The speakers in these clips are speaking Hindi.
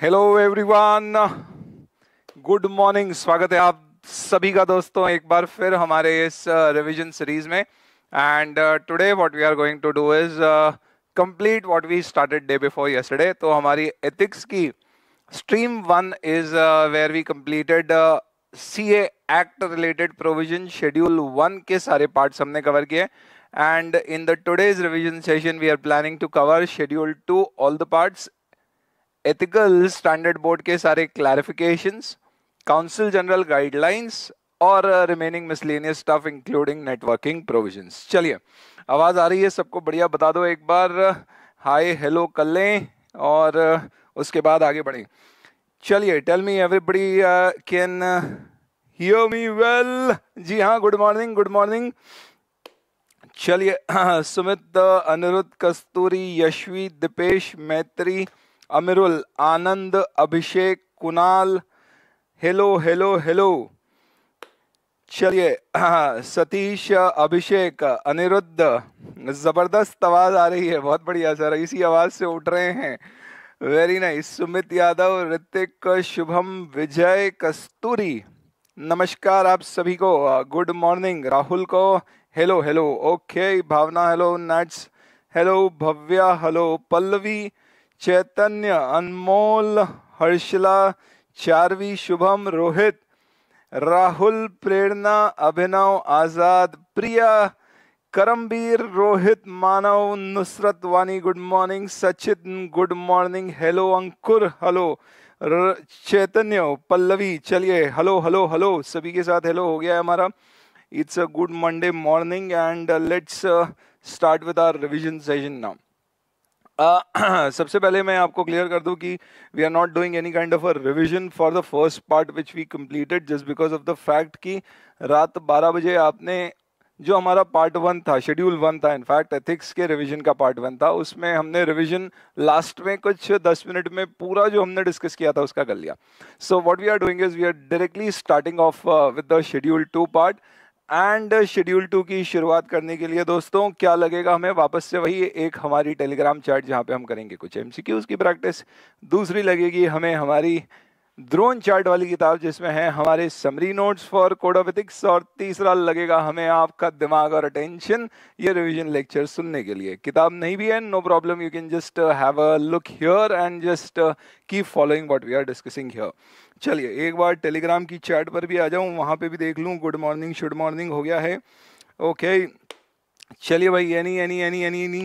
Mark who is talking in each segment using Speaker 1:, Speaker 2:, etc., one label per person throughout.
Speaker 1: हेलो एवरीवन गुड मॉर्निंग स्वागत है आप सभी का दोस्तों एक बार फिर हमारे इस रिवीजन uh, सीरीज में and today what we are going to do is complete what we started day before yesterday तो हमारी एथिक्स की stream one is where we completed C act related provision schedule one के सारे पार्ट्स हमने कवर किए and in the today's revision session we are planning to cover schedule 2 all the parts ethical standard board के सारे क्लैरिफिकेशन काउंसिल जनरल गाइडलाइंस और remaining miscellaneous stuff including networking provisions चलिए आवाज़ आ रही है सबको बढ़िया बता दो एक बार हाय हेलो कर लें और uh, उसके बाद आगे बढ़े चलिए tell me everybody can hear me well जी हाँ गुड मॉर्निंग गुड मॉर्निंग चलिए सुमित uh, अनिरुद्ध कस्तूरी Yashvi Deepesh Maitri Amirul Anand Abhishek Kunal hello hello hello चलिए सतीश अभिषेक अनिरुद्ध जबरदस्त आवाज आ रही है बहुत बढ़िया सर इसी आवाज से उठ रहे हैं वेरी नाइस सुमित यादव ऋतिक शुभम विजय कस्तूरी नमस्कार आप सभी को गुड मॉर्निंग राहुल को hello hello okay Bhavna hello नट्स hello Bhavya hello Pallavi Chaitanya Anmol Harshala Charvi Shubham Rohit Rahul Prerna Abhinav Azad Priya Karambir Rohit Manav Nusrat Wani good morning Sachin good morning hello Ankur hello Chaitanya Pallavi चलिए हेलो हेलो हेलो सभी के साथ हेलो हो गया है हमारा it's a good Monday morning and let's start with our revision session now सबसे पहले मैं आपको क्लियर कर दूं कि we are not doing any kind of a revision for the first part which we completed just because of the fact कि रात 12 बजे आपने जो हमारा पार्ट वन था शेड्यूल वन था इनफैक्ट एथिक्स के रिवीजन का पार्ट वन था उसमें हमने रिवीजन लास्ट में कुछ दस मिनट में पूरा जो हमने डिस्कस किया था उसका कर लिया so what we are doing is we are directly starting off with the schedule two part and schedule two की शुरुआत करने के लिए दोस्तों क्या लगेगा हमें वापस से वही एक हमारी टेलीग्राम चैट जहाँ पे हम करेंगे कुछ एमसीक्यूज की प्रैक्टिस दूसरी लगेगी हमें हमारी ड्रोन चार्ट वाली किताब जिसमें है हमारे summary notes for code of ethics और तीसरा लगेगा हमें आपका दिमाग और अटेंशन ये रिवीजन लेक्चर सुनने के लिए किताब नहीं भी है no problem you can just have a look here and just keep following what we are discussing here चलिए एक बार टेलीग्राम की चैट पर भी आ जाऊँ वहाँ पर भी देख लूँ गुड मॉर्निंग शुड मॉर्निंग हो गया है ओके चलिए भाई any any any any any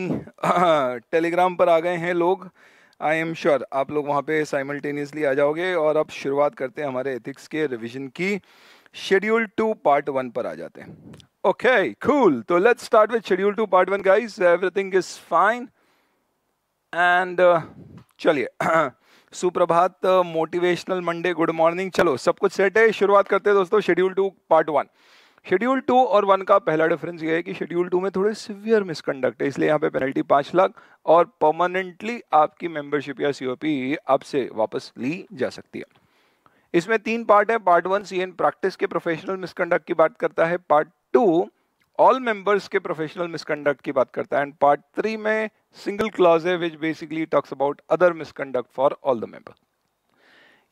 Speaker 1: Telegram पर आ गए हैं लोग आई एम श्योर आप लोग वहाँ पे साइमल्टेनियसली आ जाओगे और अब शुरुआत करते हैं हमारे एथिक्स के रिविजन की शेड्यूल टू पार्ट वन पर आ जाते हैं ओके कूल तो let's start with schedule two part one guys everything is fine and चलिए सुप्रभात मोटिवेशनल मंडे गुड मॉर्निंग चलो सब कुछ सेट है शुरुआत करते हैं दोस्तों schedule two part one schedule two और वन का पहला डिफरेंस ये है कि शेड्यूल टू में थोड़े सिवियर मिसकंडक्ट है इसलिए यहाँ पे पेनल्टी पाँच लाख और परमानेंटली आपकी मेंबरशिप या सीओपी आपसे वापस ली जा सकती है इसमें तीन पार्ट है part one C N practice के प्रोफेशनल मिसकंडक्ट की बात करता है पार्ट टू ऑल मेंबर्स के प्रोफेशनल मिसकंडक्ट की बात करता है एंड पार्ट थ्री में सिंगल क्लॉज है which basically talks about other misconduct for all the member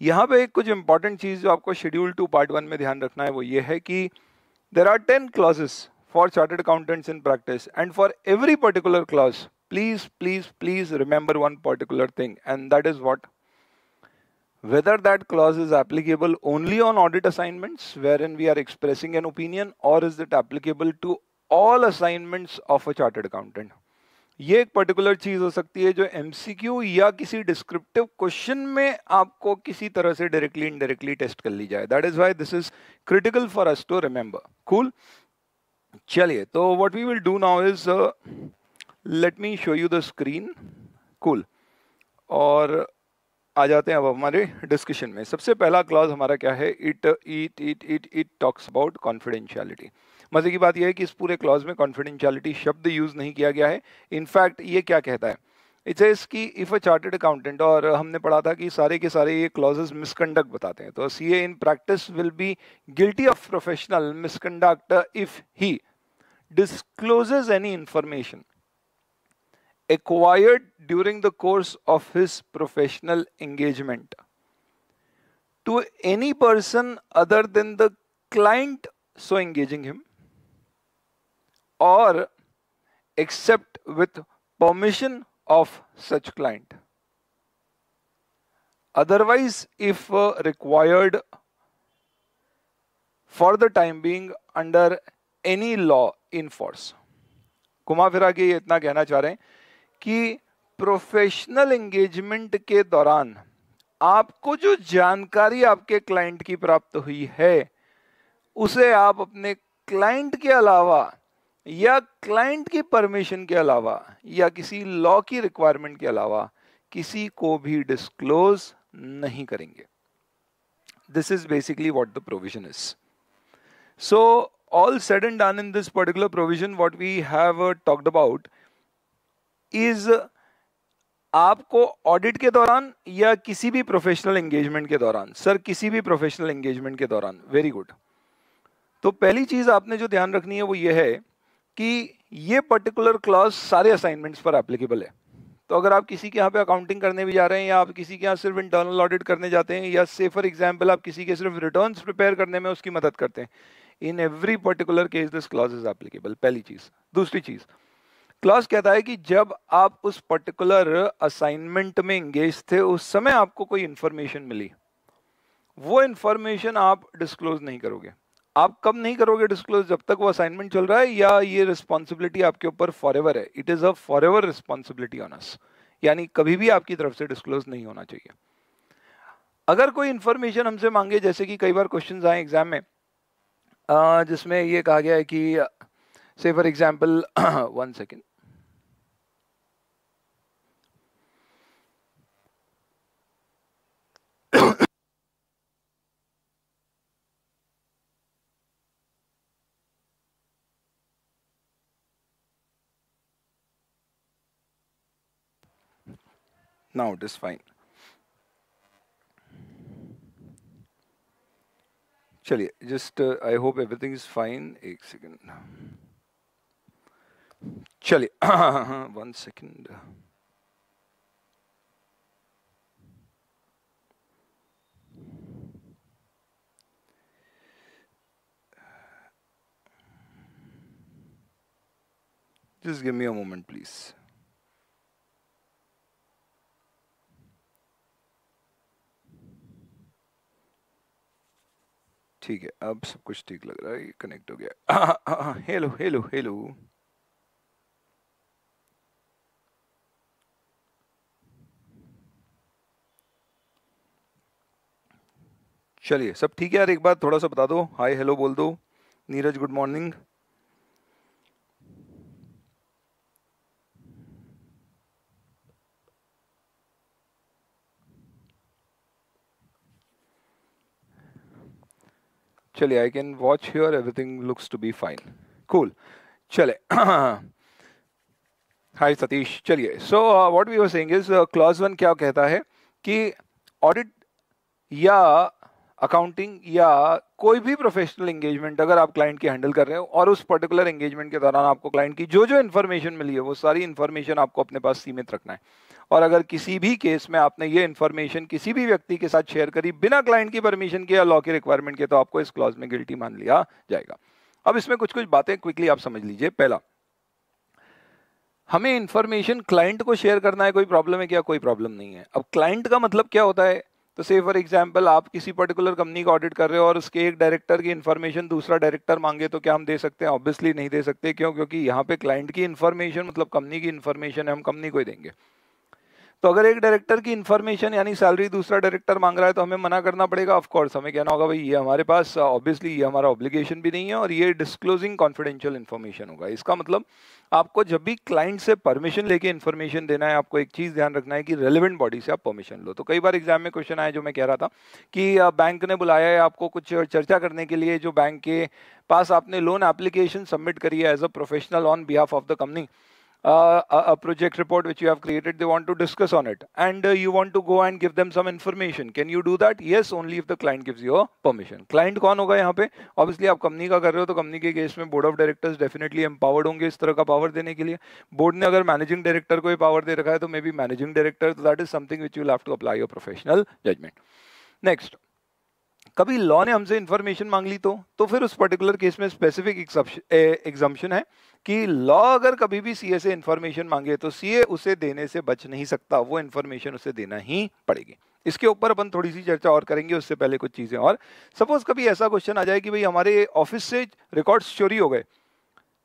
Speaker 1: यहाँ पे एक कुछ इंपॉर्टेंट चीज़ जो आपको शेड्यूल टू पार्ट वन में ध्यान रखना है वो ये है कि There are 10 clauses for chartered accountants in practice and for every particular clause, please, please, please remember one particular thing and that is what? Whether that clause is applicable only on audit assignments wherein we are expressing an opinion or is it applicable to all assignments of a chartered accountant. ये एक पर्टिकुलर चीज हो सकती है जो एमसीक्यू या किसी डिस्क्रिप्टिव क्वेश्चन में आपको किसी तरह से डायरेक्टली इनडायरेक्टली टेस्ट कर ली जाए that is why this is critical for us to remember cool चलिए तो what we will do now is let me show you the screen cool और आ जाते हैं अब हमारे डिस्कशन में सबसे पहला क्लॉज हमारा क्या है it it it it it talks about confidentiality मज़े की बात यह है कि इस पूरे क्लॉज में कॉन्फिडेंशियलिटी शब्द यूज़ नहीं किया गया है इनफैक्ट ये क्या कहता है इट्स एस की इफ़ अ चार्टेड अकाउंटेंट और हमने पढ़ा था कि सारे के सारे ये क्लॉजेज मिसकंडक्ट बताते हैं तो C A in practice will be guilty of professional misconduct if he discloses any information acquired during the course of his professional engagement to any person other than the client so engaging him or except with permission of such client. Otherwise, if uh, required for the time being under any law in force. घुमा फिरा के ये इतना कहना चाह रहे हैं कि प्रोफेशनल एंगेजमेंट के दौरान आपको जो जानकारी आपके क्लाइंट की प्राप्त हुई है उसे आप अपने क्लाइंट के अलावा या क्लाइंट की परमिशन के अलावा या किसी लॉ की रिक्वायरमेंट के अलावा किसी को भी डिस्क्लोज नहीं करेंगे this is basically what the provision is so all said and done in this particular provision what we have talked about is आपको ऑडिट के दौरान या किसी भी प्रोफेशनल एंगेजमेंट के दौरान सर किसी भी प्रोफेशनल एंगेजमेंट के दौरान वेरी गुड तो पहली चीज आपने जो ध्यान रखनी है वो ये है कि ये पर्टिकुलर क्लॉज सारे असाइनमेंट्स पर एप्लीकेबल है तो अगर आप किसी के यहाँ पे अकाउंटिंग करने भी जा रहे हैं या आप किसी के यहाँ सिर्फ इंटरनल ऑडिट करने जाते हैं या से फॉर एग्जाम्पल आप किसी के सिर्फ रिटर्न प्रिपेयर करने में उसकी मदद करते हैं in every particular case this clause is applicable पहली चीज दूसरी चीज क्लॉज कहता है कि जब आप उस पर्टिकुलर असाइनमेंट में इंगेज थे उस समय आपको कोई इंफॉर्मेशन मिली वो इंफॉर्मेशन आप डिस्क्लोज नहीं करोगे आप कब नहीं करोगे डिस्क्लोज जब तक वो असाइनमेंट चल रहा है या ये रिस्पॉन्सिबिलिटी आपके ऊपर फॉर एवर है it is a forever responsibility on us यानी कभी भी आपकी तरफ से डिस्क्लोज नहीं होना चाहिए अगर कोई इंफॉर्मेशन हमसे मांगे जैसे कि कई बार क्वेश्चन आए एग्जाम में जिसमें ये कहा गया है कि से for example one second Now it is fine. Chaliye, just uh, I hope everything is fine. Ek second. Chaliye, one second. Just give me a moment, please. ठीक है अब सब कुछ ठीक लग रहा है कनेक्ट हो गया हेलो हेलो हेलो चलिए सब ठीक है यार एक बार थोड़ा सा बता दो हाय हेलो बोल दो नीरज गुड मॉर्निंग चलिए I can watch here everything looks to be fine cool चले हाय सतीश चलिए so what we were saying is clause one क्या कहता है कि ऑडिट या अकाउंटिंग या कोई भी प्रोफेशनल एंगेजमेंट अगर आप क्लाइंट की हैंडल कर रहे हो और उस पर्टिकुलर एंगेजमेंट के दौरान आपको क्लाइंट की जो जो इन्फॉर्मेशन मिली है वो सारी इन्फॉर्मेशन आपको अपने पास सीमित रखना है और अगर किसी भी केस में आपने ये इन्फॉर्मेशन किसी भी व्यक्ति के साथ शेयर करी बिना क्लाइंट की परमिशन के या लॉ की रिक्वायरमेंट के तो आपको इस क्लॉज में गिल्टी मान लिया जाएगा अब इसमें कुछ कुछ बातें क्विकली आप समझ लीजिए पहला हमें इन्फॉर्मेशन क्लाइंट को शेयर करना है कोई प्रॉब्लम है क्या कोई प्रॉब्लम नहीं है अब क्लाइंट का मतलब क्या होता है तो से फॉर एग्जाम्पल आप किसी पर्टिकुलर कंपनी का ऑडिट कर रहे हो और उसके एक डायरेक्टर की इन्फॉर्मेशन दूसरा डायरेक्टर मांगे तो क्या हम दे सकते हैं ऑब्वियसली नहीं दे सकते क्यों क्योंकि यहाँ पे क्लाइंट की इन्फॉर्मेशन मतलब कंपनी की इन्फॉर्मेशन है हम कंपनी को ही देंगे तो अगर एक डायरेक्टर की इन्फॉर्मेशन यानी सैलरी दूसरा डायरेक्टर मांग रहा है तो हमें मना करना पड़ेगा ऑफ कोर्स हमें कहना होगा भाई ये हमारे पास ऑब्वियसली ये हमारा ऑब्लिगेशन भी नहीं है और ये डिस्क्लोजिंग कॉन्फिडेंशियल इन्फॉर्मेशन होगा इसका मतलब आपको जब भी क्लाइंट से परमिशन लेके इन्फॉर्मेशन देना है आपको एक चीज़ ध्यान रखना है कि रेलिवेंट बॉडी से आप परमिशन लो तो कई बार एग्जाम में क्वेश्चन आया जो मैं कह रहा था कि बैंक ने बुलाया है आपको कुछ चर्चा करने के लिए जो बैंक के पास आपने लोन एप्लीकेशन सबमिट करी है as a professional on behalf of the company uh, a, project report which you have created they want to discuss on it and uh, you want to go and give them some information can you do that yes only if the client gives you permission client kon hoga yahan pe obviously aap company ka kar rahe ho to company ke case mein board of directors definitely empowered honge is tarah ka power dene ke liye board ne agar managing director ko ये power de rakha hai to maybe managing director so that is something which you will have to apply your professional judgment next कभी लॉ ने हमसे इन्फॉर्मेशन मांग ली तो तो फिर उस पर्टिकुलर केस में स्पेसिफिक एग्जाम्पन है कि लॉ अगर कभी भी सीए से इन्फॉर्मेशन मांगे तो सीए उसे देने से बच नहीं सकता वो इंफॉर्मेशन उसे देना ही पड़ेगी इसके ऊपर अपन थोड़ी सी चर्चा और करेंगे उससे पहले कुछ चीज़ें और सपोज कभी ऐसा क्वेश्चन आ जाए कि भाई हमारे ऑफिस से रिकॉर्ड चोरी हो गए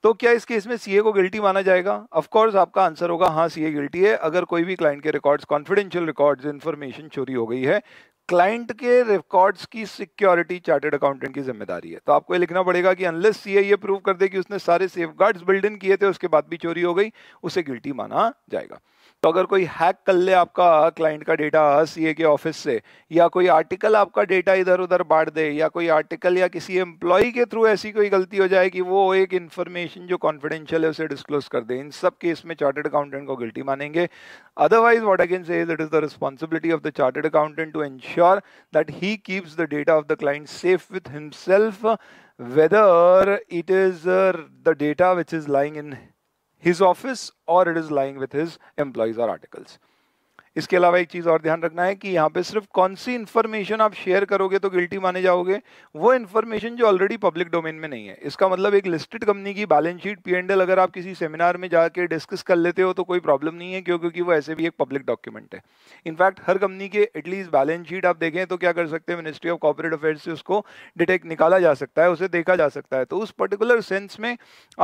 Speaker 1: तो क्या इस केस में सीए को गिल्टी माना जाएगा ऑफ कोर्स आपका आंसर होगा हाँ सीए गिल्टी है अगर कोई भी क्लाइंट के रिकॉर्ड्स कॉन्फिडेंशियल रिकॉर्ड्स इन्फॉर्मेशन चोरी हो गई है क्लाइंट के रिकॉर्ड्स की सिक्योरिटी चार्टेड अकाउंटेंट की जिम्मेदारी है तो आपको ये लिखना पड़ेगा कि अनलेस सी ये प्रूव कर दे कि उसने सारे सेफ गार्ड्स बिल्ड इन किए थे उसके बाद भी चोरी हो गई उसे गिल्टी माना जाएगा तो अगर कोई हैक कर ले आपका क्लाइंट का डेटा सीए के ऑफिस से या कोई आर्टिकल आपका डेटा इधर उधर बांट दे या कोई आर्टिकल या किसी एम्प्लॉय के थ्रू ऐसी कोई गलती हो जाए कि वो एक इन्फॉर्मेशन जो कॉन्फिडेंशियल है उसे डिस्क्लोज कर दे इन सब केस में चार्टेड अकाउंटेंट को गिल्टी मानेंगे otherwise what I can say it is the responsibility of the chartered accountant to ensure that he keeps the data of the client safe with himself whether it is uh, the data which is lying in his office or it is lying with his employees or articles. इसके अलावा एक चीज़ और ध्यान रखना है कि यहाँ पे सिर्फ कौन सी इन्फॉर्मेशन आप शेयर करोगे तो गिल्टी माने जाओगे वो इन्फॉर्मेशन जो ऑलरेडी पब्लिक डोमेन में नहीं है इसका मतलब एक लिस्टेड कंपनी की balance sheet P and L अगर आप किसी सेमिनार में जाके डिस्कस कर लेते हो तो कोई प्रॉब्लम नहीं है क्यों क्योंकि वो ऐसे भी एक पब्लिक डॉक्यूमेंट है इनफैक्ट हर कंपनी के एटलीस्ट बैलेंस शीट आप देखें तो क्या कर सकते हैं मिनिस्ट्री ऑफ कॉपरेट अफेयर से उसको डिटेक्ट निकाला जा सकता है उसे देखा जा सकता है तो उस पर्टिकुलर सेंस में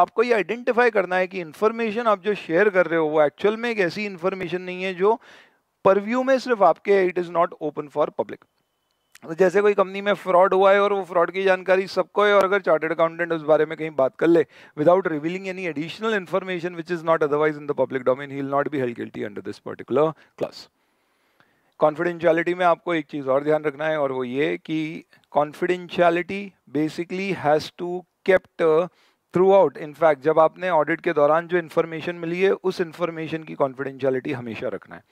Speaker 1: आपको ये आइडेंटिफाई करना है कि इन्फॉर्मेशन आप जो शेयर कर रहे हो वो एक्चुअल में एक ऐसी इन्फॉर्मेशन नहीं है जो परव्यू में सिर्फ आपके it is not open for public जैसे कोई कंपनी में फ्रॉड हुआ है और वो फ्रॉड की जानकारी सबको है और अगर चार्टेड अकाउंटेंट उस बारे में कहीं बात कर ले without revealing any additional information which is not otherwise in the public domain he will not be held guilty under this particular clause confidentiality में आपको एक चीज़ और ध्यान रखना है और वो ये कि confidentiality basically has to kept throughout in fact जब आपने ऑडिट के दौरान जो इन्फॉर्मेशन मिली है उस इन्फॉर्मेशन की कॉन्फिडेंशियलिटी हमेशा रखना है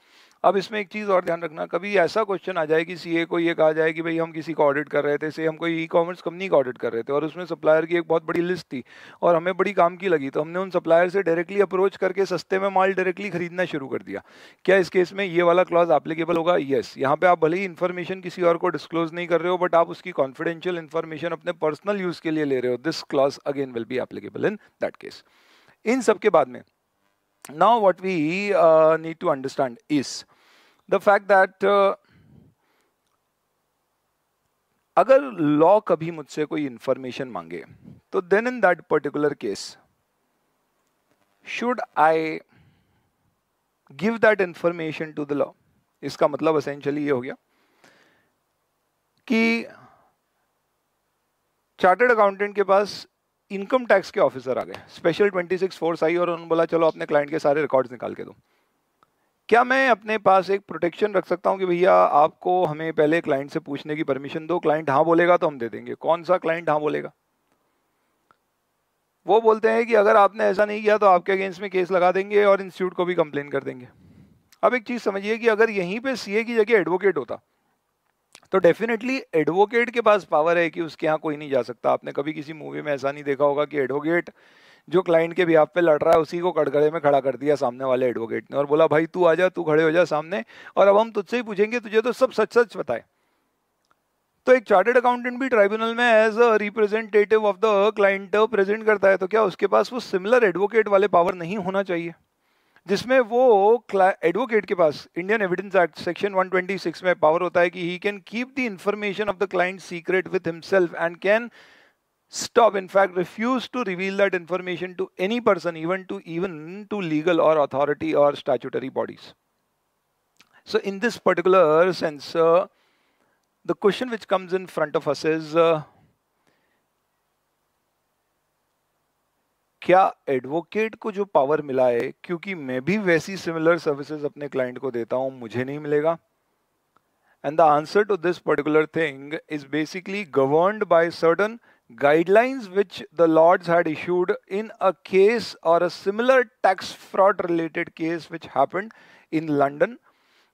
Speaker 1: अब इसमें एक चीज़ और ध्यान रखना कभी ऐसा क्वेश्चन आ जाए कि ए को ये कहा जाए कि भाई हम किसी का ऑडिट कर रहे थे से हम कोई ई कॉमर्स कंपनी का ऑडिट कर रहे थे और उसमें सप्लायर की एक बहुत बड़ी लिस्ट थी और हमें बड़ी काम की लगी तो हमने उन सप्लायर से डायरेक्टली अप्रोच करके सस्ते में माल डायरेक्टली खरीदना शुरू कर दिया क्या इस केस में ये वाला क्लॉज एप्लीकेबल होगा येस यहाँ पे आप भले ही इन्फॉर्मेशन किसी और को डिस्क्लोज नहीं कर रहे हो बट आप उसकी कॉन्फिडेंशियल इन्फॉर्मेशन अपने पर्सनल यूज के लिए ले रहे हो दिस क्लॉज अगेन विल भी एप्लीकेबल इन दैट केस इन सब के बाद में now what we uh, need to understand is the fact that uh, अगर लॉ कभी मुझसे कोई इंफॉर्मेशन मांगे तो then in that particular case should I give that information to the law इसका मतलब असेंशली ये हो गया कि चार्टर्ड अकाउंटेंट के पास इनकम टैक्स के ऑफिसर आ गए स्पेशल ट्वेंटी सिक्स फोर्स आई और उन्होंने बोला चलो अपने क्लाइंट के सारे रिकॉर्ड्स निकाल के दो क्या मैं अपने पास एक प्रोटेक्शन रख सकता हूँ कि भैया आपको हमें पहले क्लाइंट से पूछने की परमिशन दो क्लाइंट हाँ बोलेगा तो हम दे देंगे कौन सा क्लाइंट हाँ बोलेगा वो बोलते हैं कि अगर आपने ऐसा नहीं किया तो आपके अगेंस्ट में केस लगा देंगे और इंस्टीट्यूट को भी कंप्लेन कर देंगे अब एक चीज़ समझिए कि अगर यहीं पे सीए की जगह एडवोकेट होता तो डेफिनेटली एडवोकेट के पास पावर है कि उसके यहाँ कोई नहीं जा सकता आपने कभी किसी मूवी में ऐसा नहीं देखा होगा कि एडवोकेट जो क्लाइंट के बिहाफ पे लड़ रहा है उसी को कड़गड़े में खड़ा कर दिया सामने वाले एडवोकेट ने और बोला भाई तू आ जा तू खड़े हो जा सामने और अब हम तुझसे ही पूछेंगे तुझे तो सब सच सच बताए तो एक चार्टेड अकाउंटेंट भी ट्राइब्यूनल में as a representative of the client present करता है तो क्या उसके पास वो सिमिलर एडवोकेट वाले पावर नहीं होना चाहिए जिसमें वो एडवोकेट के पास इंडियन एविडेंस एक्ट सेक्शन 126 में power होता है कि he can keep the information of the client secret with himself and can stop in fact refuse to reveal that information to any person even to even to legal or authority or statutory bodies so in this particular sense the question which comes in front of us is uh, क्या एडवोकेट को जो पावर मिला है क्योंकि मैं भी वैसी सिमिलर सर्विसेज अपने क्लाइंट को देता हूं मुझे नहीं मिलेगा and the answer to this particular thing is basically govern by certain guidelines which the lords had issued in a case और a similar tax fraud related case which happened in London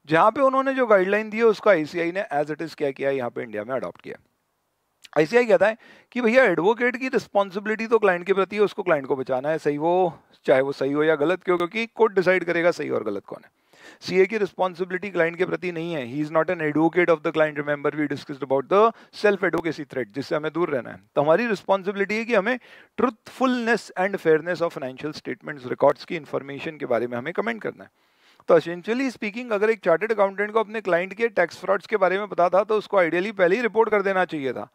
Speaker 1: जहां पे उन्होंने जो गाइडलाइन दी है उसको आईसीआई ने एज इट इज क्या किया यहाँ पे इंडिया में अडॉप्ट किया ऐसे ही कहता है कि भैया एडवोकेट की रिस्पॉन्सिबिलिटी तो क्लाइंट के प्रति है उसको क्लाइंट को बचाना है सही वो चाहे वो सही हो या गलत क्यों क्योंकि कोर्ट डिसाइड करेगा सही और गलत कौन है सीए की रिस्पॉन्सिबिलिटी क्लाइंट के प्रति नहीं है he is not an advocate of the client remember we discussed about the self advocacy threat जिससे हमें दूर रहना है तो हमारी रिस्पॉन्सिबिलिटी है कि हमें truthfulness and fairness of financial statements records की इन्फॉर्मेशन के बारे में हमें कमेंट करना है तो असेंशियली स्पीकिंग अगर एक चार्टेड अकाउंटेंट को अपने क्लाइंट के टैक्स फ्रॉड्स के बारे में पता था तो उसको आइडियली पहले ही रिपोर्ट कर देना चाहिए था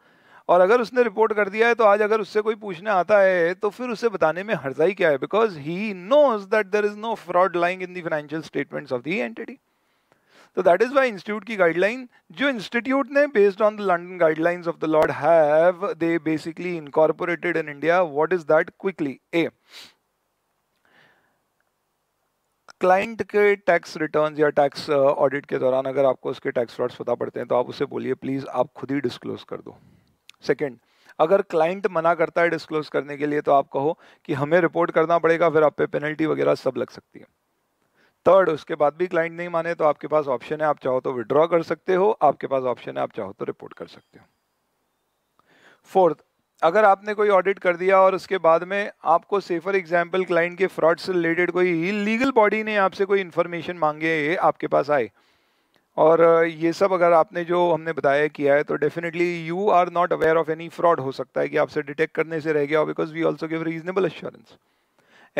Speaker 1: और अगर उसने रिपोर्ट कर दिया है तो आज अगर उससे कोई पूछने आता है तो फिर उसे बताने में हर्जाई क्या है because he knows that there is no fraud lying in the financial of the entity तो दैट इज वाई इंस्टीट्यूट की गाइडलाइन जो इंस्टीट्यूट ने based on the London guidelines of the lord have they basically incorporated in India what is that quickly a client के टैक्स रिटर्न्स या टैक्स ऑडिट uh, के दौरान अगर आपको उसके टैक्स फ्रॉड्स पता पड़ते हैं तो आप उसे बोलिए प्लीज़ आप खुद ही डिस्क्लोज कर दो सेकेंड अगर क्लाइंट मना करता है डिस्क्लोज करने के लिए तो आप कहो कि हमें रिपोर्ट करना पड़ेगा फिर आप पे पेनल्टी वगैरह सब लग सकती है थर्ड उसके बाद भी क्लाइंट नहीं माने तो आपके पास ऑप्शन है आप चाहो तो विड्रॉ कर सकते हो आपके पास ऑप्शन है आप चाहो तो रिपोर्ट कर सकते हो फोर्थ अगर आपने कोई ऑडिट कर दिया और उसके बाद में आपको सेफर एग्जाम्पल क्लाइंट के फ्रॉड से रिलेटेड कोई लीगल बॉडी ने आपसे कोई इन्फॉर्मेशन मांगे आपके पास आए और ये सब अगर आपने जो हमने बताया किया है तो definitely you are not aware of any fraud हो सकता है कि आपसे डिटेक्ट करने से रह गया because we also give reasonable assurance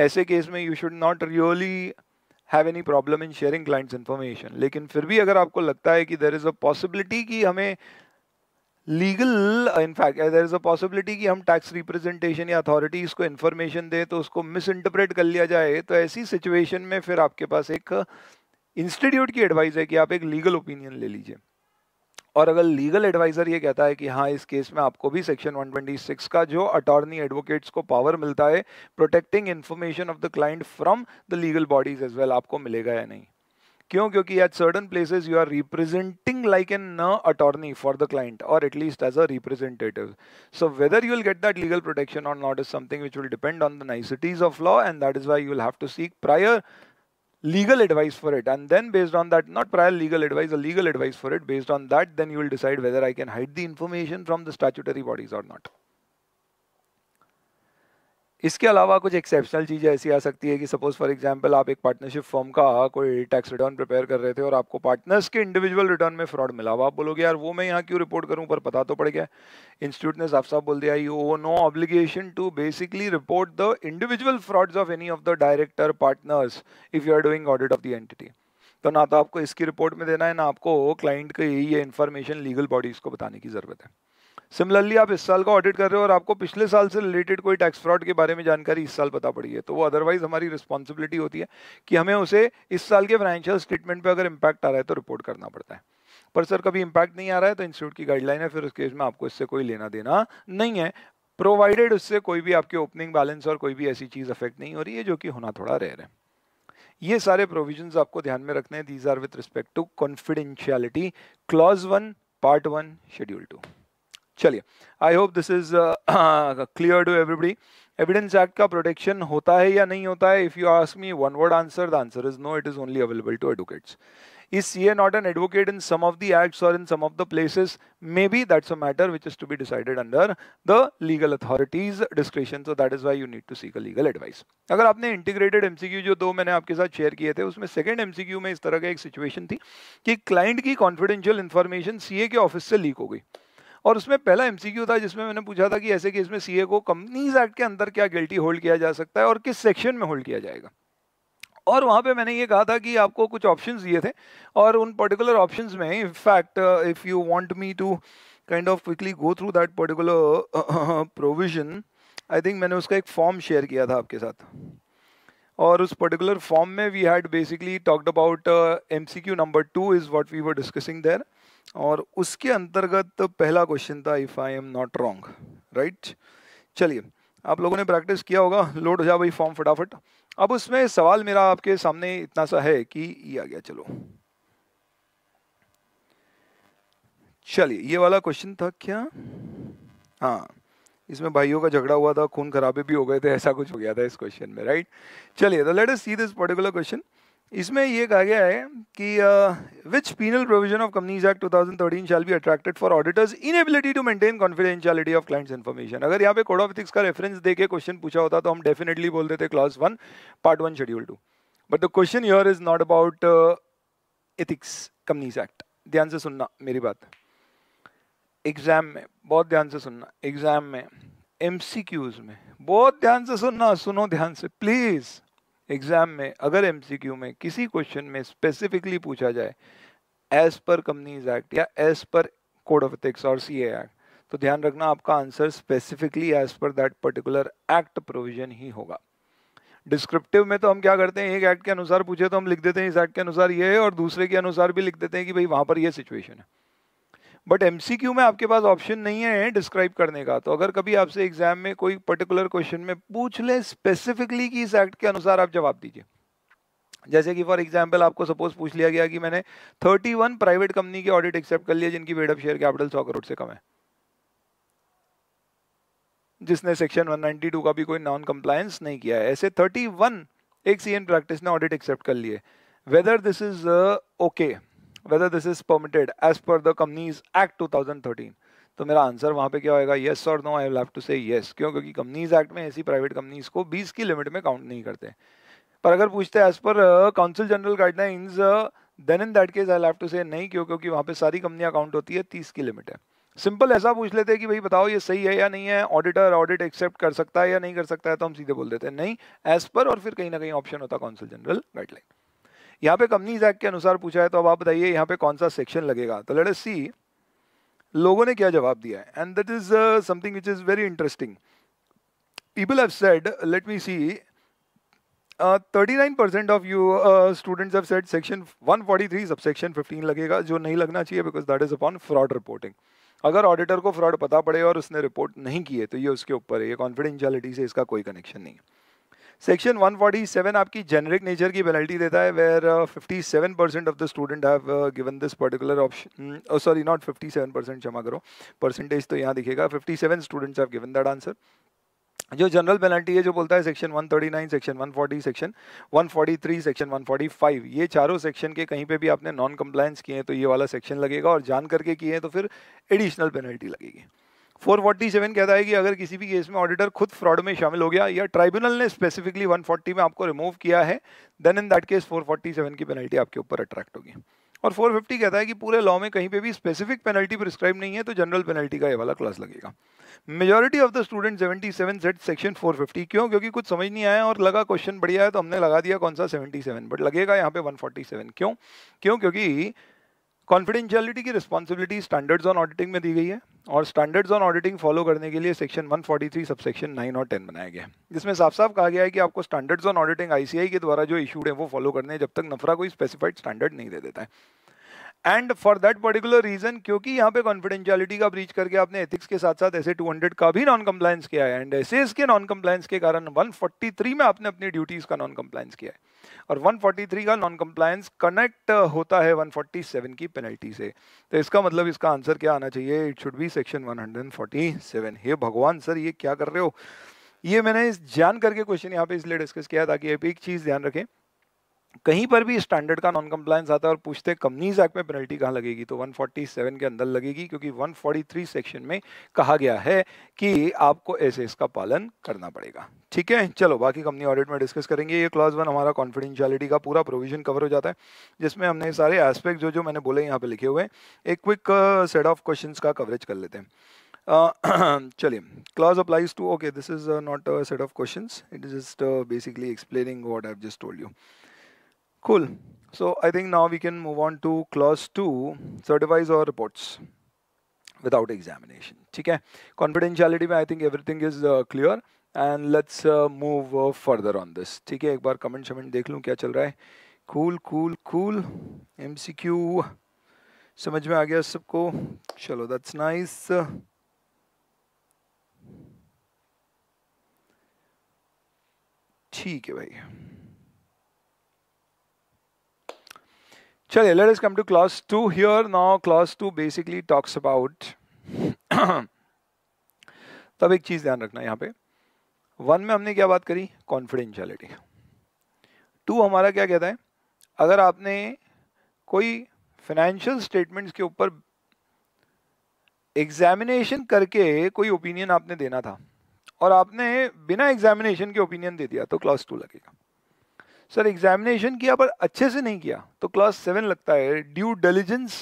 Speaker 1: ऐसे केस में you should not really have any problem in sharing clients information लेकिन फिर भी अगर आपको लगता है कि देर इज़ अ पॉसिबिलिटी कि हमें legal in fact there is a possibility कि हम टैक्स रिप्रेजेंटेशन या अथॉरिटीज़ को इन्फॉर्मेशन दें तो उसको मिस इंटरप्रेट कर लिया जाए तो ऐसी सिचुएशन में फिर आपके पास एक इंस्टीट्यूट की एडवाइस है कि आप एक लीगल ओपिनियन ले लीजिए और अगर लीगल एडवाइज़र ये कहता है कि हाँ इस केस में आपको भी सेक्शन 126 का जो अटॉर्नी एडवोकेट्स को पावर मिलता है protecting information of the client from the legal bodies as well आपको मिलेगा या नहीं क्यों क्योंकि at certain places you are representing like an न अटॉर्नी फॉर द क्लाइंट और at least as a representative so whether you will get that legal protection और not is something which will depend on the niceties of law and that is why you will have to seek prior legal advice for it and then based on that not prior legal advice a legal advice for it based on that then you will decide whether i can hide the information from the statutory bodies or not इसके अलावा कुछ एक्सेप्शनल चीज़ें ऐसी आ सकती है कि सपोज़ फॉर एग्जांपल आप एक पार्टनरशिप फॉर्म का कोई टैक्स रिटर्न प्रिपेयर कर रहे थे और आपको पार्टनर्स के इंडिविजुअल रिटर्न में फ्रॉड मिला हुआ आप बोलोगे यार वो मैं यहाँ क्यों रिपोर्ट करूँ पर पता तो पड़ गया इंस्टीट्यूट ने साफ साफ बोल दिया you no obligation to basically report the individual frauds of any of the director partners if you are doing audit of the entity तो ना तो आपको इसकी रिपोर्ट में देना है ना आपको क्लाइंट यही ये इन्फॉर्मेशन लीगल बॉडीज़ को बताने की ज़रूरत है सिमिलरली आप इस साल का ऑडिट कर रहे हो और आपको पिछले साल से रिलेटेड कोई टैक्स फ्रॉड के बारे में जानकारी इस साल पता पड़ी है तो वो अदरवाइज हमारी रिस्पॉन्सिबिलिटी होती है कि हमें उसे इस साल के फाइनेंशियल स्टेटमेंट पर अगर इम्पैक्ट आ रहा है तो रिपोर्ट करना पड़ता है पर सर कभी इम्पैक्ट नहीं आ रहा है तो इंस्टीट्यूट की गाइडलाइन है फिर उस केस में आपको इससे कोई लेना देना नहीं है प्रोवाइडेड उससे कोई भी आपके ओपनिंग बैलेंस और कोई भी ऐसी चीज़ अफेक्ट नहीं हो रही है जो कि होना थोड़ा रेयर है ये सारे प्रोविजन आपको ध्यान में रखने हैं these are with respect to confidentiality clause one part one schedule two चलिए I hope this is clear to everybody evidence act का प्रोटेक्शन होता है या नहीं होता है if you ask me one word answer the answer is no it is only available to advocates is C A not an advocate in some of the acts और in some of the places may be that's a matter which is to be decided under the legal authorities description so that is why you need to see a legal advice अगर आपने इंटीग्रेटेड एमसीक्यू जो दो मैंने आपके साथ शेयर किए थे उसमें सेकेंड एमसीक्यू में इस तरह का एक सिचुएशन थी कि क्लाइंट की कॉन्फिडेंशियल इन्फॉर्मेशन सी ए के ऑफिस से लीक हो गई और उसमें पहला एमसीक्यू था जिसमें मैंने पूछा था कि ऐसे केस में सीए को कंपनीज एक्ट के अंदर क्या गिल्टी होल्ड किया जा सकता है और किस सेक्शन में होल्ड किया जाएगा और वहाँ पे मैंने ये कहा था कि आपको कुछ ऑप्शन दिए थे और उन पर्टिकुलर ऑप्शन में in fact if you want me to kind of quickly go through that particular provision I think मैंने उसका एक फॉर्म शेयर किया था आपके साथ और उस पर्टिकुलर फॉर्म में we had basically talked about M C Q number two is what we were discussing there और उसके अंतर्गत तो पहला क्वेश्चन था if I am not wrong right चलिए आप लोगों ने प्रैक्टिस किया होगा लोड हो जा भाई फॉर्म फटाफट अब उसमें सवाल मेरा आपके सामने इतना सा है कि ये आ गया चलो चलिए ये वाला क्वेश्चन था क्या हाँ इसमें भाइयों का झगड़ा हुआ था खून खराबे भी हो गए थे ऐसा कुछ हो गया था इस क्वेश्चन में राइट चलिए तो let us see this particular question इसमें ये कहा गया है कि which penal provision of companies act 2013 shall be attracted for auditors inability to maintain confidentiality of clients information अगर यहाँ पे कोड ऑफ एथिक्स का रेफरेंस दे के क्वेश्चन पूछा होता तो हम डेफिनेटली बोलते थे clause one part one schedule two but the question your is not about ethics companies act ध्यान से सुनना मेरी बात एग्जाम में बहुत ध्यान से सुनना एग्जाम में एम में बहुत ध्यान से सुनना सुनो ध्यान से प्लीज़ एग्जाम में अगर एमसीक्यू में किसी क्वेश्चन में स्पेसिफिकली पूछा जाए एज पर कंपनीज एक्ट या as per code of ethics और सी एक्ट तो ध्यान रखना आपका answer specifically as per that particular act provision ही होगा डिस्क्रिप्टिव में तो हम क्या करते हैं एक एक्ट के अनुसार पूछे तो हम लिख देते हैं इस एक्ट के अनुसार ये है और दूसरे के अनुसार भी लिख देते हैं कि भाई वहां पर ये सिचुएशन है बट एम में आपके पास ऑप्शन नहीं है डिस्क्राइब करने का तो अगर कभी आपसे एग्जाम में कोई पर्टिकुलर क्वेश्चन में पूछ ले स्पेसिफिकली कि इस एक्ट के अनुसार आप जवाब दीजिए जैसे कि फॉर एग्जाम्पल आपको सपोज पूछ लिया गया कि मैंने 31 प्राइवेट कंपनी के ऑडिट एक्सेप्ट कर लिया जिनकी वेट ऑफ शेयर कैपिटल सौ करोड़ से कम है जिसने सेक्शन 192 का भी कोई नॉन कंप्लायंस नहीं किया है ऐसे 31 एक एन प्रैक्टिस ने ऑडिट एक्सेप्ट कर लिए whether this is okay whether this is permitted as per the Companies Act 2013. तो मेरा आंसर वहाँ पे क्या होगा येस और no I have to say yes क्यों क्योंकि कंपनीज एक्ट में ऐसी प्राइवेट कंपनीज को 20 की लिमिट में काउंट नहीं करते पर अगर पूछते हैं as per council general guidelines then in that case I have to say नहीं क्यों क्योंकि वहाँ पे सारी कंपनियाँ अकाउंट होती है तीस की लिमिट है सिंपल ऐसा पूछ लेते हैं कि भाई बताओ ये सही है या नहीं है ऑडिटर ऑडिट एक्सेप्ट कर सकता है या नहीं कर सकता है तो हम सीधे बोल देते हैं नहीं एज पर और फिर कहीं ना कहीं ऑप्शन होता काउंसिल जनरल गाइडलाइन यहाँ पे कंपनीज एक्ट के अनुसार पूछा है तो अब आप बताइए यहाँ पे कौन सा सेक्शन लगेगा तो लेट अस सी लोगों ने क्या जवाब दिया है and that is something which is very interesting people have said let me see thirty nine percent of you students have said section one forty three sub section fifteen लगेगा जो नहीं लगना चाहिए because that is upon fraud reporting अगर ऑडिटर को फ्रॉड पता पड़े और उसने रिपोर्ट नहीं किए तो ये उसके ऊपर है ये कॉन्फिडेंशियलिटी से इसका कोई कनेक्शन नहीं है सेक्शन 147 आपकी जेनरिक नेचर की पेनल्टी देता है where 57 percent of the student have given this particular option sorry not 57 percent क्षमा करो परसेंटेज तो यहाँ दिखेगा 57 students have given that answer जो जनरल पेनल्टी है जो बोलता है सेक्शन 139, सेक्शन 140, सेक्शन 143, सेक्शन 145 ये चारों सेक्शन के कहीं पे भी आपने नॉन कंप्लायंस किए हैं तो ये वाला सेक्शन लगेगा और जान करके किए हैं तो फिर एडिशनल पेनल्टी लगेगी 447 कहता है कि अगर किसी भी केस में ऑडिटर खुद फ्रॉड में शामिल हो गया या ट्राइब्यूनल ने स्पेसिफिकली 140 में आपको रिमूव किया है देन इन दैट केस 447 की पेनल्टी आपके ऊपर अट्रैक्ट होगी और 450 कहता है कि पूरे लॉ में कहीं पे भी स्पेसिफिक पेनल्टी प्रिस्क्राइब नहीं है तो जनरल पेनल्टी का ये वाला क्लास लगेगा majority of the student 77 said section 450 क्यों क्योंकि कुछ समझ नहीं आया और लगा क्वेश्चन बढ़िया है तो हमने लगा दिया कौन सा 77 बट लगेगा यहाँ पे 147 क्यों क्यों क्योंकि कॉन्फिडेंशियलिटी की रिस्पॉन्सिबिलिटी स्टैंडर्ड्स ऑन ऑडिटिंग में दी गई है और स्टैंडर्ड्स ऑन ऑडिटिंग फॉलो करने के लिए सेक्शन 143 सब सेक्शन नाइन और टेन बनाया गया है जिसमें साफ साफ कहा गया है कि आपको स्टैंडर्ड्स ऑन ऑडिटिंग आईसीआई के द्वारा जो इशूड है वो फॉलो करने हैं जब तक नफरा कोई स्पेसिफाइड स्टैंडर्ड नहीं दे देता है and for that particular reason क्योंकि यहाँ पे कॉन्फिडेंशियलिटी का ब्रीच करके आपने एथिक्स के साथ साथ ऐसे 200 का भी नॉन कंप्लायंस किया है एंड एस के नॉन कम्प्लायंस के कारण 143 में आपने अपनी ड्यूटीज का नॉन कंप्लायंस किया है और 143 का नॉन कंप्लायंस कनेक्ट होता है 147 की पेनल्टी से तो इसका मतलब इसका आंसर क्या आना चाहिए इट शुड बी सेक्शन 147 हे भगवान सर ये क्या कर रहे हो ये मैंने इस जान करके क्वेश्चन यहाँ पे इसलिए डिस्कस किया ताकि आप एक चीज़ ध्यान रखें कहीं पर भी स्टैंडर्ड का नॉन कंप्लायंस आता है और पूछते हैं कंपनीज एक्ट में पेनल्टी कहाँ लगेगी तो 147 के अंदर लगेगी क्योंकि 143 सेक्शन में कहा गया है कि आपको ऐसे इसका पालन करना पड़ेगा ठीक है चलो बाकी कंपनी ऑडिट में डिस्कस करेंगे ये क्लास वन हमारा कॉन्फिडेंशियलिटी का पूरा प्रोविजन कवर हो जाता है जिसमें हमने सारे एस्पेक्ट जो जो मैंने बोले यहाँ पे लिखे हुए एक क्विक सेट ऑफ क्वेश्चन का कवरेज कर लेते हैं uh, चलिए clause applies to okay this is not set of question it is just basically explaining what I just told you Cool. So I think now we can move on to clause two, certifies or reports without examination. Okay. Confidentiality में I think everything is uh, clear and let's uh, move uh, further on this. okay ek bar बार comment शमेंट देख लूँ क्या चल रहा है. Cool, cool, cool. MCQ समझ में आ गया सबको. चलो that's nice. ठीक है भाई. चलिए let is come to clause two here Now, clause two basically talks about तब एक चीज़ ध्यान रखना यहाँ पे वन में हमने क्या बात करी कॉन्फिडेंशियलिटी टू हमारा क्या कहता है अगर आपने कोई फाइनेंशियल स्टेटमेंट्स के ऊपर एग्जामिनेशन करके कोई ओपिनियन आपने देना था और आपने बिना एग्जामिनेशन के ओपिनियन दे दिया तो क्लास टू लगेगा सर एग्जामिनेशन किया पर अच्छे से नहीं किया तो क्लास सेवन लगता है due diligence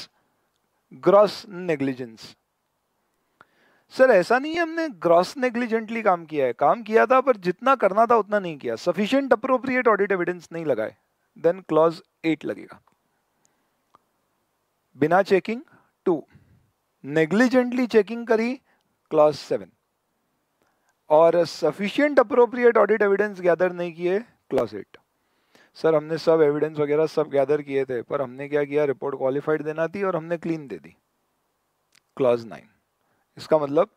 Speaker 1: gross negligence sir ऐसा नहीं है हमने ग्रॉस नेग्लिजेंटली काम किया है काम किया था पर जितना करना था उतना नहीं किया सफिशियंट अप्रोप्रिएट ऑडिट एविडेंस नहीं लगाए देन क्लॉज एट लगेगा बिना चेकिंग टू नेग्लिजेंटली चेकिंग करी क्लॉज सेवन और sufficient appropriate audit evidence gather नहीं किए क्लॉज एट सर हमने सब एविडेंस वगैरह सब गैदर किए थे पर हमने क्या किया रिपोर्ट क्वालिफाइड देना थी और हमने क्लीन दे दी क्लॉज नाइन इसका मतलब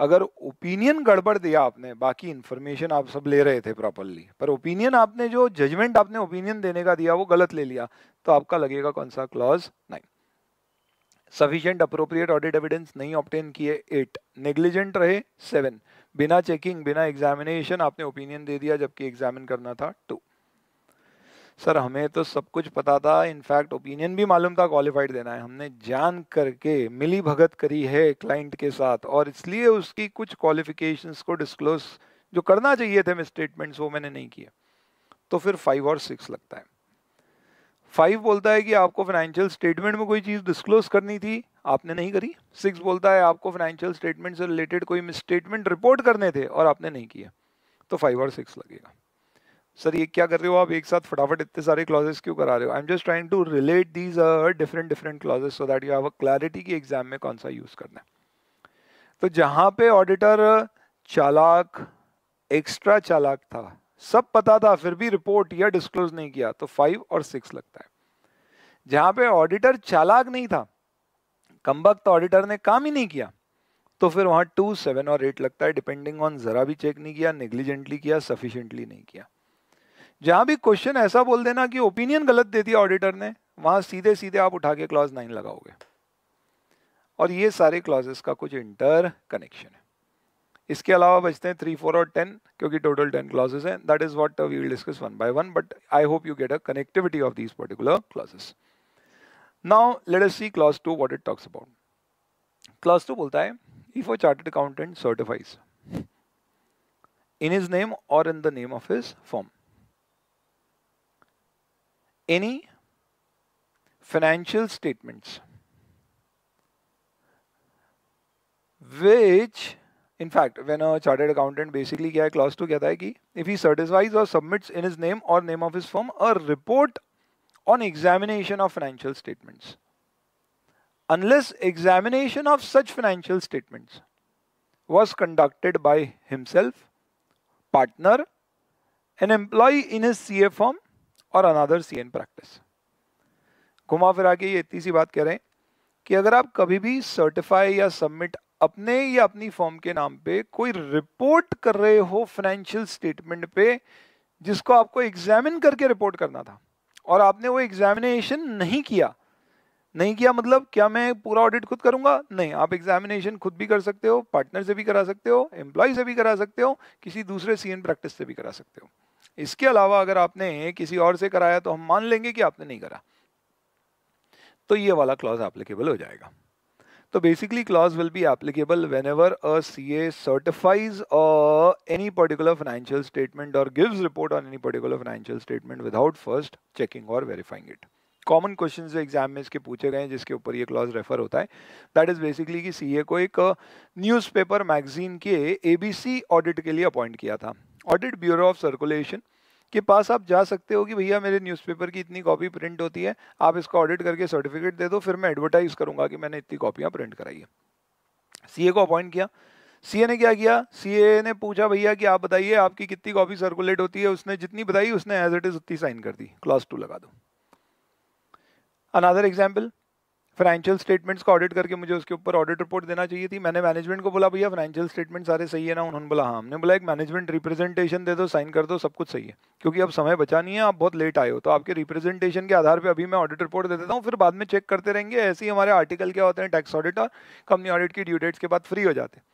Speaker 1: अगर ओपिनियन गड़बड़ दिया आपने बाकी इन्फॉर्मेशन आप सब ले रहे थे प्रॉपरली पर ओपिनियन आपने जो जजमेंट आपने ओपिनियन देने का दिया वो गलत ले लिया तो आपका लगेगा कौन सा clause nine sufficient appropriate audit evidence नहीं ऑप्टेन किए एट नेग्लिजेंट रहे सेवन बिना चेकिंग बिना एग्जामिनेशन आपने ओपिनियन दे दिया जबकि एग्जामिन करना था टू सर हमें तो सब कुछ पता था इनफैक्ट ओपिनियन भी मालूम था क्वालिफाइड देना है हमने जान करके मिली भगत करी है क्लाइंट के साथ और इसलिए उसकी कुछ क्वालिफिकेशंस को डिस्क्लोज जो करना चाहिए थे मैं स्टेटमेंट्स वो मैंने नहीं किया तो फिर फाइव और सिक्स लगता है फाइव बोलता है कि आपको फाइनेंशियल स्टेटमेंट में कोई चीज़ डिस्क्लोज करनी थी आपने नहीं करी सिक्स बोलता है आपको फाइनेंशियल स्टेटमेंट से रिलेटेड कोई मिसस्टेटमेंट रिपोर्ट करने थे और आपने नहीं किया तो फाइव और सिक्स लगेगा सर ये क्या कर रहे हो आप एक साथ फटाफट इतने सारे क्लॉजेस क्यों करा रहे हो I am just trying to relate these different different clauses so that you have a clarity की एग्जाम में कौन सा यूज करना है तो जहां पे ऑडिटर uh, चालाक एक्स्ट्रा चालाक था सब पता था फिर भी रिपोर्ट या डिस्क्लोज नहीं किया तो फाइव और सिक्स लगता है जहां पे ऑडिटर चालाक नहीं था वक्त ऑडिटर ने काम ही नहीं किया तो फिर वहां टू सेवन और एट लगता है डिपेंडिंग ऑन जरा भी चेक नहीं किया निग्लिजेंटली किया सफिशियंटली नहीं किया जहां भी क्वेश्चन ऐसा बोल देना कि ओपिनियन गलत दे दिया ऑडिटर ने वहां सीधे सीधे आप उठा के क्लॉज नाइन लगाओगे और ये सारे क्लॉजेस का कुछ इंटर कनेक्शन है इसके अलावा बचते हैं थ्री फोर और टेन क्योंकि टोटल टेन क्लॉजेस हैं that is what we will discuss one by one but I hope you get a connectivity of these particular clauses now let us see clause two what it talks about clause two बोलता है if a chartered accountant certifies in his name और in the name of his firm any financial statements which in fact when a chartered accountant basically kya clause 2 kehta hai ki if he certifies or submits in his name or name of his firm a report on examination of financial statements unless examination of such financial statements was conducted by himself partner an employee in his CA firm और अनादर सी एन प्रैक्टिस घुमा फिरा के ये इतनी सी बात कह रहे हैं कि अगर आप कभी भी सर्टिफाई या सबमिट अपने या अपनी फॉर्म के नाम पे कोई रिपोर्ट कर रहे हो फाइनेंशियल स्टेटमेंट पे जिसको आपको एग्जामिन करके रिपोर्ट करना था और आपने वो एग्जामिनेशन नहीं किया नहीं किया मतलब क्या मैं पूरा ऑडिट खुद करूंगा नहीं आप एग्जामिनेशन खुद भी कर सकते हो पार्टनर से भी करा सकते हो एम्प्लॉय से भी करा सकते हो किसी दूसरे सी प्रैक्टिस से भी करा सकते हो इसके अलावा अगर आपने किसी और से कराया तो हम मान लेंगे कि आपने नहीं करा तो ये वाला क्लॉज एप्लीकेबल हो जाएगा तो basically clause will be applicable whenever a C A certifies any particular financial statement or gives report on any particular financial statement without first checking और verifying it common question exam में इसके पूछे गए हैं जिसके ऊपर ये क्लॉज रेफर होता है दैट इज बेसिकली कि सीए को एक न्यूज़पेपर मैगजीन के एबीसी ऑडिट के लिए अपॉइंट किया था ऑडिट ब्यूरो ऑफ सर्कुलेशन के पास आप जा सकते हो कि भैया मेरे न्यूज़पेपर की इतनी कॉपी प्रिंट होती है आप इसका ऑडिट करके सर्टिफिकेट दे दो फिर मैं एडवर्टाइज करूंगा कि मैंने इतनी कॉपियाँ प्रिंट कराई है सी को अपॉइंट किया सी ने क्या किया सी ने पूछा भैया कि आप बताइए आपकी कितनी कॉपी सर्कुलेट होती है उसने जितनी बताई उसने एज इट इज़ उतनी साइन कर दी क्लास टू लगा दो अनदर एग्जाम्पल फाइनेंशियल स्टेटमेंट्स का ऑडिट करके मुझे उसके ऊपर ऑडिट रिपोर्ट देना चाहिए थी मैंने मैनेजमेंट को बोला भैया फाइनेंशियल स्टेटमेंट सारे सही है ना उन्होंने बोला हाँ हमने बोला एक मैनेजमेंट रिप्रेजेंटेशन दे दो साइन कर दो सब कुछ सही है क्योंकि अब समय बचा नहीं है आप बहुत लेट आए हो तो आपके रिप्रेजेंटेशन के आधार पर अभी मैं ऑडिट रिपोर्ट दे देता हूँ फिर बाद में चेक करते रहेंगे ऐसे ही हमारे आर्टिकल क्या होते हैं टैक्स ऑडिट और कंपनी ऑडिट की ड्यू डेट्स के बाद फ्री हो जाते हैं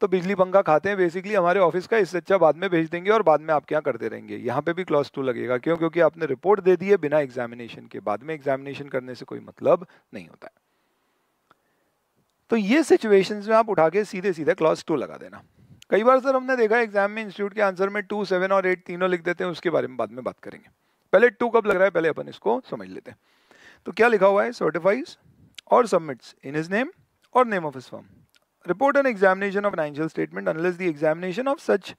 Speaker 1: तो बिजली पंखा खाते हैं बेसिकली हमारे ऑफिस का इससे अच्छा बाद में भेज देंगे और बाद में आप क्या करते रहेंगे यहाँ पे भी क्लॉस टू लगेगा क्यों क्योंकि आपने रिपोर्ट दे दी है बिना एग्जामिनेशन के बाद में एग्जामिनेशन करने से कोई मतलब नहीं होता है तो ये सिचुएशन में आप उठा के सीधे सीधे क्लॉस टू लगा देना कई बार सर हमने देखा एग्जाम में इंस्टीट्यूट के आंसर में टू सेवन और एट तीनों लिख देते हैं उसके बारे में बाद में बात करेंगे पहले टू कब लग रहा है पहले अपन इसको समझ लेते हैं तो क्या लिखा हुआ है सर्टिफाइज और सबमिट्स इन हिज नेम और name of his firm report an examination of financial statement unless the examination of such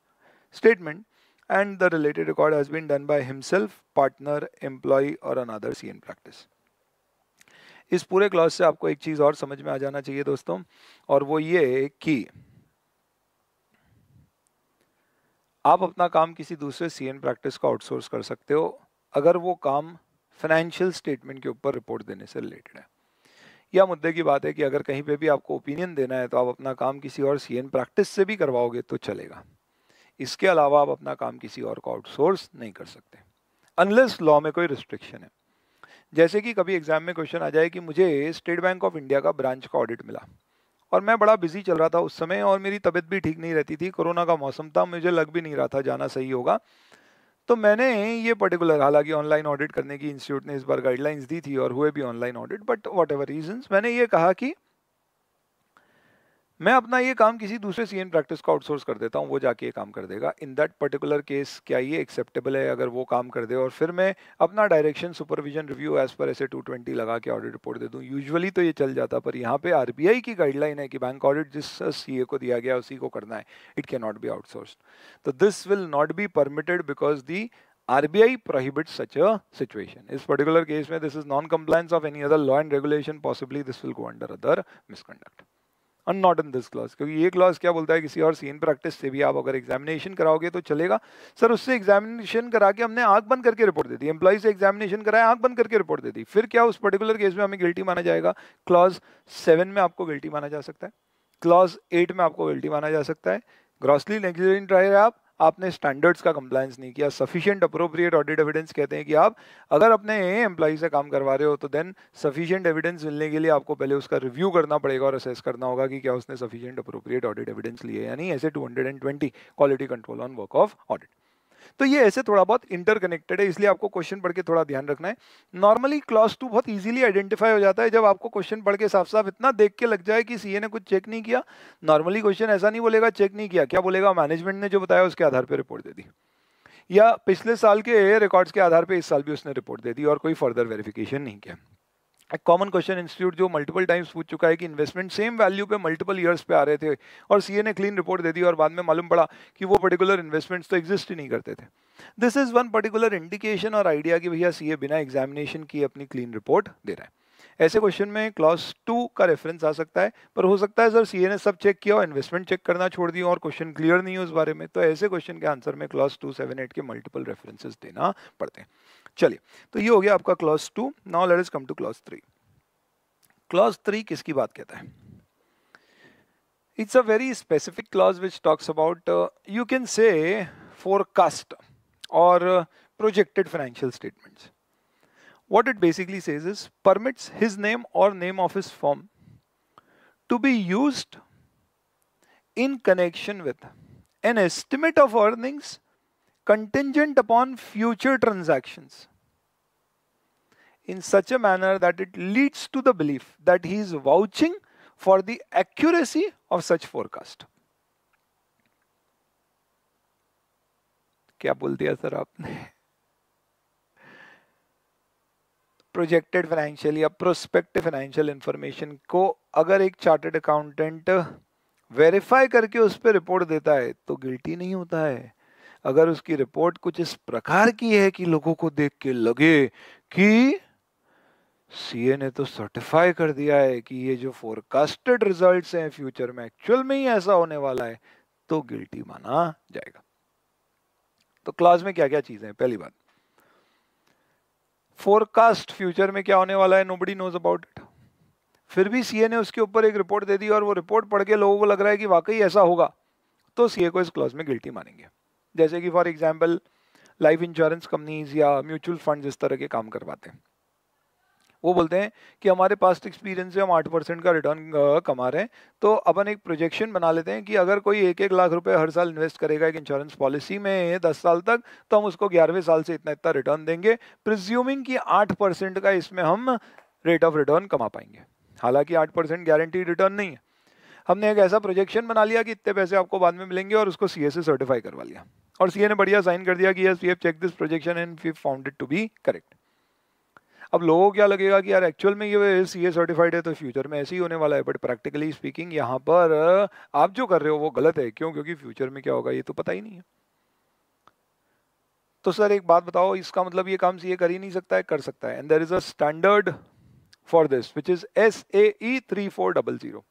Speaker 1: statement and the related record has been done by himself, partner, employee or another C practice. इस पूरे क्लॉज से आपको एक चीज़ और समझ में आ जाना चाहिए दोस्तों और वो ये कि आप अपना काम किसी दूसरे सी एन प्रैक्टिस को आउटसोर्स कर सकते हो अगर वो काम फाइनेंशियल स्टेटमेंट के ऊपर रिपोर्ट देने से रिलेटेड है या मुद्दे की बात है कि अगर कहीं पे भी आपको ओपिनियन देना है तो आप अपना काम किसी और सी प्रैक्टिस से भी करवाओगे तो चलेगा इसके अलावा आप अपना काम किसी और को आउटसोर्स नहीं कर सकते अनलेस लॉ में कोई रिस्ट्रिक्शन है जैसे कि कभी एग्जाम में क्वेश्चन आ जाए कि मुझे स्टेट बैंक ऑफ इंडिया का ब्रांच का ऑडिट मिला और मैं बड़ा बिजी चल रहा था उस समय और मेरी तबीयत भी ठीक नहीं रहती थी कोरोना का मौसम था मुझे लग भी नहीं रहा था जाना सही होगा तो मैंने ये पर्टिकुलर हालांकि ऑनलाइन ऑडिट करने की इंस्टीट्यूट ने इस बार गाइडलाइंस दी थी और हुए भी online audit but whatever reason मैंने ये कहा कि मैं अपना ये काम किसी दूसरे सी प्रैक्टिस को आउटसोर्स कर देता हूँ वो जाके ये काम कर देगा इन दैट पर्टिकुलर केस क्या ये एक्सेप्टेबल है अगर वो काम कर दे और फिर मैं अपना direction supervision review as per ऐसे 220 लगा के ऑडिट रिपोर्ट दे दूँ यूजुअली तो ये चल जाता पर यहाँ पे आर की गाइडलाइन है कि बैंक ऑडिट जिस सी को दिया गया उसी को करना है it can not be outsource तो this will not be permitted because the RBI prohibits such a situation. इस this particular case, this is non-compliance of any other law and regulation. Possibly, this will go under other misconduct. और नॉट इन दिस क्लास क्योंकि ये क्लास क्या बोलता है किसी और सीन प्रैक्टिस से भी आप अगर एग्जामिनेशन कराओगे तो चलेगा सर उससे एग्जामिनेशन करा के हमने आंख बंद करके रिपोर्ट दे दी एम्प्लॉज से एग्जामिनेशन कराया आंख बंद करके रिपोर्ट दे दी फिर क्या उस पर्टिकुलर केस में हमें गिल्टी माना जाएगा क्लॉज सेवन में आपको गिल्टी माना जा सकता है क्लॉज एट में आपको गिल्टी माना जा सकता है ग्रॉसली नेग्लिजेंट रहे आप आपने स्टैंडर्ड्स का कंप्लायंस नहीं किया सफिशियंट अप्रोप्रिएट ऑडिट एविडेंस कहते हैं कि आप अगर अपने एम्प्लॉय से काम करवा रहे हो तो देन सफिशियंट एविडेंस मिलने के लिए आपको पहले उसका रिव्यू करना पड़ेगा और असेस करना होगा कि क्या उसने सफिशियंट अप्रोप्रिएट ऑडिट एविडेंस लिए यानी ऐसे to quality control on work of audit तो ये ऐसे थोड़ा बहुत इंटरकनेक्टेड है इसलिए आपको क्वेश्चन पढ़ के थोड़ा ध्यान रखना है नॉर्मली क्लास टू बहुत इजीली आइडेंटिफाई हो जाता है जब आपको क्वेश्चन पढ़ के साफ साफ इतना देख के लग जाए कि सीए ने कुछ चेक नहीं किया नॉर्मली क्वेश्चन ऐसा नहीं बोलेगा चेक नहीं किया क्या बोलेगा मैनेजमेंट ने जो बताया उसके आधार पर रिपोर्ट दे दी या पिछले साल के रिकॉर्ड्स के आधार पर इस साल भी उसने रिपोर्ट दे दी और कोई फर्दर वेरिफिकेशन नहीं किया एक कॉमन क्वेश्चन इंस्टीट्यूट जो मल्टीपल टाइम्स पूछ चुका है कि इन्वेस्टमेंट सेम वैल्यू पे मल्टीपल ईयर्स पे आ रहे थे और सीए ने क्लीन रिपोर्ट दे दी और बाद में मालूम पड़ा कि वो पर्टिकुलर इन्वेस्टमेंट्स तो एग्जिस्ट ही नहीं करते थे this is one particular indication और आइडिया कि भैया सीए बिना एग्जामिनेशन की अपनी क्लीन रिपोर्ट दे रहा है ऐसे क्वेश्चन में क्लॉस टू का रेफरेंस आ सकता है पर हो सकता है सर सी ने सब चेक किया और इन्वेस्टमेंट चेक करना छोड़ दिया और क्वेश्चन क्लियर नहीं है उस बारे में तो ऐसे क्वेश्चन के आंसर में क्लॉस टू सेवन एट के मल्टीपल रेफरेंसेज देना पड़ते हैं चलिए तो ये हो गया आपका clause two now let is come to clause three class three किसकी बात कहता है it's a very specific clause which talks about you can say forecast और projected financial statements What it basically says is permits his name or name of his firm to be used in connection with an estimate of earnings contingent upon future transactions in such a manner that it leads to the belief that he is vouching for the accuracy of such forecast. क्या बोल दिया सर आपने प्रोजेक्टेड फाइनेंशियल या प्रोस्पेक्टिव फाइनेंशियल इन्फॉर्मेशन को अगर एक चार्टेड अकाउंटेंट वेरीफाई करके उस पर रिपोर्ट देता है तो गिल्टी नहीं होता है अगर उसकी रिपोर्ट कुछ इस प्रकार की है कि लोगों को देख के लगे कि सीए ने तो सर्टिफाई कर दिया है कि ये जो फोरकास्टेड रिजल्ट्स हैं फ्यूचर में एक्चुअल में ही ऐसा होने वाला है तो गिल्टी माना जाएगा तो क्लास में क्या क्या चीजें हैं पहली बात फोरकास्ट फ्यूचर में क्या होने वाला है नोबडी नोज अबाउट इट फिर भी सीए ने उसके ऊपर एक रिपोर्ट दे दी और वो रिपोर्ट पढ़ के लोगों को लग रहा है कि वाकई ऐसा होगा तो सीए को इस क्लॉज में गिल्टी मानेंगे जैसे कि for example life insurance companies या म्यूचुअल फंड इस तरह के काम करवाते हैं वो बोलते हैं कि हमारे पास्ट एक्सपीरियंस से हम आठ परसेंट का रिटर्न कमा रहे हैं तो अपन एक प्रोजेक्शन बना लेते हैं कि अगर कोई एक एक लाख रुपए हर साल इन्वेस्ट करेगा एक इंश्योरेंस पॉलिसी में दस साल तक तो हम उसको ग्यारहवें साल से इतना इतना रिटर्न देंगे प्रिज्यूमिंग कि आठ परसेंट का इसमें हम रेट ऑफ रिटर्न कमा पाएंगे हालांकि आठ परसेंट गारंटी रिटर्न नहीं है हमने एक ऐसा प्रोजेक्शन बना लिया कि इतने पैसे आपको बाद में मिलेंगे और उसको सी सर्टिफाई करवा लिया और सी ने बढ़िया साइन कर दिया कि yes we have check this projection and we found it to be correct अब लोगों को क्या लगेगा कि यार एक्चुअल में ये सी ए सर्टिफाइड है तो फ्यूचर में ऐसे ही होने वाला है बट प्रैक्टिकली स्पीकिंग यहाँ पर आप जो कर रहे हो वो गलत है क्यों क्योंकि फ्यूचर में क्या होगा ये तो पता ही नहीं है तो सर एक बात बताओ इसका मतलब ये काम सी ए कर ही नहीं सकता है कर सकता है and there is a standard for this which is S A three four double zero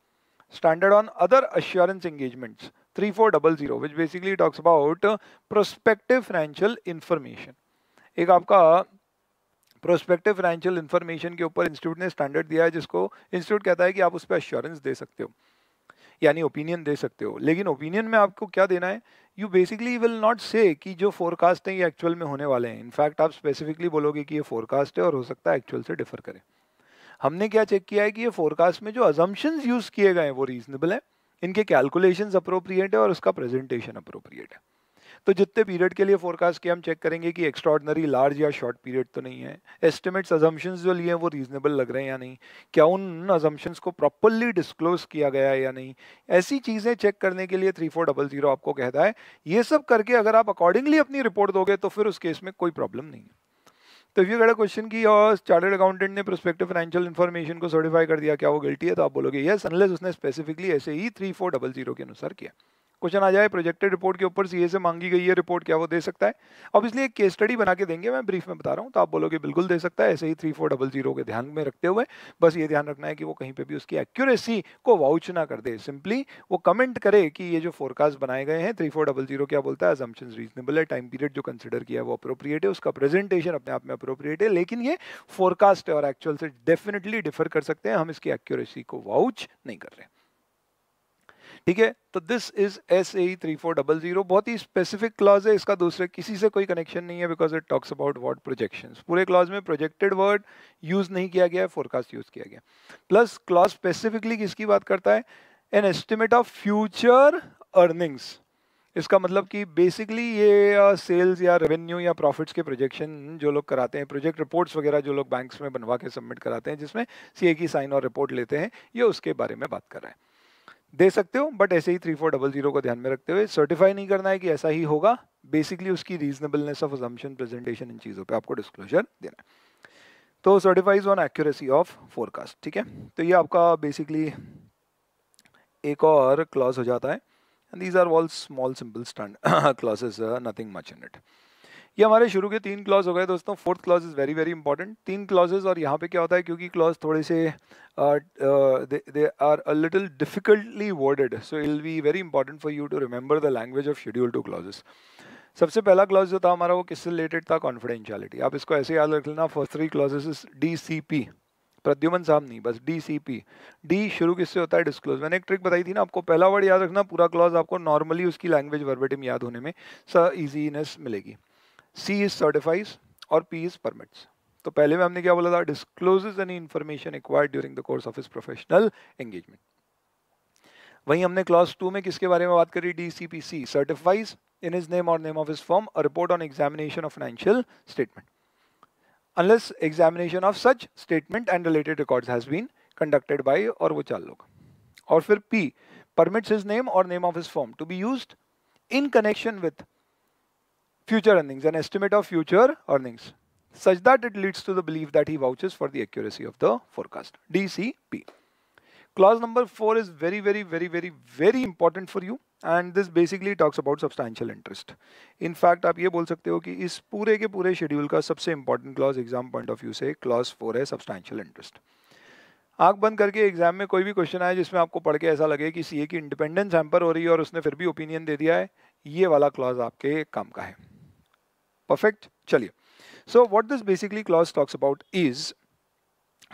Speaker 1: standard on other assurance engagements three four double zero which basically talks about prospective financial information एक आपका प्रोस्पेक्टिव फाइनेंशियल इन्फॉर्मेशन के ऊपर इंस्टीट्यूट ने स्टैंडर्ड दिया है जिसको इंस्टीट्यूट कहता है कि आप उस पर एश्योरेंस दे सकते हो यानी ओपिनियन दे सकते हो लेकिन ओपिनियन में आपको क्या देना है यू बेसिकली विल नॉट से कि जो फोरकास्ट है ये एक्चुअल में होने वाले हैं इनफैक्ट आप स्पेसिफिकली बोलोगे कि ये फोरकास्ट है और हो सकता है एक्चुअल से डिफर करें हमने क्या चेक किया है कि ये फोरकास्ट में जो अजम्पन्स यूज़ किए गए हैं वो रीजनेबल है इनके कैलकुलेशन अप्रोप्रिएट है और उसका प्रेजेंटेशन अप्रोप्रिएट है तो जितने पीरियड के लिए फोरकास्ट किया हम चेक करेंगे कि एक्स्ट्रॉडनरी लार्ज या शॉर्ट पीरियड तो नहीं है एस्टिमेट्स अजम्पन्स जो लिए हैं वो रीजनेबल लग रहे हैं या नहीं क्या उन अजम्पन्स को प्रॉपरली डिस्क्लोज किया गया है या नहीं ऐसी चीज़ें चेक करने के लिए थ्री फोर डबल जीरो आपको कहता है ये सब करके अगर आप अकॉर्डिंगली अपनी रिपोर्ट दोगे तो फिर उस केस में कोई प्रॉब्लम नहीं है तो ये गड़ा क्वेश्चन की और चार्टर्ड अकाउंटेंट ने प्रोस्पेक्टिव फाइनेंशियल इन्फॉर्मेशन को सर्टिफाई कर दिया क्या वो गिल्टी है तो आप बोलोगे यस अनलेस उसने स्पेसिफिकली ऐसे ही थ्री फोर डबल जीरो के अनुसार किया क्वेश्चन आ जाए प्रोजेक्टेड रिपोर्ट के ऊपर सीए से मांगी गई है रिपोर्ट क्या वो दे सकता है ऑब्वियसली एक केस स्टडी बना के देंगे मैं ब्रीफ में बता रहा हूँ तो आप बोलोगे बिल्कुल दे सकता है ऐसे ही थ्री फोर डबल जीरो के ध्यान में रखते हुए बस ये ध्यान रखना है कि वो कहीं पर भी उसकी एक्यूरेसी को वाउच ना कर दे सिंपली वो कमेंट करे कि ये जो फोरकास्ट बनाए गए हैं थ्री फोर डबल जीरो क्या बोलता है एजम्पन रीजनेबल है टाइम पीरियड जो कंसिडर किया है वो अप्रोप्रिएट है उसका प्रेजेंटेशन अपने आप में अप्रोप्रिएट है लेकिन ये फोरकास्ट है और एक्चुअल से डेफिनेटली डिफर कर सकते हैं हम इसकी एक्यूरेसी को वाउच नहीं कर रहे हैं ठीक है तो this is S A three four double zero बहुत ही स्पेसिफिक क्लॉज है इसका दूसरे किसी से कोई कनेक्शन नहीं है because it talks about word projection पूरे क्लॉज में प्रोजेक्टेड वर्ड यूज नहीं किया गया है फोरकास्ट यूज किया गया प्लस क्लॉज स्पेसिफिकली किसकी बात करता है an estimate of future earnings इसका मतलब कि बेसिकली ये सेल्स या रेवेन्यू या प्रॉफिट्स के प्रोजेक्शन जो लोग कराते हैं प्रोजेक्ट रिपोर्ट्स वगैरह जो लोग बैंक्स में बनवा के सबमिट कराते हैं जिसमें सीए की साइन और रिपोर्ट लेते हैं ये उसके बारे में बात कर रहा है दे सकते हो बट ऐसे ही थ्री फोर डबल जीरो को ध्यान में रखते हुए सर्टिफाई नहीं करना है कि ऐसा ही होगा बेसिकली उसकी रीजनेबलनेस ऑफ अजम्पन प्रेजेंटेशन इन चीज़ों पे आपको डिस्क्लोजर देना है तो certifies on accuracy of forecast ठीक है तो ये आपका बेसिकली एक और क्लॉज हो जाता है and these are all small simple stand clauses nothing much in it ये हमारे शुरू के तीन क्लॉज हो गए दोस्तों fourth clause is very very important तीन क्लॉजेज और यहाँ पे क्या होता है क्योंकि क्लॉज थोड़े से they are a little difficultly worded so it'll be very important for you to remember the language of schedule two clauses सबसे पहला क्लॉज जो था हमारा वो किससे रिलेटेड था कॉन्फिडेंशियलिटी आप इसको ऐसे याद रख लेना first three clauses is D C P Pradyuman साहब नहीं बस डी सी पी डी शुरू किससे होता है डिस्क्लोज मैंने एक ट्रिक बताई थी ना आपको पहला वर्ड याद रखना पूरा क्लॉज आपको नॉर्मली उसकी लैंग्वेज वर्बेटिम याद होने में स ईजीनेस मिलेगी सी इज सर्टिफाइज और पी इज परमिट्स तो पहले में हमने क्या बोला था discloses any information acquired during the course of his professional engagement वहीं हमने क्लास टू में किसके बारे में बात करी D C P C certifies in his name और name of his firm report on examination of financial statement unless examination of such statement and related records has been conducted by और वो चार लोग और फिर पी परमिट्स इज नेम और name of his firm to be use in connection with future earnings, an estimate of future earnings, such that it leads to the belief that he vouches for the accuracy of the forecast. DCP. Clause number 4 is very, very, very, very, very important for you. And this basically talks about substantial interest. In fact, आप ये बोल सकते हो कि इस पूरे के पूरे शेड्यूल का सबसे important clause exam point of view से क्लॉज फोर है सब्सटैंशियल इंटरेस्ट आंख बंद करके एग्जाम में कोई भी क्वेश्चन आए जिसमें आपको पढ़ के ऐसा लगे कि सीए की इंडिपेंडेंस हैम्पर हो रही है और उसने फिर भी ओपिनियन दे दिया है ये वाला क्लॉज आपके काम का है परफेक्ट चलिए so what this basically clause talks about is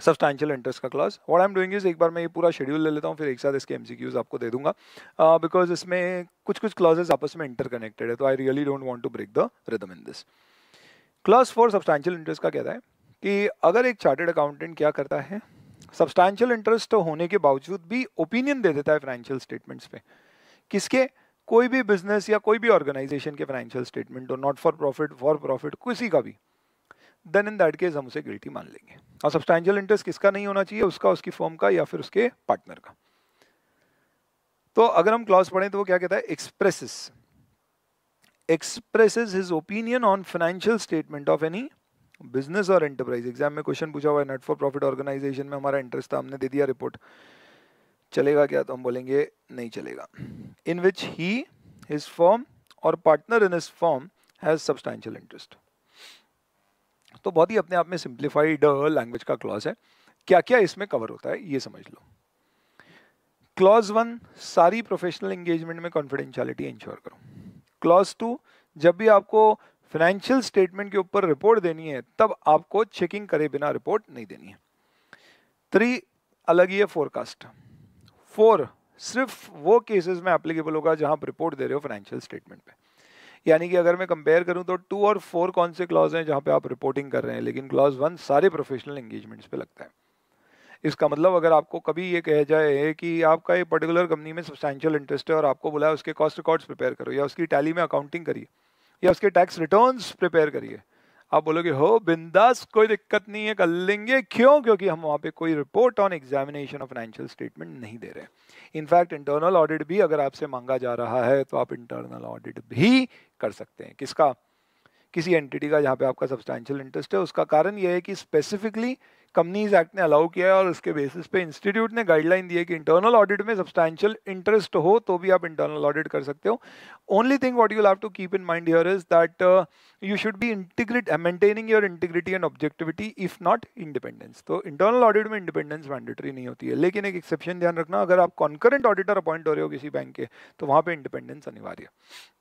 Speaker 1: substantial interest का clause what I am doing is एक बार मैं ये पूरा शेड्यूल ले लेता हूँ फिर एक साथ इसके एमसीक्यूज आपको दे दूंगा बिकॉज uh, इसमें कुछ कुछ क्लॉजेज आपस में इंटरकनेक्टेड है तो I really don't want to break the rhythm in this class for substantial interest का कहता है कि अगर एक चार्टेड अकाउंटेंट क्या करता है सब्सटैंशियल इंटरेस्ट होने के बावजूद भी ओपिनियन दे देता है फाइनेंशियल स्टेटमेंट्स पे किसके कोई भी बिजनेस या कोई भी ऑर्गेनाइजेशन के फाइनेंशियल स्टेटमेंट हो not for profit for profit किसी का भी देन इन दैट केस हम उसे गिल्टी मान लेंगे और सब्सटैंशियल इंटरेस्ट किसका नहीं होना चाहिए उसका उसकी फॉर्म का या फिर उसके पार्टनर का तो अगर हम क्लॉज पढ़ें तो वो क्या कहता है expresses expresses his opinion on financial statement of any business और एंटरप्राइज एग्जाम में क्वेश्चन पूछा हुआ है नॉट फॉर प्रॉफिट ऑर्गेनाइजेशन में हमारा इंटरेस्ट था हमने दे दिया रिपोर्ट चलेगा क्या तो हम बोलेंगे नहीं चलेगा in which he his firm और partner in his firm has substantial interest तो बहुत ही अपने आप में सिंप्लीफाइड लैंग्वेज uh, का क्लॉज है क्या क्या इसमें कवर होता है ये समझ लो क्लॉज वन सारी प्रोफेशनल एंगेजमेंट में कॉन्फिडेंशियलिटी इंश्योर करो क्लॉज टू जब भी आपको फाइनेंशियल स्टेटमेंट के ऊपर रिपोर्ट देनी है तब आपको चेकिंग करे बिना रिपोर्ट नहीं देनी है थ्री अलग ही है फोरकास्ट फोर सिर्फ वो केसेस में एप्लीकेबल होगा जहां आप रिपोर्ट दे रहे हो फाइनेंशियल स्टेटमेंट पे यानी कि अगर मैं कंपेयर करूं तो टू और फोर कौन से क्लॉज हैं जहां पे आप रिपोर्टिंग कर रहे हैं लेकिन क्लॉज वन सारे प्रोफेशनल एंगेजमेंट्स पे लगता है इसका मतलब अगर आपको कभी ये कह जाए कि आपका एक पर्टिकुलर कंपनी में सब्सटैंशियल इंटरेस्ट है और आपको बुलाया उसके कॉस्ट रिकॉर्ड्स प्रिपेयर करो या उसकी टैली में अकाउंटिंग करिए या उसके टैक्स रिटर्न्स प्रिपेयर करिए आप बोलोगे हो बिंदास कोई दिक्कत नहीं है कर लेंगे क्यों क्योंकि हम वहाँ पे कोई report on examination of financial statement नहीं दे रहे इनफैक्ट इंटरनल ऑडिट भी अगर आपसे मांगा जा रहा है तो आप इंटरनल ऑडिट भी कर सकते हैं किसका किसी एंटिटी का जहाँ पे आपका सब्सटैंशियल इंटरेस्ट है उसका कारण यह है कि स्पेसिफिकली कंपनीज एक्ट ने अलाउ किया है और उसके बेसिस पे इंस्टीट्यूट ने गाइडलाइन दी है कि इंटरनल ऑडिट में सब्सटैशियल इंटरेस्ट हो तो भी आप इंटरनल ऑडिट कर सकते हो only thing what you have to keep in mind here is that you should be integrity maintaining your integrity and objectivity if not independence तो इंटरनल ऑडिट में इंडिपेंडेंस मैंडेटरी नहीं होती है लेकिन एक एक्सेप्शन ध्यान रखना अगर आप कॉन्करेंट ऑडिटर अपॉइंट हो रहे हो किसी बैंक के तो वहाँ पर इंडिपेंडेंस अनिवार्य है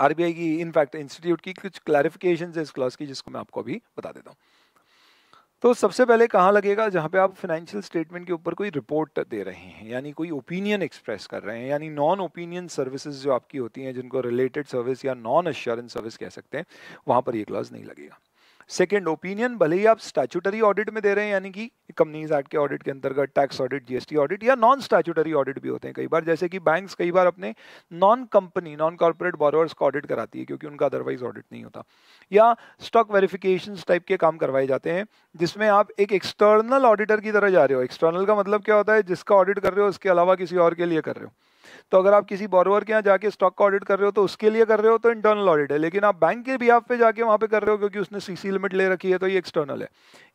Speaker 1: आरबीआई की इनफैक्ट इंस्टीट्यूट की कुछ क्लैरिफिकेशन है इस क्लास की जिसको मैं आपको अभी बता देता हूँ तो सबसे पहले कहाँ लगेगा जहाँ पे आप फाइनेंशियल स्टेटमेंट के ऊपर कोई रिपोर्ट दे रहे हैं यानी कोई ओपिनियन एक्सप्रेस कर रहे हैं यानी नॉन ओपिनियन सर्विसेज जो आपकी होती हैं जिनको रिलेटेड सर्विस या नॉन एश्योरेंस सर्विस कह सकते हैं वहाँ पर ये क्लास नहीं लगेगा सेकेंड ओपिनियन भले ही आप स्टैचुटरी ऑडिट में दे रहे हैं यानी कि कंपनीज एक्ट के ऑडिट के अंतर्गत टैक्स ऑडिट जीएसटी ऑडिट या नॉन स्टैचुटरी ऑडिट भी होते हैं कई बार जैसे कि बैंक्स कई बार अपने non company non corporate borrowers का ऑडिट कराती है क्योंकि उनका अदरवाइज ऑडिट नहीं होता या स्टॉक वेरिफिकेशन टाइप के काम करवाए जाते हैं जिसमें आप एक एक्सटर्नल ऑडिटर की तरह जा रहे हो एक्सटर्नल का मतलब क्या होता है जिसका ऑडिट कर रहे हो उसके अलावा किसी और के लिए कर रहे हो तो अगर आप किसी बॉरवर के यहाँ जाके स्टॉक का ऑडिट कर रहे हो तो उसके लिए कर रहे हो तो इंटरनल ऑडिट है लेकिन आप बैंक के भी आप पे जाके वहाँ पे कर रहे हो क्योंकि उसने सीसी लिमिट ले रखी है तो ये एक्सटर्नल है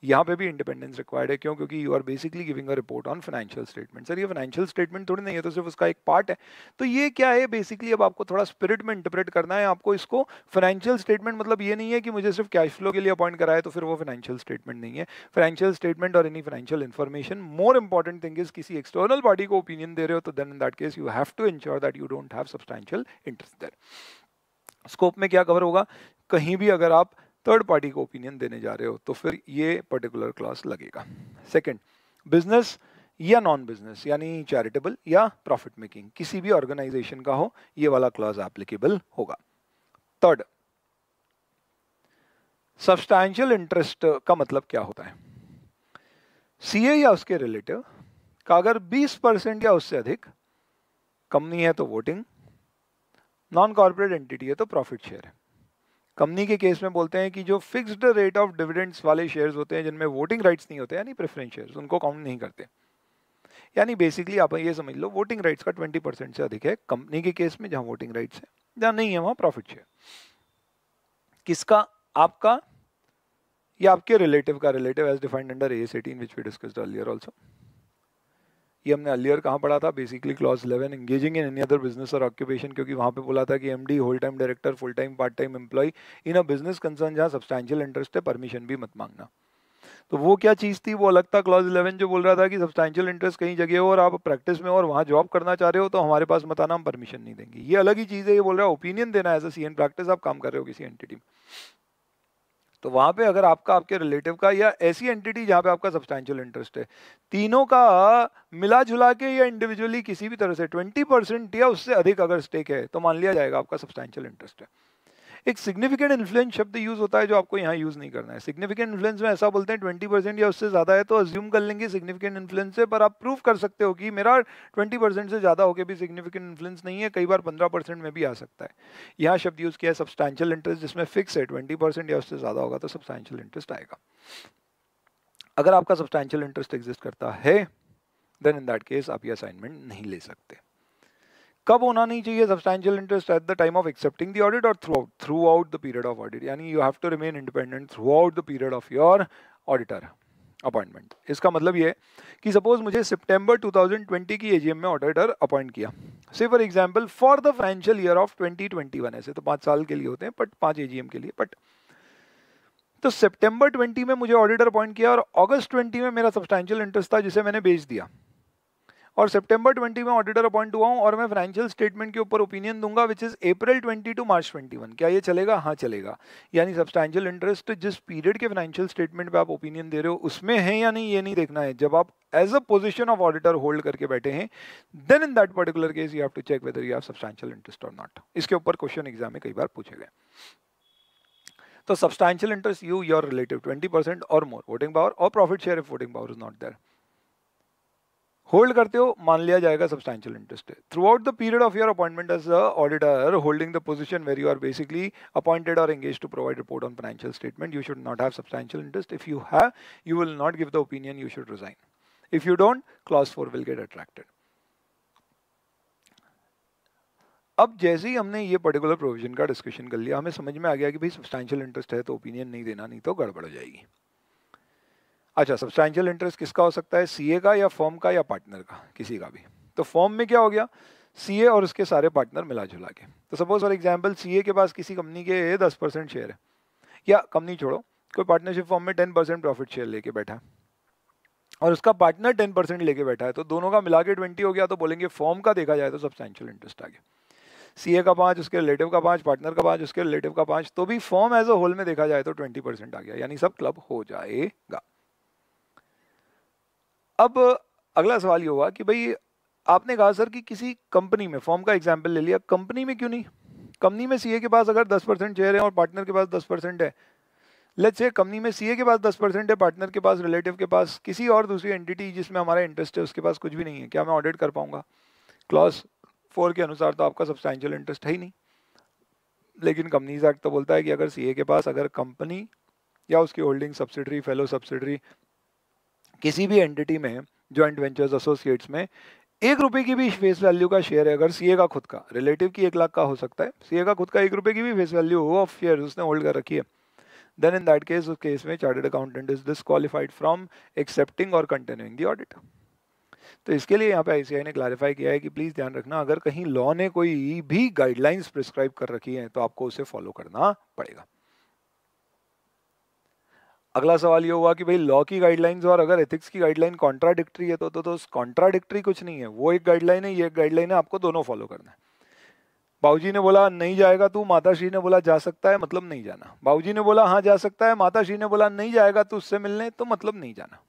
Speaker 1: यहाँ पे भी इंडिपेंडेंस रिक्वायर्ड है क्यों क्योंकि you are basically giving a report on financial statement sir ये फाइनेंशियल स्टेटमेंट थोड़ी नहीं है तो सिर्फ उसका एक पार्ट है तो ये क्या है बेसिकली अब आपको थोड़ा स्पिरिट में इंटरप्रेट करना है आपको इसको फाइनेंशियल स्टेटमेंट मतलब ये नहीं है कि मुझे सिर्फ कैश फ्लो के लिए अपॉइंट कराए तो फिर वो फाइनेंशियल स्टेटमेंट नहीं है फाइनेंशियल स्टेटमेंट और any financial information more important thing is किसी एक्सटर्नल पार्टी को ओपिनियन दे रहे हो तो then in that case you have to ensure that you don't have substantial interest there scope में क्या कवर होगा कहीं भी अगर आप थर्ड पार्टी को ओपिनियन देने जा रहे हो तो फिर ये पर्टिकुलर क्लास लगेगा सेकेंड बिजनेस या नॉन बिजनेस यानी चैरिटेबल या प्रॉफिट मेकिंग किसी भी ऑर्गेनाइजेशन का हो ये वाला क्लॉज एप्लीकेबल होगा थर्ड सब्सटैंशियल इंटरेस्ट का मतलब क्या होता है सीए या उसके रिलेटिव का अगर 20 परसेंट या उससे अधिक कंपनी है तो वोटिंग नॉन कॉर्पोरेट एंटिटी है तो प्रॉफिट शेयर है कंपनी के केस में बोलते हैं कि जो फिक्स्ड रेट ऑफ डिविडेंड्स वाले शेयर्स होते हैं जिनमें वोटिंग राइट्स नहीं होते यानी प्रेफरेंस शेयर्स उनको काउंट नहीं करते यानी बेसिकली आप ये समझ लो वोटिंग राइट्स का 20 परसेंट से अधिक है कंपनी के केस में जहां वोटिंग राइट्स है जहां नहीं है वहां प्रॉफिट शेयर किसका आपका या आपके रिलेटिव का relative as defined under A S eighteen which we discussed earlier also ये हमने अलियर कहाँ पढ़ा था basically clause eleven engaging in any other business और ऑक्यूपेशन क्योंकि वहाँ पे बोला था कि M D whole time director full time part time employ in a business concern जहाँ सब्सटैशियल इंटरेस्ट है परमिशन भी मत मांगना तो वो क्या चीज़ थी वो अलग था क्लॉज इलेवन जो बोल रहा था कि सब्सटैशियल इंटरेस्ट कहीं जगह हो और आप प्रैक्टिस में और वहाँ जॉब करना चाह रहे हो तो हमारे पास मत आना हम परमिशन नहीं देंगे ये अलग ही चीज़ है ये बोल रहा है ओपिनियन देना है as a C N practice आप काम कर रहे हो किसी एंटिटी में तो वहां पे अगर आपका आपके रिलेटिव का या ऐसी एंटिटी जहाँ पे आपका सब्सटैंशियल इंटरेस्ट है तीनों का मिला जुला के या इंडिविजुअली किसी भी तरह से 20 परसेंट या उससे अधिक अगर स्टेक है तो मान लिया जाएगा आपका सब्सटैंशियल इंटरेस्ट है एक सिग्निफिकेंट इन्फ्लुएंस शब्द यूज होता है जो आपको यहाँ यूज नहीं करना है सिग्निफिकेंट इन्फ्लुएंस में ऐसा बोलते हैं ट्वेंटी परसेंट या उससे ज्यादा है तो अज्यूम कर लेंगे सिग्निफिकेंट इन्फ्लुएंस से पर आप प्रूव कर सकते हो कि मेरा ट्वेंटी परसेंट से ज्यादा होकर भी सिग्निफिकेंट इन्फ्लुएंस नहीं है कई बार पंद्रह परसेंट में भी आ सकता है यहाँ शब्द यूज किया है सब्सटैंशियल इंटरेस्ट जिसमें फिक्स है ट्वेंटी परसेंट या उससे ज्यादा होगा तो सब्सटैंशियल इंटरेस्ट आएगा अगर आपका सब्सटैंशियल इंटरेस्ट एग्जिस्ट करता है देन इन दैट केस आप ये असाइनमेंट नहीं ले सकते कब होना नहीं चाहिए substantial interest at the time of accepting the audit और throughout throughout the period of audit यानी you have to remain independent throughout the period of your auditor appointment इसका मतलब ये है कि सपोज मुझे सितंबर 2020 की एजीएम में ऑडिटर अपॉइंट किया say for example for the financial year of 2021 ऐसे तो पाँच साल के लिए होते हैं बट पाँच एजीएम के लिए बट तो सितंबर 20 में मुझे ऑडिटर अपॉइंट किया और अगस्त 20 में, में मेरा सब्सटैंशियल इंटरेस्ट था जिसे मैंने बेच दिया और सितंबर 20 में ऑडिटर अपॉइंट हुआ हूँ और मैं फाइनेंशियल स्टेटमेंट के ऊपर ओपिनियन दूंगा विच इज अप्रैल 20 टू मार्च 21 क्या ये चलेगा हाँ चलेगा यानी सब्सटैंशियल इंटरेस्ट जिस पीरियड के फाइनेंशियल स्टेटमेंट पे आप ओपिनियन दे रहे हो उसमें है या नहीं ये नहीं देखना है जब आप as a position of auditor hold करके बैठे हैं then in that particular case you have to check whether you substantial interest or not इसके ऊपर क्वेश्चन एग्जाम में कई बार पूछे गए तो substantial interest you your relative twenty or more voting power or profit share if voting power is not there hold करते हो मान लिया जाएगा substantial interest throughout the period of your appointment as auditor holding the position where you are basically appointed or engage to provide report on financial statement you should not have substantial interest if you have you will not give the opinion you should resign if you don't clause four will get attracted अब जैसे ही हमने ये पर्टिकुलर प्रोविजन का डिस्कशन कर लिया हमें समझ में आ गया कि भाई सब्सटैंशियल इंटरेस्ट है तो ओपिनियन नहीं देना नहीं तो गड़बड़ हो जाएगी अच्छा सब्सटैंशियल इंटरेस्ट किसका हो सकता है सीए का या फॉर्म का या पार्टनर का किसी का भी तो फॉर्म में क्या हो गया सी और उसके सारे पार्टनर मिला जुला के तो सपोज फॉर एग्जाम्पल सी के पास किसी कंपनी के दस परसेंट शेयर है या कंपनी छोड़ो कोई पार्टनरशिप फॉर्म में टेन परसेंट प्रॉफिट शेयर लेके बैठा है और उसका पार्टनर टेन परसेंट लेके बैठा है तो दोनों का मिला के ट्वेंटी हो गया तो बोलेंगे फॉर्म का देखा जाए तो सब्सटैंशियल इंटरेस्ट आ गया सी का पाँच उसके रिलेटिव का पाँच पार्टनर का पाँच उसके रिलेटिव का पाँच तो भी फॉर्म एज अ होल में देखा जाए तो ट्वेंटी परसेंट आ गया यानी सब क्लब हो जाएगा अब अगला सवाल ये हुआ कि भाई आपने कहा सर कि किसी कंपनी में फॉर्म का एग्जाम्पल ले लिया कंपनी में क्यों नहीं कंपनी में सीए के पास अगर 10 परसेंट शेयर है और पार्टनर के पास 10 परसेंट है लेट्स से कंपनी में सीए के पास 10 परसेंट है पार्टनर के पास रिलेटिव के पास किसी और दूसरी एंटिटी जिसमें हमारा इंटरेस्ट है उसके पास कुछ भी नहीं है क्या मैं ऑडिट कर पाऊंगा क्लास फोर के अनुसार तो आपका सब्सटैंशियल इंटरेस्ट है ही नहीं लेकिन कंपनीज एक्ट तो बोलता है कि अगर सी के पास अगर कंपनी या उसकी होल्डिंग सब्सिडरी फेलो सब्सिडरी किसी भी एंटिटी में ज्वाइंट वेंचर्स एसोसिएट्स में एक रुपये की भी फेस वैल्यू का शेयर है अगर सीए का खुद का रिलेटिव की एक लाख का हो सकता है सीए का खुद का एक रुपये की भी फेस वैल्यू हो ऑफ शेयर उसने होल्ड कर रखी है देन इन दैट केस उस केस में chartered accountant is disqualified from accepting or continuing the audit तो इसके लिए यहाँ पे आईसीआई ने क्लैरिफाई किया है कि प्लीज़ ध्यान रखना अगर कहीं लॉ ने कोई भी गाइडलाइंस प्रिस्क्राइब कर रखी है तो आपको उसे फॉलो करना पड़ेगा अगला सवाल ये हुआ कि भाई लॉ की गाइडलाइंस और अगर एथिक्स की गाइडलाइन कॉन्ट्राडिक्ट्री है तो तो, तो कॉन्ट्राडिक्ट्री कुछ नहीं है वो एक गाइडलाइन है ये एक गाइडलाइन है आपको दोनों फॉलो करना है बाबूजी ने बोला नहीं जाएगा तू माताश्री ने बोला जा सकता है मतलब नहीं जाना बाबूजी ने बोला हाँ जा सकता है माता श्री ने बोला नहीं जाएगा तू उससे मिलने तो मतलब नहीं जाना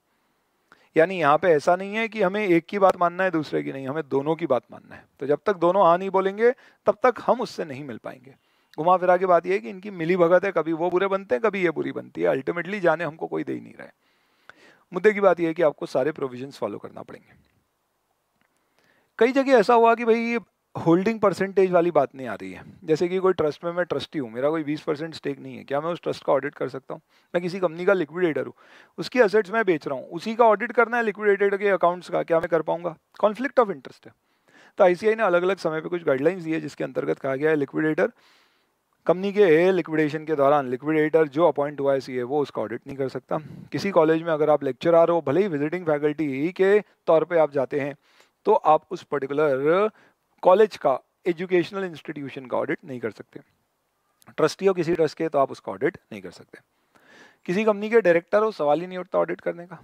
Speaker 1: यानी यहाँ पे ऐसा नहीं है कि हमें एक की बात मानना है दूसरे की नहीं हमें दोनों की बात मानना है तो जब तक दोनों हाँ नहीं बोलेंगे तब तक हम उससे नहीं मिल पाएंगे घुमा फिरा के बात यह है कि इनकी मिली भगत है कभी वो बुरे बनते हैं कभी ये बुरी बनती है अल्टीमेटली जाने हमको कोई दे ही नहीं रहा है मुद्दे की बात यह है कि आपको सारे प्रोविजन फॉलो करना पड़ेंगे कई जगह ऐसा हुआ कि भाई ये होल्डिंग परसेंटेज वाली बात नहीं आ रही है जैसे कि कोई ट्रस्ट में मैं ट्रस्टी हूँ मेरा कोई बीस परसेंट स्टेक नहीं है क्या मैं उस ट्रस्ट का ऑडिट कर सकता हूँ मैं किसी कंपनी का लिक्विडेटर हूँ उसकी असेट्स मैं बेच रहा हूँ उसी का ऑडिट करना है लिक्विडेटर के अकाउंट्स का क्या मैं कर पाऊंगा कॉन्फ्लिक्ट ऑफ इंटरेस्ट है तो आईसीआई ने अलग अलग समय पर कुछ गाइडलाइंस दी है जिसके अंतर्गत कहा गया है लिक्विडेटर कंपनी के लिक्विडेशन के दौरान लिक्विडेटर जो अपॉइंट हुआ है सी वो उसका ऑडिट नहीं कर सकता किसी कॉलेज में अगर आप लेक्चर आ रहे हो भले ही विजिटिंग फैकल्टी के तौर पे आप जाते हैं तो आप उस पर्टिकुलर कॉलेज का एजुकेशनल इंस्टीट्यूशन का ऑडिट नहीं कर सकते ट्रस्टी हो किसी ट्रस्ट के तो आप उसका ऑडिट नहीं कर सकते किसी कंपनी के डायरेक्टर हो सवाल ही नहीं उठता ऑडिट करने का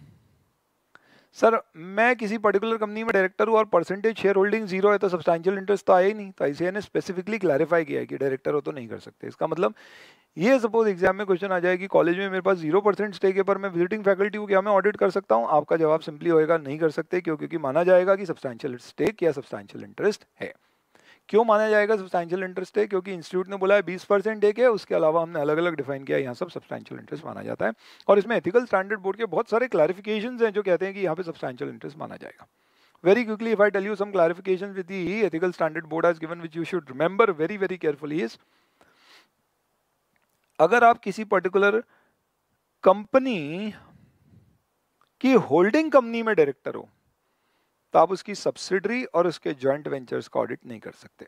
Speaker 1: सर मैं किसी पर्टिकुलर कंपनी में डायरेक्टर हूँ और परसेंटेज शेयर होल्डिंग जीरो है तो सब्सटैंशियल इंटरेस्ट तो आया ही नहीं तो आई ने स्पेसिफिकली क्लैरिफाई किया है कि डायरेक्टर हो तो नहीं कर सकते इसका मतलब ये सपोज एग्जाम में क्वेश्चन आ जाए कि कॉलेज में मेरे पास जीरो परसेंट स्टेक है पर मैं विजिटिंग फैकल्टी हूँ क्या मैं ऑडिट कर सकता हूँ आपका जवाब सिंपली होएगा नहीं कर सकते क्यों क्योंकि माना जाएगा कि सब्सटैंशियल स्टेक या सब्सटैंशियल इंटरेस्ट है क्यों माना जाएगा सब्सटैंशियल इंटरेस्ट है क्योंकि इंस्टीट्यूट ने बोला है बीस परसेंट टेक है उसके अलावा हमने अलग अलग डिफाइन किया यहाँ सब सब्सटैंशियल इंटरेस्ट माना जाता है और इसमें एथिकल स्टैंडर्ड बोर्ड के बहुत सारे क्लैरिफिकेशन हैं जो कहते हैं कि यहाँ पे सब्सटैंशियल इंटरेस्ट माना जाएगा very quickly if i tell you some clarifications with the ethical standard board has given which you should remember very very carefully is अगर आप किसी पर्टिकुलर कंपनी की होल्डिंग कंपनी में डायरेक्टर हो तो आप उसकी सब्सिडरी और उसके ज्वाइंट वेंचर्स का ऑडिट नहीं कर सकते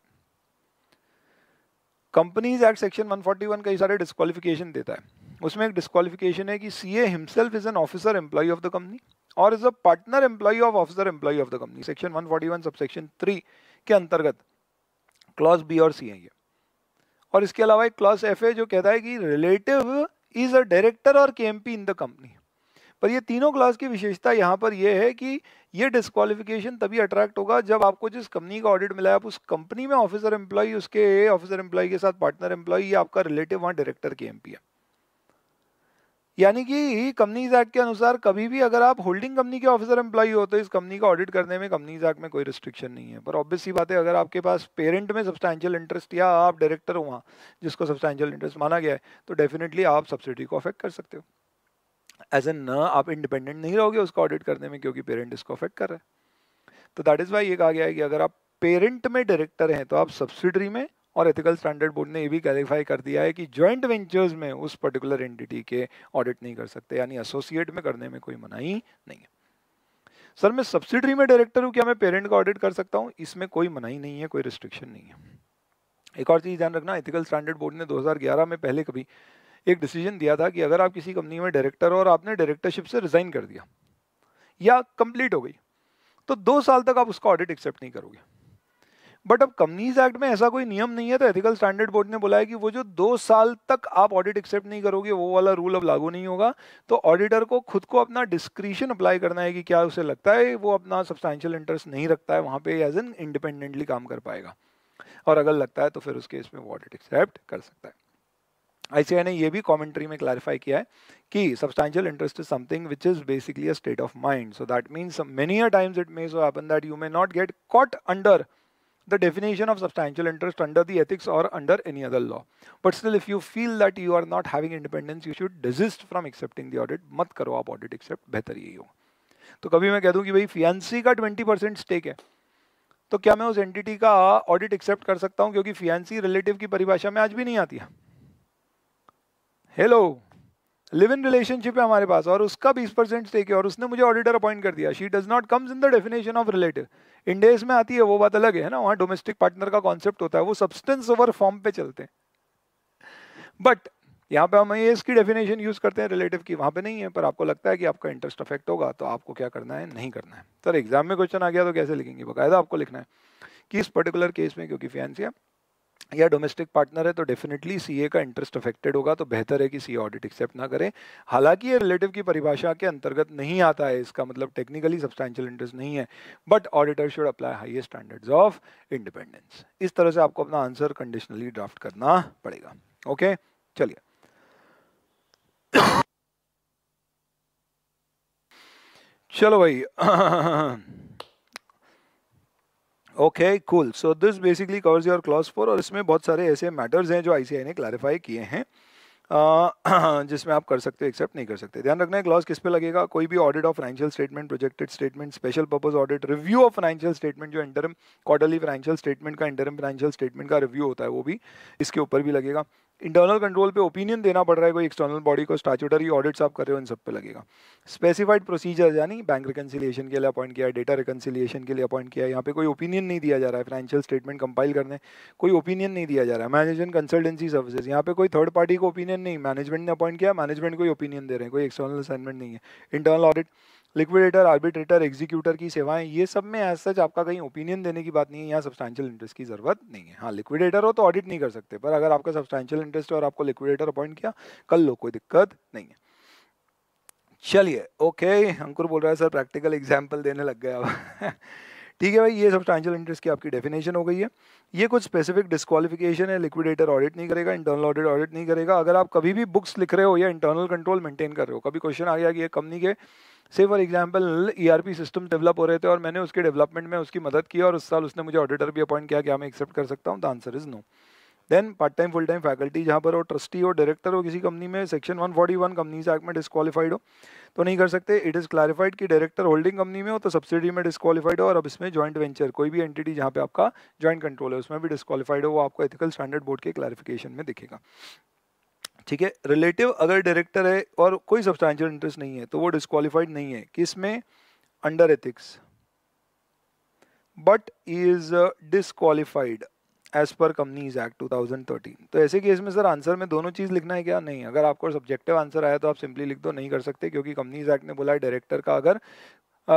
Speaker 1: कंपनीज एक्ट सेक्शन 141 कई सारे डिस्कालिफिकेशन देता है उसमें एक डिस्कालिफिकेशन है कि C A himself is an officer employ of the company or is a partner employ of officer employ of the company section 141 sub section three के अंतर्गत क्लॉज बी और सी है ये और इसके अलावा एक क्लॉज एफ ए जो कहता है कि relative is a director or K M P in the company पर ये तीनों क्लास की विशेषता यहाँ पर यह है कि ये डिस्कालिफिकेशन तभी अट्रैक्ट होगा जब आपको जिस कंपनी का ऑडिट मिला है आप उस कंपनी में ऑफिसर एम्प्लॉय उसके ऑफिसर एम्प्लॉय के साथ पार्टनर एम्प्लॉय या आपका रिलेटिव वहाँ डायरेक्टर के एम है यानी कि कंपनीज एक्ट के अनुसार कभी भी अगर आप होल्डिंग कंपनी के ऑफिसर एम्प्लॉय हो तो इस कंपनी का ऑडिट करने में कंपनीज एक्ट में कोई रिस्ट्रिक्शन नहीं है पर ऑब्वियस सी बात है अगर आपके पास पेरेंट में सब्सटैंशियल इंटरेस्ट या आप डायरेक्टर हो वहाँ जिसको सब्सटैंशियल इंटरेस्ट माना गया है तो डेफिनेटली आप सब्सिडी को अफेक्ट कर सकते हो एज एन न आप इंडिपेंडेंट नहीं रहोगे उसको ऑडिट करने में क्योंकि पेरेंट इसको अफेक्ट कर रहा है तो दैट इज़ वाई ये कहा गया है कि अगर आप पेरेंट में डायरेक्टर हैं तो आप सब्सिडरी में और एथिकल स्टैंडर्ड बोर्ड ने ये भी क्लैरिफाई कर दिया है कि जॉइंट वेंचर्स में उस पर्टिकुलर एंटिटी के ऑडिट नहीं कर सकते यानी एसोसिएट में करने में कोई मनाही नहीं है सर मैं सब्सिडरी में डायरेक्टर हूँ क्या मैं पेरेंट का ऑडिट कर सकता हूँ इसमें कोई मनाही नहीं है कोई रिस्ट्रिक्शन नहीं है एक और चीज़ ध्यान रखना एथिकल स्टैंडर्ड बोर्ड ने 2011 में पहले कभी एक डिसीजन दिया था कि अगर आप किसी कंपनी में डायरेक्टर हो और आपने डायरेक्टरशिप से रिज़ाइन कर दिया या कंप्लीट हो गई तो दो साल तक आप उसका ऑडिट एक्सेप्ट नहीं करोगे बट अब कंपनीज एक्ट में ऐसा कोई नियम नहीं है तो एथिकल स्टैंडर्ड बोर्ड ने बोला है कि वो जो दो साल तक आप ऑडिट एक्सेप्ट नहीं करोगे वो वाला रूल अब लागू नहीं होगा तो ऑडिटर को खुद को अपना डिस्क्रिशन अप्लाई करना है कि क्या उसे लगता है वो अपना सब्सटैंशियल इंटरेस्ट नहीं रखता है वहाँ पे एज एन इंडिपेंडेंटली काम कर पाएगा और अगर लगता है तो फिर उस केस में वो ऑडिट एक्सेप्ट कर सकता है आईसीआई ने यह भी कमेंट्री में क्लैरिफाई किया है कि substantial interest is something which is basically a state of mind so that means many a times it may so happen that you may not get caught under the definition of substantial interest under the ethics or under any other law but still if you feel that you are not having independence you should desist from accepting the audit मत करो आप ऑडिट एक्सेप्ट बेहतर यही हो तो कभी मैं कह दूं कि भाई फियांसी का ट्वेंटी परसेंट स्टेक है तो क्या मैं उस एंटिटी का ऑडिट एक्सेप्ट कर सकता हूं क्योंकि फियांसी रिलेटिव की परिभाषा में आज भी नहीं आती है हेलो लिव इन रिलेशनशिप है हमारे पास और उसका बीस परसेंट स्टेक है और उसने मुझे ऑडिटर अपॉइंट कर दिया she does not comes in the definition of relative इंडेस में आती है वो बात अलग है ना वहाँ डोमेस्टिक पार्टनर का कॉन्सेप्ट होता है वो सब्सटेंस ओवर फॉर्म पे चलते हैं बट यहाँ पे हम ये इसकी डेफिनेशन यूज करते हैं रिलेटिव की वहाँ पे नहीं है पर आपको लगता है कि आपका इंटरेस्ट अफेक्ट होगा तो आपको क्या करना है नहीं करना है सर एग्जाम में क्वेश्चन आ गया तो कैसे लिखेंगे बाकायदा आपको लिखना है कि इस पर्टिकुलर केस में क्योंकि फैंस है या डोमेस्टिक पार्टनर है तो डेफिनेटली सीए का इंटरेस्ट अफेक्टेड होगा तो बेहतर है कि सीए ऑडिट एक्सेप्ट ना करें हालांकि ये रिलेटिव की परिभाषा के अंतर्गत नहीं आता है इसका मतलब टेक्निकली सब्सटैंशियल इंटरेस्ट नहीं है but auditor should apply highest standards of independence इस तरह से आपको अपना आंसर कंडीशनली ड्राफ्ट करना पड़ेगा ओके चलिए चलो भाई okay cool so this basically covers your clause four और इसमें बहुत सारे ऐसे मैटर्स हैं जो आईसीआई ने क्लैरिफाई किए हैं जिसमें आप कर सकते हो एक्सेप्ट नहीं कर सकते ध्यान रखना है क्लॉज किस पे लगेगा कोई भी audit of financial statement projected statement special purpose audit review of financial statement जो इंटरम क्वार्टरली फाइनेंशियल स्टेटमेंट का इंटरम फाइनेंशियल स्टेटमेंट का रिव्यू होता है वो भी इसके ऊपर भी लगेगा इंटरनल कंट्रोल पे ओपिनियन देना पड़ रहा है कोई एक्सटर्नल बॉडी को स्टैचुटरी ऑडिट्स आप कर रहे हो इन सब पे लगेगा स्पेसिफाइड प्रोसीजर यानी बैंक रिकन्सिलिएशन के लिए अपॉइंट किया डेटा रिकन्सिलिएशन के लिए अपॉइंट किया यहाँ पे कोई ओपिनियन नहीं दिया जा रहा है फाइनेंशियल स्टेटमेंट कंपाइल करने कोई ओपिनियन नहीं दिया जा रहा है मैनेजमेंट कंसल्टेंसी सर्विसेज यहाँ पे कोई थर्ड पार्टी को ओपिनियन नहीं मैनेजमेंट ने अपॉइंट किया मैनेजमेंट कोई ओपिनियन दे रहे हैं कोई एक्सटर्नल असाइनमेंट नहीं है internal audit liquidator arbitrator executor की सेवाएं ये सब में एज सच आपका कहीं ओपिनियन देने की बात नहीं है यहाँ सब्सटैंशियल इंटरेस्ट की जरूरत नहीं है हाँ लिक्विडेटर हो तो ऑडिट नहीं कर सकते पर अगर आपका सब्सटैंशियल इंटरेस्ट है और आपको लिक्विडेटर अपॉइंट किया कल लोग कोई दिक्कत नहीं है चलिए ओके अंकुर बोल रहा है सर प्रैक्टिकल एग्जाम्पल देने लग गया ठीक है भाई ये सब्सटैंशियल इंटरेस्ट की आपकी डेफिनेशन हो गई है ये कुछ स्पेसिफिक डिस्कालिफिकेशन है लिक्विडेटर ऑडिट नहीं करेगा इंटरनल ऑडिट ऑडिट नहीं करेगा अगर आप कभी भी बुक्स लिख रहे हो या इंटरनल कंट्रोल मेंटेन कर रहे हो कभी क्वेश्चन आ गया कि ये कंपनी के से for example e system develop हो रहे थे और मैंने उसके डेवलपमेंट में उसकी मदद की और उस साल उसने मुझे ऑडिटर भी अपॉइंट किया कि मैं एक्सेप्ट कर सकता हूँ the answer is no then part time full time faculty जहाँ पर हो ट्रस्टी हो डायरेक्टर हो किसी कंपनी में सेक्शन 141 कंपनीज एक्ट में डिस्कालीफाइड हो तो नहीं कर सकते इट इज़ क्लैरिफाइड कि डायरेक्टर होल्डिंग कंपनी में हो तो सब्सिडी में डिस्कालीफाइड हो और अब इसमें जॉइंट वेंचर कोई भी एंटिटी जहाँ पे आपका जॉइंट कंट्रोल है उसमें भी डिस्कालीफाइड हो वो आपको एथिकल स्टैंडर्ड बोर्ड के क्लैरिफिकेशन में दिखेगा ठीक है रिलेटिव अगर डायरेक्टर है और कोई सब्सटैंशियल इंटरेस्ट नहीं है तो वो डिस्कालीफाइड नहीं है किस में under ethics but is disqualified as per companies act 2013 तो ऐसे केस में सर आंसर में दोनों चीज़ लिखना है क्या नहीं अगर आपको सब्जेक्टिव आंसर आया तो आप सिंपली लिख दो नहीं कर सकते क्योंकि कंपनीज एक्ट ने बोला है डायरेक्टर का अगर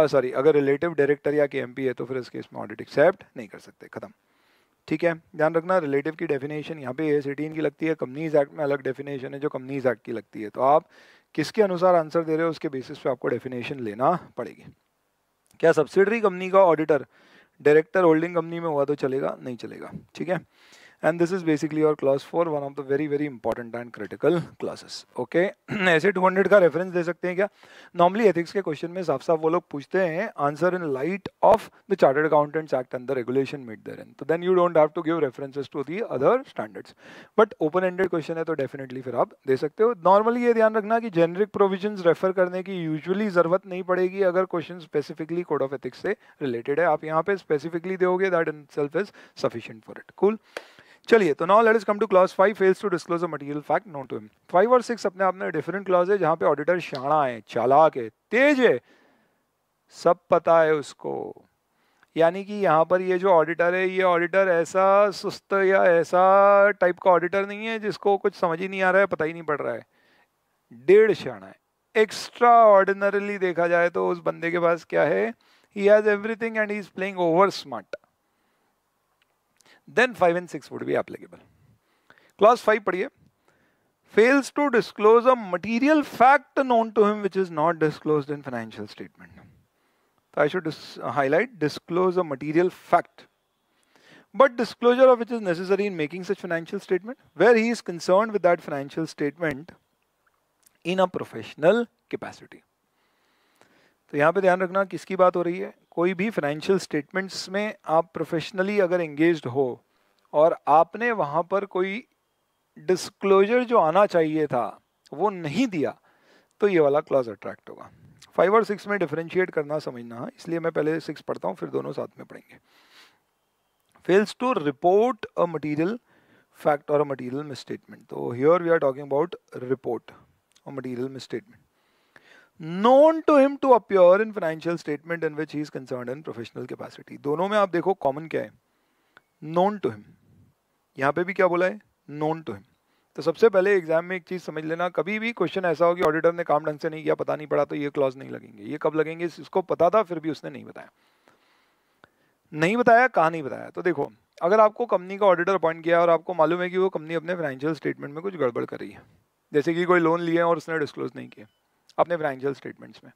Speaker 1: सॉरी अगर रिलेटिव डायरेक्टर या के है तो फिर इस केस में ऑडिट एक्सेप्ट नहीं कर सकते खत्म ठीक है ध्यान रखना रिलेटिव की डेफिनेशन यहाँ पे ए एटीन की लगती है कंपनीज एक्ट में अलग डेफिनेशन है जो कंपनीज एक्ट की लगती है तो आप किसके अनुसार आंसर दे रहे हो उसके बेसिस पे आपको डेफिनेशन लेना पड़ेगी क्या सब्सिडरी कंपनी का ऑडिटर डायरेक्टर होल्डिंग कंपनी में हुआ तो चलेगा नहीं चलेगा ठीक है and this is basically your class 4 one of the very very important and critical classes okay ऐसे 200 का रेफरेंस दे सकते हैं क्या नॉर्मली एथिक्स के क्वेश्चन में साफ साफ वो लोग पूछते हैं answer in light of the chartered accountants act and the regulation made thereto then you don't have to give references to the other standards but open ended question है तो डेफिनेटली फिर आप दे सकते हो नॉर्मली ये ध्यान रखना कि जेनरिक प्रोविजन रेफर करने की यूजुअली जरूरत नहीं पड़ेगी अगर question specifically code of ethics से रिलेटेड है आप यहाँ पे स्पेसिफिकली दोगे that in self is sufficient for it cool cool. चलिए तो now let is come to clause five fails to disclose a material fact known to him five और सिक्स अपने आप में डिफरेंट क्लॉज है जहां पे ऑडिटर शाणा है चालाक है तेज है सब पता है उसको यानी कि यहाँ पर ये जो ऑडिटर है ये ऑडिटर ऐसा सुस्त या ऐसा टाइप का ऑडिटर नहीं है जिसको कुछ समझ ही नहीं आ रहा है पता ही नहीं पड़ रहा है डेढ़ शाणा है एक्स्ट्रा ऑर्डिनरली देखा जाए तो उस बंदे के पास क्या है he has everything and he is playing over smart then 5 and 6 would be applicable. Clause 5 padhiye. Fails to disclose a material fact known to him which is not disclosed in financial statement. So I should dis highlight disclose a material fact. But disclosure of which is necessary in making such financial statement, where he is concerned with that financial statement in a professional capacity. तो यहाँ पे ध्यान रखना किसकी बात हो रही है कोई भी फाइनेंशियल स्टेटमेंट्स में आप प्रोफेशनली अगर एंगेज हो और आपने वहाँ पर कोई डिस्क्लोजर जो आना चाहिए था वो नहीं दिया तो ये वाला क्लॉज अट्रैक्ट होगा फाइव और सिक्स में डिफ्रेंशिएट करना समझना है इसलिए मैं पहले सिक्स पढ़ता हूँ फिर दोनों साथ में पढ़ेंगे fails to report a material fact or a material mis statement तो here we are talking about report a material mis statement known to him to appear in financial statement in which he is concern in professional capacity दोनों में आप देखो कॉमन क्या है नोन टू हिम यहाँ पे भी क्या बोला है नोन टू हिम तो सबसे पहले एग्जाम में एक चीज़ समझ लेना कभी भी क्वेश्चन ऐसा हो कि ऑडिटर ने काम ढंग से नहीं किया पता नहीं पड़ा तो ये क्लॉज नहीं लगेंगे ये कब लगेंगे इसको पता था फिर भी उसने नहीं बताया नहीं बताया कहाँ नहीं बताया तो देखो अगर आपको कंपनी का ऑडिटर अपॉइंट किया और आपको मालूम है कि वो कंपनी अपने फाइनेंशियल स्टेटमेंट में कुछ गड़बड़ कर रही है जैसे कि कोई लोन है और उसने डिस्क्लोज नहीं किया अपने फाइनेंशियल स्टेटमेंट्स में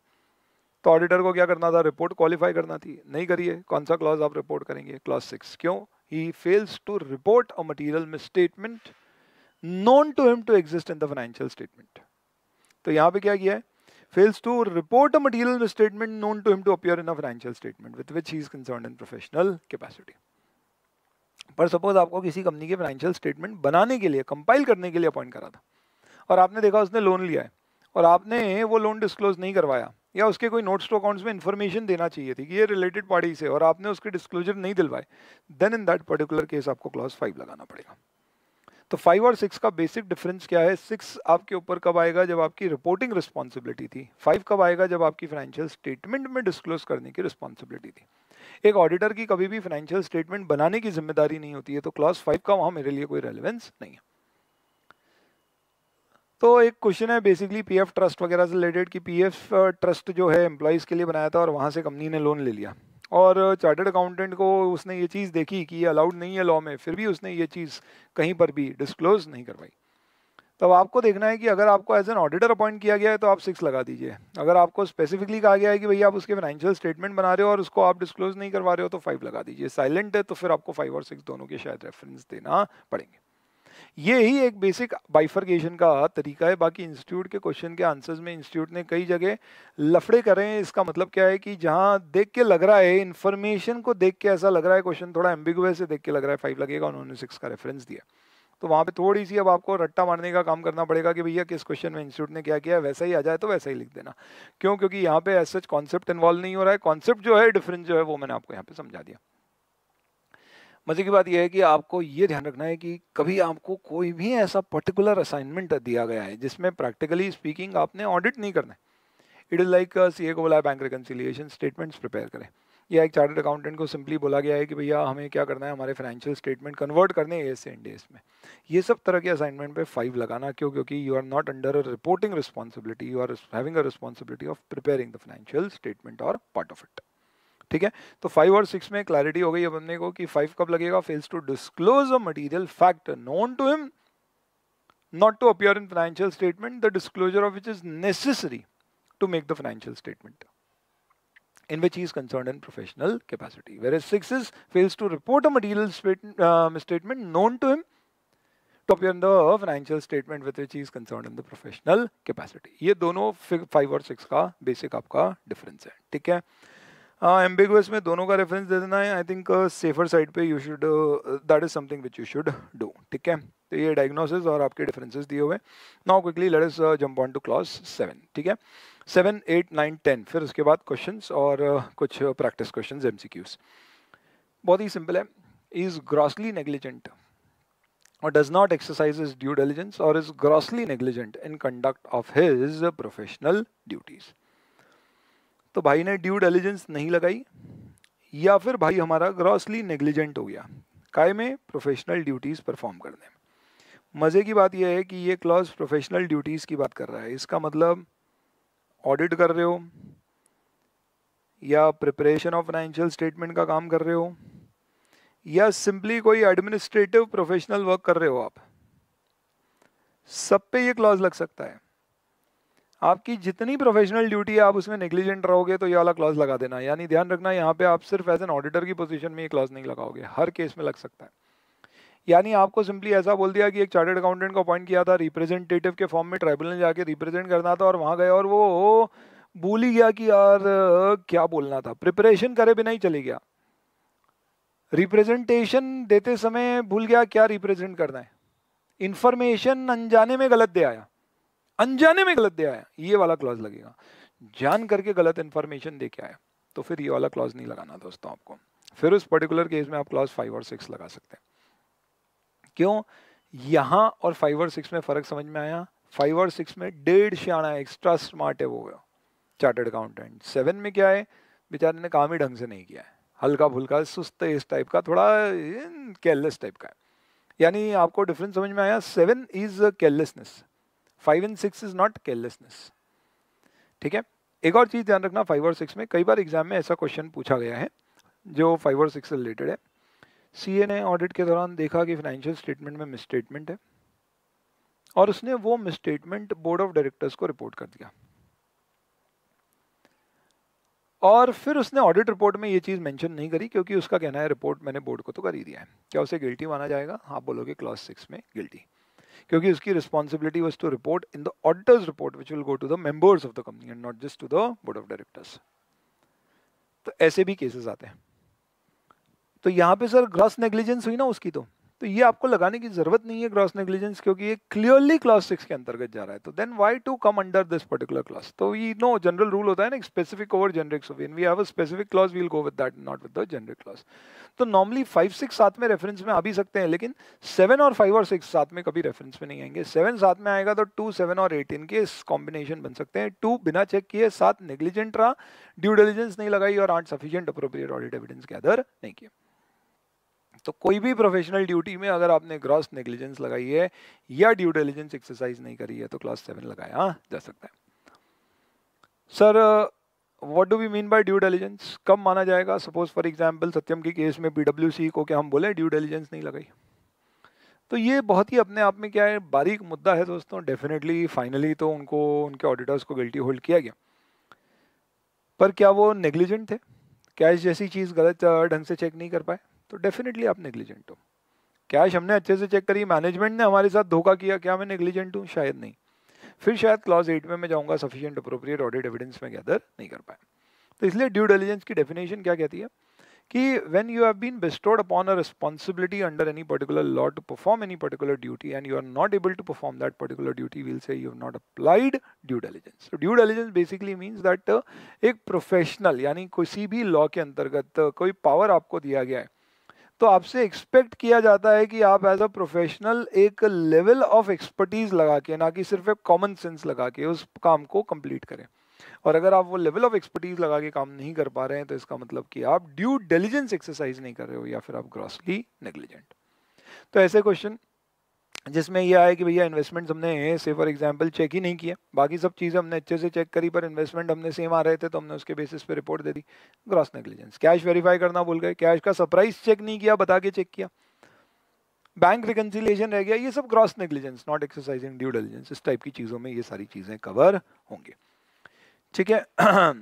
Speaker 1: तो ऑडिटर को क्या करना था रिपोर्ट क्वालिफाई करना थी नहीं करिए कौन सा क्लॉज आप रिपोर्ट करेंगे क्लॉज सिक्स क्यों he fails to report a material mis statement known to him to exist in the financial statement तो यहाँ पे क्या किया है fails to report a material misstatement known to him to appear in a financial statement with which he is concerned in professional capacity. पर सपोज आपको किसी कंपनी के फाइनेंशियल स्टेटमेंट बनाने के लिए कंपाइल करने के लिए अपॉइंट करा था और आपने देखा उसने लोन लिया है और आपने वो लोन डिस्क्लोज नहीं करवाया या उसके कोई नोट्स टू अकाउंट्स में इन्फॉर्मेशन देना चाहिए थी कि ये रिलेटेड पार्टी से और आपने उसके डिस्क्लोजर नहीं दिलवाए then in that particular case आपको क्लॉज फाइव लगाना पड़ेगा तो फाइव और सिक्स का बेसिक डिफरेंस क्या है सिक्स आपके ऊपर कब आएगा जब आपकी रिपोर्टिंग रिस्पॉन्सिबिलिटी थी फाइव कब आएगा जब आपकी फाइनेंशियल स्टेटमेंट में डिस्क्लोज करने की रिस्पॉन्सिबिलिटी थी एक ऑडिटर की कभी भी फाइनेंशियल स्टेटमेंट बनाने की जिम्मेदारी नहीं होती है तो क्लास फाइव का वहाँ मेरे लिए कोई रेलिवेंस नहीं है तो एक क्वेश्चन है बेसिकली पीएफ ट्रस्ट वगैरह से रिलेटेड कि पीएफ ट्रस्ट uh, जो है एम्प्लॉयज़ के लिए बनाया था और वहाँ से कंपनी ने लोन ले लिया और चार्टर्ड uh, अकाउंटेंट को उसने ये चीज़ देखी कि ये अलाउड नहीं है लॉ में फिर भी उसने ये चीज़ कहीं पर भी डिस्क्लोज नहीं करवाई तब आपको देखना है कि अगर आपको एज एन ऑडिटर अपॉइंट किया गया है तो आप सिक्स लगा दीजिए अगर आपको स्पेसिफिकली कहा गया है कि भैया आप उसके फाइनेंशियल स्टेटमेंट बना रहे हो और उसको आप डिस्क्लोज नहीं करवा रहे हो तो फाइव लगा दीजिए साइलेंट है तो फिर आपको फाइव और सिक्स दोनों के शायद रेफरेंस देना पड़ेंगे ये ही एक बेसिक बाइफर्गेशन का तरीका है बाकी इंस्टीट्यूट के क्वेश्चन के आंसर्स में इंस्टीट्यूट ने कई जगह लफड़े करे हैं इसका मतलब क्या है कि जहाँ देख के लग रहा है इन्फॉर्मेशन को देख के ऐसा लग रहा है क्वेश्चन थोड़ा एम्बिगुअस से देख के लग रहा है फाइव लगेगा उन्होंने सिक्स का रेफरेंस दिया तो वहाँ पे थोड़ी सी अब आपको रट्टा मारने का काम करना पड़ेगा कि भैया किस क्वेश्चन में इंस्टीट्यूट ने क्या किया वैसा ही आ जाए तो वैसा ही लिख देना क्यों क्योंकि यहाँ पे ऐसा सच कॉन्सेप्ट इन्वॉल्व नहीं हो रहा है कॉन्सेप्ट जो है डिफरेंस जो है वो मैंने आपको यहाँ पे समझा दिया मजे की बात यह है कि आपको ये ध्यान रखना है कि कभी आपको कोई भी ऐसा पर्टिकुलर असाइनमेंट दिया गया है जिसमें प्रैक्टिकली स्पीकिंग आपने ऑडिट नहीं करना है it is like C A को बोला बैंक रिकन्सिलियेशन स्टेटमेंट्स प्रिपेयर करें या एक चार्टर्ड अकाउंटेंट को सिंपली बोला गया है कि भैया हमें क्या करना है हमारे फाइनेंशियल स्टेटमेंट कन्वर्ट करने हैं एस एंड एस में ये सब तरह के असाइनमेंट पे फाइव लगाना क्यों क्योंकि you are not under a reporting responsibility you are having a responsibility of preparing the financial statement or part of it ठीक है तो फाइव और सिक्स में क्लैरिटी हो गई अब हमने को कि फाइव कब लगेगा fails to disclose a material fact known to him not to appear in financial statement the disclosure of which is necessary to make the financial statement in which he is concerned in professional capacity. Whereas 6 is fails to report a material uh, statement known to him to appear in the financial statement with which he is concerned in the professional capacity. ये दोनों 5 और 6 का basic आपका difference है. ठीक है? एम्बिगस हाँ, में दोनों का रेफरेंस दे देना है आई थिंक सेफर साइड पे you should that is something which you should do ठीक है तो ये डायग्नोसिस और आपके डिफरेंसेस दिए हुए now quickly let us jump on to class seven ठीक है सेवन एट नाइन टेन फिर उसके बाद क्वेश्चन और uh, कुछ प्रैक्टिस क्वेश्चन एम बहुत ही सिंपल है is grossly negligent or does not exercise is due diligence or is grossly negligent in conduct of his professional duties तो भाई ने ड्यू डेलिजेंस नहीं लगाई या फिर भाई हमारा ग्रॉसली नेग्लिजेंट हो गया काय में प्रोफेशनल ड्यूटीज़ परफॉर्म करने में मज़े की बात यह है कि ये क्लॉज प्रोफेशनल ड्यूटीज़ की बात कर रहा है इसका मतलब ऑडिट कर रहे हो या प्रिपरेशन ऑफ फाइनेंशियल स्टेटमेंट का काम कर रहे हो या सिंपली कोई एडमिनिस्ट्रेटिव प्रोफेशनल वर्क कर रहे हो आप सब पे ये क्लॉज लग सकता है आपकी जितनी प्रोफेशनल ड्यूटी है आप उसमें नेग्लिजेंट रहोगे तो ये वाला क्लॉज लगा देना यानी ध्यान रखना यहाँ पे आप सिर्फ एज एन ऑडिटर की पोजीशन में ये क्लॉज नहीं लगाओगे हर केस में लग सकता है यानी आपको सिंपली ऐसा बोल दिया कि एक चार्टर्ड अकाउंटेंट को अपॉइंट किया था रिप्रेजेंटेटिव के फॉर्म में ट्राइब्यूनल जाके रिप्रेजेंट करना था और वहाँ गए और वो भूल ही गया कि यार क्या बोलना था प्रिपरेशन करे बिना ही चले गया रिप्रेजेंटेशन देते समय भूल गया क्या रिप्रेजेंट करना है इन्फॉर्मेशन अनजाने में गलत दे आया अनजाने में गलत दे आया ये वाला क्लॉज लगेगा जान करके गलत इन्फॉर्मेशन दे के आया तो फिर ये वाला क्लॉज नहीं लगाना दोस्तों आपको फिर उस पर्टिकुलर केस में आप क्लॉज फाइव और सिक्स लगा सकते हैं क्यों यहाँ और फाइव और सिक्स में फ़र्क समझ में आया फाइव और सिक्स में डेढ़ सियाणा एक्स्ट्रा स्मार्ट है वो चार्टर्ड अकाउंटेंट सेवन में क्या है बेचारे ने काम ही ढंग से नहीं किया है हल्का फुल्का सुस्त इस टाइप का थोड़ा केयरलेस hmm, टाइप का है यानी आपको डिफरेंस समझ में आया seven is carelessness five and six is not carelessness ठीक है एक और चीज़ ध्यान रखना फाइव और सिक्स में कई बार एग्जाम में ऐसा क्वेश्चन पूछा गया है जो फाइव और सिक्स से रिलेटेड है सी ने ऑडिट के दौरान देखा कि फाइनेंशियल स्टेटमेंट में मिसस्टेटमेंट है और उसने वो मिसस्टेटमेंट बोर्ड ऑफ डायरेक्टर्स को रिपोर्ट कर दिया और फिर उसने ऑडिट रिपोर्ट में ये चीज़ मेंशन नहीं करी क्योंकि उसका कहना है रिपोर्ट मैंने बोर्ड को तो कर ही दिया है क्या उसे गिल्टी माना जाएगा आप बोलोगे क्लास सिक्स में गिल्टी क्योंकि उसकी responsibility was to report in the auditor's report which will go to the members of the company and not just to the board of directors तो ऐसे भी केसेस आते हैं तो यहां पे सर ग्रॉस नेग्लिजेंस हुई ना उसकी तो तो ये आपको लगाने की जरूरत नहीं है ग्रॉस नेग्लिजेंस क्योंकि ये क्लियरली क्लास सिक्स के अंतर्गत जा रहा है तो then why to come under this particular class तो वी नो जनरल रूल होता है ना specific over generic we have a specific class we'll go with that not with the generic class तो नॉर्मली फाइव सिक्स साथ में रेफरेंस में आ भी सकते हैं लेकिन सेवन और फाइव और सिक्स साथ में कभी रेफरेंस में नहीं आएंगे सेवन साथ में आएगा तो टू सेवन और एटीन के कॉम्बिनेशन बन सकते हैं टू बिना चेक किए साथ नेग्लिजेंट रहा ड्यू डिलीजेंस नहीं लगाई और आठ sufficient appropriate audit evidence gather नहीं किया तो कोई भी प्रोफेशनल ड्यूटी में अगर आपने ग्रॉस नेग्लिजेंस लगाई है या ड्यू डिलीजेंस एक्सरसाइज नहीं करी है तो क्लास सेवन लगाया हाँ जा सकता है sir what do we mean by due diligence कब माना जाएगा सपोज फॉर एग्जाम्पल सत्यम के केस में सी को क्या हम बोले ड्यू डिलीजेंस नहीं लगाई तो ये बहुत ही अपने आप में क्या है बारीक मुद्दा है दोस्तों डेफिनेटली फाइनली तो उनको उनके ऑडिटर्स को गिल्टी होल्ड किया गया पर क्या वो नेग्लिजेंट थे कैश जैसी चीज़ गलत ढंग से चेक नहीं कर पाए तो डेफिनेटली आप नेग्लिजेंट हो कैश हमने अच्छे से चेक करी मैनेजमेंट ने हमारे साथ धोखा किया क्या मैं नेग्लिजेंट हूँ शायद नहीं फिर शायद क्लॉज एट में मैं जाऊँगा सफिशियंट अप्रोप्रिएट ऑडिट एविडेंस में गैदर नहीं कर पाए तो इसलिए ड्यू डेलिजेंस की डेफिनेशन क्या कहती है कि when you have been bestowed upon a responsibility under any particular law to perform any particular duty and you are not able to perform that particular duty will say you have not applied due तो due diligence basically means that एक प्रोफेशनल यानी किसी भी लॉ के अंतर्गत uh, कोई पावर आपको दिया गया है तो आपसे एक्सपेक्ट किया जाता है कि आप एज अ प्रोफेशनल एक लेवल ऑफ एक्सपर्टीज लगा के ना कि सिर्फ एक कॉमन सेंस लगा के उस काम को कंप्लीट करें और अगर आप वो लेवल ऑफ एक्सपर्टीज लगा के काम नहीं कर पा रहे हैं तो इसका मतलब कि आप ड्यू डेलिजेंस एक्सरसाइज नहीं कर रहे हो या फिर आप ग्रॉसली नेग्लिजेंट तो ऐसे क्वेश्चन जिसमें यह आया कि भैया इन्वेस्टमेंट हमने से फॉर एग्जांपल चेक ही नहीं किया बाकी सब चीज़ें हमने अच्छे से चेक करी पर इन्वेस्टमेंट हमने सेम आ रहे थे तो हमने उसके बेसिस पे रिपोर्ट दे दी ग्रॉस नेग्लिजेंस कैश वेरीफाई करना भूल गए कैश का सरप्राइज चेक नहीं किया बता के चेक किया बैंक रिकन्सिलेशन रह गया ये सब gross negligence not exercising due diligence इस टाइप की चीज़ों में ये सारी चीज़ें कवर होंगे ठीक है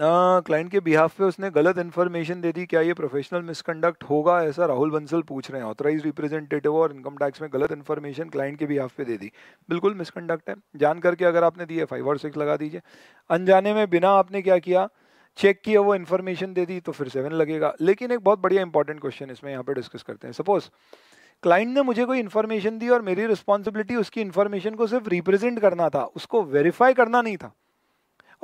Speaker 1: क्लाइंट के बिहाफ पे उसने गलत इन्फॉर्मेशन दे दी क्या ये प्रोफेशनल मिसकंडक्ट होगा ऐसा राहुल बंसल पूछ रहे हैं ऑथराइज रिप्रेजेंटेटिव और इनकम टैक्स में गलत इन्फॉर्मेशन क्लाइंट के बिहाफ पे दे दी बिल्कुल मिसकंडक्ट है जान करके अगर आपने दिए फाइव और सिक्स लगा दीजिए अनजाने में बिना आपने क्या किया चेक किया वो इन्फॉर्मेशन दे दी तो फिर सेवन लगेगा लेकिन एक बहुत बढ़िया इंपॉर्टेंट क्वेश्चन इसमें यहाँ पे डिस्कस करते हैं सपोज क्लाइंट ने मुझे कोई इन्फॉर्मेशन दी और मेरी रिस्पॉन्सिबिलिटी उसकी इन्फॉर्मेशन को सिर्फ रिप्रेजेंट करना था उसको वेरीफाई करना नहीं था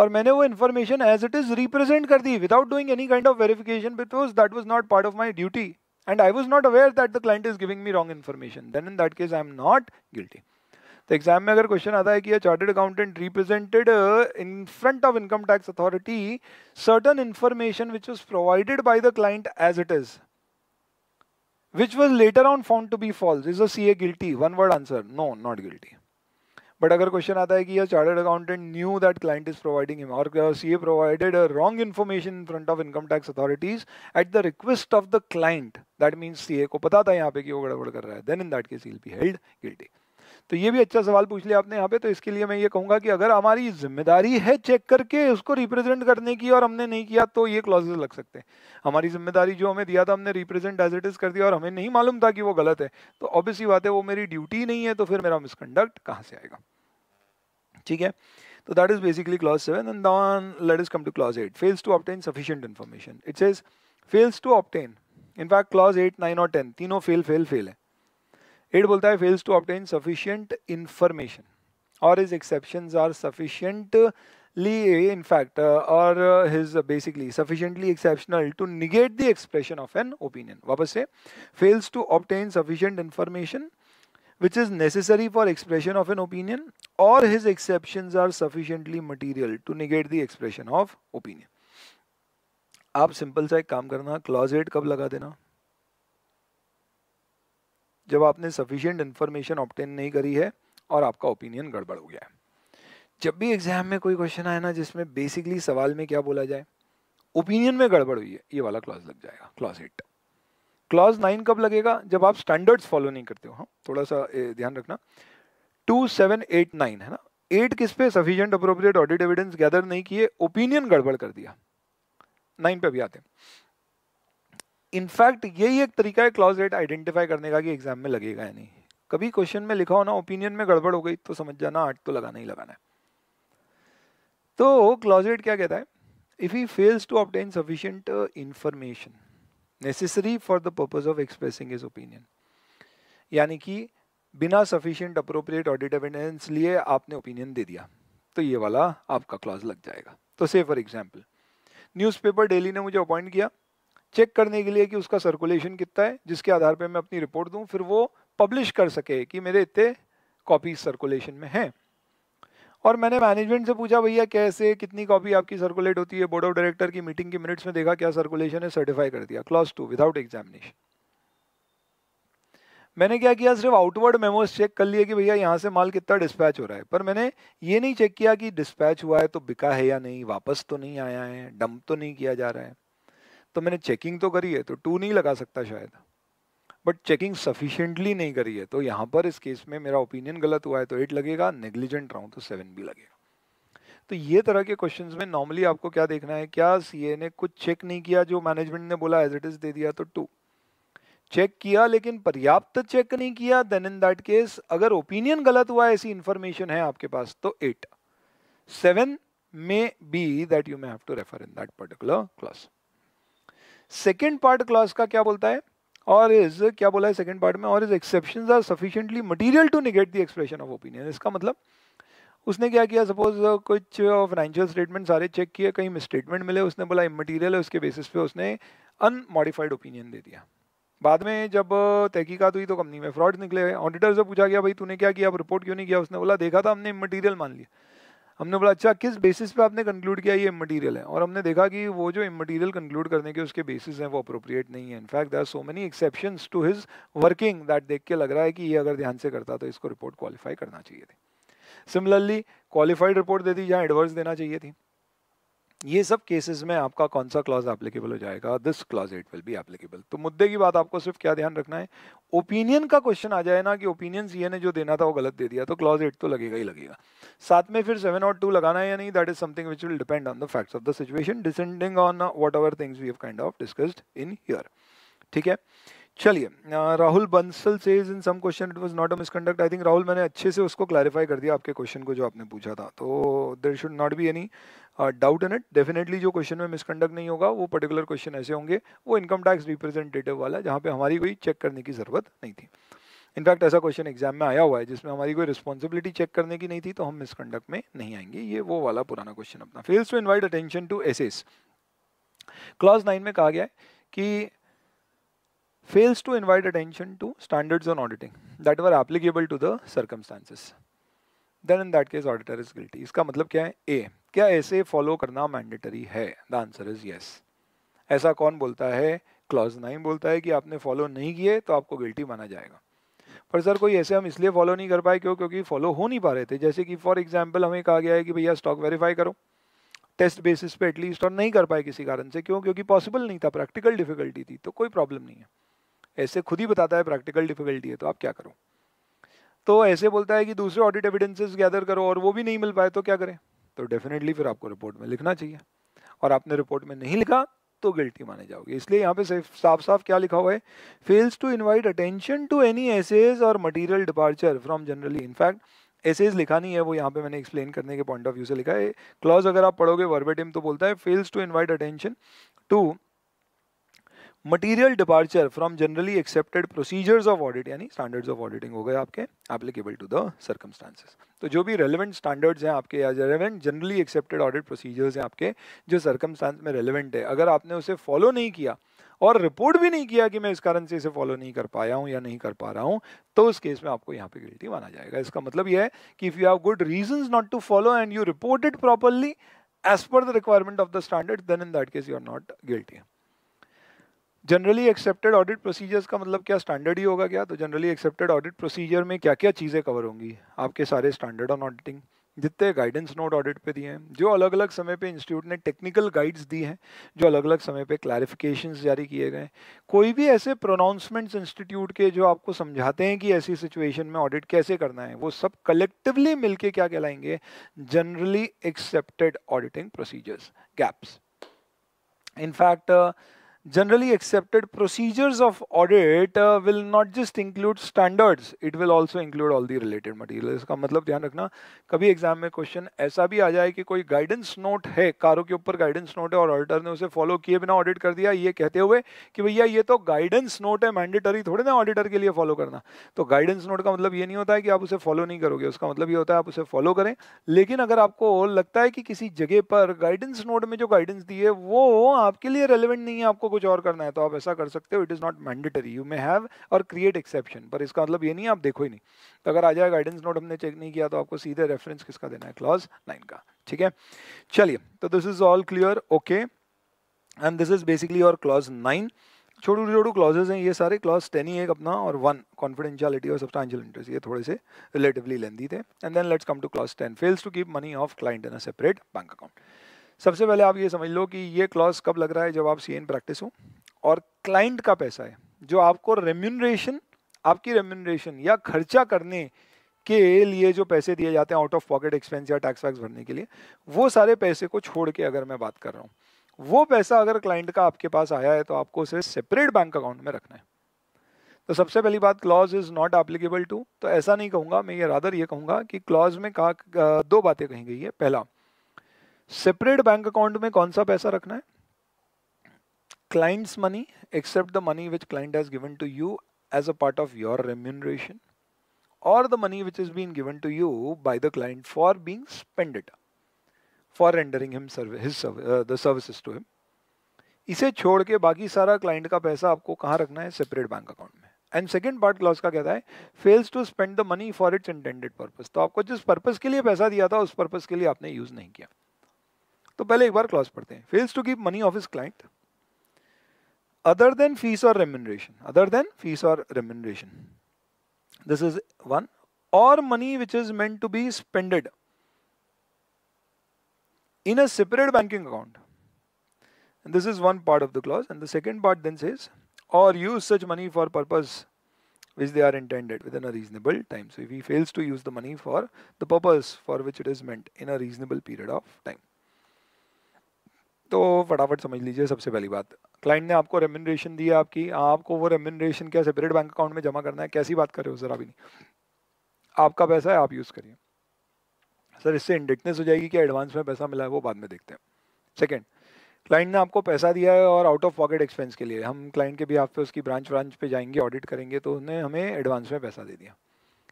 Speaker 1: और मैंने वो information as it is represent कर दी without doing any kind of verification because that was not part of my duty and I was not aware that the client is giving me wrong information then in that case, I am not guilty तो एग्जाम में अगर क्वेश्चन आता है कि a chartered accountant represented in front of income tax authority certain information which was provided by the client as it is which was later on found to be false is a C A guilty one word answer no not guilty but अगर क्वेश्चन आता है कि chartered accountant knew that client is providing him और C A provided wrong information in front of income tax authorities at the request of the client that means C A को पता था यहाँ पे कि वो गड़बड़ कर रहा है then in that case will be held guilty तो ये भी अच्छा सवाल पूछ लिया आपने यहाँ पे तो इसके लिए मैं ये कहूँगा कि अगर हमारी जिम्मेदारी है चेक करके उसको रिप्रेजेंट करने की और हमने नहीं किया तो ये क्लॉजेस लग सकते हैं हमारी जिम्मेदारी जो हमें दिया था हमने रिप्रेजेंट एज इट इज़ कर दिया और हमें नहीं मालूम था कि वो गलत है तो ऑब्वियसली बात है वो मेरी ड्यूटी नहीं है तो फिर मेरा मिसकंडक्ट कहाँ से आएगा ठीक है तो that is basically clause seven and let is come to clause eight fails to obtain sufficient information it's is fails to obtain in fact clause eight nine और टेन तीनों फेल फेल फेल है इट बोलता है fails to obtain sufficient information or is exception are sufficiently in fact or his basically sufficiently exceptional to negate the expression of an opinion वापस से fails to obtain sufficient information which is necessary for expression of an opinion or his exception are sufficiently material to negate the expression of opinion आप सिंपल सा एक काम करना क्लॉज एट कब लगा देना जब आपने सफिशियंट इन्फॉर्मेशन ऑप्टेन नहीं करी है और आपका ओपिनियन गड़बड़ हो गया है जब भी एग्जाम में कोई क्वेश्चन आए ना जिसमें बेसिकली सवाल में क्या बोला जाए ओपिनियन में गड़बड़ हुई है ये वाला क्लॉज लग जाएगा क्लॉज एट क्लॉज नाइन कब लगेगा जब आप स्टैंडर्ड्स फॉलो नहीं करते हो हाँ थोड़ा सा ध्यान रखना टू सेवन एट नाइन है ना एट किस पे sufficient appropriate audit evidence gather नहीं किए ओपिनियन गड़बड़ कर दिया नाइन पे भी आते हैं इनफैक्ट यही एक तरीका है क्लॉज रेट आइडेंटिफाई करने का कि एग्जाम में लगेगा या नहीं कभी क्वेश्चन में लिखा हो ना ओपिनियन में गड़बड़ हो गई तो समझ जाना आठ तो लगाना ही लगाना है तो क्लॉज रेट क्या कहता है if he fails to obtain sufficient information necessary for the purpose of expressing is opinion यानी कि बिना सफिशियंट अप्रोप्रिएट ऑडिट एविडेंस लिए आपने ओपिनियन दे दिया तो ये वाला आपका क्लॉज लग जाएगा तो से फॉर एग्जाम्पल न्यूज़पेपर डेली ने मुझे अपॉइंट किया चेक करने के लिए कि उसका सर्कुलेशन कितना है जिसके आधार पर मैं अपनी रिपोर्ट दूँ फिर वो पब्लिश कर सके कि मेरे इतने कॉपी सर्कुलेशन में हैं और मैंने मैनेजमेंट से पूछा भैया कैसे कितनी कॉपी आपकी सर्कुलेट होती है बोर्ड ऑफ डायरेक्टर की मीटिंग के मिनट्स में देखा क्या सर्कुलेशन है सर्टिफाई कर दिया क्लास टू विदाउट एग्जामिनेशन मैंने क्या किया सिर्फ आउटवर्ड मेमोज चेक कर लिए कि भैया यहाँ से माल कितना डिस्पैच हो रहा है पर मैंने ये नहीं चेक किया कि डिस्पैच हुआ है तो बिका है या नहीं वापस तो नहीं आया है डंप तो नहीं किया जा रहा है तो मैंने चेकिंग तो करी है तो टू नहीं लगा सकता शायद बट चेकिंग सफिशेंटली नहीं करी है तो यहाँ पर इस केस में मेरा ओपिनियन गलत हुआ है तो एट लगेगा नेग्लिजेंट रहा हूँ तो सेवन भी लगेगा तो ये तरह के क्वेश्चंस में नॉर्मली आपको क्या देखना है क्या सी ने कुछ चेक नहीं किया जो मैनेजमेंट ने बोला एज इट इज दे दिया तो टू चेक किया लेकिन पर्याप्त चेक नहीं किया देन इन दैट केस अगर ओपिनियन गलत हुआ ऐसी इंफॉर्मेशन है आपके पास तो eight seven may be that you may have to refer in that particular class second part class का क्या बोलता है और इज क्या बोला है सेकेंड पार्ट में or is exception are sufficiently material to negate the expression of opinion इसका मतलब उसने क्या किया सपोज uh, कुछ फाइनेंशियल स्टेटमेंट सारे चेक किए कहीं स्टेटमेंट मिले उसने बोला इमटीरियल है उसके बेसिस पे उसने अनमॉडिफाइड ओपिनियन दे दिया बाद में जब uh, तहकीकात हुई तो कंपनी में फ्रॉड निकले ऑडिटर से पूछा गया भाई तूने क्या किया अब रिपोर्ट क्यों नहीं किया उसने बोला देखा था हमने मटेरियल मान लिया हमने बोला अच्छा किस बेसिस पे आपने कंक्लूड किया ये इमटीरियल है और हमने देखा कि वो जो इमटीरियल कंक्लूड करने के उसके बेसिस हैं वो अप्रोप्रिएट नहीं है in fact there so many exception to his working that देख के लग रहा है कि ये अगर ध्यान से करता तो इसको रिपोर्ट क्वालिफाई करना चाहिए थी सिमिलरली क्वालिफाइड रिपोर्ट दे दी जहाँ एडवर्स देना चाहिए थी ये सब केसेस में आपका कौन सा क्लॉज एप्लीकेबल हो जाएगा this clause it will be applicable तो मुद्दे की बात आपको सिर्फ क्या ध्यान रखना है ओपिनियन का क्वेश्चन आ जाए ना कि ओपिनियन सी ने जो देना था वो गलत दे दिया तो क्लॉज एट तो लगेगा ही लगेगा साथ में फिर सेवन और टू लगाना है या नहीं that is something which will depend on the facts of the situation descending on whatever things we have kind of discussed in here ठीक है चलिए Rahul Bansal says in some question it was not a misconduct I think Rahul मैंने अच्छे से उसको क्लैरिफाई कर दिया आपके क्वेश्चन को जो आपने पूछा था तो there should not be any doubt in it definitely जो क्वेश्चन में मिसकंडक्ट नहीं होगा वो पर्टिकुलर क्वेश्चन ऐसे होंगे वो इनकम टैक्स रिप्रेजेंटेटिव वाला जहाँ पे हमारी कोई चेक करने की ज़रूरत नहीं थी इनफैक्ट ऐसा क्वेश्चन एग्जाम में आया हुआ है जिसमें हमारी कोई रिस्पॉन्सिबिलिटी चेक करने की नहीं थी तो हम मिसकंडक्ट में नहीं आएंगे ये वो वाला पुराना क्वेश्चन अपना fails to invite attention to S S clause nine में कहा गया है कि fails to invite attention to standards on auditing that were applicable to the circumstances then in that case auditor is guilty इसका मतलब क्या है ए क्या ऐसे फॉलो करना मैंडेटरी है द आंसर इज यस ऐसा कौन बोलता है क्लॉज नाइन बोलता है कि आपने फॉलो नहीं किए तो आपको गिल्टी माना जाएगा पर सर कोई ऐसे हम इसलिए फॉलो नहीं कर पाए क्यों क्योंकि फॉलो हो नहीं पा रहे थे जैसे कि फॉर एग्जाम्पल हमें कहा गया है कि भैया स्टॉक वेरीफाई करो टेस्ट बेसिस पे एटलीस्ट और नहीं कर पाए किसी कारण से क्यों क्योंकि पॉसिबल नहीं था प्रैक्टिकल डिफिकल्टी थी तो कोई प्रॉब्लम नहीं है ऐसे खुद ही बताता है प्रैक्टिकल डिफिकल्टी है तो आप क्या करो तो ऐसे बोलता है कि दूसरे ऑडिट एविडेंसेस गैदर करो और वो भी नहीं मिल पाए तो क्या करें तो डेफिनेटली फिर आपको रिपोर्ट में लिखना चाहिए और आपने रिपोर्ट में नहीं लिखा तो गिल्टी माने जाओगे इसलिए यहाँ पे साफ साफ क्या लिखा हुआ है fails to invite attention to any SAs or material departure from generally in fact SAs लिखा नहीं है वो यहाँ पे मैंने एक्सप्लेन करने के पॉइंट ऑफ व्यू से लिखा है क्लॉज अगर आप पढ़ोगे वर्बेटिम तो बोलता है fails to invite attention to material departure from generally accepted procedures of audit यानी स्टैंडर्ड्स ऑफ ऑडिटिंग हो गए आपके एप्लीकेबल टू द सर्कमस्टांसिस तो जो भी रेलिवेंट स्टैंडर्ड्स हैं आपके या relevant generally accepted audit procedures हैं आपके जो सर्कमस्टांस में रेलिवेंट है अगर आपने उसे फॉलो नहीं किया और रिपोर्ट भी नहीं किया कि मैं इस कारण से इसे फॉलो नहीं कर पाया हूँ या नहीं कर पा रहा हूँ तो उस केस में आपको यहाँ पे गिल्टी माना जाएगा इसका मतलब यह है कि if you have good reasons not to follow and you report it properly as per the requirement of the standard then in that case you are not guilty generally accepted audit procedures का मतलब क्या स्टैंडर्ड ही होगा क्या तो जनरली एक्सेप्टेड ऑडिट प्रोसीजर में क्या क्या चीज़ें कवर होंगी आपके सारे स्टैंडर्ड ऑन ऑडिटिंग जितने गाइडेंस नोट ऑडिट पे दिए हैं जो अलग अलग समय पे इंस्टीट्यूट ने टेक्निकल गाइड्स दी हैं जो अलग अलग समय पे क्लैरिफिकेशन जारी किए गए कोई भी ऐसे प्रोनाउंसमेंट्स इंस्टीट्यूट के जो आपको समझाते हैं कि ऐसी सिचुएशन में ऑडिट कैसे करना है वो सब कलेक्टिवली मिलके क्या कहलाएंगे generally accepted auditing procedures gaps in fact generally accepted procedures of audit uh, will not just include standards it will also include all the related material इसका मतलब ध्यान रखना कभी एग्जाम में क्वेश्चन ऐसा भी आ जाए कि कोई गाइडेंस नोट है कारों के ऊपर गाइडेंस नोट है और ऑडिटर ने उसे फॉलो किए बिना ऑडिट कर दिया ये कहते हुए कि भैया ये तो गाइडेंस नोट है मैंडेटरी थोड़े ना ऑडिटर के लिए फॉलो करना तो गाइडेंस नोट का मतलब ये नहीं होता है कि आप उसे फॉलो नहीं करोगे उसका मतलब ये होता है आप उसे फॉलो करें लेकिन अगर आपको लगता है कि किसी जगह पर गाइडेंस नोट में जो गाइडेंस दी है वो आपके लिए रेलिवेंट नहीं है आपको कुछ और करना है तो आप ऐसा कर सकते हो it is not mandatory you may have और क्रिएट एक्सेप्शन पर इसका मतलब ये नहीं आप देखो ही नहीं तो अगर आ जाए गाइडेंस नोट हमने चेक नहीं किया तो आपको सीधे रेफरेंस किसका देना है क्लॉज नाइन का ठीक है चलिए तो this is all clear okay and this is basically और क्लॉज नाइन छोटू छोटू क्लॉजेज हैं ये सारे क्लॉज टेन ही एक अपना और वन कॉन्फिडेंशियलिटी और सब्सटैंशियल इंटरेस्ट ये थोड़े से रिलेटिवली लेंदी थे and then let's come to clause ten fails to keep money of client in a separate bank account सबसे पहले आप ये समझ लो कि ये क्लॉज कब लग रहा है जब आप सी एन प्रैक्टिस हो और क्लाइंट का पैसा है जो आपको रेम्यूनरेशन आपकी रेम्यूनरेशन या खर्चा करने के लिए जो पैसे दिए जाते हैं आउट ऑफ पॉकेट एक्सपेंस या टैक्स वैक्स भरने के लिए वो सारे पैसे को छोड़ के अगर मैं बात कर रहा हूँ वो पैसा अगर क्लाइंट का आपके पास आया है तो आपको उसे सेपरेट बैंक अकाउंट में रखना है तो सबसे पहली बात clause is not applicable to तो ऐसा नहीं कहूँगा मैं ये रादर ये कहूँगा कि क्लॉज में कहा दो बातें कही गई है पहला सेपरेट बैंक अकाउंट में कौन सा पैसा रखना है client's money except the money which client has given to you as a part of your remuneration or the money which is been given to you by the client for being spended for rendering him service the services to him इसे छोड़ के बाकी सारा क्लाइंट का पैसा आपको कहाँ रखना है सेपरेट बैंक अकाउंट में एंड सेकेंड पार्ट क्लॉज का कहता है fails to spend the money for its intended purpose तो आपको जिस पर्पज के लिए पैसा दिया था उस पर्पज के लिए आपने यूज नहीं किया तो पहले एक बार क्लॉज पढ़ते हैं fails to keep money of is client other than fees or remuneration other than fees or remuneration this is one or money which is meant to be spended in a separate banking account this is one part of the clause and the second part then says or use such money for purpose which they are intended within a reasonable time so we fails to use the money for the purpose for which it is meant in a reasonable period of time तो फटाफट समझ लीजिए सबसे पहली बात क्लाइंट ने आपको रेमनरेशन दी है आपकी आपको वो रेमनरेशन क्या सेपरेट बैंक अकाउंट में जमा करना है कैसी बात कर रहे हो सर अभी नहीं आपका पैसा है आप यूज़ करिए सर इससे इंडेक्टनेस हो जाएगी कि एडवांस में पैसा मिला है वो बाद में देखते हैं सेकेंड क्लाइंट ने आपको पैसा दिया है और आउट ऑफ पॉकेट एक्सपेंस के लिए हम क्लाइंट के भी आप पे उसकी ब्रांच ब्रांच पे जाएंगे ऑडिट करेंगे तो उन्हें हमें एडवांस में पैसा दे दिया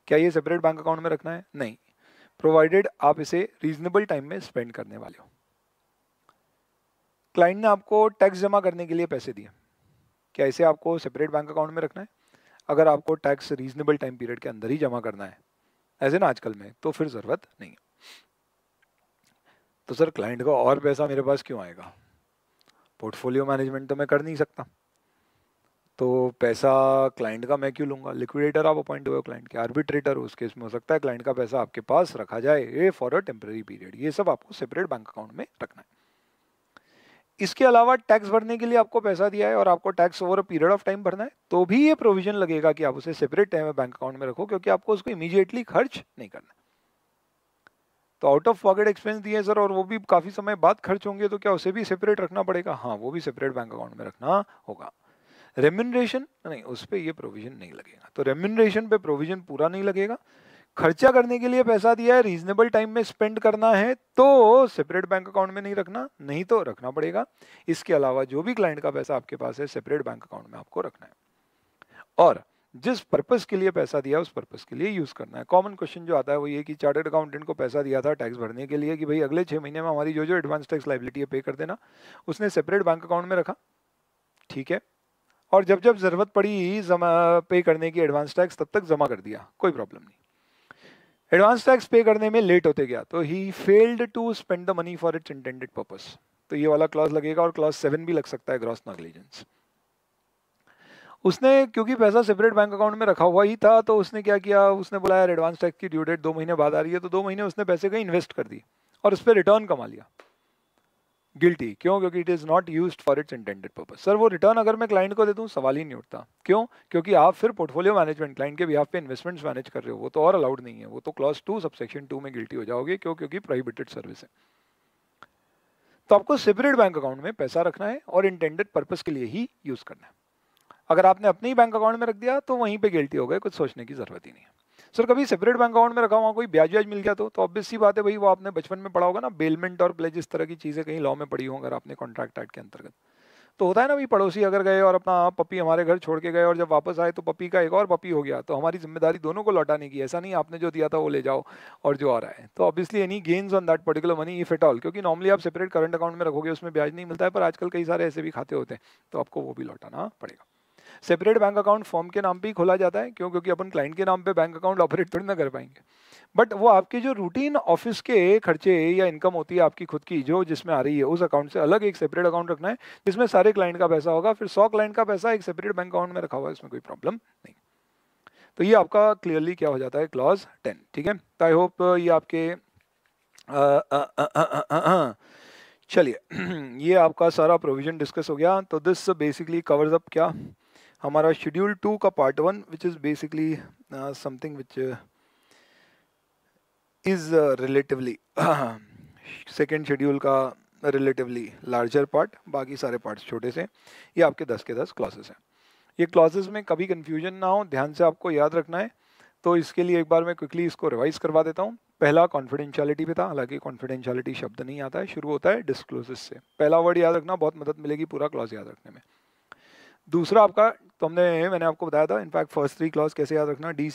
Speaker 1: क्या ये सेपरेट बैंक अकाउंट में रखना है नहीं प्रोवाइडेड आप इसे रीजनेबल टाइम में स्पेंड करने वाले हो क्लाइंट ने आपको टैक्स जमा करने के लिए पैसे दिए क्या इसे आपको सेपरेट बैंक अकाउंट में रखना है अगर आपको टैक्स रीजनेबल टाइम पीरियड के अंदर ही जमा करना है एज एन आजकल में तो फिर ज़रूरत नहीं है तो सर क्लाइंट का और पैसा मेरे पास क्यों आएगा पोर्टफोलियो मैनेजमेंट तो मैं कर नहीं सकता तो पैसा क्लाइंट का मैं क्यों लूँगा लिक्विडेटर आप अपॉइंट हुए क्लाइंट के आर्बिट्रेटर उस केस में हो सकता है क्लाइंट का पैसा आपके पास रखा जाए ये फॉर अ टेम्प्रेरी पीरियड ये सब आपको सेपरेट बैंक अकाउंट में रखना है इसके अलावा टैक्स भरने के लिए आपको पैसा दिया है और आपको tax over period of time भरना है तो भी ये प्रोविजन लगेगा कि आप उसे सेपरेट टाइम बैंक अकाउंट में रखो क्योंकि आपको उसको इमीजिएटली खर्च नहीं करना तो आउट ऑफ पॉकेट एक्सपेंस दिए सर और वो भी काफ़ी समय बाद खर्च होंगे तो क्या उसे भी सेपरेट रखना पड़ेगा हाँ वो भी सेपरेट बैंक अकाउंट में रखना होगा रेम्यूनरेशन नहीं उस पर यह प्रोविजन नहीं लगेगा तो रेम्यूनरेशन पे प्रोविजन पूरा नहीं लगेगा खर्चा करने के लिए पैसा दिया है रीजनेबल टाइम में स्पेंड करना है तो सेपरेट बैंक अकाउंट में नहीं रखना नहीं तो रखना पड़ेगा इसके अलावा जो भी क्लाइंट का पैसा आपके पास है सेपरेट बैंक अकाउंट में आपको रखना है और जिस पर्पस के लिए पैसा दिया उस पर्पस के लिए यूज करना है कॉमन क्वेश्चन जो आता है वो ये कि चार्टर्ड अकाउंटेंट को पैसा दिया था टैक्स भरने के लिए कि भाई अगले छह महीने में हमारी जो जो एडवांस टैक्स लाइबिलिटी है पे कर देना उसने सेपरेट बैंक अकाउंट में रखा ठीक है और जब जब जरूरत पड़ी जमा पे करने की एडवांस टैक्स तब तक जमा कर दिया कोई प्रॉब्लम नहीं एडवांस टैक्स पे करने में लेट होते गया तो he failed to spend the money for its intended purpose तो ये वाला क्लॉज लगेगा और क्लॉज सेवन भी लग सकता है ग्रॉस नॉग्लिजेंस उसने क्योंकि पैसा सेपरेट बैंक अकाउंट में रखा हुआ ही था तो उसने क्या किया उसने बुलाया एडवांस टैक्स की ड्यू डेट दो महीने बाद आ रही है तो दो महीने उसने पैसे कहीं इन्वेस्ट कर दिए और उस पर रिटर्न कमा लिया गिल्टी क्यों क्योंकि it is not use for its intended purpose sir वो रिटर्न अगर मैं क्लाइंट को दे दूँ सवाल ही नहीं उठता क्यों क्योंकि आप फिर पोर्टफोलियो मैनेजमेंट क्लाइंट के बिहाफ पे इन्वेस्टमेंट्स मैनेज कर रहे हो वो तो और अलाउड नहीं है वो तो क्लॉज टू सबसेक्शन टू में गिल्टी हो जाओगे क्यों क्योंकि प्रोहिबिटेड सर्विस है तो आपको सेपरेट बैंक अकाउंट में पैसा रखना है और इंटेंडेड पर्पज के लिए ही यूज करना है अगर आपने अपने ही बैंक अकाउंट में रख दिया तो वहीं पे गिल्टी हो गए कुछ सोचने की ज़रूरत ही नहीं है सर कभी सेपरेट बैंक अकाउंट में रखा हुआ कोई ब्याज व्याज मिल गया तो तो ऑब्वियस सी बात है भाई वो आपने बचपन में पढ़ा होगा ना बेलमेंट और प्लेज इस तरह की चीज़ें कहीं लॉ में पड़ी हो अगर आपने कॉन्ट्रैक्ट एक्ट के अंतर्गत तो होता है ना भाई पड़ोसी अगर गए और अपना हाँ, पपी हमारे घर छोड़ के गए और जब वापस आए तो पपी का एक और पपी हो गया तो हमारी जिम्मेदारी दोनों को लौटाने की ऐसा नहीं आपने जो दिया था वो ले जाओ और जो आ रहा है तो obviously any gains on that particular money if at all क्योंकि नॉर्मली आप सेपरेट करंट अकाउंट में रखोगे उसमें ब्याज नहीं मिलता है पर आजकल कई सारे ऐसे भी खाते होते हैं तो आपको वो भी लौटाना पड़ेगा सेपरेट बैंक अकाउंट फॉर्म के नाम पे ही खोला जाता है क्यों क्योंकि अपन क्लाइंट के नाम पे बैंक अकाउंट ऑपरेट थोड़ी ना कर पाएंगे बट वो आपके जो रूटीन ऑफिस के खर्चे या इनकम होती है आपकी खुद की जो जिसमें आ रही है उस अकाउंट से अलग एक सेपरेट अकाउंट रखना है जिसमें सारे क्लाइंट का पैसा होगा फिर सौ क्लाइंट का पैसा एक सेपरेट बैंक अकाउंट में रखा हुआ है इसमें कोई प्रॉब्लम नहीं तो ये आपका क्लियरली क्या हो जाता है क्लॉज टेन ठीक है तो आई होप ये आपके चलिए ये आपका सारा प्रोविजन डिस्कस हो गया तो दिस बेसिकली कवर्स अप क्या हमारा शेड्यूल टू का part one which is basically something which is relatively second schedule का रिलेटिवली लार्जर पार्ट बाकी सारे पार्ट्स छोटे से ये आपके दस के दस क्लासेस हैं ये क्लासेस में कभी कन्फ्यूजन ना हो ध्यान से आपको याद रखना है तो इसके लिए एक बार मैं क्विकली इसको रिवाइज करवा देता हूँ पहला कॉन्फिडेंशियलिटी पे था हालांकि कॉन्फिडेंशियलिटी शब्द नहीं आता है शुरू होता है डिस्क्लोजेस से पहला वर्ड याद रखना बहुत मदद मिलेगी पूरा क्लॉज याद रखने में दूसरा आपका तो हमने मैंने आपको बताया था इनफैक्ट फर्स्ट थ्री क्लॉज कैसे याद रखना डी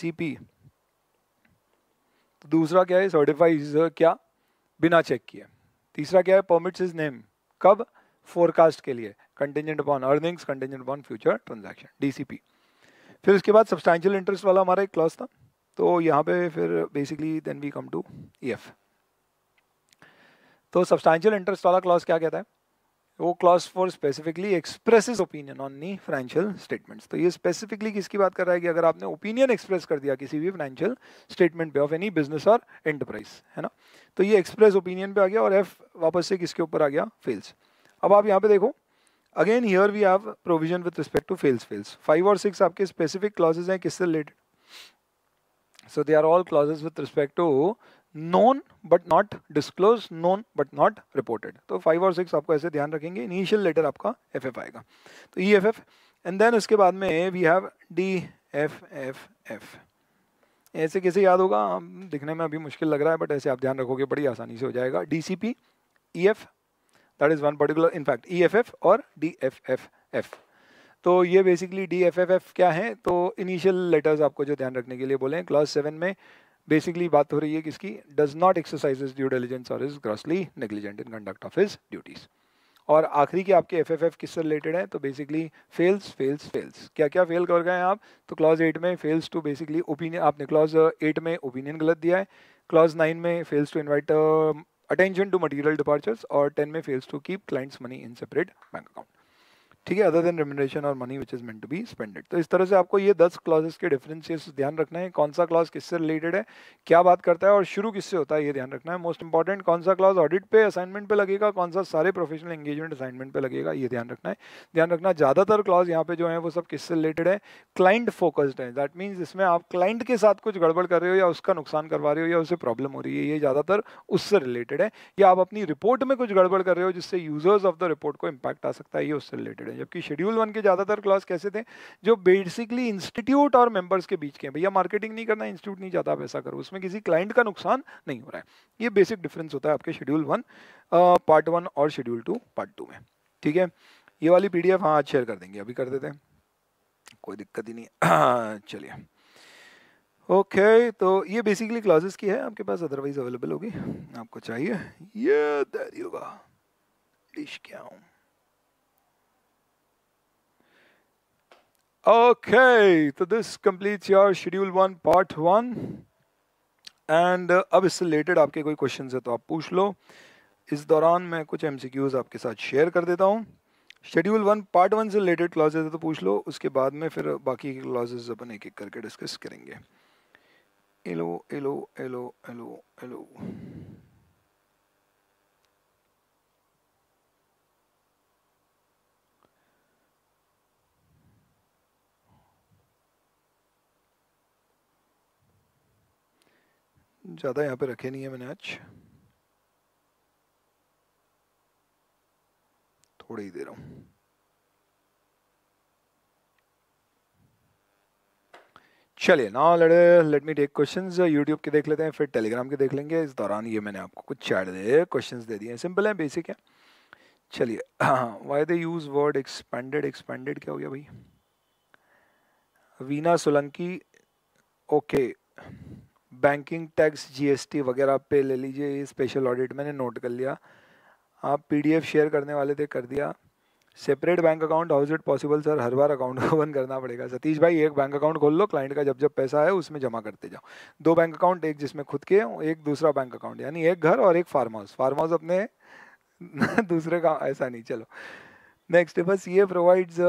Speaker 1: तो दूसरा क्या है सर्टिफाइज क्या बिना चेक किए तीसरा क्या है परमिट्स इज नेम कब फोरकास्ट के लिए contingent upon earnings contingent upon future transaction DCP फिर उसके बाद सब्सटैंशियल इंटरेस्ट वाला हमारा एक क्लॉज था तो यहाँ पे फिर basically then we come to E तो सब्सटैंशियल इंटरेस्ट वाला क्लॉज क्या कहता है वो class four specifically express opinion on any financial statements तो ये स्पेसिफिकली किसकी बात कर रहा है कि अगर आपने ओपिनियन एक्सप्रेस कर दिया किसी भी फाइनेंशियल स्टेटमेंट पे ऑफ एनी बिजनेस और एंटरप्राइज है ना तो ये एक्सप्रेस ओपिनियन पे आ गया और एफ वापस से किसके ऊपर आ गया फेल्स अब आप यहाँ पे देखो again here we have provision with respect to fails fails five और सिक्स आपके स्पेसिफिक क्लॉजेज हैं किससे related so they are all clauses with respect to known but not disclose known but not reported तो फाइव और सिक्स आपको ऐसे ध्यान रखेंगे इनिशियल लेटर आपका एफ एफ आएगा तो E F F and then उसके बाद में we have D F F F ऐसे कैसे याद होगा दिखने में अभी मुश्किल लग रहा है बट ऐसे आप ध्यान रखोगे बड़ी आसानी से हो जाएगा D C P E F that is one particular in fact E F F और डी एफ एफ एफ तो ये basically D F F F क्या है तो इनिशियल लेटर्स आपको जो ध्यान रखने के लिए बोले हैं क्लास सेवन में बेसिकली बात हो रही है किसकी does not exercise due diligence और is grossly negligent in conduct of his duties और आखिरी के आपके एफ किससे रिलेटेड है तो बेसिकली फेल्स फेल्स फेल्स क्या क्या फेल कर गए हैं आप तो क्लॉज एट में फेल्स टू बेसिकली ओपिनियन आपने क्लॉज एट में ओपिनियन गलत दिया है क्लॉज नाइन में fails to invite attention to material departures और टेन में fails to keep clients money in separate bank account ठीक है अदर देन रेमुनरेशन और money which is meant to be spended तो इस तरह से आपको ये दस क्लॉजेस के डिफरेंसेस ध्यान रखना है कौन सा क्लॉज किससे रिलेटेड है क्या बात करता है और शुरू किससे होता है ये ध्यान रखना है मोस्ट इंपॉर्टेंट कौन सा क्लॉज ऑडिट पे असाइनमेंट पे लगेगा कौन सा सारे प्रोफेशनल एंगेजमेंट असाइनमेंट पे लगेगा ये ध्यान रखना है ध्यान रखना ज़्यादातर क्लॉज यहाँ पे जो है वो सब किससे रिलेटेड है क्लाइंट फोकस्ड है दैट मीन्स इसमें आप क्लाइंट के साथ कुछ गड़बड़ कर रहे हो या उसका नुकसान करवा रहे हो या उसे प्रॉब्लम हो रही है ये ज़्यादातर उससे रिलेटेड है या आप अपनी रिपोर्ट में कुछ गड़बड़ कर रहे हो जिससे यूजर्स ऑफ द रिपोर्ट को इम्पैक्ट आ सकता है ये उससे रिलेटेड है रहे हैं जबकि शेड्यूल वन के ज़्यादातर क्लास कैसे थे जो बेसिकली इंस्टीट्यूट और मेंबर्स के बीच के हैं भैया मार्केटिंग नहीं करना इंस्टीट्यूट नहीं ज़्यादा पैसा करो उसमें किसी क्लाइंट का नुकसान नहीं हो रहा है ये बेसिक डिफरेंस होता है आपके शेड्यूल वन पार्ट वन और शेड्यूल टू पार्ट टू में ठीक है ये वाली पी डी एफ शेयर कर देंगे अभी कर देते हैं कोई दिक्कत ही नहीं चलिए ओके okay, तो ये बेसिकली क्लासेस की है आपके पास अदरवाइज अवेलेबल होगी आपको चाहिए ये होगा डिश क्या हूँ Okay, so तो this completes your schedule one part one. And uh, अब इससे रिलेटेड आपके कोई क्वेश्चन है तो आप पूछ लो इस दौरान मैं कुछ एम आपके साथ शेयर कर देता हूँ शेड्यूल वन पार्ट वन से रिलेटेड क्लासेज है तो पूछ लो उसके बाद में फिर बाकी की क्लासेज अपन एक एक करके डिस्कस करेंगे एलो एलो एलो एलो एलो ज़्यादा यहाँ पे रखे नहीं है मैंने आज थोड़े ही दे रहा हूँ चलिए ना लड़े let me take questions YouTube के देख लेते हैं फिर टेलीग्राम के देख लेंगे इस दौरान ये मैंने आपको कुछ चैट दे क्वेश्चन दे दिए हैं सिंपल है बेसिक है चलिए why they use word expanded expanded क्या हो गया भाई Veena Solanki okay okay. Banking tax GST वगैरह पे ले लीजिए ये स्पेशल ऑडिट मैंने नोट कर लिया आप पीडीएफ शेयर करने वाले थे कर दिया separate bank account how is it possible sir हर बार अकाउंट ओपन करना पड़ेगा सतीश भाई एक बैंक अकाउंट खोल लो क्लाइंट का जब जब पैसा है उसमें जमा करते जाओ दो बैंक अकाउंट एक जिसमें खुद के एक दूसरा बैंक अकाउंट यानी एक घर और एक फार्म हाउस फार्म हाउस अपने दूसरे का ऐसा नहीं चलो नेक्स्ट बस ये provides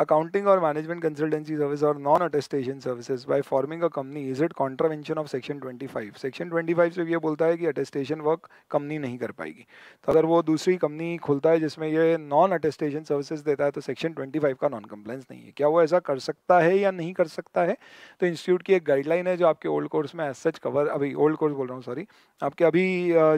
Speaker 1: accounting or management consultancy service or non attestation services by forming a company is it contravention of section 25 section 25 से ये बोलता है कि अटेस्टेशन वर्क कंपनी नहीं कर पाएगी तो अगर वो दूसरी कंपनी खुलता है जिसमें ये नॉन अटेस्टेशन सर्विसेज देता है तो सेक्शन 25 का नॉन कंप्लाइंस नहीं है क्या वो ऐसा कर सकता है या नहीं कर सकता है तो इंस्टीट्यूट की एक गाइडलाइन है जो आपके ओल्ड कोर्स में एज सच कवर अभी ओल्ड कोर्स बोल रहा हूँ सॉरी आपके अभी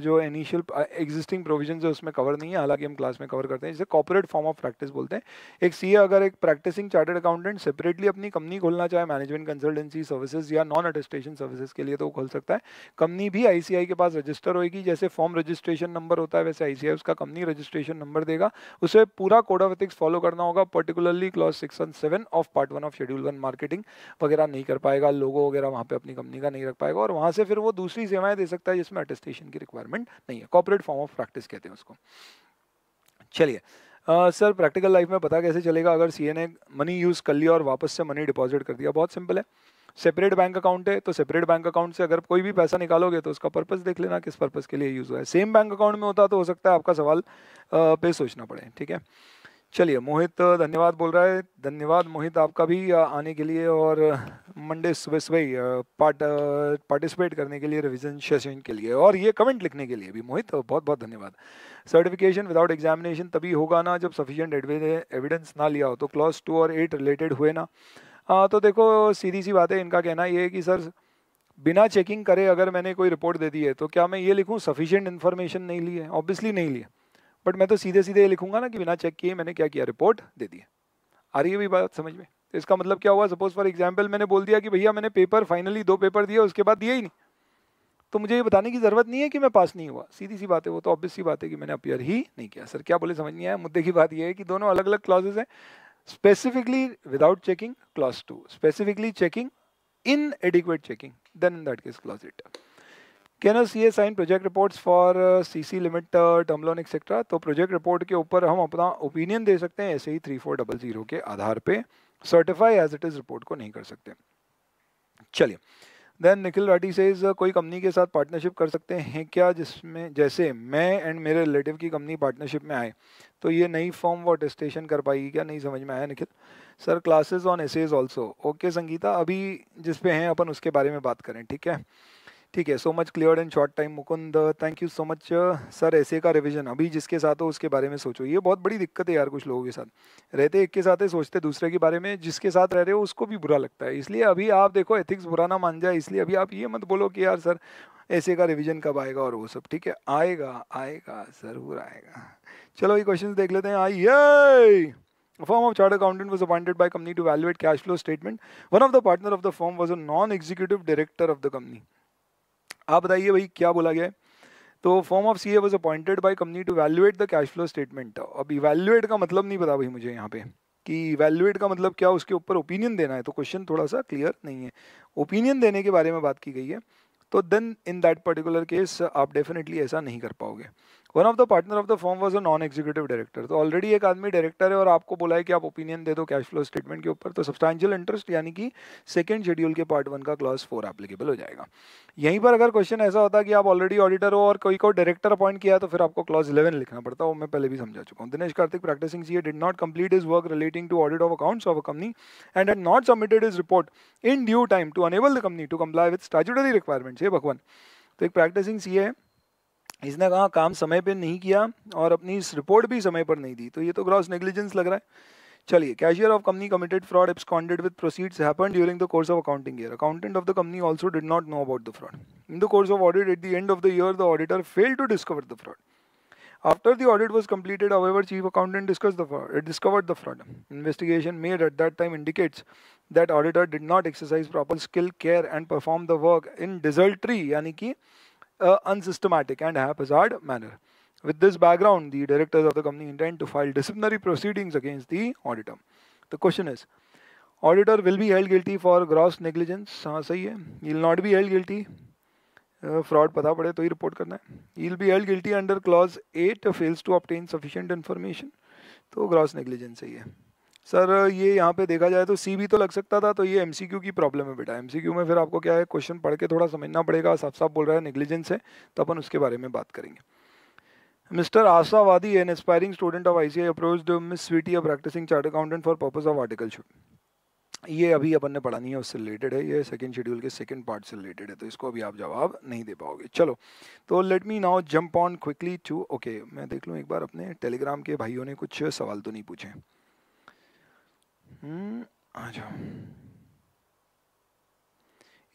Speaker 1: जो इनिशियल एग्जिस्टिंग प्रोविजन है उसमें कवर नहीं है हालांकि हम क्लास में कवर करते हैं जिसे कॉपोरेट फॉर्म ऑफ प्रैक्टिस बोलते हैं एक सी अगर एक प्रैक्टिसिंग चार्टर्ड अकाउंटेंट सेपरेटली अपनी कंपनी खोलना चाहे मैनेजमेंट कंसल्टेंसी सर्विसेज या नॉन अटेस्टेशन सर्विसेज के लिए तो वो खोल सकता है कंपनी भी आईसीआई के पास रजिस्टर होगी जैसे फॉर्म रजिस्ट्रेशन नंबर होता है वैसे आईसीआई उसका कंपनी रजिस्ट्रेशन नंबर देगा उसे पूरा कोड ऑफ एथिक्स फॉलो करना होगा particularly clause six and seven of part one of schedule one marketing वगैरह नहीं कर पाएगा लोगो वगैरह वहाँ पर अपनी कंपनी का नहीं रख पाएगा और वहाँ से फिर वो दूसरी सेवाएं दे सकता है जिसमें अटेस्टेशन की रिक्वायरमेंट नहीं है कॉपरेट फॉर्म ऑफ प्रैक्टिस कहते हैं उसको चलिए सर प्रैक्टिकल लाइफ में पता कैसे चलेगा अगर सी ने मनी यूज़ कर लिया और वापस से मनी डिपॉजिट कर दिया बहुत सिंपल है सेपरेट बैंक अकाउंट है तो सेपरेट बैंक अकाउंट से अगर कोई भी पैसा निकालोगे तो उसका पर्पज़ देख लेना किस पर्पज़ के लिए यूज़ हुआ है सेम बैंक अकाउंट में होता तो हो सकता है आपका सवाल पे सोचना पड़े ठीक है चलिए मोहित धन्यवाद बोल रहा है धन्यवाद मोहित आपका भी आने के लिए और मंडे सुबह सुबह ही पार्ट पार्टिसिपेट करने के लिए रिवीजन सेशन के लिए और ये कमेंट लिखने के लिए भी मोहित बहुत बहुत धन्यवाद सर्टिफिकेशन विदाउट एग्जामिनेशन तभी होगा ना जब सफिशियंट एविडेंस ना लिया हो तो क्लास टू और एट रिलेटेड हुए ना आ, तो देखो सीधी सी बात है इनका कहना ये है कि सर बिना चेकिंग करे अगर मैंने कोई रिपोर्ट दे दी है तो क्या मैं ये लिखूँ सफिशियंट इन्फॉर्मेशन नहीं ली है ऑब्वियसली नहीं लिया बट मैं तो सीधे सीधे लिखूंगा ना कि बिना चेक किए मैंने क्या किया रिपोर्ट दे दी आ रही है भी बात समझ में तो इसका मतलब क्या हुआ सपोज फॉर एग्जाम्पल मैंने बोल दिया कि भैया मैंने पेपर फाइनली दो पेपर दिए उसके बाद दिए ही नहीं तो मुझे ये बताने की ज़रूरत नहीं है कि मैं पास नहीं हुआ सीधी सी बात है वो तो ऑब्वियस सी बात है कि मैंने अपियर ही नहीं किया सर क्या बोले समझ नहीं आया मुद्दे की बात यह है कि दोनों अलग अलग क्लासेज हैं specifically without checking class two specifically checking in adequate checking then in that case clause it can C sign project reports for C C limit term loan etcetera तो प्रोजेक्ट रिपोर्ट के ऊपर हम अपना ओपिनियन दे सकते हैं ऐसे ही थ्री फोर डबल जीरो के आधार पे certify as it is report को नहीं कर सकते चलिए देन निखिल राठी से कोई कंपनी के साथ पार्टनरशिप कर सकते हैं क्या जिसमें जैसे मैं एंड मेरे रिलेटिव की कंपनी पार्टनरशिप में आए तो ये नई फॉर्म वो अटेस्टेशन कर पाएगी क्या नहीं समझ में आया Nikhil sir classes on SAs also okay Sangeeta अभी जिस पे हैं अपन उसके बारे में बात करें ठीक है ठीक है so much clear and short time Mukund thank you so much sir ऐसे का रिविजन अभी जिसके साथ हो उसके बारे में सोचो ये बहुत बड़ी दिक्कत है यार कुछ लोगों के साथ रहते एक के साथ है सोचते दूसरे के बारे में जिसके साथ रह रहे हो उसको भी बुरा लगता है इसलिए अभी आप देखो एथिक्स बुरा ना मान जाए इसलिए अभी आप ये मत बोलो कि यार सर ऐसे का रिविजन कब आएगा और वो सब ठीक है आएगा आएगा ज़रूर आएगा चलो ये क्वेश्चन देख लेते हैं आइए A firm of chartered accountant was appointed by company to evaluate cash flow statement. One of the partner of the firm was a non-executive director of the company. आप बताइए भाई क्या बोला गया तो form of C A was appointed by company to valuate the cash flow statement अब इवेल्युएट का मतलब नहीं पता भाई मुझे यहाँ पे कि वैल्यूएट का मतलब क्या उसके ऊपर ओपिनियन देना है तो क्वेश्चन थोड़ा सा क्लियर नहीं है ओपिनियन देने के बारे में बात की गई है तो then in that particular case आप डेफिनेटली ऐसा नहीं कर पाओगे one of the partner of the form was a non executive director तो ऑलरेडी एक आदमी डायरेक्टर है और आपको बोला है कि आप ओपिनियन दे दो कैश फ्लो स्टेटमेंट के ऊपर तो सब्सटैंशियल इंटरेस्ट यानी कि सेकेंड शेड्यूल के पार्ट वन का क्लास फोर एप्लीकेबल हो जाएगा यहीं पर अगर क्वेश्चन ऐसा होता कि आप ऑलरेडी ऑडिटर हो और कोई को डायरेक्टर अपॉइंट किया तो फिर आपको क्लास इलेवन लिखना पड़ता वो मैं पहले भी समझा चुका हूँ Dinesh Kartik practising C did not complete is work relating to audit of accounts of a company and had not submitted is report in due time to enable the company to comply with statutory requirements ये भगवान तो एक प्रैक्टिसिंग सी है इसने कहा काम समय पे नहीं किया और अपनी इस रिपोर्ट भी समय पर नहीं दी तो ये तो ग्रॉस नेग्लिजेंस लग रहा है चलिए cashier of company committed fraud absconded with proceeds happen during the course of accounting year accountant of the company also did not know about the fraud in the course of audit at the end of the year the auditor fail to discover the fraud after the audit was completed however chief accountant discuss discovered the fraud investigation made at that time indicates that auditor did not exercise proper skill care and perform the work in desultory यानी कि uh, unsystematic and haphazard manner. With this background, the directors of the company intend to file disciplinary proceedings against the auditor. The question is, auditor will be held guilty for gross negligence. हाँ सही है. He will not be held guilty. Fraud पता पड़े तो ही रिपोर्ट करना है ही will be held guilty under clause eight fails to obtain sufficient information तो ग्रॉस नेग्लिजेंस है ये सर ये यहाँ पे देखा जाए तो सी भी तो लग सकता था तो ये एम की प्रॉब्लम है बेटा एम में फिर आपको क्या है क्वेश्चन पढ़ के थोड़ा समझना पड़ेगा साफ साफ बोल रहा है निगलिजेंस है तो अपन उसके बारे में बात करेंगे mister an aspiring student of I C I approach miss Sweety of practising chart accountant for purpose of article articleship. ये अभी अपन ने पढ़ानी है उससे रिलेटेड है ये सेकंड शेड्यूल के सेकंड पार्ट से रिलेटेड है तो इसको अभी आप जवाब नहीं दे पाओगे चलो तो let me now jump on quickly to okay मैं देख लूँ एक बार अपने टेलीग्राम के भाइयों ने कुछ सवाल तो नहीं पूछे हम्म, आ जाओ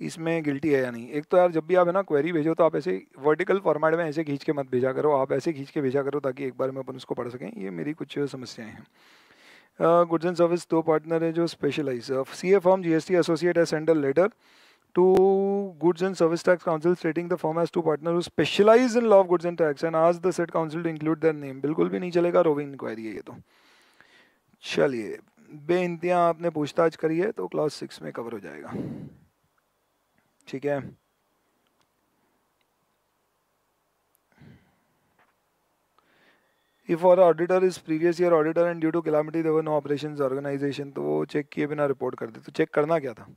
Speaker 1: इसमें गिल्टी है या नहीं एक तो यार जब भी आप है ना क्वेरी भेजो तो आप ऐसे वर्टिकल फॉर्मेट में ऐसे खींच के मत भेजा करो आप ऐसे खींच के भेजा करो ताकि एक बार में अपन उसको पढ़ सकें ये मेरी कुछ समस्याएं हैं गुड्स एंड सर्विस दो पार्टनर है जो specialise C A firm G S T associate S send letter to goods and service tax council stating the firm as to partner specialise in law of goods and tax and आज the said council to include their name बिल्कुल भी नहीं चलेगा रोविंग इंक्वायरी है ये तो चलिए बे इंतिया आपने पूछताछ करी है तो क्लास सिक्स में कवर हो जाएगा ठीक है इफ और auditor is previous year auditor and due to calamity there were no operation organisation तो वो चेक किए बिना रिपोर्ट कर दे तो चेक करना क्या था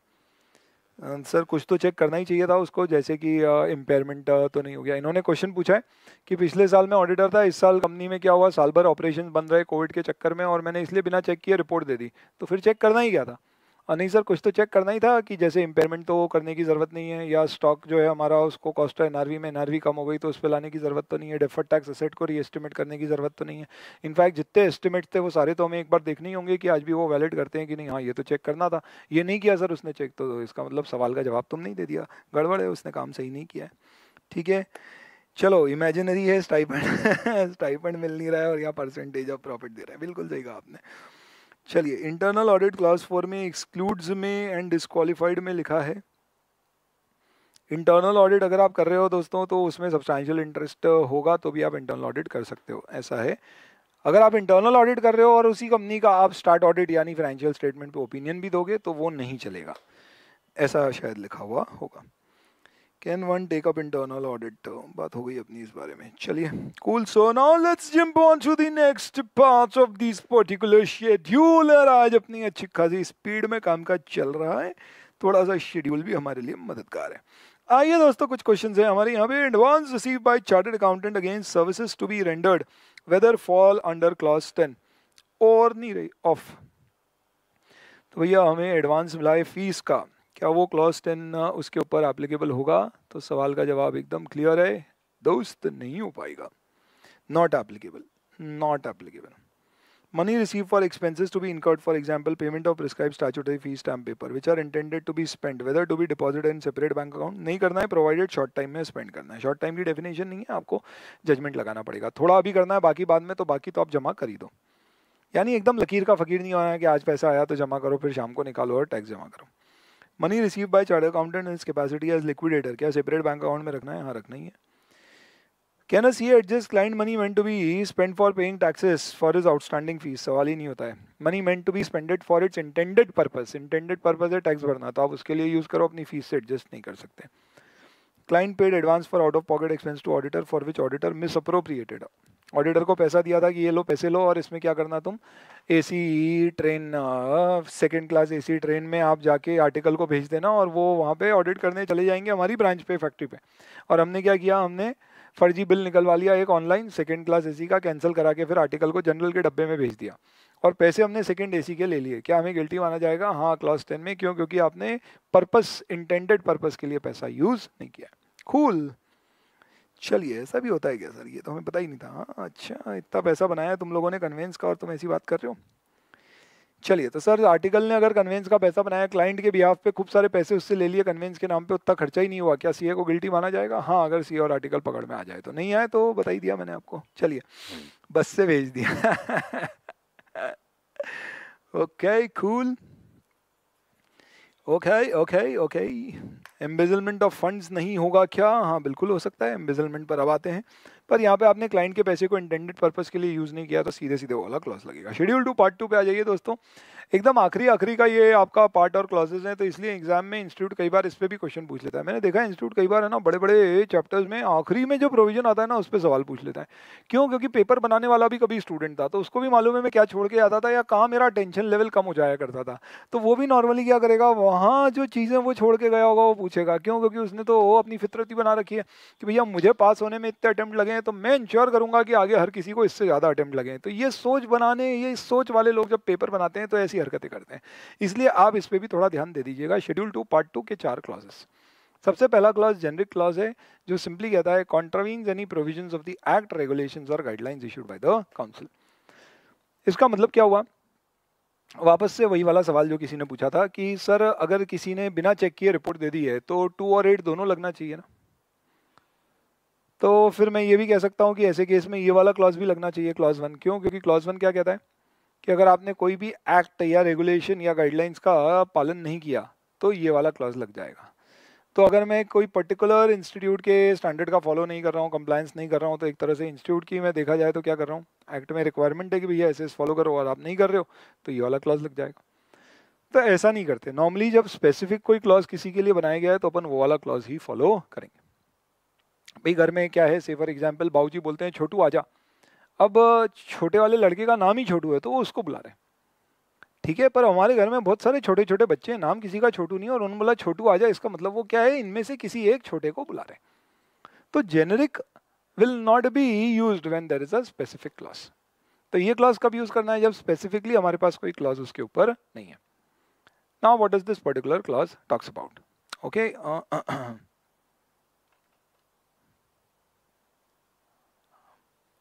Speaker 1: सर कुछ तो चेक करना ही चाहिए था उसको जैसे कि इम्पेयरमेंट तो नहीं हो गया इन्होंने क्वेश्चन पूछा है कि पिछले साल में ऑडिटर था इस साल कंपनी में क्या हुआ साल भर ऑपरेशन बंद रहे कोविड के चक्कर में और मैंने इसलिए बिना चेक किए रिपोर्ट दे दी तो फिर चेक करना ही क्या था हाँ, नहीं सर कुछ तो चेक करना ही था कि जैसे इम्पेयरमेंट तो करने की ज़रूरत नहीं है या स्टॉक जो है हमारा उसको कॉस्ट एन आर में एन कम हो गई तो उस पर लाने की ज़रूरत तो नहीं है डेफर टैक्स असेट को रीएस्टिमेट करने की ज़रूरत तो नहीं है इनफैक्ट जितने एस्टिमेट थे वो सारे तो हमें एक बार देखने होंगे कि आज भी वो वैलिड करते हैं कि नहीं हाँ ये तो चेक करना था ये नहीं किया सर उसने चेक तो इसका मतलब सवाल का जवाब तुम नहीं दे दिया गड़बड़ है उसने काम सही नहीं किया ठीक है चलो इमेजिनरी है स्टाइपेंड स्टाइपेंड मिल नहीं रहा है और यहाँ परसेंटेज ऑफ प्रॉफिट दे रहा है बिल्कुल सही कहा आपने चलिए इंटरनल ऑडिट क्लास फोर में एक्सक्लूड्स में एंड डिस्कालीफाइड में लिखा है इंटरनल ऑडिट अगर आप कर रहे हो दोस्तों तो उसमें सब्सटैंशियल इंटरेस्ट uh, होगा तो भी आप इंटरनल ऑडिट कर सकते हो ऐसा है अगर आप इंटरनल ऑडिट कर रहे हो और उसी कंपनी का आप स्टार्ट ऑडिट यानी फाइनेंशियल स्टेटमेंट पे ओपिनियन भी दोगे तो वो नहीं चलेगा ऐसा शायद लिखा हुआ होगा can one take up internal audit बात हो गई अपनी इस बारे में चलिए cool so now let's jump on to the next part of this particular schedule आज अपनी अच्छी खासी स्पीड में काम का चल रहा है थोड़ा सा शेड्यूल भी हमारे लिए मददगार है आइए दोस्तों कुछ क्वेश्चन है हमारे यहाँ पे advance receive by chartered accountant against services to be rendered whether fall under clause ten और नहीं रही ऑफ तो भैया हमें एडवांस मिला है फीस का क्या वो क्लॉस टेन uh, उसके ऊपर एप्लीकेबल होगा तो सवाल का जवाब एकदम क्लियर है दोस्त नहीं हो पाएगा not applicable not applicable money receive for expenses to be incurred for example payment of prescribe statutory fees stamp paper which are intended to be spend whether to be deposit in separate bank account नहीं करना है प्रोवाइडेड शॉर्ट टाइम में स्पेंड करना है शॉर्ट टाइम की डेफिनेशन नहीं है आपको जजमेंट लगाना पड़ेगा थोड़ा अभी करना है बाकी बाद में तो बाकी तो आप जमा कर ही दो यानी एकदम लकीर का फकीर नहीं होना है कि आज पैसा आया तो जमा करो फिर शाम को निकालो और टैक्स जमा करो money receive by chart accountant is capacity as liquidator क्या सेपरेट बैंक अकाउंट में रखना है हाँ रखना ही है कैन एस ये adjust client money meant to be spend for paying taxes for is outstanding fees सवाल ही नहीं होता है money meant to be spended for its intended purpose intended purpose है टैक्स भरना तो आप उसके लिए यूज़ करो अपनी फीस से एडजस्ट नहीं कर सकते client paid advance for out of pocket expense to auditor for which auditor misappropriated auditor को पैसा दिया था कि ये लो पैसे लो और इसमें क्या करना तुम AC train second class AC train में आप जाके आर्टिकल को भेज देना और वो वहाँ पे ऑडिट करने चले जाएंगे हमारी ब्रांच पे फैक्ट्री पे और हमने क्या किया हमने फर्जी बिल निकलवा लिया एक ऑनलाइन सेकेंड क्लास एसी का कैंसिल करा के फिर आर्टिकल को जनरल के डब्बे में भेज दिया और पैसे हमने सेकेंड एसी के ले लिए क्या हमें गिल्टी माना जाएगा हाँ क्लास टेन में क्यों क्योंकि आपने पर्पस इंटेंडेड पर्पस के लिए पैसा यूज़ नहीं किया कूल cool. चलिए ऐसा भी होता है क्या सर ये तो हमें पता ही नहीं था हाँ अच्छा इतना पैसा बनाया तुम लोगों ने कन्वेंस का और तुम ऐसी बात कर रहे हो चलिए तो सर आर्टिकल ने अगर कन्वेंस का पैसा बनाया क्लाइंट के बिहाफ पे खूब सारे पैसे उससे ले लिए कन्वेंस के नाम पे उतना खर्चा ही नहीं हुआ क्या सीए को गिल्टी माना जाएगा हाँ अगर सीए और आर्टिकल पकड़ में आ जाए तो नहीं आए तो बता ही दिया मैंने आपको चलिए हम्म। बस से भेज दिया okay cool okay, cool. Okay okay okay embezzlement of funds नहीं होगा क्या हाँ बिल्कुल हो सकता है एम्बेजलमेंट पर अब आते हैं पर यहाँ पे आपने क्लाइंट के पैसे को इंटेंडेड पर्पज़ के लिए यूज़ नहीं किया तो सीधे सीधे वाला क्लॉज लगेगा शेड्यूल टू पार्ट टू पे आ जाइए दोस्तों एकदम आखिरी आखिरी का ये आपका पार्ट और क्लॉजेज है तो इसलिए एग्जाम में इंस्टीट्यूट कई बार इस पर भी क्वेश्चन पूछ लेता है मैंने देखा इंस्टीट्यूट कई बार है ना बड़े बड़े चैप्टर्स में आखिरी में जो प्रोविजन आता है ना उस पर सवाल पूछ लेता है क्यों क्योंकि पेपर बनाने वाला भी कभी स्टूडेंट था तो उसको भी मालूम है मैं क्या छोड़ के आता था या कहाँ मेरा टेंशन लेवल कम हो जाया करता था तो वो भी नॉर्मली क्या करेगा वहाँ जो चीज़ें वो छोड़ के गया होगा वो पूछेगा क्यों क्योंकि उसने तो वो अपनी फितरती बना रखी है कि भैया मुझे पास होने में इतने अटैम्प्ट लगे हैं तो मैं इंश्योर करूंगा कि आगे हर किसी को इससे ज़्यादा अटैम्प्ट लगे तो ये सोच बनाने ये सोच वाले लोग जब पेपर बनाते हैं तो ऐसी हरकतें करते हैं इसलिए आप इस पर भी थोड़ा ध्यान दे दीजिएगा शेड्यूल टू पार्ट टू के चार क्लासेस सबसे पहला क्लॉज जेनरिक क्लॉज है जो सिंपली कहता है contravenes any provision of the act regulation और guidelines issued by the council इसका मतलब क्या हुआ वापस से वही वाला सवाल जो किसी ने पूछा था कि सर अगर किसी ने बिना चेक किए रिपोर्ट दे दी है तो टू और एट दोनों लगना चाहिए ना तो फिर मैं ये भी कह सकता हूँ कि ऐसे केस में ये वाला क्लॉज भी लगना चाहिए क्लॉज वन क्यों क्योंकि क्लॉज वन क्या कहता है कि अगर आपने कोई भी एक्ट या रेगुलेशन या गाइडलाइंस का पालन नहीं किया तो ये वाला क्लॉज लग जाएगा तो अगर मैं कोई पर्टिकुलर इंस्टीट्यूट के स्टैंडर्ड का फॉलो नहीं कर रहा हूँ कंप्लायंस नहीं कर रहा हूँ तो एक तरह से इंस्टीट्यूट की मैं देखा जाए तो क्या कर रहा हूँ एक्ट में रिक्वायरमेंट है कि भैया ऐसे फॉलो करो और आप नहीं कर रहे हो तो ये वाला क्लॉज लग जाएगा तो ऐसा नहीं करते नॉर्मली जब स्पेसिफिक कोई क्लॉज किसी के लिए बनाया गया है तो अपन वो वाला क्लॉज ही फॉलो करेंगे भाई घर में क्या है से फॉर एग्जाम्पल जी बोलते हैं छोटू जा अब छोटे वाले लड़के का नाम ही छोटू है तो वो उसको बुला रहे हैं ठीक है पर हमारे घर में बहुत सारे छोटे छोटे बच्चे हैं नाम किसी का छोटू नहीं और उन्होंने बोला छोटू आ जा इसका मतलब वो क्या है इनमें से किसी एक छोटे को बुला रहे तो generic will not be use when there is a specific class तो ये क्लास कब यूज करना है जब स्पेसिफिकली हमारे पास कोई क्लास उसके ऊपर नहीं है now what is this particular class talks about okay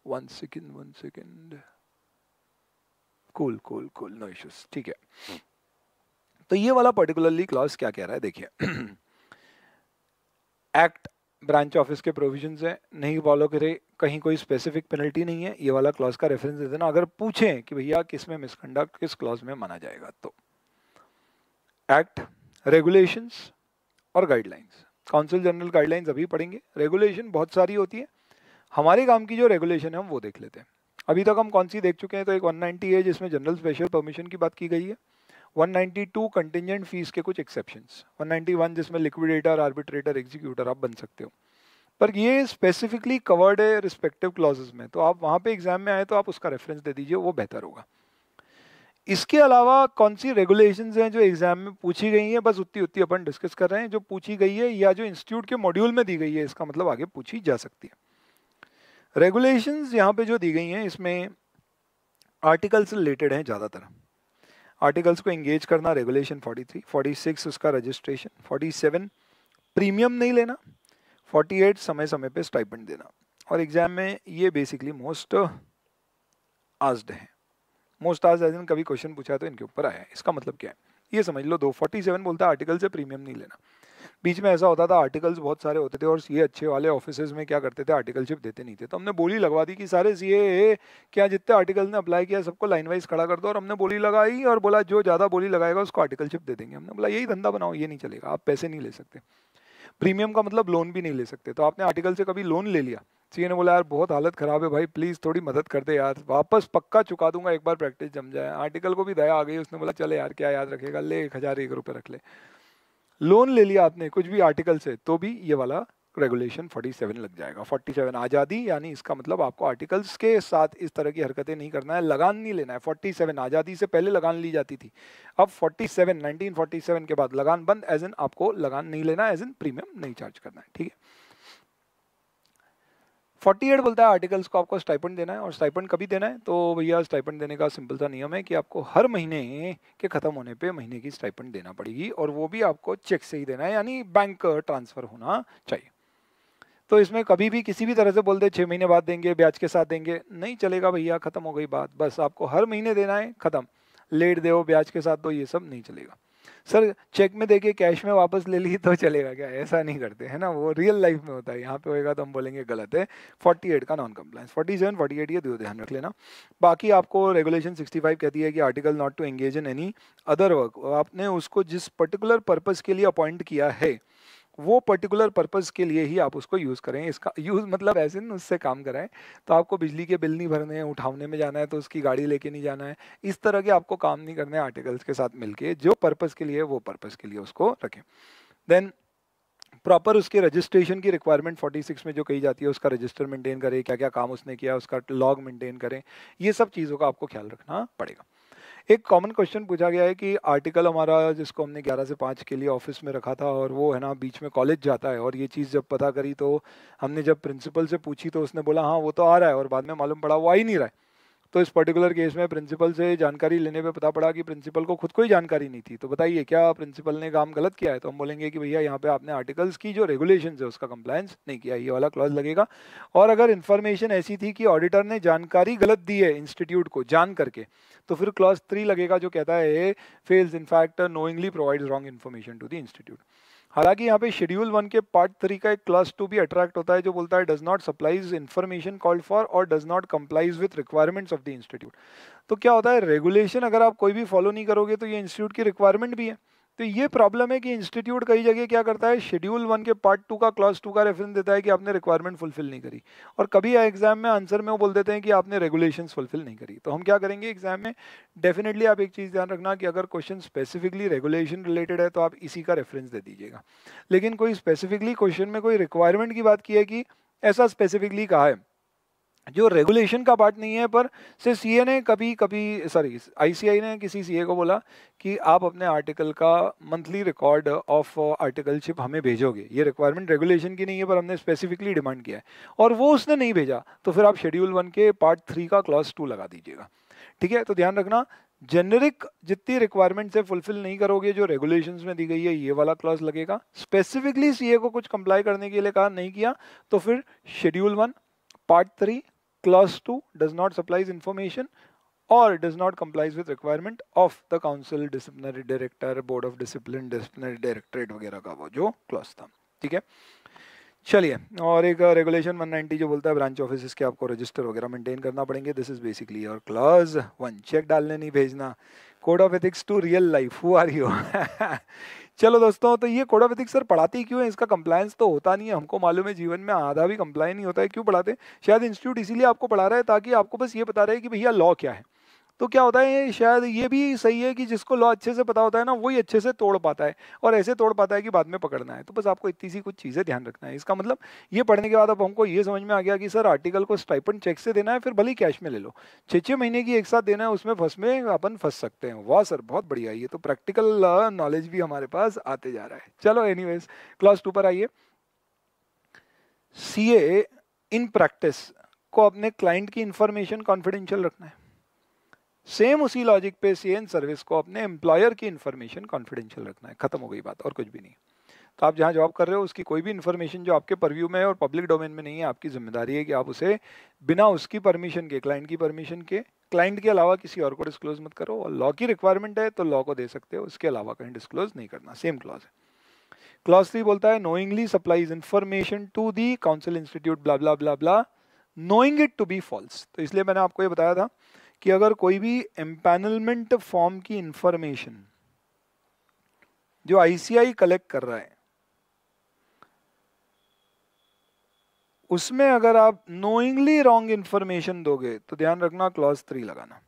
Speaker 1: one second one second cool cool cool no issues ठीक है तो ये वाला पर्टिकुलरली क्लॉज क्या कह रहा है देखिए एक्ट ब्रांच ऑफिस के प्रोविजन है नहीं फॉलो करे कहीं कोई स्पेसिफिक पेनल्टी नहीं है ये वाला क्लॉज का रेफरेंस दे देना अगर पूछे कि भैया किस में मिसकंडक्ट किस क्लॉज में माना जाएगा तो एक्ट रेगुलेशंस और गाइडलाइंस काउंसिल जनरल गाइडलाइंस अभी पढ़ेंगे रेगुलेशन बहुत सारी होती है हमारे काम की जो रेगुलेशन है हम वो देख लेते हैं अभी तक हम कौन सी देख चुके हैं तो एक 190 है जिसमें जनरल स्पेशल परमिशन की बात की गई है 192 कंटिजेंट फीस के कुछ एक्सेप्शंस 191 जिसमें लिक्विडेटर आर्बिट्रेटर एग्जीक्यूटर आप बन सकते हो पर ये स्पेसिफिकली कवर्ड है रिस्पेक्टिव क्लॉजेज में तो आप वहाँ पे एग्जाम में आए तो आप उसका रेफरेंस दे दीजिए वो बेहतर होगा इसके अलावा कौन सी रेगुलेशन हैं जो एग्जाम में पूछी गई हैं बस उतनी उतनी अपन डिस्कस कर रहे हैं जो पूछी गई है या जो इंस्टीट्यूट के मॉड्यूल में दी गई है इसका मतलब आगे पूछी जा सकती है रेगुलेशंस यहाँ पे जो दी गई हैं इसमें आर्टिकल से रिलेटेड हैं ज़्यादातर आर्टिकल्स को एंगेज करना रेगुलेशन 43, 46 उसका रजिस्ट्रेशन 47 प्रीमियम नहीं लेना 48 समय समय पे स्टाइपेंड देना और एग्ज़ाम में ये बेसिकली मोस्ट आज्ड है मोस्ट आज एज कभी क्वेश्चन पूछा तो इनके ऊपर आया है इसका मतलब क्या है ये समझ लो दो फोर्टी सेवन बोलता है आर्टिकल से प्रीमियम नहीं लेना बीच में ऐसा होता था आर्टिकल्स बहुत सारे होते थे और सीए अच्छे वाले ऑफिस में क्या करते थे आर्टिकलशिप देते नहीं थे तो हमने बोली लगवा दी कि सारे सीए क्या जितने आर्टिकल ने अप्लाई किया सबको लाइन वाइज खड़ा कर दो और हमने बोली लगाई और बोला जो ज़्यादा बोली लगाएगा उसको आर्टिकलशिप दे देंगे हमने बोला यही धंधा बनाओ ये नहीं चलेगा आप पैसे नहीं ले सकते प्रीमियम का मतलब लोन भी नहीं ले सकते तो आपने आर्टिकल से कभी लोन ले लिया सी ने बोला यार बहुत हालत ख़राब है भाई प्लीज़ थोड़ी मदद कर दे यार वापस पक्का चुका दूंगा एक बार प्रैक्टिस जम जाए आर्टिकल को भी दया आ गई उसने बोला चले यार क्या याद रखेगा ले एक हज़ार एक रुपये रख ले लोन ले लिया आपने कुछ भी आर्टिकल से तो भी ये वाला रेगुलेशन 47 लग जाएगा 47 आज़ादी यानी इसका मतलब आपको आर्टिकल्स के साथ इस तरह की हरकतें नहीं करना है लगान नहीं लेना है 47 आज़ादी से पहले लगान ली जाती थी अब 47 1947 के बाद लगान बंद एज एन आपको लगान नहीं लेना एज एन प्रीमियम नहीं चार्ज करना है ठीक है फोर्टी एट बोलता है आर्टिकल्स को आपको स्टाइपन देना है और स्टाइपन कभी देना है तो भैया स्टाइपन देने का सिंपल सा नियम है कि आपको हर महीने के ख़त्म होने पे महीने की स्टाइपन देना पड़ेगी और वो भी आपको चेक से ही देना है यानी बैंक ट्रांसफ़र होना चाहिए तो इसमें कभी भी किसी भी तरह से बोल दे छः महीने बाद देंगे ब्याज के साथ देंगे नहीं चलेगा भैया ख़त्म हो गई बात बस आपको हर महीने देना है ख़त्म लेट दे ब्याज के साथ तो ये सब नहीं चलेगा सर चेक में देके कैश में वापस ले ली तो चलेगा क्या ऐसा नहीं करते है ना वो रियल लाइफ में होता है यहाँ पे होएगा तो हम बोलेंगे गलत है फोर्टी एट का नॉन कम्प्लाइंस फोर्टी एट ये ध्यान रख लेना बाकी आपको रेगुलेशन सिक्सटी फाइव कहती है कि article not to engage in any other work आपने उसको जिस पर्टिकुलर पर्पज़ के लिए अपॉइंट किया है वो पर्टिकुलर पर्पज़ के लिए ही आप उसको यूज़ करें इसका यूज़ मतलब ऐसे इन उससे काम कराएं तो आपको बिजली के बिल नहीं भरने हैं उठाने में जाना है तो उसकी गाड़ी लेके नहीं जाना है इस तरह के आपको काम नहीं करने आर्टिकल्स के साथ मिलके जो पर्पज़ के लिए वो पर्पज़ के लिए उसको रखें देन प्रॉपर उसके रजिस्ट्रेशन की रिक्वायरमेंट 46 में जो कही जाती है उसका रजिस्टर मेंटेन करें क्या क्या काम उसने किया उसका लॉग मेंटेन करें ये सब चीज़ों का आपको ख्याल रखना पड़ेगा एक कॉमन क्वेश्चन पूछा गया है कि आर्टिकल हमारा जिसको हमने 11 से 5 के लिए ऑफिस में रखा था और वो है ना बीच में कॉलेज जाता है और ये चीज़ जब पता करी तो हमने जब प्रिंसिपल से पूछी तो उसने बोला हाँ वो तो आ रहा है और बाद में मालूम पड़ा वो आ ही नहीं रहा है तो इस पर्टिकुलर केस में प्रिंसिपल से जानकारी लेने पे पता पड़ा कि प्रिंसिपल को खुद कोई जानकारी नहीं थी तो बताइए क्या प्रिंसिपल ने काम गलत किया है तो हम बोलेंगे कि भैया यहाँ पे आपने आर्टिकल्स की जो रेगुलेशन है उसका कंप्लायंस नहीं किया ये वाला क्लॉज लगेगा और अगर इन्फॉर्मेशन ऐसी थी कि ऑडिटर ने जानकारी गलत दी है इंस्टीट्यूट को जान करके तो फिर क्लॉज थ्री लगेगा जो कहता है fails in fact knowingly provide wrong information to the institute हालांकि यहाँ पे शेड्यूल वन के पार्ट थ्री का एक क्लास टू भी अट्रैक्ट होता है जो बोलता है does not supplies information called for और does not complies with requirements of the institute तो क्या होता है रेगुलेशन अगर आप कोई भी फॉलो नहीं करोगे तो ये इंस्टीट्यूट की रिक्वायरमेंट भी है तो ये प्रॉब्लम है कि इंस्टीट्यूट कई जगह क्या करता है शेड्यूल वन के पार्ट टू का क्लास टू का रेफरेंस देता है कि आपने रिक्वायरमेंट फुलफिल नहीं करी और कभी एग्जाम में आंसर में वो बोल देते हैं कि आपने रेगुलेशंस फुलफिल नहीं करी तो हम क्या करेंगे एग्जाम में डेफिनेटली आप एक चीज़ ध्यान रखना कि अगर क्वेश्चन स्पेसिफिकली रेगुलेशन रिलेटेड है तो आप इसी का रेफरेंस दे दीजिएगा लेकिन कोई स्पेसिफिकली क्वेश्चन में कोई रिक्वायरमेंट की बात की है कि ऐसा स्पेसिफिकली कहा है जो रेगुलेशन का पार्ट नहीं है पर से सी ने कभी कभी सॉरी आईसीआई ने किसी सीए को बोला कि आप अपने आर्टिकल का मंथली रिकॉर्ड ऑफ आर्टिकलशिप हमें भेजोगे ये रिक्वायरमेंट रेगुलेशन की नहीं है पर हमने स्पेसिफिकली डिमांड किया है और वो उसने नहीं भेजा तो फिर आप शेड्यूल वन के पार्ट थ्री का क्लास टू लगा दीजिएगा ठीक है तो ध्यान रखना जेनरिक जितनी रिक्वायरमेंट से फुलफिल नहीं करोगे जो रेगुलेशंस में दी गई है ये वाला क्लॉज लगेगा स्पेसिफिकली सीए को कुछ कंप्लाई करने के लिए कहा नहीं किया तो फिर schedule one part three clause 2 does not supplies information or does not complies with requirement of the council disciplinary director board of discipline disciplinary directorate वगैरह का वो जो clause था ठीक है चलिए और एक रेगुलेशन 190 जो बोलता है ब्रांच ऑफिस के आपको रजिस्टर वगैरह मेंटेन करना पड़ेंगे दिस इज बेसिकली और क्लॉज वन चेक डालने नहीं भेजना code of ethics to real life who are you चलो दोस्तों तो ये कोड ऑफ एथिक्स सर पढ़ाती क्यों है इसका कंप्लायंस तो होता नहीं है हमको मालूम है जीवन में आधा भी कंप्लाइन नहीं होता है क्यों पढ़ाते शायद इंस्टीट्यूट इसीलिए आपको पढ़ा रहा है ताकि आपको बस ये बता रहा है कि भैया लॉ क्या है तो क्या होता है ये शायद ये भी सही है कि जिसको लॉ अच्छे से पता होता है ना वही अच्छे से तोड़ पाता है और ऐसे तोड़ पाता है कि बाद में पकड़ना है तो बस आपको इतनी सी कुछ चीज़ें ध्यान रखना है इसका मतलब ये पढ़ने के बाद अब हमको ये समझ में आ गया कि सर आर्टिकल को स्टाइपन चेक से देना है फिर भले कैश में ले लो छः छः महीने की एक साथ देना है उसमें फंस में अपन फंस सकते हैं वाह सर बहुत बढ़िया ये तो प्रैक्टिकल नॉलेज भी हमारे पास आते जा रहा है चलो एनी क्लास टू पर आइए सी इन प्रैक्टिस को अपने क्लाइंट की इंफॉर्मेशन कॉन्फिडेंशियल रखना है सेम उसी लॉजिक पे सीएन सर्विस को अपने एम्प्लॉयर की इन्फॉर्मेशन कॉन्फिडेंशियल रखना है खत्म हो गई बात और कुछ भी नहीं तो आप जहाँ जॉब कर रहे हो उसकी कोई भी इन्फॉर्मेशन जो आपके परव्यू में है और पब्लिक डोमेन में नहीं है आपकी जिम्मेदारी है कि आप उसे बिना उसकी परमिशन के क्लाइंट की परमिशन के क्लाइंट के अलावा किसी और को डिस्क्लोज मत करो और लॉ की रिक्वायरमेंट है तो लॉ को दे सकते हो उसके अलावा कहीं डिस्क्लोज नहीं करना सेम क्लॉज है क्लॉज थ्री बोलता है knowingly supplies information to the council institute blah blah blah blah knowing it to be false तो इसलिए मैंने आपको ये बताया था कि अगर कोई भी एम्पैनलमेंट फॉर्म की इंफॉर्मेशन जो आईसीआई कलेक्ट कर रहा है उसमें अगर आप नोइंगली रॉन्ग इंफॉर्मेशन दोगे तो ध्यान रखना क्लॉज थ्री लगाना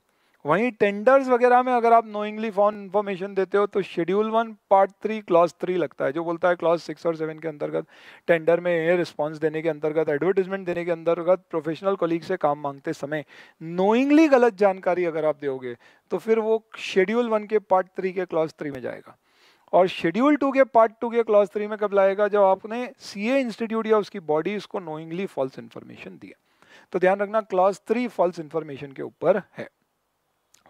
Speaker 1: वहीं टेंडर्स वगैरह में अगर आप नोइंगली फॉर्म इन्फॉर्मेशन देते हो तो schedule one part three class three लगता है जो बोलता है क्लास सिक्स और सेवन के अंतर्गत टेंडर में एयर रिस्पॉन्स देने के अंतर्गत एडवर्टीजमेंट देने के अंतर्गत प्रोफेशनल कोलीग से काम मांगते समय नोइंगली गलत जानकारी अगर आप दोगे तो फिर वो शेड्यूल वन के पार्ट थ्री के क्लास थ्री में जाएगा और शेड्यूल टू के पार्ट टू के क्लास थ्री में कब लाएगा जब आपने सी ए इंस्टीट्यूट या उसकी बॉडी उसको नोइंगली फॉल्स इन्फॉर्मेशन दिया तो ध्यान रखना क्लास थ्री फॉल्स इन्फॉर्मेशन के ऊपर है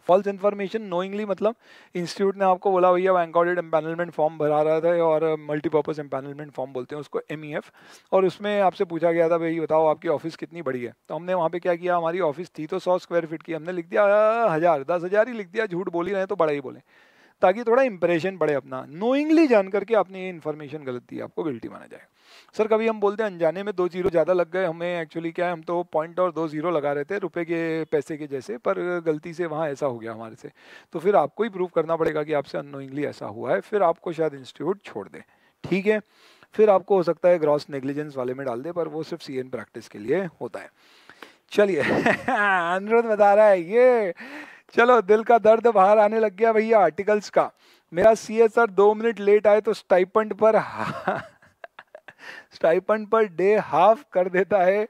Speaker 1: फॉल्स इन्फॉर्मेशन नोइंगली मतलब इंस्टीट्यूट ने आपको बोला भैया बैंक ऑडिट एम्पैनलमेंट फॉर्म भरा रहा था और मल्टीपर्पज़ एम्पैनलमेंट फॉर्म बोलते हैं उसको एम ई एफ और उसमें आपसे पूछा गया था भाई बताओ आपकी ऑफिस कितनी बड़ी है तो हमने वहाँ पर क्या किया हमारी ऑफिस थी तो सौ स्क्वायर फीट की हमने लिख दिया हज़ार दस हज़ार ही लिख दिया झूठ बोली रहे तो बड़ा ही बोले ताकि थोड़ा इंप्रेशन पड़े अपना नोइंगली जान करके आपने ये इन्फॉर्मेशन गलत दी आपको गिल्टी माना जाएगा सर कभी हम बोलते हैं अनजाने में दो जीरो ज़्यादा लग गए हमें एक्चुअली क्या है हम तो पॉइंट और दो जीरो लगा रहे थे रुपए के पैसे के जैसे पर गलती से वहाँ ऐसा हो गया हमारे से तो फिर आपको ही प्रूव करना पड़ेगा कि आपसे अनोइंगली ऐसा हुआ है फिर आपको शायद इंस्टीट्यूट छोड़ दें ठीक है फिर आपको हो सकता है ग्रॉस नेग्लिजेंस वाले में डाल दे पर वो सिर्फ सी प्रैक्टिस के लिए होता है चलिए अनुरोध बता रहा है ये चलो दिल का दर्द बाहर आने लग गया भैया आर्टिकल्स का मेरा सी एस आर दो मिनट लेट आए तो स्टाइपंड पर स्टाइपन पर डे हाफ कर देता है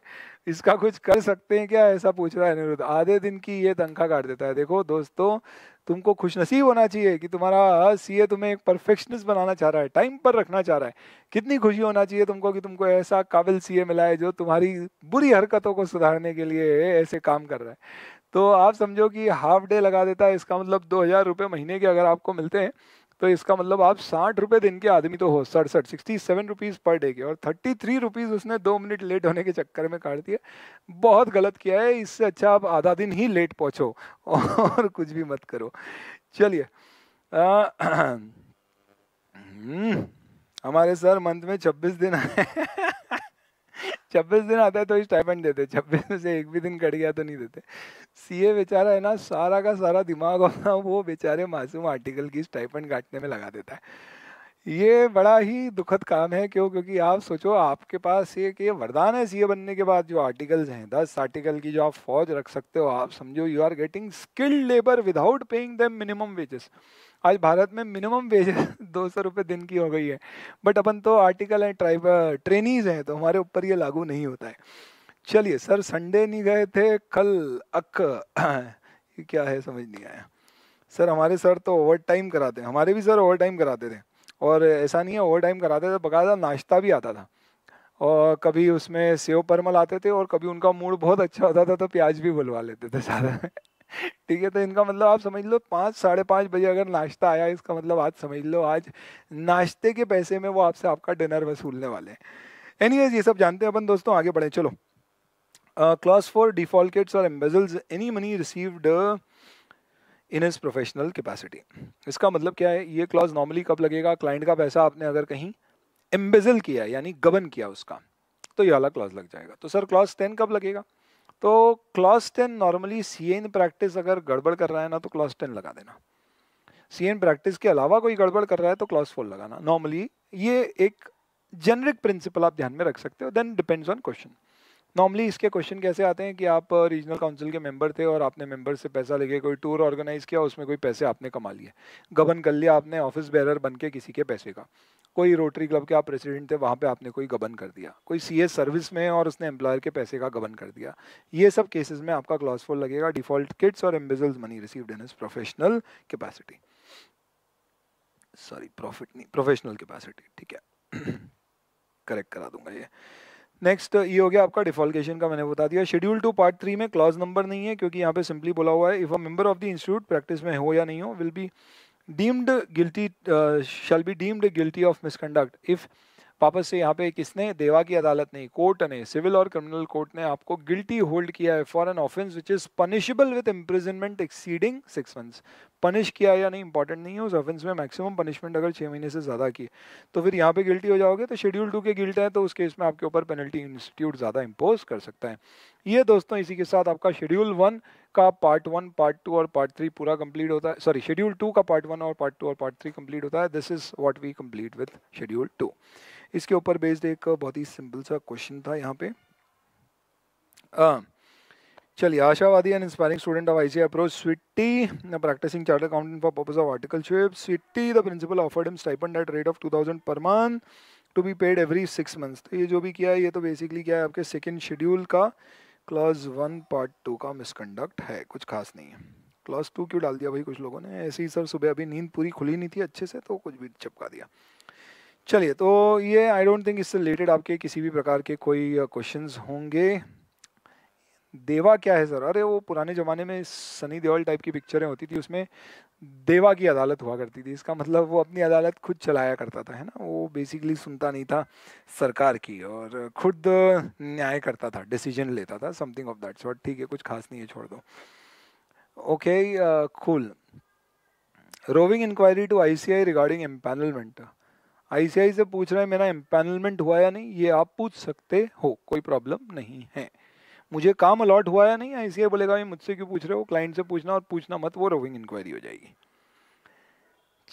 Speaker 1: इसका कुछ कर सकते हैं क्या ऐसा पूछ रहा है अनिरुद्ध आधे दिन की ये तनख्वाह काट देता है देखो दोस्तों तुमको खुशनसीब होना चाहिए कि तुम्हारा सीए तुम्हें एक परफेक्शनिस्ट बनाना चाह रहा है टाइम पर रखना चाह रहा है कितनी खुशी होना चाहिए तुमको कि तुमको ऐसा काबिल सीए मिला है जो तुम्हारी बुरी हरकतों को सुधारने के लिए ऐसे काम कर रहा है तो आप समझो कि हाफ डे लगा देता है इसका मतलब दो हज़ार रुपये महीने के अगर आपको मिलते हैं तो इसका मतलब आप साठ रुपये दिन के आदमी तो हो सड़सठ sixty seven rupees per day के और थर्टी थ्री रुपीज़ उसने दो मिनट लेट होने के चक्कर में काट दिया बहुत गलत किया है इससे अच्छा आप आधा दिन ही लेट पहुँचो और कुछ भी मत करो चलिए हम्म, हमारे सर मंथ में छब्बीस दिन आए छब्बीस दिन आता है तो स्टाइपेंड देते छब्बीस में से एक भी दिन कट गया तो नहीं देते सीए बेचारा है ना सारा का सारा दिमाग अपना वो बेचारे मासूम आर्टिकल की स्टाइपेंड काटने में लगा देता है ये बड़ा ही दुखद काम है क्यों क्योंकि आप सोचो आपके पास ये कि वरदान है सीए बनने के बाद जो आर्टिकल्स हैं दस आर्टिकल की जो आप फौज रख सकते हो आप समझो you are getting skilled labour without paying them minimum wages आज भारत में मिनिमम वेजेस दो सौ रुपये दिन की हो गई है बट अपन तो आर्टिकल हैं ट्राइब ट्रेनिज हैं तो हमारे ऊपर ये लागू नहीं होता है चलिए सर संडे नहीं गए थे कल अक क्या है समझ नहीं आया सर हमारे सर तो ओवर टाइम कराते हैं हमारे भी सर ओवर टाइम कराते थे और ऐसा नहीं है ओवर टाइम कराते थे बकायदा नाश्ता भी आता था और कभी उसमें सेव परमल आते थे और कभी उनका मूड बहुत अच्छा होता था तो प्याज भी बुलवा लेते थे सारा ठीक है तो इनका मतलब आप समझ लो पाँच साढ़े पाँच बजे अगर नाश्ता आया इसका मतलब आज समझ लो आज नाश्ते के पैसे में वो आपसे आपका डिनर वसूलने वाले हैं एनी ये सब जानते हैं अपन दोस्तों आगे बढ़े चलो क्लास फॉर डिफॉल्टेट्स और embezzles any money received in is professional capacity इसका मतलब क्या है ये क्लॉज नॉर्मली कब लगेगा क्लाइंट का पैसा आपने अगर कहीं एम्बेजल किया यानी गबन किया उसका तो ये वाला क्लॉज लग जाएगा तो सर क्लॉज टेन कब लगेगा तो clause ten normally C N practice अगर गड़बड़ कर रहा है ना तो क्लॉज टेन लगा देना सी एन प्रैक्टिस के अलावा कोई गड़बड़ कर रहा है तो क्लॉज फोर लगाना नॉर्मली ये एक जेनरिक प्रिंसिपल आप ध्यान में रख सकते हो then depends on question normally इसके क्वेश्चन कैसे आते हैं कि आप रीजनल काउंसिल के मेंबर थे और आपने मेंबर से पैसा लेके कोई टूर ऑर्गेनाइज किया उसमें कोई पैसे आपने कमा लिए गबन कर लिया आपने ऑफिस बेरर बन के किसी के पैसे का कोई रोटरी क्लब के आप प्रेसिडेंट थे वहाँ पे आपने कोई गबन कर दिया कोई सी सर्विस में और उसने एम्प्लॉयर के पैसे का गबन कर दिया ये सब केसेस में आपका क्लॉज फोर लगेगा डिफॉल्ट किट्स और embezzles money received in professional capacity sorry profit नहीं प्रोफेशनल कैपेसिटी ठीक है करेक्ट करा दूंगा ये नेक्स्ट ये हो गया आपका डिफॉल्केशन का मैंने बता दिया शेड्यूल टू पार्ट थ्री में क्लॉज नंबर नहीं है क्योंकि यहाँ पे सिंपली बोला हुआ है if a member of the institute practice में हो या नहीं हो will be deemed guilty shall be deemed guilty of misconduct if वापस से यहाँ पे किसने देवा की अदालत ने कोर्ट ने सिविल और क्रिमिनल कोर्ट ने आपको गिल्टी होल्ड किया है for an offence which is punishable with imprisonment exceeding six months punish किया या नहीं इंपॉर्टेंट नहीं है उस ऑफेंस में मैक्सिमम पनिशमेंट अगर छः महीने से ज़्यादा की तो फिर यहाँ पे गिल्टी हो जाओगे तो शेड्यूल टू के गिल्ट है तो उस केस में आपके ऊपर पेनल्टी इंस्टीट्यूट ज़्यादा इम्पोज कर सकता है ये दोस्तों इसी के साथ आपका शेड्यूल वन का पार्ट वन पार्ट टू और पार्ट थ्री पूरा कंप्लीट होता है सॉरी शेड्यूल टू का पार्ट वन और पार्ट टू और पार्ट थ्री कंप्लीट होता है this is what we complete with schedule two इसके ऊपर बेस्ड एक बहुत ही सिंपल सा क्वेश्चन था यहाँ पे uh, चलिए Ashavadi and inspiring student of ICAI approach Sweety practising chart accountant for purpose of articleship Sweety the principal offered him stipend at rate of 2000 per month to be paid every six months तो ये जो भी किया है ये तो बेसिकली क्या है आपके सेकेंड शेड्यूल का क्लास वन पार्ट टू का मिसकंडक्ट है कुछ खास नहीं है क्लास टू क्यों डाल दिया भाई कुछ लोगों ने ऐसे ही सर सुबह अभी नींद पूरी खुली नहीं थी अच्छे से तो कुछ भी चिपका दिया चलिए तो ये आई डोंट थिंक इससे रिलेटेड आपके किसी भी प्रकार के कोई क्वेश्चंस uh, होंगे देवा क्या है सर अरे वो पुराने ज़माने में सनी देओल टाइप की पिक्चरें होती थी उसमें देवा की अदालत हुआ करती थी इसका मतलब वो अपनी अदालत खुद चलाया करता था है ना वो बेसिकली सुनता नहीं था सरकार की और खुद न्याय करता था डिसीजन लेता था समथिंग ऑफ दैट सॉट ठीक है कुछ खास नहीं है छोड़ दो okay cool roving inquiry to ICAI regarding empanelment ICAI से पूछ रहे हैं मेरा एम्पैनलमेंट हुआ या नहीं ये आप पूछ सकते हो कोई प्रॉब्लम नहीं है मुझे काम अलॉट हुआ या नहीं इसलिए बोलेगा भाई मुझसे क्यों पूछ रहे हो क्लाइंट से पूछना और पूछना मत वो रोविंग इंक्वायरी हो जाएगी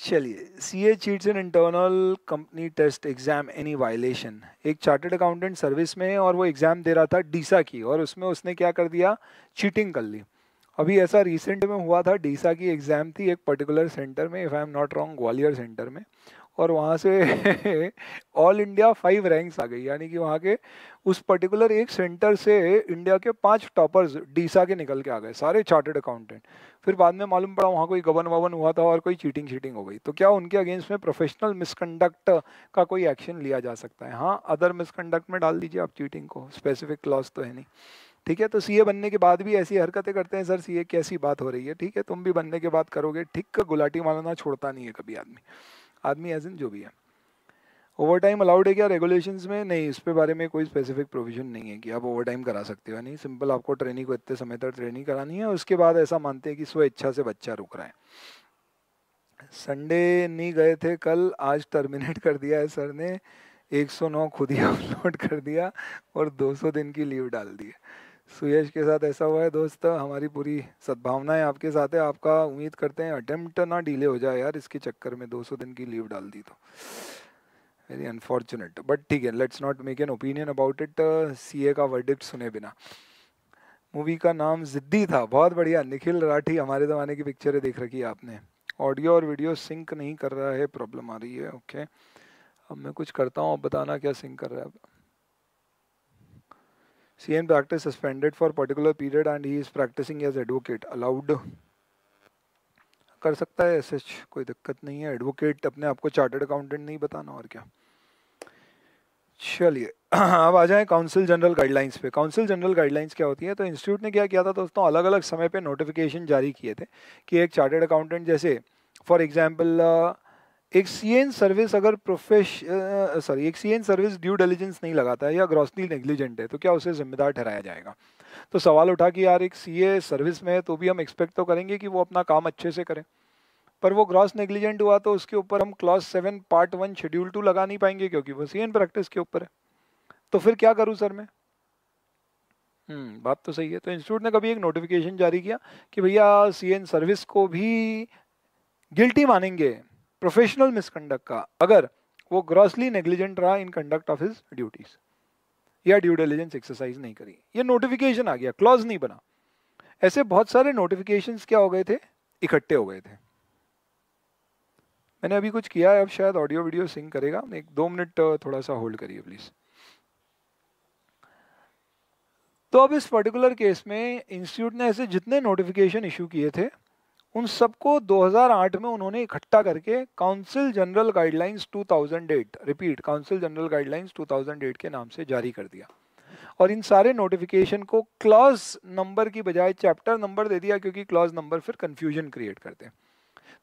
Speaker 1: चलिए C A cheats in internal company test exam any violation एक चार्टर्ड अकाउंटेंट सर्विस में है और वो एग्ज़ाम दे रहा था डीसा की और उसमें उसने क्या कर दिया चीटिंग कर ली अभी ऐसा रिसेंट में हुआ था डीसा की एग्ज़ाम थी एक पर्टिकुलर सेंटर में if I am not wrong Gwalior centre में और वहाँ से ऑल इंडिया फाइव रैंक्स आ गई यानी कि वहाँ के उस पर्टिकुलर एक सेंटर से इंडिया के पांच टॉपर्स डीसा के निकल के आ गए सारे चार्टर्ड अकाउंटेंट फिर बाद में मालूम पड़ा वहाँ कोई गबन वबन हुआ था और कोई चीटिंग शीटिंग हो गई तो क्या उनके अगेंस्ट में प्रोफेशनल मिसकंडक्ट का कोई एक्शन लिया जा सकता है हाँ अदर मिसकंडक्ट में डाल दीजिए आप चीटिंग को स्पेसिफिक क्लॉज तो है नहीं ठीक है तो सीए बनने के बाद भी ऐसी हरकतें करते हैं सर सीए कैसी बात हो रही है ठीक है तुम भी बनने के बाद करोगे ठीक गुलाटी मारना छोड़ता नहीं है कभी आदमी आदमी एज इन जो भी है ओवर टाइम अलाउड है क्या रेगुलेशन में नहीं उस पर बारे में कोई स्पेसिफिक प्रोविजन नहीं है कि आप ओवर टाइम करा सकते हो नहीं सिंपल आपको ट्रेनिंग को इतने समय तक ट्रेनिंग करानी है उसके बाद ऐसा मानते हैं कि स्व इच्छा से बच्चा रुक रहा है संडे नहीं गए थे कल आज टर्मिनेट कर दिया है सर ने 109 खुद ही अपलोड कर दिया और 200 दिन की लीव डाल दी है सुयश के साथ ऐसा हुआ है दोस्त हमारी पूरी सद्भावनाएं आपके साथ है आपका उम्मीद करते हैं अटेम्प्ट ना डिले हो जाए यार इसके चक्कर में 200 दिन की लीव डाल दी तो वेरी अनफॉर्चुनेट बट ठीक है let's not make an opinion about it CA का वर्डिक्ट सुने बिना मूवी का नाम जिद्दी था बहुत बढ़िया निखिल राठी हमारे ज़माने की पिक्चरें देख रखी है आपने ऑडियो और वीडियो सिंक नहीं कर रहा है प्रॉब्लम आ रही है ओके अब मैं कुछ करता हूँ अब बताना क्या सिंक कर रहा है CN practice suspended for particular period and he is practicing as advocate allowed कर सकता है एस एच कोई दिक्कत नहीं है एडवोकेट अपने आप को चार्टर्ड अकाउंटेंट नहीं बताना और क्या चलिए अब आ जाए काउंसिल जनरल गाइडलाइंस पे काउंसिल जनरल गाइडलाइंस क्या होती है तो इंस्टीट्यूट ने क्या किया था दोस्तों अलग अलग समय पे नोटिफिकेशन जारी किए थे कि एक चार्टर्ड अकाउंटेंट जैसे फॉर एग्जाम्पल एक सी एन सर्विस अगर प्रोफेश सॉरी एक C N service due diligence नहीं लगाता है या ग्रॉसली नेग्लिजेंट है तो क्या उसे जिम्मेदार ठहराया जाएगा तो सवाल उठा कि यार एक सी ए सर्विस में है तो भी हम एक्सपेक्ट तो करेंगे कि वो अपना काम अच्छे से करें पर वो ग्रॉस नेग्लिजेंट हुआ तो उसके ऊपर हम class seven part one schedule two लगा नहीं पाएंगे क्योंकि वो सी एन प्रैक्टिस के ऊपर है तो फिर क्या करूँ सर मैं हम्म, बात तो सही है तो इंस्टीट्यूट ने कभी एक नोटिफिकेशन जारी किया कि भैया सी एन सर्विस को भी गिल्टी मानेंगे प्रोफेशनल मिसकंडक्ट का अगर वो ग्रॉसली नेग्लिजेंट रहा in conduct of his duties या ड्यू डिलीजेंस एक्सरसाइज नहीं करी ये नोटिफिकेशन आ गया क्लॉज नहीं बना ऐसे बहुत सारे नोटिफिकेशंस क्या हो गए थे इकट्ठे हो गए थे मैंने अभी कुछ किया है अब शायद ऑडियो वीडियो सिंग करेगा एक दो मिनट थोड़ा सा होल्ड करिए प्लीज तो अब इस पर्टिकुलर केस में इंस्टीट्यूट ने ऐसे जितने नोटिफिकेशन इशू किए थे उन सबको 2008 में उन्होंने इकट्ठा करके council general guidelines 2008 repeat council general guidelines 2008 के नाम से जारी कर दिया और इन सारे नोटिफिकेशन को क्लॉज नंबर की बजाय चैप्टर नंबर दे दिया क्योंकि क्लॉज नंबर फिर कंफ्यूजन क्रिएट करते हैं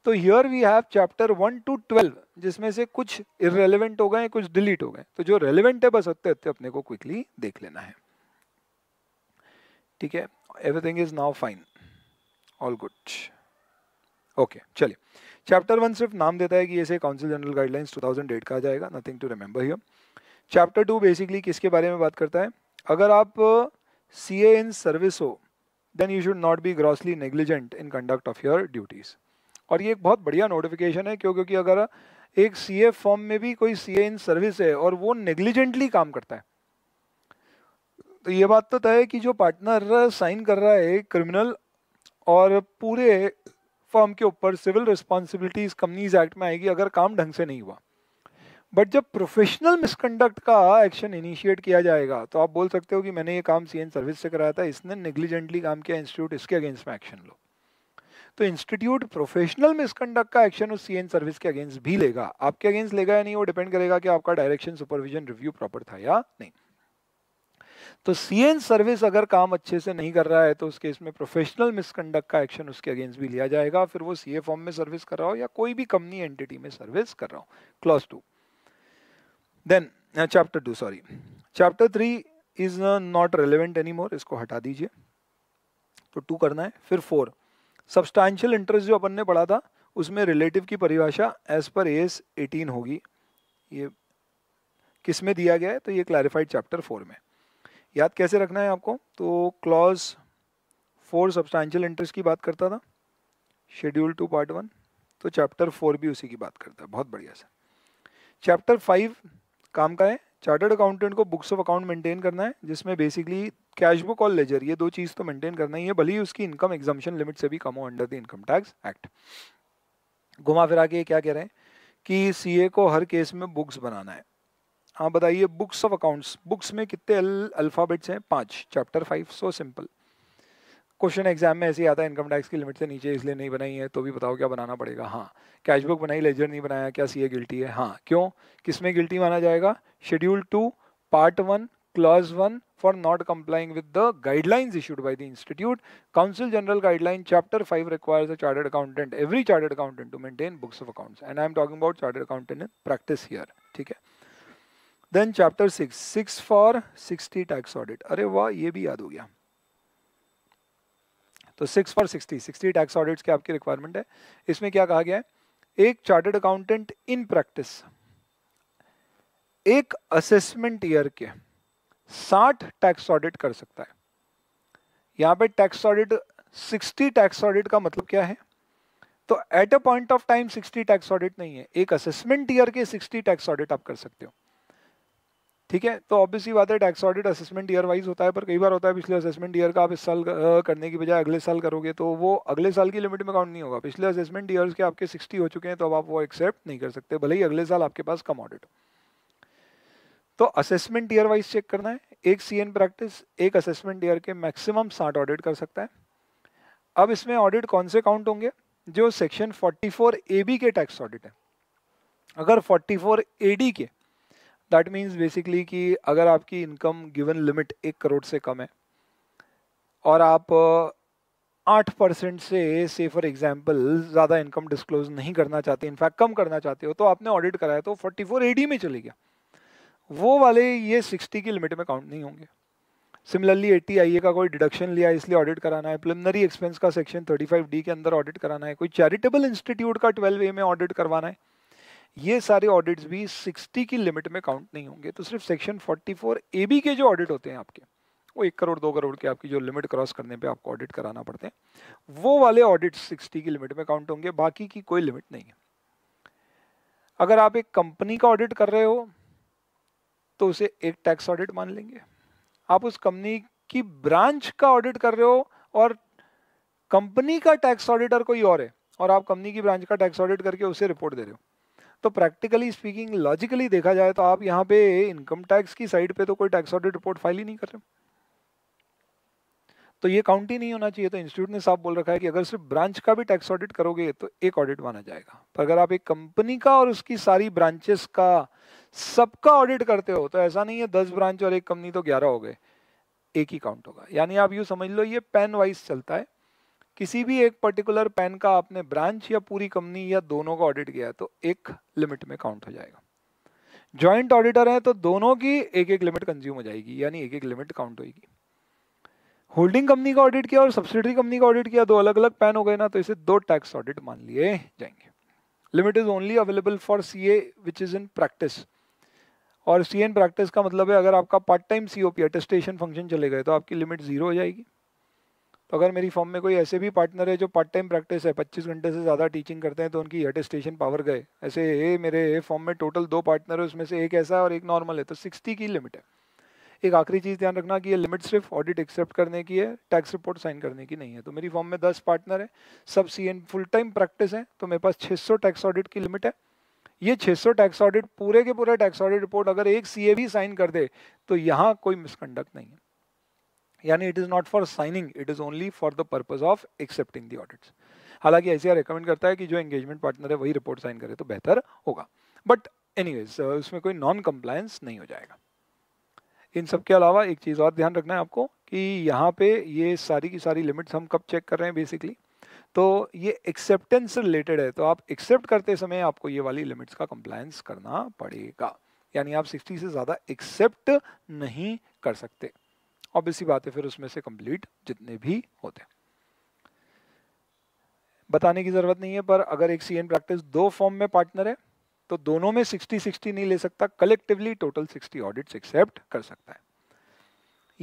Speaker 1: तो here we have chapter one to twelve जिसमें से कुछ इरेलीवेंट हो गए कुछ डिलीट हो गए तो जो रेलिवेंट है बस अत्य अत्य अपने को क्विकली देख लेना है ठीक है everything is now fine all good okay चलिए चैप्टर वन सिर्फ नाम देता है कि ऐसे काउंसिल जनरल गाइडलाइंस 2008 का आ जाएगा nothing to remember here chapter two basically किसके बारे में बात करता है अगर आप सी ए इन सर्विस हो then you should not be grossly negligent in conduct of your duties और ये एक बहुत बढ़िया नोटिफिकेशन है क्यों क्योंकि अगर uh, एक सी ए फॉर्म में भी कोई सी ए इन सर्विस है और वो नेग्लिजेंटली काम करता है तो ये बात तो तय है कि जो पार्टनर साइन uh, कर रहा है क्रिमिनल और पूरे फर्म के ऊपर सिविल रिस्पॉन्सिबिलिटीज कंपनीज एक्ट में आएगी अगर काम ढंग से नहीं हुआ बट जब प्रोफेशनल मिसकंडक्ट का एक्शन इनिशिएट किया जाएगा तो आप बोल सकते हो कि मैंने ये काम सीएन सर्विस से कराया था इसने निग्लिजेंटली काम किया इंस्टीट्यूट इसके अगेंस्ट में एक्शन लो तो इंस्टीट्यूट प्रोफेशनल मिसकंडक्ट का एक्शन उस सीएन सर्विस के अगेंस्ट भी लेगा आपके अगेंस्ट लेगा या नहीं वो डिपेंड करेगा कि आपका डायरेक्शन सुपरविजन रिव्यू प्रॉपर था या नहीं तो सी एन सर्विस अगर काम अच्छे से नहीं कर रहा है तो उस केस में प्रोफेशनल मिसकंडक्ट का एक्शन उसके अगेंस्ट भी लिया जाएगा फिर वो सीए फॉर्म में सर्विस कर रहा हो या कोई भी कंपनी एंटिटी में सर्विस कर रहा हो clause two then chapter two sorry chapter three is not relevant any more इसको हटा दीजिए तो टू करना है फिर फोर सब्सटैंशियल इंटरेस्ट जो अपन ने पढ़ा था उसमें रिलेटिव की परिभाषा एज पर एस एटीन होगी ये किस में दिया गया है तो ये क्लैरिफाइड चैप्टर फोर में याद कैसे रखना है आपको तो क्लॉज फोर सब्सटैंशियल इंटरेस्ट की बात करता था शेड्यूल टू पार्ट वन तो चैप्टर फोर भी उसी की बात करता है बहुत बढ़िया सर चैप्टर फाइव काम का है चार्टर्ड अकाउंटेंट को बुक्स ऑफ अकाउंट मेंटेन करना है जिसमें बेसिकली कैश बुक और लेजर ये दो चीज़ तो मेंटेन करना ही है भले ही उसकी इनकम एग्जामेशन लिमिट से भी कम हो under the income tax act घुमा फिरा के क्या कह रहे हैं कि सीए को हर केस में बुक्स बनाना है हाँ बताइए बुक्स ऑफ अकाउंट्स बुक्स में कितने अल्फाबेट्स हैं पांच chapter five so simple question exam में ऐसे ही आता है इनकम टैक्स की लिमिट से नीचे इसलिए नहीं बनाई है तो भी बताओ क्या बनाना पड़ेगा हाँ कैश बुक बनाई लेजर नहीं बनाया क्या सी ए गिल्टी है हाँ क्यों किस में गिल्टी माना जाएगा schedule two part one clause one for not complying with the guidelines issued by the institute council general guideline chapter five requires a chartered accountant every chartered accountant to maintain books of accounts and I am talking about chartered accountant in practice here ठीक है then chapter six six for sixty tax audit अरे वाह ये भी याद हो गया तो six for sixty sixty tax audits के आपकी रिक्वायरमेंट है इसमें क्या कहा गया है एक चार्टर्ड अकाउंटेंट इन प्रैक्टिस एक असेसमेंट ईयर के साठ टैक्स ऑडिट कर सकता है यहां पे tax audit sixty tax audit का मतलब क्या है तो at a point of time sixty tax audit नहीं है एक असेसमेंट ईयर के सिक्सटी टैक्स ऑडिट आप कर सकते हो ठीक है तो ऑब्वियसली बात है tax audit assessment year wise होता है पर कई बार होता है पिछले असेसमेंट ईयर का आप इस साल करने की बजाय अगले साल करोगे तो वो अगले साल की लिमिट में काउंट नहीं होगा पिछले असेसमेंट ईयर्स के आपके सिक्सटी हो चुके हैं तो अब आप वो एक्सेप्ट नहीं कर सकते भले ही अगले साल आपके पास कम ऑडिट तो असेसमेंट ईयर वाइज चेक करना है एक सी प्रैक्टिस एक असेसमेंट ईयर के मैक्सिमम साठ ऑडिट कर सकता है अब इसमें ऑडिट कौन से काउंट होंगे जो सेक्शन फोर ए बी के टैक्स ऑडिट है अगर फोर ए डी के दैट मीन्स बेसिकली कि अगर आपकी इनकम गिवन लिमिट एक करोड़ से कम है और आप आठ परसेंट से से फॉर एग्जाम्पल ज़्यादा इनकम डिस्क्लोज नहीं करना चाहते इनफैक्ट कम करना चाहते हो तो आपने ऑडिट कराया तो फोर्टी फोर एडी में चले गया वो वाले ये सिक्सटी की लिमिट में काउंट नहीं होंगे सिमिलरली एट्टी आई ए का कोई डिडक्शन लिया इसलिए ऑडिट कराना है प्रिलिमिनरी एक्सपेंस का सेक्शन थर्टी फाइव डी के अंदर ऑडिट कराना है कोई चैरिटेबल इंस्टीट्यूट का ट्वेल्व ए में ऑडिट करवाना है ये सारे ऑडिट्स भी 60 की लिमिट में काउंट नहीं होंगे तो सिर्फ सेक्शन 44 ए बी के जो ऑडिट होते हैं आपके वो एक करोड़ दो करोड़ के आपकी जो लिमिट क्रॉस करने पे आपको ऑडिट कराना पड़ते हैं वो वाले ऑडिट 60 की लिमिट में काउंट होंगे बाकी की कोई लिमिट नहीं है अगर आप एक कंपनी का ऑडिट कर रहे हो तो उसे एक टैक्स ऑडिट मान लेंगे आप उस कंपनी की ब्रांच का ऑडिट कर रहे हो और कंपनी का टैक्स ऑडिटर कोई और है और आप कंपनी की ब्रांच का टैक्स ऑडिट करके उसे रिपोर्ट दे रहे हो तो प्रैक्टिकली स्पीकिंग लॉजिकली देखा जाए तो आप यहाँ पे इनकम टैक्स की साइड पे तो कोई टैक्स ऑडिट रिपोर्ट फाइल ही नहीं कर रहे तो ये काउंट ही नहीं होना चाहिए तो इंस्टीट्यूट ने साफ बोल रखा है कि अगर सिर्फ ब्रांच का भी टैक्स ऑडिट करोगे तो एक ऑडिट माना जाएगा पर अगर आप एक कंपनी का और उसकी सारी ब्रांचेस का सबका ऑडिट करते हो तो ऐसा नहीं है दस ब्रांच और एक कंपनी तो ग्यारह हो गए एक ही काउंट होगा यानी आप यू समझ लो ये पेन वाइज चलता है किसी भी एक पर्टिकुलर पैन का आपने ब्रांच या पूरी कंपनी या दोनों का ऑडिट किया है तो एक लिमिट में काउंट हो जाएगा ज्वाइंट ऑडिटर है तो दोनों की एक एक लिमिट कंज्यूम हो जाएगी यानी एक एक लिमिट काउंट होगी होल्डिंग कंपनी का ऑडिट किया और सब्सिडरी कंपनी का ऑडिट किया दो अलग अलग पैन हो गए ना तो इसे दो टैक्स ऑडिट मान लिए जाएंगे limit is only available for C A which is in practice और सी एन प्रैक्टिस का मतलब है अगर आपका part time C O P attestation function चले गए तो आपकी लिमिट जीरो हो जाएगी अगर मेरी फॉर्म में कोई ऐसे भी पार्टनर है जो पार्ट टाइम प्रैक्टिस है पच्चीस घंटे से ज़्यादा टीचिंग करते हैं तो उनकी अटेस्टेशन पावर गए ऐसे ए मेरे फॉर्म में टोटल दो पार्टनर है उसमें से एक ऐसा है और एक नॉर्मल है तो सिक्सटी की लिमिट है एक आखिरी चीज़ ध्यान रखना कि ये लिमिट सिर्फ ऑडिट एक्सेप्ट करने की है टैक्स रिपोर्ट साइन करने की नहीं है तो मेरी फॉर्म में दस पार्टनर है सब C in full time practice है तो मेरे पास सौ टैक्स ऑडिट की लिमिट है ये सौ टैक्स ऑडिट पूरे के पूरे टैक्स ऑडिट रिपोर्ट अगर एक सी भी साइन कर दे तो यहाँ कोई मिसकंडक्ट नहीं है यानी it is not for signing it is only for the purpose of accepting the audits हालांकि ऐसे रिकमेंड करता है कि जो एंगेजमेंट पार्टनर है वही रिपोर्ट साइन करे तो बेहतर होगा बट एनी uh, उसमें कोई नॉन कंप्लायंस नहीं हो जाएगा इन सब के अलावा एक चीज़ और ध्यान रखना है आपको कि यहाँ पे ये सारी की सारी लिमिट्स हम कब चेक कर रहे हैं बेसिकली तो ये एक्सेप्टेंस रिलेटेड है तो आप एक्सेप्ट करते समय आपको ये वाली लिमिट्स का कंप्लायंस करना पड़ेगा यानी आप 60 से ज़्यादा एक्सेप्ट नहीं कर सकते ऑब्वियसली बात है फिर उसमें से कंप्लीट जितने भी होते हैं बताने की ज़रूरत नहीं है पर अगर एक सी एन प्रैक्टिस दो फॉर्म में पार्टनर है तो दोनों में 60 60 नहीं ले सकता कलेक्टिवली टोटल 60 ऑडिट्स एक्सेप्ट कर सकता है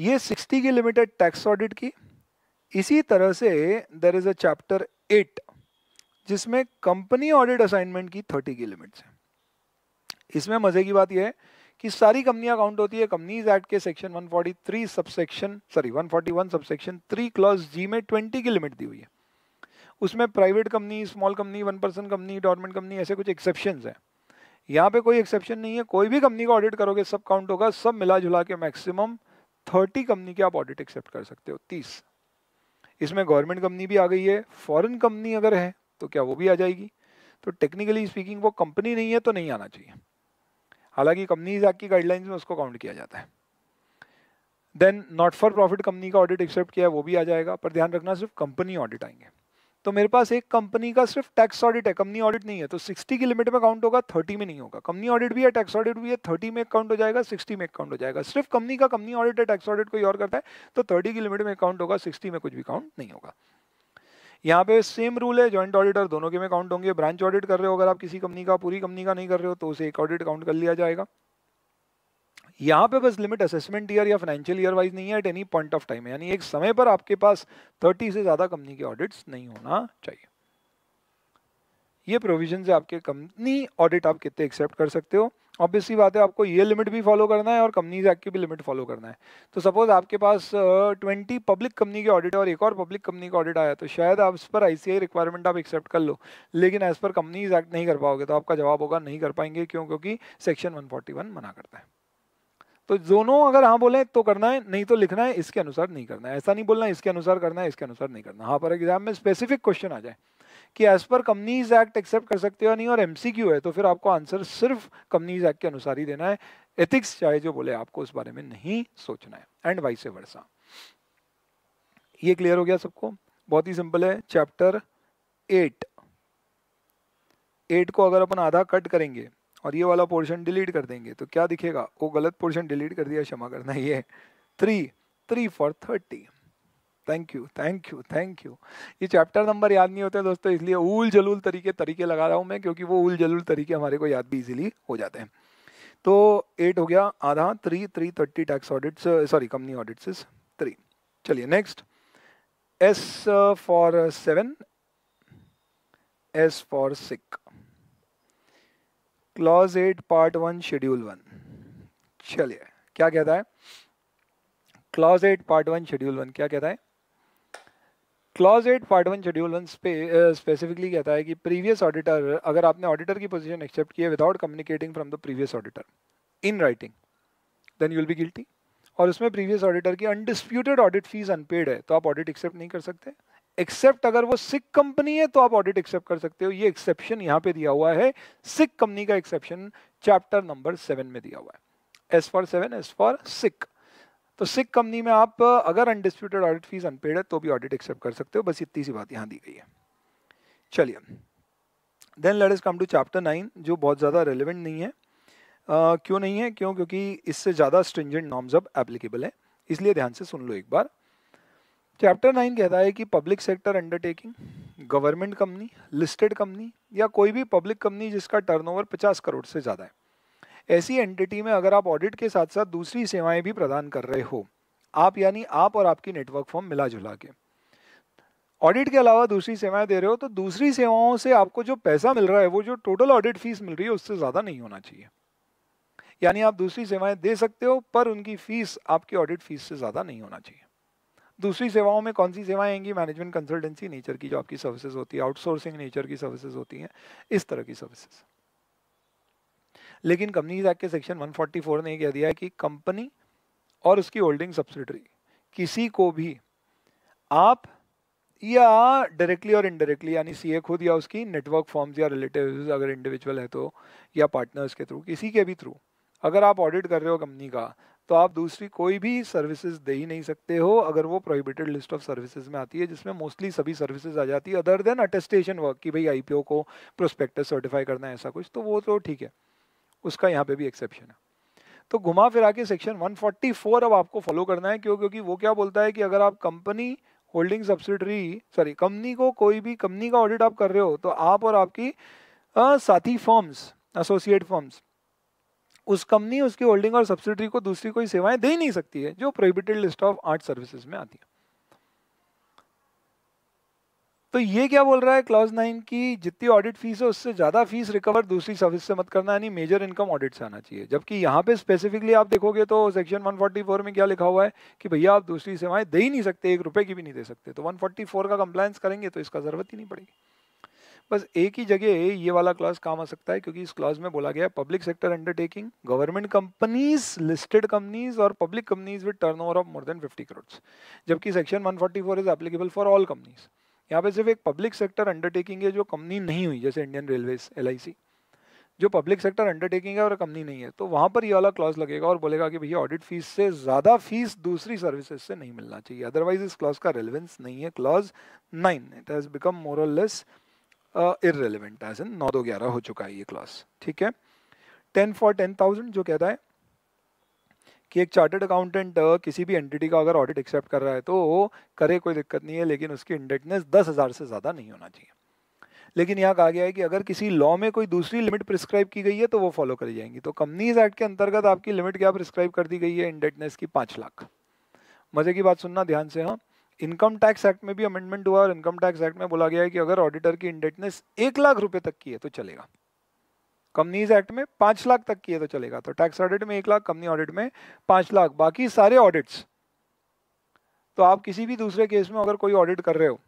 Speaker 1: ये 60 की लिमिटेड टैक्स ऑडिट की इसी तरह से there is a chapter eight जिसमें कंपनी ऑडिट असाइनमेंट की 30 की लिमिट्स है इसमें मज़े की बात यह है कि सारी कंपनियां काउंट होती है कंपनीज एक्ट के section 143 subsection sorry 141 subsection three clause G में 20 की लिमिट दी हुई है उसमें private company small company one person company dormant company ऐसे कुछ एक्सेप्शन हैं यहाँ पे कोई एक्सेप्शन नहीं है कोई भी कंपनी का ऑडिट करोगे सब काउंट होगा सब मिला जुला के मैक्सिमम थर्टी कंपनी के आप ऑडिट एक्सेप्ट कर सकते हो तीस इसमें गवर्नमेंट कंपनी भी आ गई है फॉरेन कंपनी अगर है तो क्या वो भी आ जाएगी तो टेक्निकली स्पीकिंग वो कंपनी नहीं है तो नहीं आना चाहिए हालांकि कंपनीज एक्ट की गाइडलाइंस में उसको काउंट किया जाता है then not for profit company का ऑडिट एक्सेप्ट किया है वो भी आ जाएगा पर ध्यान रखना सिर्फ कंपनी ऑडिट आएंगे तो मेरे पास एक कंपनी का सिर्फ टैक्स ऑडिट है कंपनी ऑडिट नहीं है तो 60 की लिमिट में काउंट होगा 30 में नहीं होगा कंपनी ऑडिट भी है टैक्स ऑडिट भी है 30 में काउंट हो जाएगा 60 में काउंट हो जाएगा सिर्फ कंपनी का कंपनी ऑडिट है टैक्स ऑडिट कोई और करता है तो 30 की लिमिट में काउंट होगा 60 में कुछ भी काउंट नहीं होगा यहाँ पे सेम रूल है जॉइंट ऑडिटर दोनों के में काउंट होंगे ब्रांच ऑडिट कर रहे हो अगर आप किसी कंपनी का पूरी कंपनी का नहीं कर रहे हो तो उसे एक ऑडिट काउंट कर लिया जाएगा यहाँ पे बस लिमिट असेसमेंट ईयर या फाइनेंशियल ईयर वाइज नहीं है at any point of time यानी एक समय पर आपके पास थर्टी से ज़्यादा कंपनी के ऑडिट्स नहीं होना चाहिए ये प्रोविजन से आपके कंपनी ऑडिट आप कितने एक्सेप्ट कर सकते हो ऑब्वियसली बात है आपको ये लिमिट भी फॉलो करना है और कंपनीज एक्ट की भी लिमिट फॉलो करना है तो सपोज आपके पास ट्वेंटी पब्लिक कंपनी के ऑडिट और एक और पब्लिक कंपनी का ऑडिट आया तो शायद आप इस पर आईसीआई रिक्वायरमेंट आप एक्सेप्ट कर लो लेकिन एज पर कंपनीज एक्ट नहीं कर पाओगे तो आपका जवाब होगा नहीं कर पाएंगे क्यों क्योंकि सेक्शन वन मना करता है तो दोनों अगर हाँ बोले तो करना है नहीं तो लिखना है इसके अनुसार नहीं करना है ऐसा नहीं बोलना इसके अनुसार करना है इसके अनुसार नहीं करना हाँ पर एग्जाम में स्पेसिफिक क्वेश्चन आ जाए कि as per companies act accept कर सकते हो नहीं और एमसीक्यू है तो फिर आपको आंसर सिर्फ कंपनीज एक्ट के अनुसार ही देना है एथिक्स चाहे जो बोले आपको उस बारे में नहीं सोचना है एंड वाइस वर्षा ये क्लियर हो गया सबको बहुत ही सिंपल है चैप्टर एट एट को अगर अपन आधा कट करेंगे और ये वाला पोर्शन डिलीट कर देंगे तो क्या दिखेगा वो गलत पोर्शन डिलीट कर दिया क्षमा करना ये three three four thirty thank you thank you thank you ये चैप्टर नंबर याद नहीं होते दोस्तों इसलिए उल जलूल तरीके तरीके लगा रहा हूँ मैं क्योंकि वो उल जलूल तरीके हमारे को याद भी इजीली हो जाते हैं तो एट हो गया आधा three three thirty tax audits sorry company audits three चलिए next S for seven S for sick clause eight part one schedule one चलिए क्या कहता है clause eight part one schedule one क्या कहता है clause eight part one schedule one specifically कहता है कि प्रीवियस ऑडिटर अगर आपने ऑडिटर की पोजीशन एक्सेप्ट की है without communicating from the previous auditor in writing then you will be guilty और उसमें प्रीवियस ऑडिटर की अनडिस्प्यूटेड ऑडिट फीस अनपेड है तो आप ऑडिट एक्सेप्ट नहीं कर सकते एक्सेप्ट अगर वो सिक कंपनी है तो आप ऑडिट एक्सेप्ट कर सकते हो ये एक्सेप्शन यहाँ पे दिया हुआ है सिक कंपनी का एक्सेप्शन चैप्टर नंबर सेवन में दिया हुआ है S for seven S for sick तो सिख कंपनी में आप अगर अनडिस्प्यूटेड ऑडिट फीस अनपेड है तो भी ऑडिट एक्सेप्ट कर सकते हो बस इतनी सी बात यहाँ दी गई है चलिए then late is come to chapter nine जो बहुत ज़्यादा रेलिवेंट नहीं है Uh, क्यों नहीं है क्यों क्योंकि इससे ज़्यादा स्ट्रिंजेंट नॉर्म्स अब एप्लीकेबल हैं इसलिए ध्यान से सुन लो एक बार चैप्टर नाइन कहता है कि public sector undertaking government company listed company या कोई भी पब्लिक कंपनी जिसका टर्नओवर 50 करोड़ से ज़्यादा है ऐसी एंटिटी में अगर आप ऑडिट के साथ साथ दूसरी सेवाएं भी प्रदान कर रहे हो आप यानी आप और आपकी नेटवर्क फॉर्म मिला जुला के ऑडिट के अलावा दूसरी सेवाएं दे रहे हो तो दूसरी सेवाओं से आपको जो पैसा मिल रहा है वो जो टोटल ऑडिट फीस मिल रही है उससे ज़्यादा नहीं होना चाहिए यानी आप दूसरी सेवाएं दे सकते हो पर उनकी फीस आपकी ऑडिट फीस से ज़्यादा नहीं होना चाहिए दूसरी सेवाओं में कौन सी सेवाएं आएंगी मैनेजमेंट कंसल्टेंसी नेचर की जो आपकी सर्विसेज होती है आउटसोर्सिंग नेचर की सर्विसेज होती हैं इस तरह की सर्विसेज़ लेकिन कंपनी एक्ट के सेक्शन 144 ने क्या दिया है कि कंपनी और उसकी होल्डिंग सब्सिडरी किसी को भी आप या डायरेक्टली और इनडायरेक्टली यानी सीए खुद या उसकी नेटवर्क फॉर्म्स या रिलेटिव अगर इंडिविजुअल है तो या पार्टनर्स के थ्रू किसी के भी थ्रू अगर आप ऑडिट कर रहे हो कंपनी का तो आप दूसरी कोई भी सर्विसेज दे ही नहीं सकते हो अगर वो प्रोहिबिटेड लिस्ट ऑफ सर्विसेज में आती है जिसमें मोस्टली सभी सर्विसेज आ जाती है अदर देन अटेस्टेशन वर्क कि भाई आईपीओ को प्रोस्पेक्टस सर्टिफाई करना है ऐसा कुछ तो वो तो ठीक है उसका यहाँ पे भी एक्सेप्शन है तो घुमा फिरा के सेक्शन 144 अब आपको फॉलो करना है क्यों क्योंकि वो क्या बोलता है कि अगर आप company holding subsidiary sorry company को कोई भी कंपनी का ऑडिट आप कर रहे हो तो आप और आपकी आ, साथी फर्म्स एसोसिएट फर्म्स उस कंपनी उसकी होल्डिंग और सब्सिडरी को दूसरी कोई सेवाएं दे ही नहीं सकती है जो prohibited list of art services में आती है तो ये क्या बोल रहा है क्लॉज नाइन की जितनी ऑडिट फीस है उससे ज़्यादा फीस रिकवर दूसरी सर्विस से मत करना यानी मेजर इनकम ऑडिट से आना चाहिए जबकि यहाँ पे स्पेसिफिकली आप देखोगे तो सेक्शन 144 में क्या लिखा हुआ है कि भैया आप दूसरी सेवाएं दे ही नहीं सकते एक रुपये की भी नहीं दे सकते तो वन का कंप्लायंस करेंगे तो इसका ज़रूरत ही नहीं पड़ेगी बस एक ही जगह ये वाला क्लॉज काम आ सकता है क्योंकि इस क्लॉज में बोला गया है public sector undertaking government companies listed companies और public companies with turnover of more than 50 crore जबकि section 144 is applicable for all companies यहाँ पे सिर्फ एक पब्लिक सेक्टर अंडरटेकिंग है जो कंपनी नहीं हुई जैसे इंडियन रेलवे एल जो पब्लिक सेक्टर अंडरटेकिंग है और कंपनी नहीं है तो वहाँ पर ये वाला क्लॉज लगेगा और बोलेगा कि भैया ऑडिट फीस से ज़्यादा फीस दूसरी सर्विसेज से नहीं मिलना चाहिए अदरवाइज इस क्लॉज का रेलिवेंस नहीं है clause nine it has become more or less irrelevant as in नौ दो ग्यारह हो चुका है ये क्लॉज ठीक है टेन फॉर टेन थाउजेंड जो कहता है कि एक चार्टेड अकाउंटेंट किसी भी एंटिटी का अगर ऑडिट एक्सेप्ट कर रहा है तो करे कोई दिक्कत नहीं है लेकिन उसकी इंडेटनेस दस हज़ार से ज़्यादा नहीं होना चाहिए लेकिन यहाँ कहा गया है कि अगर किसी लॉ में कोई दूसरी लिमिट प्रिस्क्राइब की गई है तो वो फॉलो करी जाएंगी तो कंपनीज एक्ट के अंतर्गत आपकी लिमिट क्या प्रिस्क्राइब कर दी गई है इंडेटनेस की पाँच लाख मज़े की बात सुनना ध्यान से हाँ इनकम टैक्स एक्ट में भी अमेंडमेंट हुआ और इनकम टैक्स एक्ट में बोला गया है कि अगर ऑडिटर की इंडेटनेस एक लाख रुपए तक की है तो चलेगा कंपनीज एक्ट में पांच लाख तक की है तो चलेगा तो टैक्स ऑडिट में एक लाख कंपनी ऑडिट में पांच लाख बाकी सारे ऑडिट्स तो आप किसी भी दूसरे केस में अगर कोई ऑडिट कर रहे हो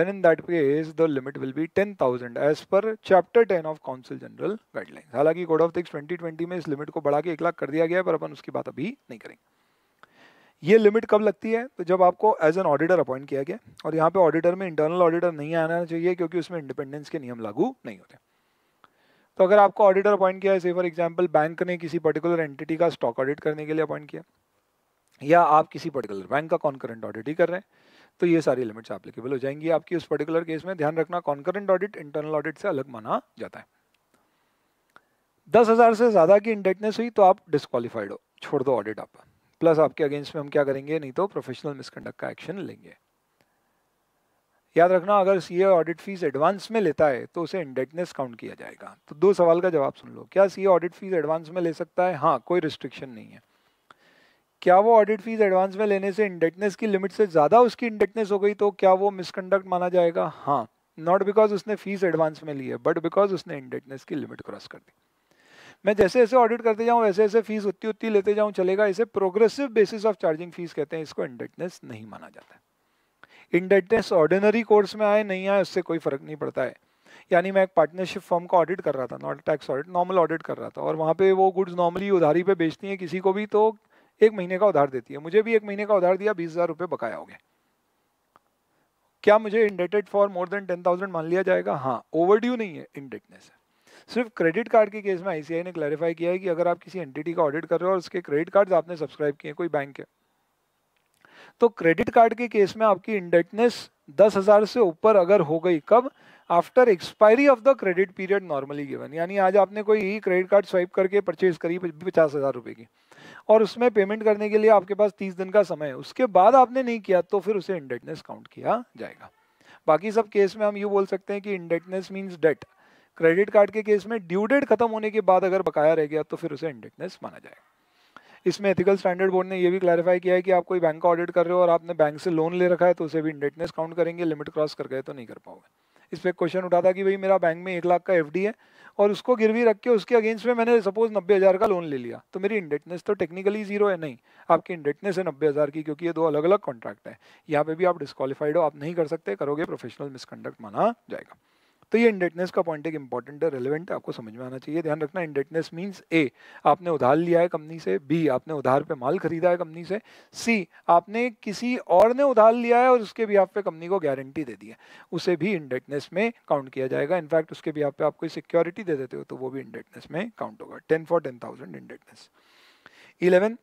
Speaker 1: in that case the limit will be ten thousand as per chapter ten of council general guideline हालांकि ऑफ थिंग्स ट्वेंटी ट्वेंटी में इस लिमिट को बढ़ा के एक लाख कर दिया गया है पर अपन उसकी बात अभी नहीं करेंगे ये लिमिट कब लगती है तो जब आपको एज एन ऑडिटर अपॉइंट किया गया और यहाँ पे ऑडिटर में इंटरनल ऑडिटर नहीं आना चाहिए क्योंकि उसमें इंडिपेंडेंस के नियम लागू नहीं होते तो अगर आपको ऑडिटर अपॉइंट किया है फॉर एग्जाम्पल बैंक ने किसी पर्टिकुलर एंटिटी का स्टॉक ऑडिट करने के लिए अपॉइंट किया या आप किसी पर्टिकुलर बैंक का कॉन्करेंट ऑडिट ही कर रहे हैं तो ये सारी लिमिट्स एप्लीकेबल हो जाएंगी आपकी उस पर्टिकुलर केस में ध्यान रखना कॉन्करेंट ऑडिट इंटरनल ऑडिट से अलग माना जाता है दस हज़ार से ज़्यादा की इंडेटनेस हुई तो आप डिस्कालीफाइड हो छोड़ दो ऑडिट आप प्लस आपके अगेंस्ट में हम क्या करेंगे नहीं तो प्रोफेशनल मिसकंडक्ट का एक्शन लेंगे याद रखना अगर सी ऑडिट फीस एडवांस में लेता है तो उसे इंडेटनेस काउंट किया जाएगा तो दो सवाल का जवाब सुन लो क्या सी ऑडिट फीस एडवांस में ले सकता है हाँ कोई रिस्ट्रिक्शन नहीं है क्या वो ऑडिट फीस एडवांस में लेने से इंडेटनेस की लिमिट से ज़्यादा उसकी इंडेटनेस हो गई तो क्या वो मिसकंडक्ट माना जाएगा हाँ नॉट बिकॉज उसने फीस एडवांस में ली है बट बिकॉज उसने इंडेटनेस की लिमिट क्रॉस कर दी मैं जैसे जैसे ऑडिट करते जाऊँ वैसे ऐसे फीस उतनी उतनी लेते जाऊँ चलेगा इसे progressive basis of charging fees कहते हैं इसको इंडेटनेस नहीं माना जाता इंडेटनेस ऑर्डिनरी कोर्स में आए नहीं आए उससे कोई फ़र्क नहीं पड़ता है यानी मैं एक पार्टनरशिप फॉर्म का ऑडिट कर रहा था not tax audit normal audit कर रहा था और वहाँ पे वो गुड्स नॉर्मली उधारी पे बेचती हैं किसी को भी तो एक महीने का उधार देती है मुझे भी एक महीने का उधार दिया बीस हज़ार रुपये बकाया हो गया क्या मुझे indebted for more than ten thousand मान लिया जाएगा हाँ ओवर नहीं है इंडेटनेस है सिर्फ क्रेडिट कार्ड के केस में आईसीआई ने क्लैरिफाई किया है कि अगर आप किसी एंटिटी का ऑडिट कर रहे हो और उसके क्रेडिट कार्ड्स आपने सब्सक्राइब किए कोई बैंक है तो क्रेडिट कार्ड के केस में आपकी इंडेटनेस दस हजार से ऊपर अगर हो गई कब after expiry of the credit period normally given यानी आज आपने कोई ही क्रेडिट कार्ड स्वाइप करके परचेज करी पचास हज़ार रुपए की और उसमें पेमेंट करने के लिए आपके पास तीस दिन का समय है उसके बाद आपने नहीं किया तो फिर उसे इंडेटनेस काउंट किया जाएगा बाकी सब केस में हम ये बोल सकते हैं कि indebtedness means debt credit card के केस में ड्यू डेट खत्म होने के बाद अगर बकाया रह गया तो फिर उसे इंडेटनेस माना जाएगा इसमें एथिकल स्टैंडर्ड बोर्ड ने यह भी क्लैरिफाई किया है कि आप कोई बैंक का ऑडिट कर रहे हो और आपने बैंक से लोन ले रखा है तो उसे भी इंडेटनेस काउंट करेंगे लिमिट क्रॉस कर गए तो नहीं कर पाओगे इस पर क्वेश्चन उठा था कि भाई मेरा बैंक में एक लाख का एफ है और उसको गिरवी रख के उसके अगेंस्ट में मैंने सपोज नब्बे हज़ार का लोन ले लिया तो मेरी इंडेटनेस तो टेक्निकली जीरो है नहीं आपकी इंडेटनेस है नब्बे हज़ार की क्योंकि ये दो अलग अलग कॉन्ट्रैक्ट है यहाँ पे भी आप डिस्कालीफाइड हो आप नहीं कर सकते करोगे प्रोफेशनल मिसकंडक्ट माना जाएगा तो ये इंडेटनेस का पॉइंट एक इंपॉर्टेंट है रेलिवेंट आपको समझ में आना चाहिए ध्यान रखना इंडेटनेस मीन्स ए आपने उधार लिया है कंपनी से बी आपने उधार पे माल खरीदा है कंपनी से सी आपने किसी और ने उधार लिया है और उसके भी आप पे कंपनी को गारंटी दे दी है उसे भी इंडेटनेस में काउंट किया जाएगा इनफैक्ट उसके भी आप पे आप कोई सिक्योरिटी दे देते हो तो वो भी इंडेटनेस में काउंट होगा ten for ten thousand indebtedness eleven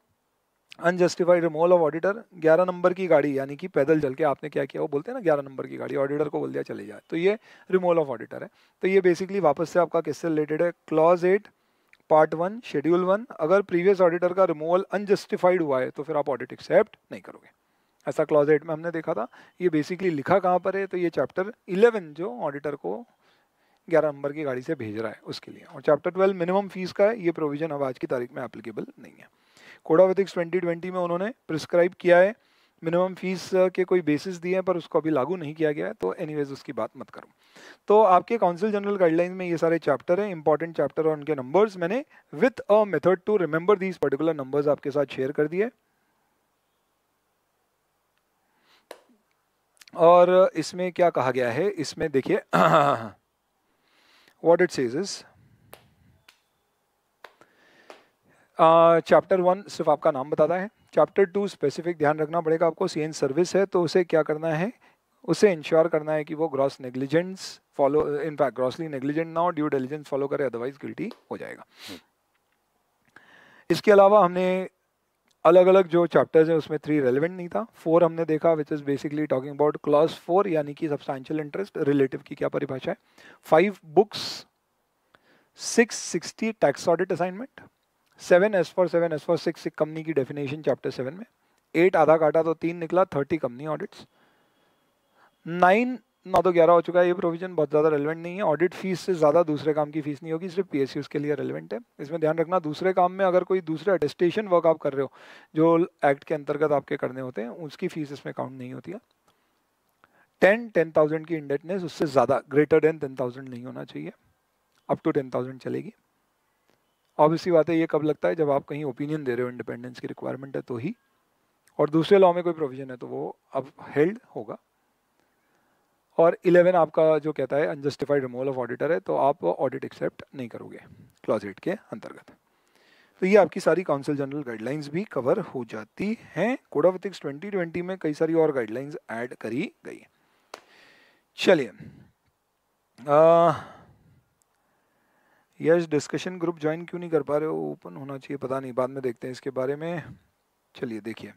Speaker 1: unjustified removal of auditor ग्यारह नंबर की गाड़ी यानी कि पैदल चल के आपने क्या किया वो बोलते हैं ना ग्यारह नंबर की गाड़ी ऑडिटर को बोल दिया चले जाए तो ये रिमोल ऑफ ऑडिटर है तो ये बेसिकली वापस से आपका किससे रिलेटेड है clause eight part one schedule one अगर प्रीवियस ऑडिटर का रिमोल अनजस्टिफाइड हुआ है तो फिर आप ऑडिट एक्सेप्ट नहीं करोगे ऐसा क्लॉज एट में हमने देखा था ये बेसिकली लिखा कहाँ पर है तो ये चैप्टर इलेवन जो ऑडिटर को ग्यारह नंबर की गाड़ी से भेज रहा है उसके लिए और चैप्टर ट्वेल्व मिनिमम फीस का है ये प्रोविजन अब आज की तारीख में एप्लीकेबल नहीं है कोड ऑफ ट्वेंटी 2020 में उन्होंने प्रिस्क्राइब किया है मिनिमम फीस uh, के कोई बेसिस दिए हैं पर उसको अभी लागू नहीं किया गया है तो एनी उसकी बात मत करो तो आपके काउंसिल जनरल गाइडलाइंस में ये सारे चैप्टर हैं इंपॉर्टेंट चैप्टर और उनके नंबर्स मैंने with a method to remember these particular numbers आपके साथ शेयर कर दिए और इसमें क्या कहा गया है इसमें देखिए what it says is chapter one सिर्फ आपका नाम बताता है चैप्टर टू स्पेसिफिक ध्यान रखना पड़ेगा आपको सी एन सर्विस है तो उसे क्या करना है उसे इंश्योर करना है कि वो gross negligence follow in fact grossly negligent ना हो ड्यू डेलीजेंस फॉलो करे अदरवाइज गिल्टी हो जाएगा hmm. इसके अलावा हमने अलग अलग जो चैप्टर्स हैं उसमें थ्री रेलिवेंट नहीं था फोर हमने देखा which is basically talking about clause four यानी कि सब्सटैंशियल इंटरेस्ट रिलेटिव की क्या परिभाषा है five books six sixty tax audit assignment seven S for seven S for six एक कंपनी की डेफिनेशन चैप्टर सेवन में एट आधा काटा तो तीन निकला थर्टी कंपनी ऑडिट्स नाइन नौ तो ग्यारह हो चुका है ये प्रोविजन बहुत ज़्यादा रेलिवेंट नहीं है ऑडिट फीस से ज़्यादा दूसरे काम की फीस नहीं होगी सिर्फ पी उसके लिए रेलिवेंट है इसमें ध्यान रखना दूसरे काम में अगर कोई दूसरे अटेस्टेशन वर्क आप कर रहे हो जो एक्ट के अंतर्गत आपके करने होते हैं उसकी फीस इसमें काउंट नहीं होती है टेन टेन थाउजेंड की इंडेटनेस उससे ज़्यादा ग्रेटर देन टेन थाउजेंड नहीं होना चाहिए अप टू टेन थाउजेंड चलेगी ऑब्वियसली बात है ये कब लगता है जब आप कहीं ओपिनियन दे रहे हो इंडिपेंडेंस की रिक्वायरमेंट है तो ही और दूसरे लॉ में कोई प्रोविजन है तो वो अब हेल्ड होगा और इलेवन आपका जो कहता है अनजस्टिफाइड रिमूवल ऑफ ऑडिटर है तो आप ऑडिट एक्सेप्ट नहीं करोगे क्लॉज एट के अंतर्गत तो ये आपकी सारी काउंसिल जनरल गाइडलाइंस भी कवर हो जाती हैं कोड ऑफ एथिक्स 2020 में कई सारी और गाइडलाइंस ऐड करी गई चलिए यश डिस्कशन ग्रुप ज्वाइन क्यों नहीं कर पा रहे हो ओपन होना चाहिए पता नहीं बाद में देखते हैं इसके बारे में चलिए देखिए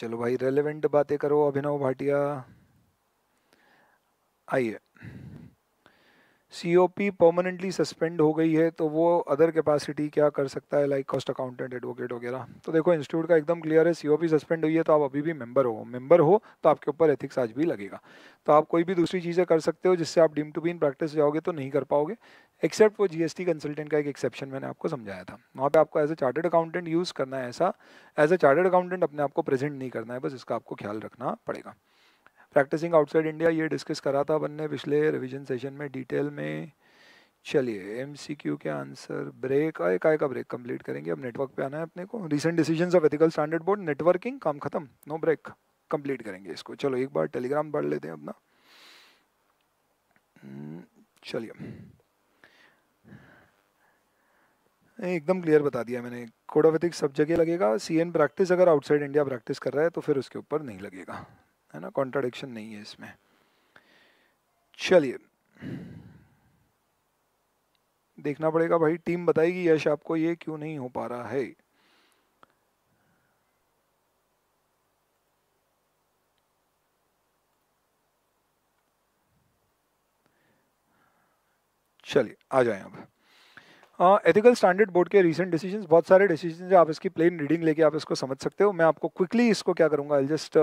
Speaker 1: चलो भाई रेलेवेंट बातें करो अभिनव भाटिया आइए सीओपी परमानेंटली सस्पेंड हो गई है तो वो अदर कैपेसिटी क्या कर सकता है लाइक कॉस्ट अकाउंटेंट एडवोकेट वगैरह तो देखो इंस्टीट्यूट का एकदम क्लियर है सीओपी सस्पेंड हुई है तो आप अभी भी मेंबर हो मेंबर हो तो आपके ऊपर एथिक्स आज भी लगेगा तो आप कोई भी दूसरी चीज़ें कर सकते हो जिससे आप deem to be in practice जाओगे तो नहीं कर पाओगे एक्सेप्ट वो जीएसटी कंसल्टेंट का एक एक्सेप्शन मैंने आपको समझाया था वहाँ पे आपको as a chartered accountant use करना है ऐसा एज अ चार्टर्ड अकाउंटेंट अपने आपको प्रेजेंट नहीं करना है बस इसका आपको ख्याल रखना पड़ेगा प्रैक्टिसिंग आउटसाइड इंडिया ये डिस्कस करा था अपन ने पिछले रिविजन सेशन में डिटेल में चलिए एम के आंसर ब्रेक आए काय का ब्रेक कंप्लीट करेंगे अब नेटवर्क पे आना है अपने को recent decision of ethical standard board networking काम खत्म नो ब्रेक कंप्लीट करेंगे इसको चलो एक बार टेलीग्राम पढ़ लेते हैं अपना हम्म, चलिए एकदम क्लियर बता दिया मैंने कोड ऑफ एथिक्स सब जगह लगेगा सी एन प्रैक्टिस अगर आउटसाइड इंडिया प्रैक्टिस कर रहा है तो फिर उसके ऊपर नहीं लगेगा है ना कॉन्ट्राडिक्शन नहीं है इसमें चलिए देखना पड़ेगा भाई टीम बताएगी यश आपको ये क्यों नहीं हो पा रहा है चलिए आ जाए अब एथिकल स्टैंडर्ड बोर्ड के रीसेंट डिसीजंस बहुत सारे हैं आप इसकी प्लेन रीडिंग लेके आप इसको समझ सकते हो मैं आपको क्विकली इसको क्या करूंगा just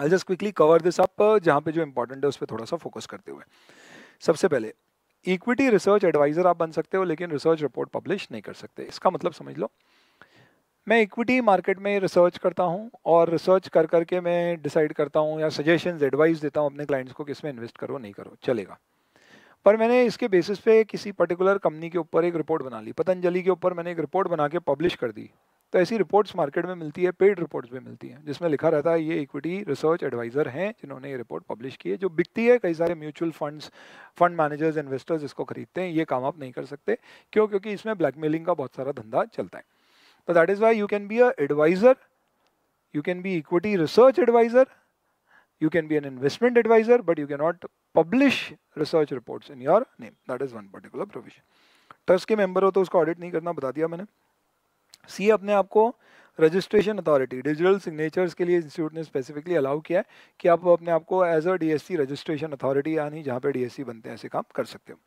Speaker 1: I just quickly cover this up जहाँ पे जो इंपॉर्टेंट है उस पर थोड़ा सा फोकस करते हुए सबसे पहले इक्विटी रिसर्च एडवाइज़र आप बन सकते हो लेकिन रिसर्च रिपोर्ट पब्लिश नहीं कर सकते इसका मतलब समझ लो मैं इक्विटी मार्केट में रिसर्च करता हूँ और रिसर्च कर करके मैं डिसाइड करता हूँ या सजेशन एडवाइस देता हूँ अपने क्लाइंट्स को किस में इन्वेस्ट करो नहीं करो चलेगा पर मैंने इसके बेसिस पे किसी पर्टिकुलर कंपनी के ऊपर एक रिपोर्ट बना ली पतंजलि के ऊपर मैंने एक रिपोर्ट बना के पब्लिश कर दी तो ऐसी रिपोर्ट्स मार्केट में मिलती है पेड रिपोर्ट्स भी मिलती हैं जिसमें लिखा रहता है ये इक्विटी रिसर्च एडवाइज़र हैं जिन्होंने ये रिपोर्ट पब्लिश की है जो बिकती है कई सारे mutual funds fund managers investors इसको खरीदते हैं ये काम आप नहीं कर सकते क्यों क्योंकि इसमें ब्लैकमेलिंग का बहुत सारा धंधा चलता है तो that is why you can be a adviser you can be equity research adviser you can be an investment adviser but you can not publish research reports in your name that is one particular provision trust के मेंबर हो तो उसको ऑडिट नहीं करना बता दिया मैंने सी अपने आपको रजिस्ट्रेशन अथॉरिटी डिजिटल सिग्नेचर्स के लिए इंस्टीट्यूट ने स्पेसिफिकली अलाउ किया है कि आप अपने आप को as a DSC registration authority यानी जहाँ पे डीएससी बनते हैं ऐसे काम कर सकते हो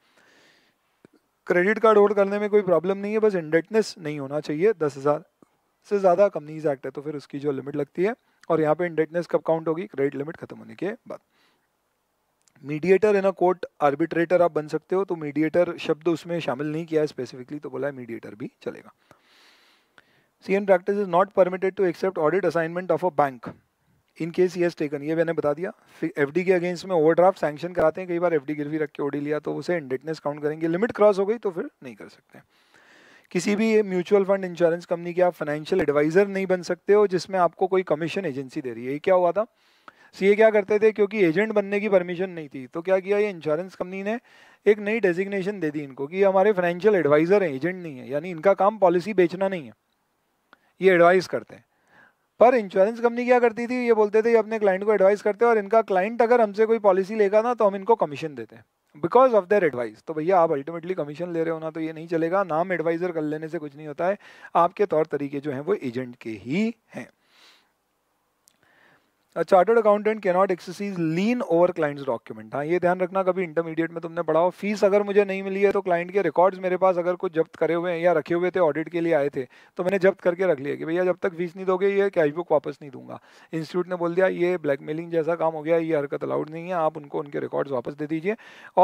Speaker 1: क्रेडिट कार्ड होल्ड करने में कोई प्रॉब्लम नहीं है बस इंडेटनेस नहीं होना चाहिए दस हज़ार से ज़्यादा कंपनीज एक्ट है तो फिर उसकी जो लिमिट लगती है और यहाँ पे इंडेटनेस कब काउंट होगी क्रेडिट लिमिट खत्म होने के बाद mediator in a court arbitrator आप बन सकते हो तो मीडिएटर शब्द उसमें शामिल नहीं किया है स्पेसिफिकली तो बोला है मीडिएटर भी चलेगा C N practice is not permitted to accept audit assignment of a bank in case yes taken ये मैंने बता दिया फिर एफ के अगेंस्ट में ओवरड्राफ्ट सैंक्शन कराते हैं कई बार एफ डी गिरवी रख के ओडी लिया तो उसे इंडेटनेस काउंट करेंगे लिमिट क्रॉस हो गई तो फिर नहीं कर सकते किसी भी म्यूचुअल फंड इंश्योरेंस कंपनी के आप फाइनेंशियल एडवाइजर नहीं बन सकते हो जिसमें आपको कोई कमीशन एजेंसी दे रही है ये क्या हुआ था सी ए क्या करते थे क्योंकि एजेंट बनने की परमिशन नहीं थी तो क्या किया ये इंश्योरेंस कंपनी ने एक नई डेजिग्नेशन दे दी इनको कि हमारे फाइनेंशियल एडवाइजर हैं एजेंट नहीं है यानी इनका काम पॉलिसी बेचना नहीं है ये एडवाइस करते हैं पर इंश्योरेंस कंपनी क्या करती थी ये बोलते थे ये अपने क्लाइंट को एडवाइस करते हैं और इनका क्लाइंट अगर हमसे कोई पॉलिसी लेगा ना तो हम इनको कमीशन देते हैं बिकॉज ऑफ देयर एडवाइस तो भैया आप अल्टीमेटली कमीशन ले रहे हो ना तो ये नहीं चलेगा नाम एडवाइज़र कर लेने से कुछ नहीं होता है आपके तौर तरीके जो हैं वो एजेंट के ही हैं चार्टर्ड अकाउंटेंट के not exercise lien over clients document हाँ ये ध्यान रखना कभी इंटरमीडिएट में तुमने पढ़ाओ फीस अगर मुझे नहीं मिली है तो क्लाइंट के रिकॉर्ड्स मेरे पास अगर कुछ जब्त करे हुए हैं या रखे हुए थे ऑडिट के लिए आए थे तो मैंने जब्त करके रख लिया कि भैया जब तक फीस नहीं दोगे ये कैशबुक वापस नहीं दूंगा इंस्टीट्यूट ने बोल दिया ये ब्लैकमेलिंग जैसा काम हो गया ये हरकत अलाउड नहीं है आप उनको उनके रिकॉर्ड्स वापस दे दीजिए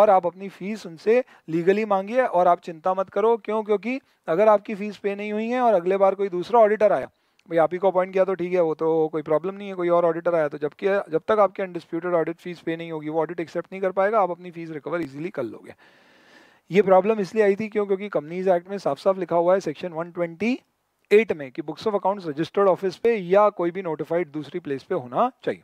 Speaker 1: और आप अपनी फीस उनसे लीगली मांगिए और आप चिंता मत करो क्यों क्योंकि अगर आपकी फीस पे नहीं हुई है और अगले बार कोई दूसरा ऑडिटर आया भाई आप ही को अपॉइंट किया तो ठीक है वो तो कोई प्रॉब्लम नहीं है कोई और ऑडिटर आया तो जबकि जब तक आपके अनडिस्प्यूटेड ऑडिट फीस पे नहीं होगी वो ऑडिट एक्सेप्ट नहीं कर पाएगा आप अपनी फीस रिकवर इजीली कर लोगे ये प्रॉब्लम इसलिए आई थी क्यों क्योंकि कंपनीज एक्ट में साफ साफ लिखा हुआ है सेक्शन वन में कि books of account registered office पे या कोई भी नोटिफाइड दूसरी प्लेस पे होना चाहिए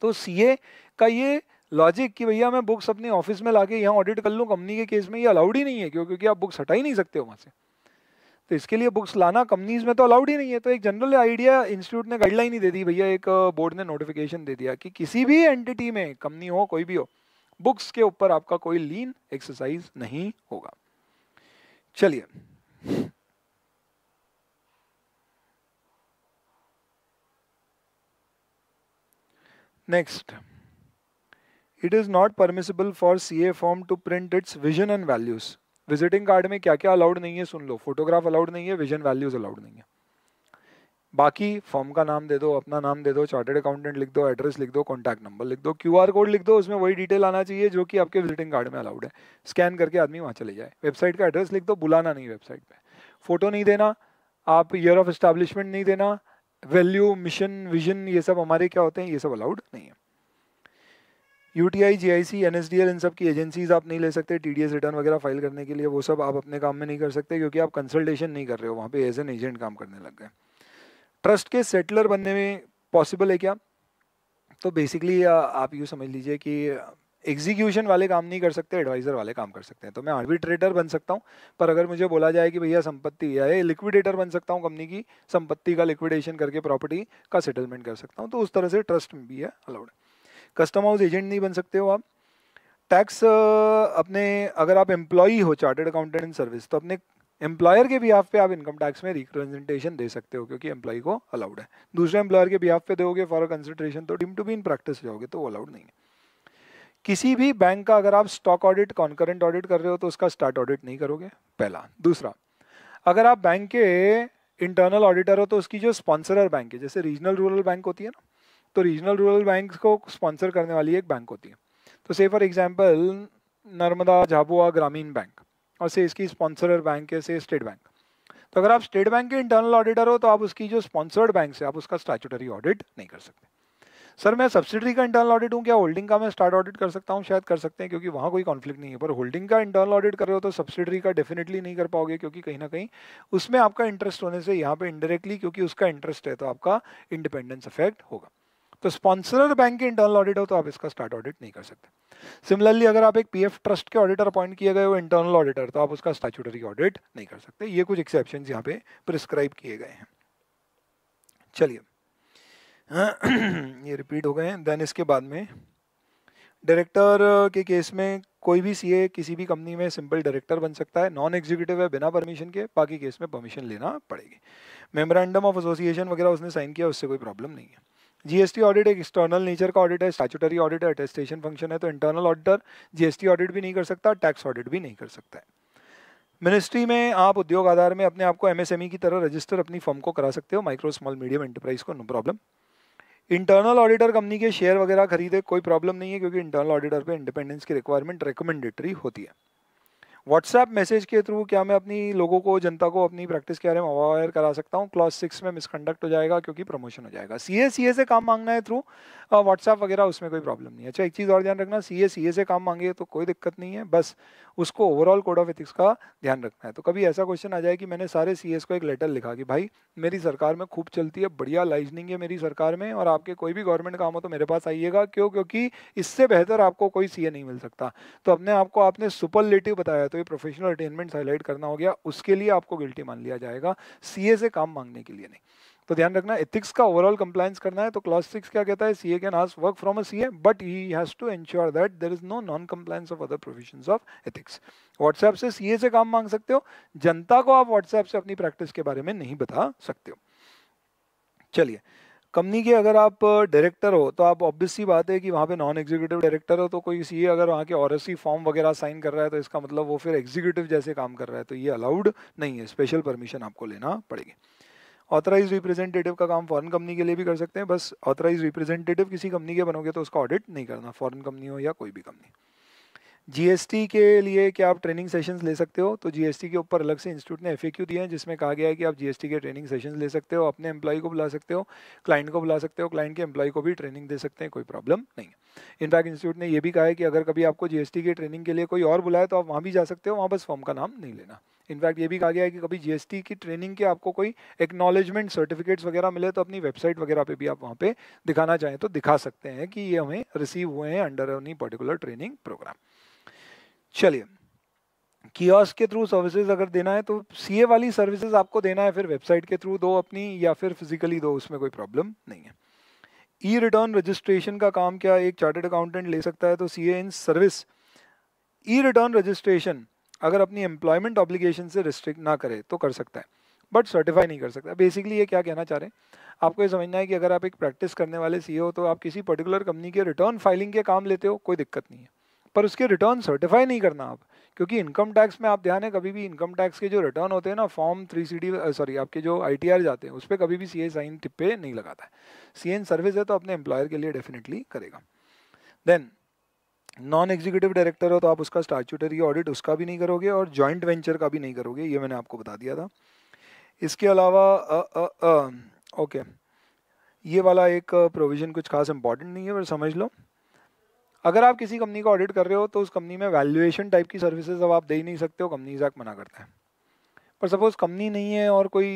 Speaker 1: तो सी का ये लॉजिक कि भैया मैं बुक्स अपने ऑफिस में लाके यहाँ ऑडिट कर लूँ कंपनी के केस में ये अलाउड ही नहीं है क्यों क्योंकि आप बुक्स हटा ही नहीं सकते हो वहाँ से तो इसके लिए बुक्स लाना कंपनीज में तो अलाउड ही नहीं है तो एक जनरल आइडिया इंस्टीट्यूट ने गाइडलाइन ही दे दी भैया एक बोर्ड ने नोटिफिकेशन दे दिया कि किसी भी एंटिटी में कंपनी हो कोई भी हो बुक्स के ऊपर आपका कोई लीन एक्सरसाइज नहीं होगा चलिए next it is not permissible for CA form to print its vision and values visiting card में क्या क्या अलाउड नहीं है सुन लो फोटोग्राफ अलाउड नहीं है विजन वैल्यूज अलाउड नहीं है बाकी फॉर्म का नाम दे दो अपना नाम दे दो चार्टेड अकाउंटेंट लिख दो एड्रेस लिख दो कॉन्टैक्ट नंबर लिख दो क्यू कोड लिख दो उसमें वही डिटेल आना चाहिए जो कि आपके विजिटिंग कार्ड में अलाउड है स्कैन करके आदमी वहाँ चले जाए वेबसाइट का एड्रेस लिख दो बुलाना नहीं वेबसाइट पर फ़ोटो नहीं देना आप ईयर ऑफ इस्टेब्लिशमेंट नहीं देना वैल्यू मिशन विजन ये सब हमारे क्या होते हैं ये सब अलाउड नहीं है U T I G I C N S D L इन सब की एजेंसीज आप नहीं ले सकते टी डी एस रिटर्न वगैरह फाइल करने के लिए वो सब आप अपने काम में नहीं कर सकते क्योंकि आप कंसल्टेशन नहीं कर रहे हो वहाँ पे एज एन एजेंट काम करने लग गए ट्रस्ट के सेटलर बनने में पॉसिबल है क्या तो बेसिकली आप यू समझ लीजिए कि एग्जीक्यूशन वाले काम नहीं कर सकते एडवाइज़र वाले काम कर सकते हैं तो मैं आर्बिट्रेटर बन सकता हूँ पर अगर मुझे बोला जाए कि भैया संपत्ति या लिक्विडेटर बन सकता हूँ कंपनी की संपत्ति का लिक्विडेशन करके प्रॉपर्टी का सेटलमेंट कर सकता हूँ तो उस तरह से ट्रस्ट भी है अलाउड कस्टम हाउस एजेंट नहीं बन सकते हो आप टैक्स अपने अगर आप एम्प्लॉई हो चार्टेड अकाउंटेंट इन सर्विस तो अपने एम्प्लॉयर के बिहाफ पे आप इनकम टैक्स में रिप्रेजेंटेशन दे सकते हो क्योंकि एम्प्लॉई को अलाउड है दूसरे एम्प्लॉयर के बिहाफ पे दोगे फॉर कंसिडरेशन तो deemed to be in practice जाओगे तो अलाउड नहीं है किसी भी बैंक का अगर आप स्टॉक ऑडिट कॉन्करेंट ऑडिट कर रहे हो तो उसका स्टार्ट ऑडिट नहीं करोगे पहला दूसरा अगर आप बैंक के इंटरनल ऑडिटर हो तो उसकी जो स्पॉन्सर बैंक है जैसे रीजनल रूरल बैंक होती है ना तो रीजनल रूरल बैंक को स्पॉन्सर करने वाली एक बैंक होती है तो से फॉर एग्जाम्पल नर्मदा झाबुआ ग्रामीण बैंक और से इसकी स्पॉन्सर बैंक है से स्टेट बैंक तो अगर आप स्टेट बैंक के इंटरनल ऑडिटर हो तो आप उसकी जो स्पॉन्सर्ड बैंक है आप उसका स्टैचुटरी ऑडिट नहीं कर सकते सर मैं सब्सिडरी का इंटरनल ऑडिट हूँ क्या होल्डिंग का मैं स्टार्ट ऑडिट कर सकता हूँ शायद कर सकते हैं क्योंकि वहाँ कोई कॉन्फ्लिक्ट नहीं है पर होल्डिंग का इंटरनल ऑडिट कर रहे हो तो सब्सिडरी का डेफिनेटली नहीं कर पाओगे क्योंकि कहीं ना कहीं उसमें आपका इंटरेस्ट होने से यहाँ पर इंडायरेक्टली क्योंकि उसका इंटरेस्ट है तो आपका इंडिपेंडेंस इफेक्ट होगा तो स्पॉन्सरर बैंक के इंटरनल ऑडिट हो तो आप इसका स्टार्ट ऑडिट नहीं कर सकते सिमिलरली अगर आप एक एफ ट्रस्ट के ऑडिटर अपॉइंट किए गए हो इंटरनल ऑडिटर तो आप उसका स्टैचुटरी ऑडिट नहीं कर सकते ये कुछ एक्सेप्शन यहाँ पे प्रिस्क्राइब किए गए हैं चलिए ये रिपीट हो गए हैं देन इसके बाद में डायरेक्टर के केस में कोई भी सीए किसी भी कंपनी में सिंपल डायरेक्टर बन सकता है नॉन एग्जीक्यूटिव है बिना परमिशन के बाकी केस में परमिशन लेना पड़ेगी मेमोरेंडम ऑफ एसोसिएशन वगैरह उसने साइन किया उससे कोई प्रॉब्लम नहीं है जीएसटी ऑडिट एक एक्सटर्नल नेचर का ऑडिट है स्टैचुटरी ऑडिट है अटेस्टेशन फंक्शन है तो इंटरनल ऑडिटर जीएसटी ऑडिट भी नहीं कर सकता टैक्स ऑडिट भी नहीं कर सकता है मिनिस्ट्री में आप उद्योग आधार में अपने आप को एमएसएमई e की तरह रजिस्टर अपनी फर्म को करा सकते हो माइक्रो स्मॉल मीडियम एंटरप्राइज को no problem internal auditor company के शेयर वगैरह खरीदे कोई प्रॉब्लम नहीं है क्योंकि इंटरनल ऑडिटर पर इंडिपेंडेंस की रिक्वायरमेंट रिकमेंडेटरी होती है व्हाट्सएप मैसेज के थ्रू क्या मैं अपनी लोगों को जनता को अपनी प्रैक्टिस के बारे में अवेयर करा सकता हूँ क्लास सिक्स में मिसकंडक्ट हो जाएगा क्योंकि प्रमोशन हो जाएगा सी ए सी ए से काम मांगना है थ्रू व्हाट्सएप वगैरह उसमें कोई प्रॉब्लम नहीं है अच्छा एक चीज़ और ध्यान रखना सी ए सी ए से काम मांगे तो कोई दिक्कत नहीं है बस उसको ओवरऑल कोड ऑफ एथिक्स का ध्यान रखना है तो कभी ऐसा क्वेश्चन आ जाए कि मैंने सारे सी को एक लेटर लिखा कि भाई मेरी सरकार में खूब चलती है बढ़िया लाइजनिंग है मेरी सरकार में और आपके कोई भी गवर्नमेंट काम हो तो मेरे पास आइएगा क्यों क्योंकि इससे बेहतर आपको कोई सी नहीं मिल सकता तो अपने आपको आपने सुपरलेटिव बताया तो ये प्रोफेशनल अटेनमेंट हाईलाइट करना हो गया उसके लिए आपको गिल्टी मान लिया जाएगा सी से काम मांगने के लिए नहीं तो ध्यान रखना एथिक्स का ओवरऑल कंप्लायंस करना है तो क्लास सिक्स क्या कहता है CA can ask work from a C A but he has to ensure that there is no non compliance of other provisions of ethics WhatsApp से सी से काम मांग सकते हो जनता को आप व्हाट्सएप से अपनी प्रैक्टिस के बारे में नहीं बता सकते हो चलिए कंपनी के अगर आप डायरेक्टर हो तो आप ऑब्वियसली बात है कि वहाँ पे नॉन एग्जीक्यूटिव डायरेक्टर हो तो कोई सी अगर वहाँ के सी फॉर्म वगैरह साइन कर रहा है तो इसका मतलब वो फिर एग्जीक्यूटिव जैसे काम कर रहा है तो ये अलाउड नहीं है स्पेशल परमिशन आपको लेना पड़ेगी ऑथराइज रिप्रेजेंटेटिव का काम फॉरेन कंपनी के लिए भी कर सकते हैं बस ऑथराइज रिप्रेजेंटेटिव किसी कंपनी के बनोगे तो उसका ऑडिट नहीं करना फॉरेन कंपनी हो या कोई भी कंपनी जीएसटी के लिए क्या आप ट्रेनिंग सेशंस ले सकते हो तो जीएसटी के ऊपर अलग से इंस्टीट्यूट ने एफएक्यू दिए हैं जिसमें कहा गया है कि आप जीएसटी के ट्रेनिंग सेशंस ले सकते हो अपने एम्प्लॉय को बुला सकते हो क्लाइंट को बुला सकते हो क्लाइंट के एम्प्लॉय को भी ट्रेनिंग दे सकते हैं कोई प्रॉब्लम नहीं है इनफैक्ट इंस्टीट्यूट ने यह भी कहा है कि अगर कभी आपको जीएसटी की ट्रेनिंग के लिए कोई और बुलाए तो आप वहाँ भी जा सकते हो वहाँ बस फॉर्म का नाम नहीं लेना इनफैक्ट ये भी कहा गया है कि कभी जीएसटी की ट्रेनिंग के आपको कोई एक्नॉलेजमेंट सर्टिफिकेट्स वगैरह मिले तो अपनी वेबसाइट वगैरह पे भी आप वहाँ पे दिखाना चाहें तो दिखा सकते हैं कि ये हमें रिसीव हुए हैं under any particular training program चलिए कियोस के थ्रू सर्विसेज अगर देना है तो सीए वाली सर्विसेज आपको देना है फिर वेबसाइट के थ्रू दो अपनी या फिर फिजिकली दो उसमें कोई प्रॉब्लम नहीं है ई रिटर्न रजिस्ट्रेशन का काम क्या एक चार्टेड अकाउंटेंट ले सकता है तो C in service e return registration अगर अपनी एम्प्लॉयमेंट ऑब्लिगेशन से रिस्ट्रिक्ट ना करे तो कर सकता है बट सर्टिफाई नहीं कर सकता बेसिकली ये क्या कहना चाह रहे हैं आपको ये समझना है कि अगर आप एक प्रैक्टिस करने वाले सी e हो तो आप किसी पर्टिकुलर कंपनी के रिटर्न फाइलिंग के काम लेते हो कोई दिक्कत नहीं है पर उसके रिटर्न सर्टिफाई नहीं करना आप क्योंकि इनकम टैक्स में आप ध्यान है कभी भी इनकम टैक्स के जो रिटर्न होते हैं ना form three C D sorry आपके जो आई टी आर जाते हैं उस पर कभी भी सी ए साइन टिप्पे नहीं लगाता है सी सर्विस है तो अपने एम्प्लॉयर के लिए डेफिनेटली करेगा देन नॉन एग्जीक्यूटिव डायरेक्टर हो तो आप उसका स्टैचूटरी ऑडिट उसका भी नहीं करोगे और जॉइंट वेंचर का भी नहीं करोगे ये मैंने आपको बता दिया था इसके अलावा ओके ये वाला एक प्रोविज़न कुछ खास इंपॉर्टेंट नहीं है पर समझ लो अगर आप किसी कंपनी का ऑडिट कर रहे हो तो उस कंपनी में वैल्यूएशन टाइप की सर्विसेज अब आप दे ही नहीं सकते हो कंपनी जैक मना करता है पर सपोज़ कंपनी नहीं है और कोई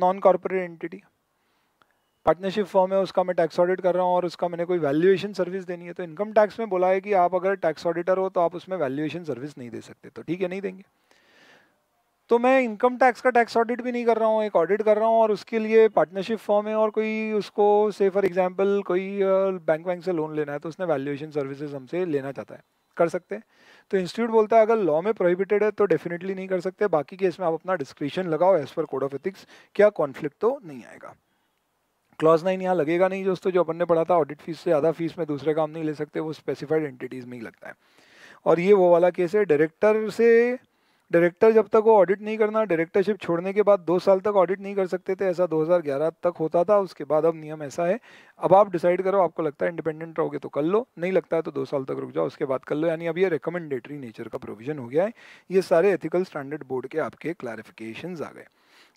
Speaker 1: non corporate entity partnership form है उसका मैं टैक्स ऑडिट कर रहा हूँ और उसका मैंने कोई वैल्यूएशन सर्विस देनी है तो इनकम टैक्स में बोला है कि आप अगर टैक्स ऑडिटर हो तो आप उसमें वैल्यूएशन सर्विस नहीं दे सकते तो ठीक है नहीं देंगे तो मैं इनकम टैक्स का टैक्स ऑडिट भी नहीं कर रहा हूँ एक ऑडिट कर रहा हूँ और उसके लिए पार्टनरशिप फॉर्म है और कोई उसको से फॉर एग्जाम्पल कोई बैंक वैंक से लोन लेना है तो उसने वैल्यूएशन सर्विसेज हमसे लेना चाहता है कर सकते हैं तो इंस्टीट्यूट बोलता है अगर लॉ में प्रोहिबिटेड है तो डेफिनेटली नहीं कर सकते बाकी केस में आप अपना डिस्क्रिप्शन लगाओ as per code of ethics क्या कॉन्फ्लिक्ट तो नहीं आएगा क्लॉज नाइन यहाँ लगेगा नहीं दोस्तों जो अपन ने पढ़ा था ऑडिट फीस से ज़्यादा फीस में दूसरे काम नहीं ले सकते वो स्पेसिफाइड एंटिटीज़ में ही लगता है और ये वो वाला केस है डायरेक्टर से डायरेक्टर जब तक वो ऑडिट नहीं करना डायरेक्टरशिप छोड़ने के बाद दो साल तक ऑडिट नहीं कर सकते थे ऐसा 2011 तक होता था उसके बाद अब नियम ऐसा है अब आप डिसाइड करो आपको लगता है इंडिपेंडेंट रहोगे तो कर लो नहीं लगता है तो दो साल तक रुक जाओ उसके बाद कर लो यानी अब ये रिकमेंडेटरी नेचर का प्रोविजन हो गया है ये सारे एथिकल स्टैंडर्ड बोर्ड के आपके क्लैरिफिकेशन आ गए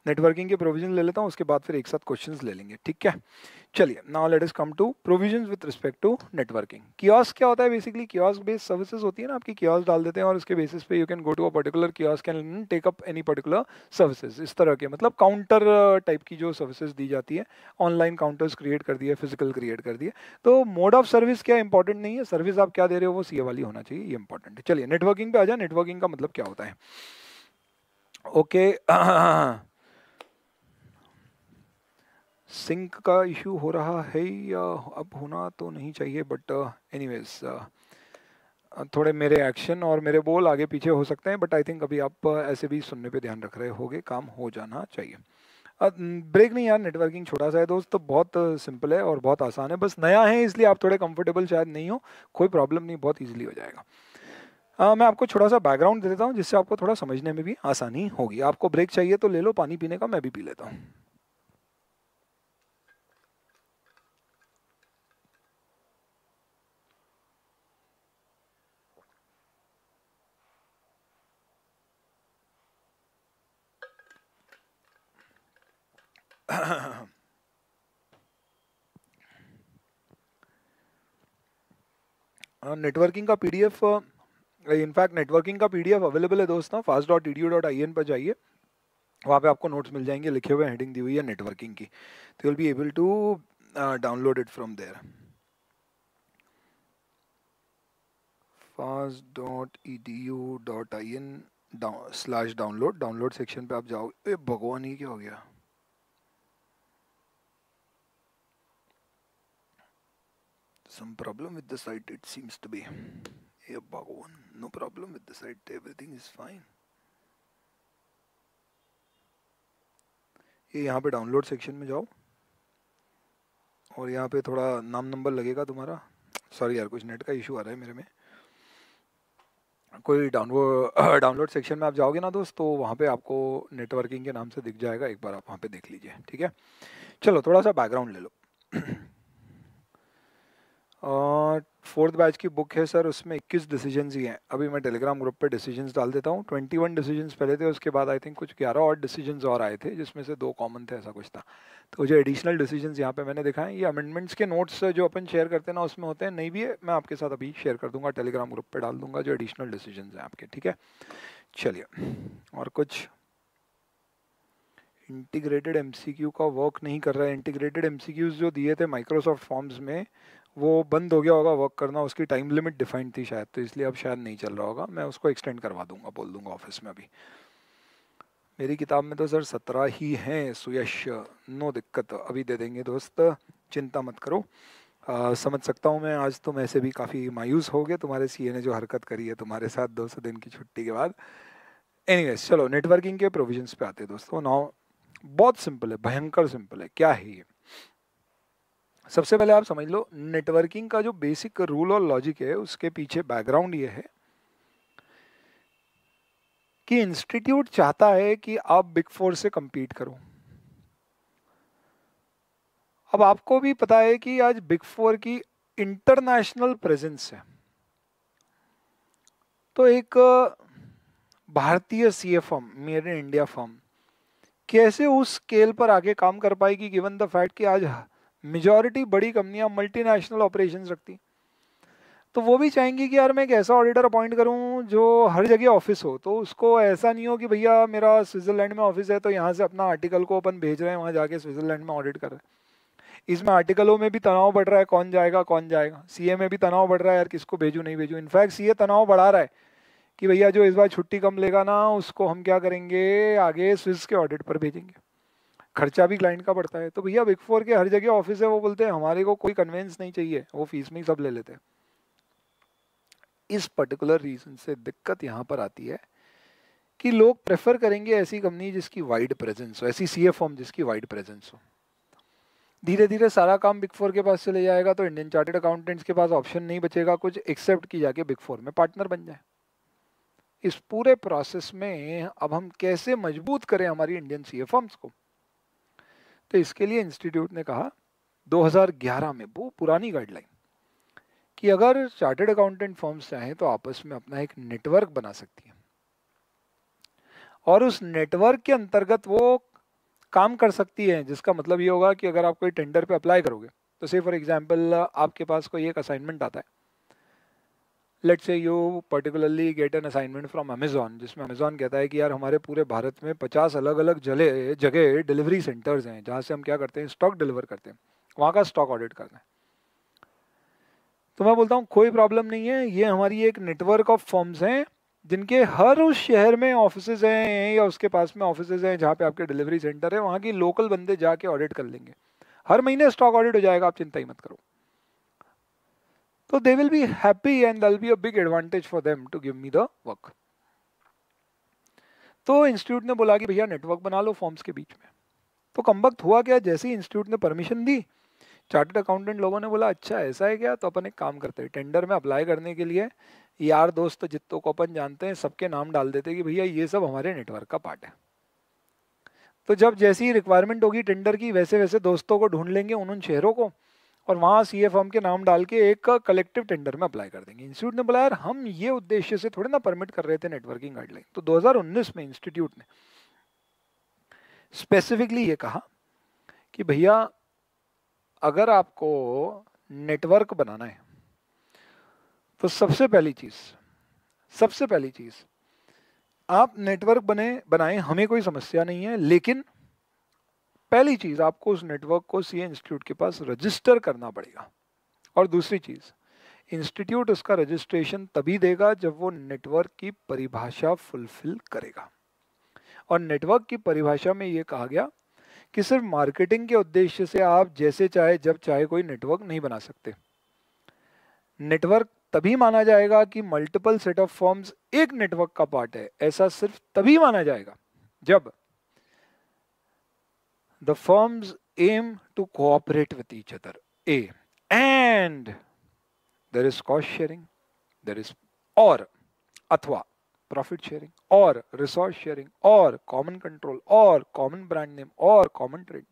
Speaker 1: नेटवर्किंग के प्रोविजन ले लेता हूँ उसके बाद फिर एक साथ क्वेश्चन ले लेंगे ठीक है चलिए now let us come to provisions with respect to networking kiosk क्या होता है बेसिकली कियोस बेस्ड सर्विसेज होती है ना आपकी कियोस डाल देते हैं और उसके बेसिस पे you can go to a particular kiosk can take up any particular services इस तरह के मतलब काउंटर टाइप uh, की जो सर्विसेज दी जाती है ऑनलाइन काउंटर्स क्रिएट कर दिए फिजिकल क्रिएट कर दिए तो मोड ऑफ सर्विस क्या इंपॉर्टेंट नहीं है सर्विस आप क्या दे रहे हो वो सी वाली होना चाहिए ये इंपॉर्टेंट है चलिए नेटवर्किंग पे आ जाए नेटवर्किंग का मतलब क्या होता है ओके okay. हाँ, हाँ, हाँ, सिंक का इशू हो रहा है या अब होना तो नहीं चाहिए बट वेज uh, uh, uh, थोड़े मेरे एक्शन और मेरे बोल आगे पीछे हो सकते हैं बट आई थिंक अभी आप ऐसे भी सुनने पे ध्यान रख रहे होगे काम हो जाना चाहिए ब्रेक नहीं यार नेटवर्किंग छोटा सा है दोस्त तो बहुत सिंपल है और बहुत आसान है बस नया है इसलिए आप थोड़े कंफर्टेबल शायद नहीं हो कोई प्रॉब्लम नहीं बहुत ईजिली हो जाएगा आ, मैं आपको छोटा सा बैकग्राउंड दे देता हूँ जिससे आपको थोड़ा समझने में भी आसानी होगी आपको ब्रेक चाहिए तो ले लो पानी पीने का मैं भी पी लेता हूँ नेटवर्किंग uh, का पीडीएफ इनफैक्ट नेटवर्किंग का पीडीएफ अवेलेबल है दोस्तों fast dot E dot I N पर जाइए वहाँ पे आपको नोट्स मिल जाएंगे लिखे हुए हेडिंग दी हुई है नेटवर्किंग की तो will be able to download it from there fast dot E D U dot I N slash download download section पे आप जाओ ए भगवान ही क्या हो गया some problem with the site it seems to be. bug one no problem with the site, everything is fine. ये यहाँ पे डाउनलोड सेक्शन में जाओ और यहाँ पे थोड़ा नाम नंबर लगेगा तुम्हारा सॉरी यार कुछ नेट का इशू आ रहा है मेरे में कोई डाउनलोड डाउनलोड सेक्शन में आप जाओगे ना दोस्त तो वहाँ पे आपको नेटवर्किंग के नाम से दिख जाएगा एक बार आप वहाँ पे देख लीजिए ठीक है चलो थोड़ा सा बैकग्राउंड ले लो फोर्थ बैच की बुक है सर उसमें 21 डिसीजंस ही हैं अभी मैं टेलीग्राम ग्रुप पे डिसीजंस डाल देता हूँ 21 डिसीजन पहले थे उसके बाद आई थिंक कुछ 11 और डिसीजंस और आए थे जिसमें से दो कॉमन थे ऐसा कुछ था तो जो एडिशनल डिसीजंस यहाँ पे मैंने दिखाए ये अमेंडमेंट्स के नोट्स जो अपन शेयर करते हैं ना उसमें होते हैं नहीं भी है मैं आपके साथ अभी शेयर कर दूंगा टेलीग्राम ग्रुप पर डाल दूंगा जो एडिशनल डिसीजन हैं आपके ठीक है चलिए और कुछ इंटीग्रेटेड एमसीक्यू का वर्क नहीं कर रहा है इंटीग्रेटेड एमसीक्यूज जो दिए थे माइक्रोसॉफ्ट फॉर्म्स में वो बंद हो गया होगा वर्क करना उसकी टाइम लिमिट डिफाइंड थी शायद तो इसलिए अब शायद नहीं चल रहा होगा मैं उसको एक्सटेंड करवा दूंगा बोल दूंगा ऑफिस में अभी मेरी किताब में तो सर सत्रह ही हैं सुयश नो दिक्कत अभी दे देंगे दोस्त चिंता मत करो आ, समझ सकता हूँ मैं आज तुम ऐसे भी काफ़ी मायूस हो गए तुम्हारे सीए ने जो हरकत करी है तुम्हारे साथ दो सौ दिन की छुट्टी के बाद एनी चलो नेटवर्किंग के प्रोविजन्स पे आते हैं दोस्तों नाउ बहुत सिंपल है भयंकर सिंपल है क्या है ये सबसे पहले आप समझ लो नेटवर्किंग का जो बेसिक रूल और लॉजिक है उसके पीछे बैकग्राउंड ये है कि इंस्टीट्यूट चाहता है कि आप बिग फोर से कंपीट करो अब आपको भी पता है कि आज बिग फोर की इंटरनेशनल प्रेजेंस है तो एक भारतीय C A made in India firm कैसे उस स्केल पर आगे काम कर पाएगी गिवन द फैक्ट कि आज मेजॉरिटी बड़ी कंपनियां मल्टीनेशनल ऑपरेशन रखती तो वो भी चाहेंगी कि यार मैं एक ऐसा ऑडिटर अपॉइंट करूं जो हर जगह ऑफिस हो तो उसको ऐसा नहीं हो कि भैया मेरा स्विट्ज़रलैंड में ऑफिस है तो यहाँ से अपना आर्टिकल को अपन भेज रहे हैं वहाँ जाके स्विट्ज़रलैंड में ऑडिट कर रहे हैं इसमें आर्टिकलों में भी तनाव बढ़ रहा है कौन जाएगा कौन जाएगा सी में भी तनाव बढ़ रहा है यार किसको भेजू नहीं भेजू इनफैक्ट सी तनाव बढ़ा रहा है कि भैया जो इस बार छुट्टी कम लेगा ना उसको हम क्या करेंगे आगे स्विस के ऑडिट पर भेजेंगे खर्चा भी क्लाइंट का बढ़ता है तो भैया बिग फोर के हर जगह ऑफिस है वो बोलते हैं हमारे को कोई कन्वेंस नहीं चाहिए वो फीस में ही सब ले लेते हैं इस पर्टिकुलर रीजन से दिक्कत यहाँ पर आती है कि लोग प्रेफर करेंगे ऐसी कंपनी जिसकी वाइड प्रेजेंस हो ऐसी सी फॉर्म जिसकी वाइड प्रेजेंस हो धीरे धीरे सारा काम बिग फोर के पास चले जाएगा तो इंडियन चार्टेड अकाउंटेंट्स के पास ऑप्शन नहीं बचेगा कुछ एक्सेप्ट की जाके बिग फोर में पार्टनर बन जाए इस पूरे प्रोसेस में अब हम कैसे मजबूत करें हमारी इंडियन सी फॉर्म्स को तो इसके लिए इंस्टीट्यूट ने कहा 2011 में वो पुरानी गाइडलाइन कि अगर चार्टर्ड अकाउंटेंट फॉर्म्स चाहें तो आपस में अपना एक नेटवर्क बना सकती है और उस नेटवर्क के अंतर्गत वो काम कर सकती है जिसका मतलब ये होगा कि अगर आप कोई टेंडर पे अप्लाई करोगे तो से फॉर एग्जाम्पल आपके पास कोई एक असाइनमेंट आता है let say you particularly get an assignment from Amazon जिसमें अमेजोन कहता है कि यार हमारे पूरे भारत में पचास अलग अलग जले जगह डिलीवरी सेंटर्स हैं जहाँ से हम क्या करते हैं स्टॉक डिलीवर करते हैं वहाँ का स्टॉक ऑडिट करना है तो मैं बोलता हूँ कोई प्रॉब्लम नहीं है ये हमारी एक नेटवर्क ऑफ फॉर्म्स हैं जिनके हर उस शहर में ऑफिस हैं या उसके पास में ऑफिस हैं जहाँ पे आपके डिलीवरी सेंटर है वहाँ की लोकल बंदे जाके ऑडिट कर लेंगे हर महीने स्टॉक ऑडिट हो जाएगा आप चिंता ही मत करो So they will be happy and there'll be a big advantage for them to give me the work. तो इंस्टीट्यूट ने बोला कि भैया नेटवर्क बना लो फॉर्म्स के बीच में तो कम वक्त हुआ क्या जैसे ही इंस्टीट्यूट ने परमिशन दी चार्टर्ड अकाउंटेंट लोगों ने बोला अच्छा ऐसा है क्या तो अपन एक काम करते हैं टेंडर में अप्लाई करने के लिए यार दोस्त जितों को अपन जानते हैं सबके नाम डाल देते कि भैया ये सब हमारे नेटवर्क का पार्ट है तो जब जैसी रिक्वायरमेंट होगी टेंडर की वैसे वैसे दोस्तों को ढूंढ लेंगे उन उन शहरों को और वहाँ सी एफ के नाम डाल के एक कलेक्टिव टेंडर में अप्लाई कर देंगे इंस्टीट्यूट ने बोला यार हम ये उद्देश्य से थोड़े ना परमिट कर रहे थे नेटवर्किंग गाइडलाइन तो 2019 में इंस्टीट्यूट ने स्पेसिफिकली ये कहा कि भैया अगर आपको नेटवर्क बनाना है तो सबसे पहली चीज़ सबसे पहली चीज़ आप नेटवर्क बने बनाए हमें कोई समस्या नहीं है लेकिन पहली चीज़ आपको उस नेटवर्क को सी इंस्टीट्यूट के पास रजिस्टर करना पड़ेगा और दूसरी चीज़ इंस्टीट्यूट उसका रजिस्ट्रेशन तभी देगा जब वो नेटवर्क की परिभाषा फुलफिल करेगा और नेटवर्क की परिभाषा में ये कहा गया कि सिर्फ मार्केटिंग के उद्देश्य से आप जैसे चाहे जब चाहे कोई नेटवर्क नहीं बना सकते नेटवर्क तभी माना जाएगा कि मल्टीपल सेट ऑफ फॉर्म्स एक नेटवर्क का पार्ट है ऐसा सिर्फ तभी माना जाएगा जब the firms aim to cooperate with each other. A. And there is cost sharing, there is or athwa profit sharing or resource sharing or common control or common brand name or common trade.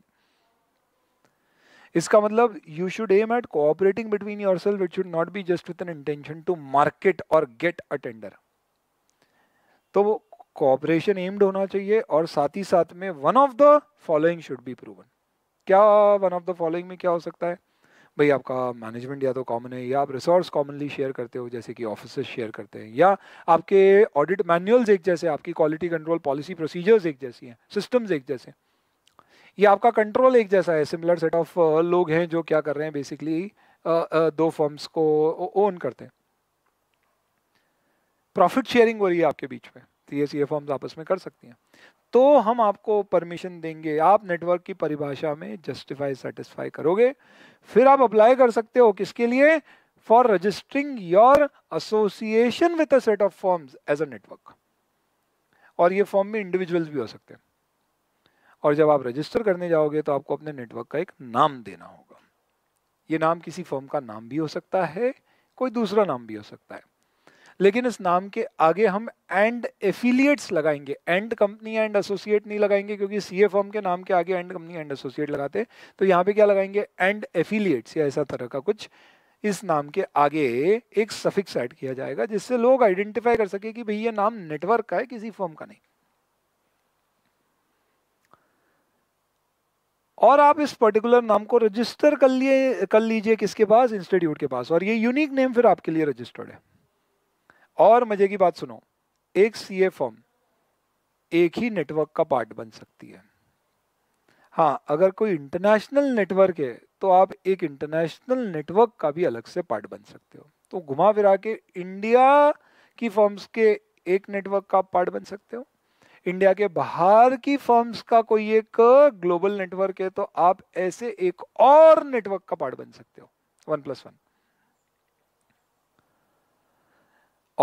Speaker 1: इसका मतलब you should aim at cooperating between yourself it should not be just with an intention to market और गेट अ टेंडर तो कॉपरेशन एम्ड होना चाहिए और साथ ही साथ में one of the following should be proven क्या वन ऑफ द फॉलोइंग में क्या हो सकता है भाई आपका मैनेजमेंट या तो कॉमन है या आप रिसोर्स कॉमनली शेयर करते हो जैसे कि ऑफिस शेयर करते हैं या आपके ऑडिट मैनुअल्स एक जैसे आपकी क्वालिटी कंट्रोल पॉलिसी प्रोसीजर्स एक जैसी हैं सिस्टम्स एक जैसे या आपका कंट्रोल एक जैसा है सिमिलर सेट ऑफ लोग हैं जो क्या कर रहे हैं बेसिकली uh, uh, दो फर्म्स को ओन करते हैं प्रॉफिट शेयरिंग हो रही है आपके बीच में सकती है सी फॉर्म्स आपस में कर सकती हैं तो हम आपको परमिशन देंगे आप नेटवर्क की परिभाषा में जस्टिफाई सेटिस्फाई करोगे फिर आप अप्लाई कर सकते हो किसके लिए for registering your association with a set of forms as a network और ये फॉर्म में इंडिविजुअल्स भी हो सकते हैं और जब आप रजिस्टर करने जाओगे तो आपको अपने नेटवर्क का एक नाम देना होगा ये नाम किसी फॉर्म का नाम भी हो सकता है कोई दूसरा नाम भी हो सकता है लेकिन इस नाम के आगे हम एंड एफिलिएट्स लगाएंगे एंड कंपनी एंड एसोसिएट नहीं लगाएंगे क्योंकि सी ए फॉर्म के नाम के आगे एंड कंपनी एंड एसोसिएट लगाते तो यहाँ पे क्या लगाएंगे एंड एफिलिएट्स या ऐसा तरह का कुछ इस नाम के आगे एक सफिक्स ऐड किया जाएगा जिससे लोग आइडेंटिफाई कर सके कि भाई ये नाम नेटवर्क का है किसी फॉर्म का नहीं और आप इस पर्टिकुलर नाम को रजिस्टर कर लिए कर लीजिए किसके पास इंस्टीट्यूट के पास और ये यूनिक नेम फिर आपके लिए रजिस्टर्ड है और मजे की बात सुनो एक ए फॉर्म एक ही नेटवर्क का पार्ट बन सकती है हाँ अगर कोई इंटरनेशनल नेटवर्क है तो आप एक इंटरनेशनल नेटवर्क का भी अलग से पार्ट बन सकते हो तो घुमा फिरा के इंडिया की फॉर्म्स के एक नेटवर्क का पार्ट बन सकते हो इंडिया के बाहर की फॉर्म्स का कोई एक ग्लोबल नेटवर्क है तो आप ऐसे एक और नेटवर्क का पार्ट बन सकते हो वन प्लस वन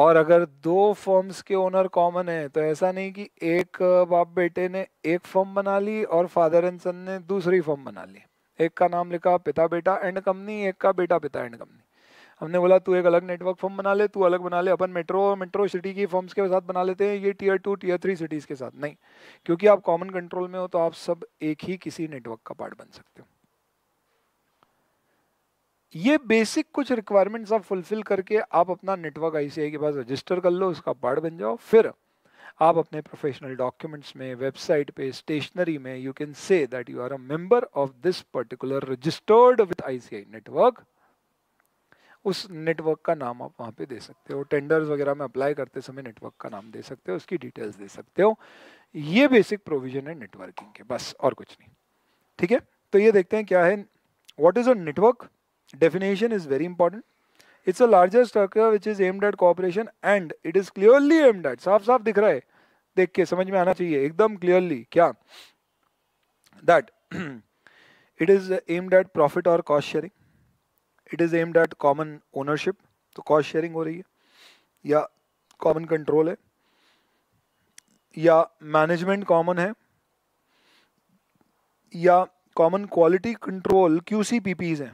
Speaker 1: और अगर दो फर्म्स के ओनर कॉमन है तो ऐसा नहीं कि एक बाप बेटे ने एक फर्म बना ली और फादर एंड सन ने दूसरी फर्म बना ली एक का नाम लिखा पिता बेटा एंड कंपनी एक का बेटा पिता एंड कंपनी हमने बोला तू एक अलग नेटवर्क फॉर्म बना ले तू अलग बना ले अपन मेट्रो मेट्रो सिटी की फॉर्म्स के साथ बना लेते हैं ये tier two tier three cities के साथ नहीं क्योंकि आप कॉमन कंट्रोल में हो तो आप सब एक ही किसी नेटवर्क का पार्ट बन सकते हो ये बेसिक कुछ रिक्वायरमेंट आप फुलफिल करके आप अपना नेटवर्क आईसीआई के पास रजिस्टर कर लो उसका पार्ट बन जाओ फिर आप अपने प्रोफेशनल डॉक्यूमेंट्स में वेबसाइट पे स्टेशनरी में you can say that you are a member of this particular registered with ICI network उस नेटवर्क का नाम आप वहां पे दे सकते हो टेंडर्स वगैरह में अप्लाई करते समय नेटवर्क का नाम दे सकते हो उसकी डिटेल्स दे सकते हो ये बेसिक प्रोविजन है नेटवर्किंग के बस और कुछ नहीं ठीक है तो ये देखते हैं क्या है what is a network definition is very important. It's a larger structure which is aimed at cooperation and it is clearly aimed at. saaf saaf dikh raha hai dekh ke samajh mein aana chahiye ekdam clearly kya that it is aimed at profit or cost sharing. It is aimed at common ownership. तो cost sharing ho rahi hai ya common control hai या management common है या common quality control QCPPs हैं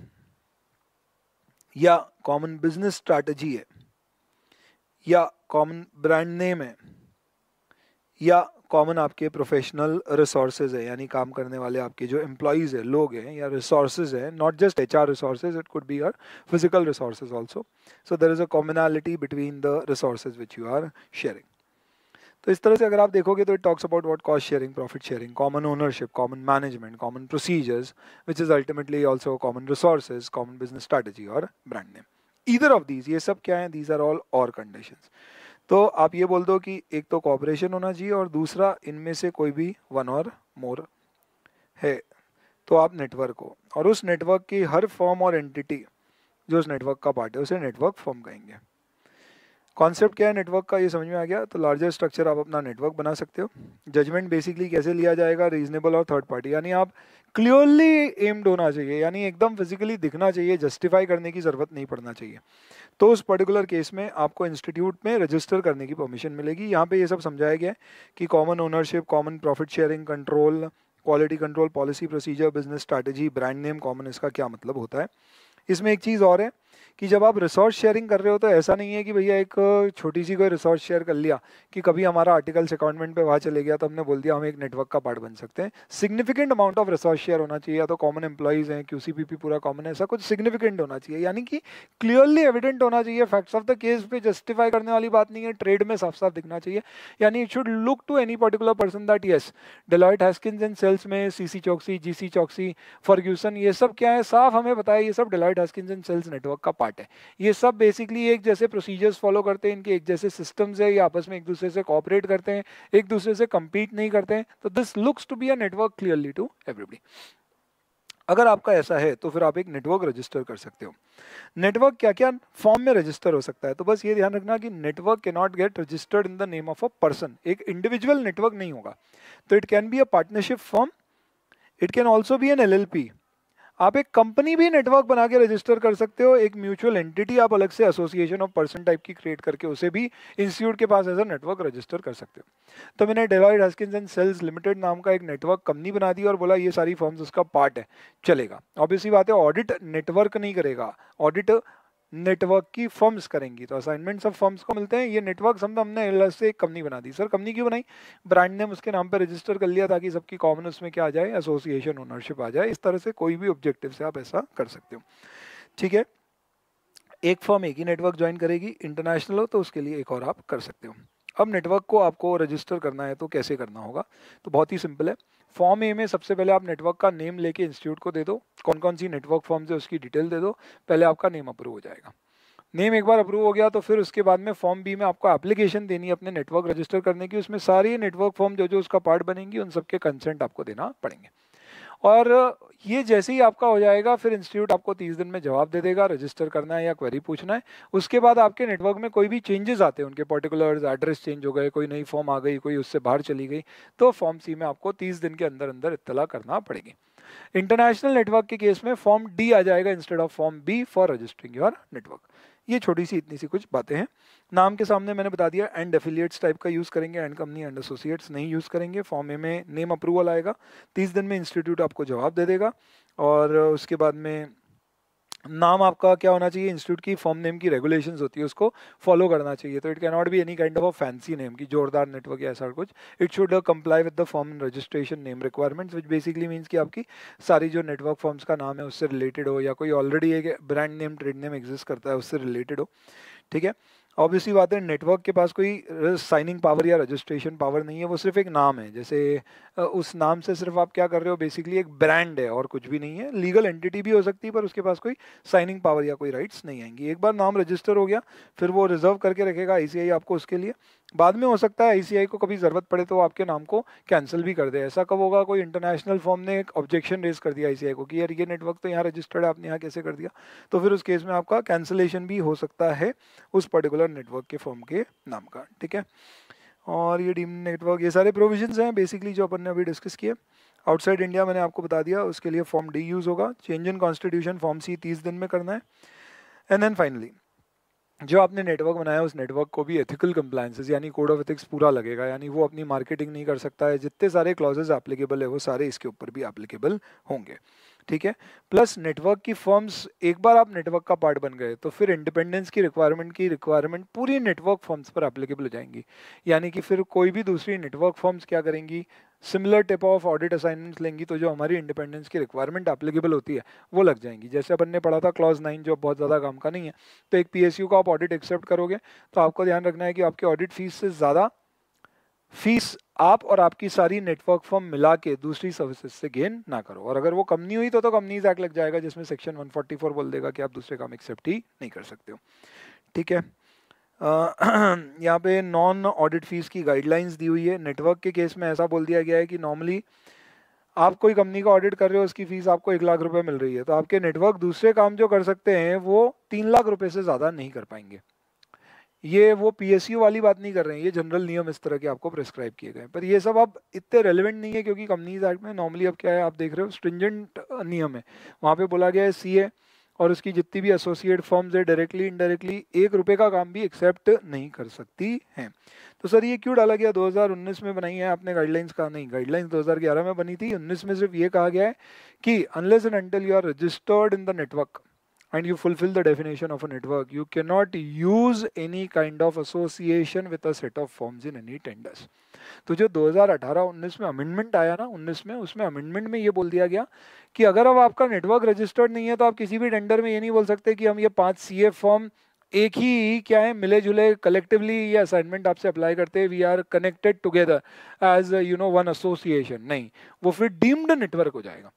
Speaker 1: या कॉमन बिजनेस स्ट्रैटेजी है या कॉमन ब्रांड नेम है या कॉमन आपके प्रोफेशनल रिसोर्सेज है यानी काम करने वाले आपके जो एम्प्लॉयज़ है लोग हैं या रिसोर्सेज हैं not just H R resources it could be your physical resources also so there is a commonality between the resources which you are sharing तो इस तरह से अगर आप देखोगे तो it talks about what cost sharing profit sharing common ownership common management common procedures which is ultimately also common resources common business strategy और brand name either of these ये सब क्या है दीज आर ऑल और कंडीशन तो आप ये बोल दो कि एक तो कॉपरेशन होना चाहिए और दूसरा इनमें से कोई भी वन और मोर है तो आप नेटवर्क हो और उस नेटवर्क की हर फॉर्म और एंटिटी जो उस नेटवर्क का पार्ट है उसे नेटवर्क फॉर्म कहेंगे कॉन्सेप्ट क्या है नेटवर्क का ये समझ में आ गया तो लार्जर स्ट्रक्चर आप अपना नेटवर्क बना सकते हो जजमेंट बेसिकली कैसे लिया जाएगा रीजनेबल और थर्ड पार्टी यानी आप क्लियरली एम्ड होना चाहिए यानी एकदम फिजिकली दिखना चाहिए जस्टिफाई करने की ज़रूरत नहीं पड़ना चाहिए तो उस पर्टिकुलर केस में आपको इंस्टीट्यूट में रजिस्टर करने की परमिशन मिलेगी यहाँ पे ये सब समझाया गया है कि common ownership common profit sharing control quality control policy procedure business strategy brand name common इसका क्या मतलब होता है इसमें एक चीज़ और है कि जब आप रिसोर्स शेयरिंग कर रहे हो तो ऐसा नहीं है कि भैया एक छोटी सी कोई रिसोर्स शेयर कर लिया कि कभी हमारा आर्टिकल्स अकाउंटमेंट पे वहाँ चले गया तो हमने बोल दिया हम एक नेटवर्क का पार्ट बन सकते हैं significant amount of resource share होना चाहिए या तो कॉमन एम्प्लॉयज़ हैं क्यू पूरा कॉमन है ऐसा कुछ सिग्निफिकेंट होना चाहिए यानी कि क्लियरली एविडेंट होना चाहिए फैक्ट्स ऑफ द केस पे जस्टिफाई करने वाली बात नहीं है ट्रेड में साफ साफ दिखना चाहिए यानी it should look to any particular person that yes Deloitte Haskins and Sells में सी सी चौकसी जी सी चौकसी फर्ग्यूसन ये सब क्या है साफ हमें बताया ये सब Deloitte Haskins and Sells network का पार्ट है ये सब बेसिकली एक जैसे प्रोसीजर्स फॉलो करते हैं इनके एक जैसे सिस्टम्स है ये आपस में एक दूसरे से कॉपरेट करते हैं एक दूसरे से कम्पीट नहीं करते हैं तो this looks to be a network clearly to everybody अगर आपका ऐसा है तो फिर आप एक नेटवर्क रजिस्टर कर सकते हो नेटवर्क क्या क्या फॉर्म में रजिस्टर हो सकता है तो बस ये ध्यान रखना कि नेटवर्क के not get registered in the name of a person एक इंडिविजुअल नेटवर्क नहीं होगा तो it can be a partnership form it can also be an L L P आप एक कंपनी भी नेटवर्क बना के रजिस्टर कर सकते हो एक म्यूचुअल एंटिटी आप अलग से एसोसिएशन ऑफ पर्सन टाइप की क्रिएट करके उसे भी इंस्टीट्यूट के पास एज अ नेटवर्क रजिस्टर कर सकते हो तो मैंने Deloitte Haskins and Sells limited नाम का एक नेटवर्क कंपनी बना दी और बोला ये सारी फर्म्स उसका पार्ट है चलेगा ऑब्वियसली बात है ऑडिट नेटवर्क नहीं करेगा ऑडिट नेटवर्क की फर्म्स करेंगी तो असाइनमेंट्स सब फर्म्स को मिलते हैं ये नेटवर्क समझो हमने एल से एक कंपनी बना दी सर कंपनी क्यों बनाई ब्रांड नेम उसके नाम पर रजिस्टर कर लिया ताकि सबकी कॉमन उसमें क्या आ जाए एसोसिएशन ओनरशिप आ जाए इस तरह से कोई भी ऑब्जेक्टिव से आप ऐसा कर सकते हो ठीक है एक फर्म एक ही नेटवर्क ज्वाइन करेगी इंटरनेशनल हो तो उसके लिए एक और आप कर सकते हो अब नेटवर्क को आपको रजिस्टर करना है तो कैसे करना होगा तो बहुत ही सिंपल है फॉर्म ए में सबसे पहले आप नेटवर्क का नेम लेके इंस्टीट्यूट को दे दो कौन कौन सी नेटवर्क फॉर्म है उसकी डिटेल दे दो पहले आपका नेम अप्रूव हो जाएगा नेम एक बार अप्रूव हो गया तो फिर उसके बाद में फॉर्म बी में आपको एप्लीकेशन देनी है अपने नेटवर्क रजिस्टर करने की उसमें सारी नेटवर्क फॉर्म जो जो उसका पार्ट बनेंगी उन सबके कंसेंट आपको देना पड़ेंगे और ये जैसे ही आपका हो जाएगा फिर इंस्टीट्यूट आपको तीस दिन में जवाब दे देगा रजिस्टर करना है या क्वेरी पूछना है उसके बाद आपके नेटवर्क में कोई भी चेंजेस आते हैं उनके पर्टिकुलर एड्रेस चेंज हो गए कोई नई फॉर्म आ गई कोई उससे बाहर चली गई तो फॉर्म सी में आपको तीस दिन के अंदर अंदर इतला करना पड़ेगी इंटरनेशनल नेटवर्क के केस में फॉर्म डी आ जाएगा instead of form B for registering your network ये छोटी सी इतनी सी कुछ बातें हैं नाम के सामने मैंने बता दिया एंड एफिलियट्स टाइप का यूज़ करेंगे एंड कंपनी एंड एसोसिएट्स नहीं यूज़ करेंगे फॉर्म ए में नेम अप्रूवल आएगा तीस दिन में इंस्टीट्यूट आपको जवाब दे देगा और उसके बाद में नाम आपका क्या होना चाहिए इंस्टीट्यूट की फॉर्म नेम की रेगुलेशंस होती है उसको फॉलो करना चाहिए तो it can not be any kind of fancy name की जोरदार नेटवर्क या ऐसा कुछ it should comply with the form registration name requirements which basically means कि आपकी सारी जो नेटवर्क फॉर्म्स का नाम है उससे रिलेटेड हो या कोई ऑलरेडी एक brand name trade name exist करता है उससे रिलेटेड हो ठीक है ऑब्वियसली बात है नेटवर्क के पास कोई साइनिंग पावर या रजिस्ट्रेशन पावर नहीं है वो सिर्फ एक नाम है जैसे उस नाम से सिर्फ आप क्या कर रहे हो बेसिकली एक ब्रांड है और कुछ भी नहीं है लीगल एंटिटी भी हो सकती है पर उसके पास कोई साइनिंग पावर या कोई राइट्स नहीं आएंगी एक बार नाम रजिस्टर हो गया फिर वो रिजर्व करके रखेगा आई आपको उसके लिए बाद में हो सकता है आई को कभी ज़रूरत पड़े तो आपके नाम को कैंसिल भी कर दे ऐसा कब होगा कोई इंटरनेशनल फॉर्म ने एक ऑब्जेक्शन रेज कर दिया आईसीआई को कि यार ये नेटवर्क तो यहाँ रजिस्टर्ड है आपने यहाँ कैसे कर दिया तो फिर उस केस में आपका कैंसिलेशन भी हो सकता है उस पर्टिकुलर नेटवर्क के फॉर्म के नाम का ठीक है और ये डीम नेटवर्क ये सारे प्रोविजन हैं बेसिकली जो अपन ने अभी डिस्कस किए आउटसाइड इंडिया मैंने आपको बता दिया उसके लिए फॉर्म डी यूज़ होगा change in constitution form C तीस दिन में करना है एंड देन फाइनली जो आपने नेटवर्क बनाया उस नेटवर्क को भी एथिकल कंप्लायंसेज यानी कोड ऑफ एथिक्स पूरा लगेगा यानी वो अपनी मार्केटिंग नहीं कर सकता है जितने सारे क्लॉजेज एप्लीकेबल है वो सारे इसके ऊपर भी एप्लीकेबल होंगे ठीक है प्लस नेटवर्क की फर्म्स एक बार आप नेटवर्क का पार्ट बन गए तो फिर इंडिपेंडेंस की रिक्वायरमेंट की रिक्वायरमेंट पूरी नेटवर्क फर्म्स पर एप्लीकेबल हो जाएंगी यानी कि फिर कोई भी दूसरी नेटवर्क फर्म्स क्या करेंगी similar type of audit assignments लेंगी तो जो हमारी इंडिपेंडेंस की रिक्वायरमेंट एप्लीकेबल होती है वो लग जाएंगी जैसे अपन ने पढ़ा था क्लॉज नाइन जो बहुत ज़्यादा काम का नहीं है तो एक पी का आप ऑडिट एक्सेप्ट करोगे तो आपको ध्यान रखना है कि आपकी ऑडिट फीस से ज़्यादा फीस आप और आपकी सारी नेटवर्क फॉर्म मिला के दूसरी सर्विसेज से गेन ना करो और अगर वो कम नहीं हुई तो तो कंपनीज एक्ट लग जाएगा जिसमें सेक्शन 144 बोल देगा कि आप दूसरे काम एक्सेप्ट ही नहीं कर सकते हो ठीक है यहाँ पे नॉन ऑडिट फीस की गाइडलाइंस दी हुई है नेटवर्क के केस में ऐसा बोल दिया गया है कि नॉर्मली आप कोई कंपनी का ऑडिट कर रहे हो उसकी फीस आपको एक लाख रुपए मिल रही है तो आपके नेटवर्क दूसरे काम जो कर सकते हैं वो तीन लाख रुपए से ज़्यादा नहीं कर पाएंगे ये वो पी वाली बात नहीं कर रहे हैं ये जनरल नियम इस तरह के आपको प्रिस्क्राइब किए गए पर ये सब अब इतने रेलिवेंट नहीं है क्योंकि कंपनीज एक्ट में नॉर्मली अब क्या है आप देख रहे हो स्ट्रिंजेंट नियम है वहाँ पे बोला गया है सी और उसकी जितनी भी एसोसिएट फर्म्स है डायरेक्टली इनडायरेक्टली एक रुपये का काम भी एक्सेप्ट नहीं कर सकती हैं तो सर ये क्यों डाला गया 2019 में बनाई है आपने गाइडलाइंस कहा नहीं गाइडलाइंस 2011 में बनी थी 19 में सिर्फ ये कहा गया है कि unless and until you are registered in the network and you fulfill the definition of a network. You cannot use any kind of association with a set of firms in any tenders. तो जो 2018-19 में अमेंडमेंट आया ना 19 में उसमें अमेंडमेंट में ये बोल दिया गया कि अगर अब आपका नेटवर्क रजिस्टर्ड नहीं है तो आप किसी भी टेंडर में ये नहीं बोल सकते कि हम ये पांच सी फॉर्म एक ही क्या है मिले जुले कलेक्टिवली ये असाइनमेंट आपसे अप्लाई करते हैं we are connected together as you know one association नहीं वो फिर डीम्ड नेटवर्क हो जाएगा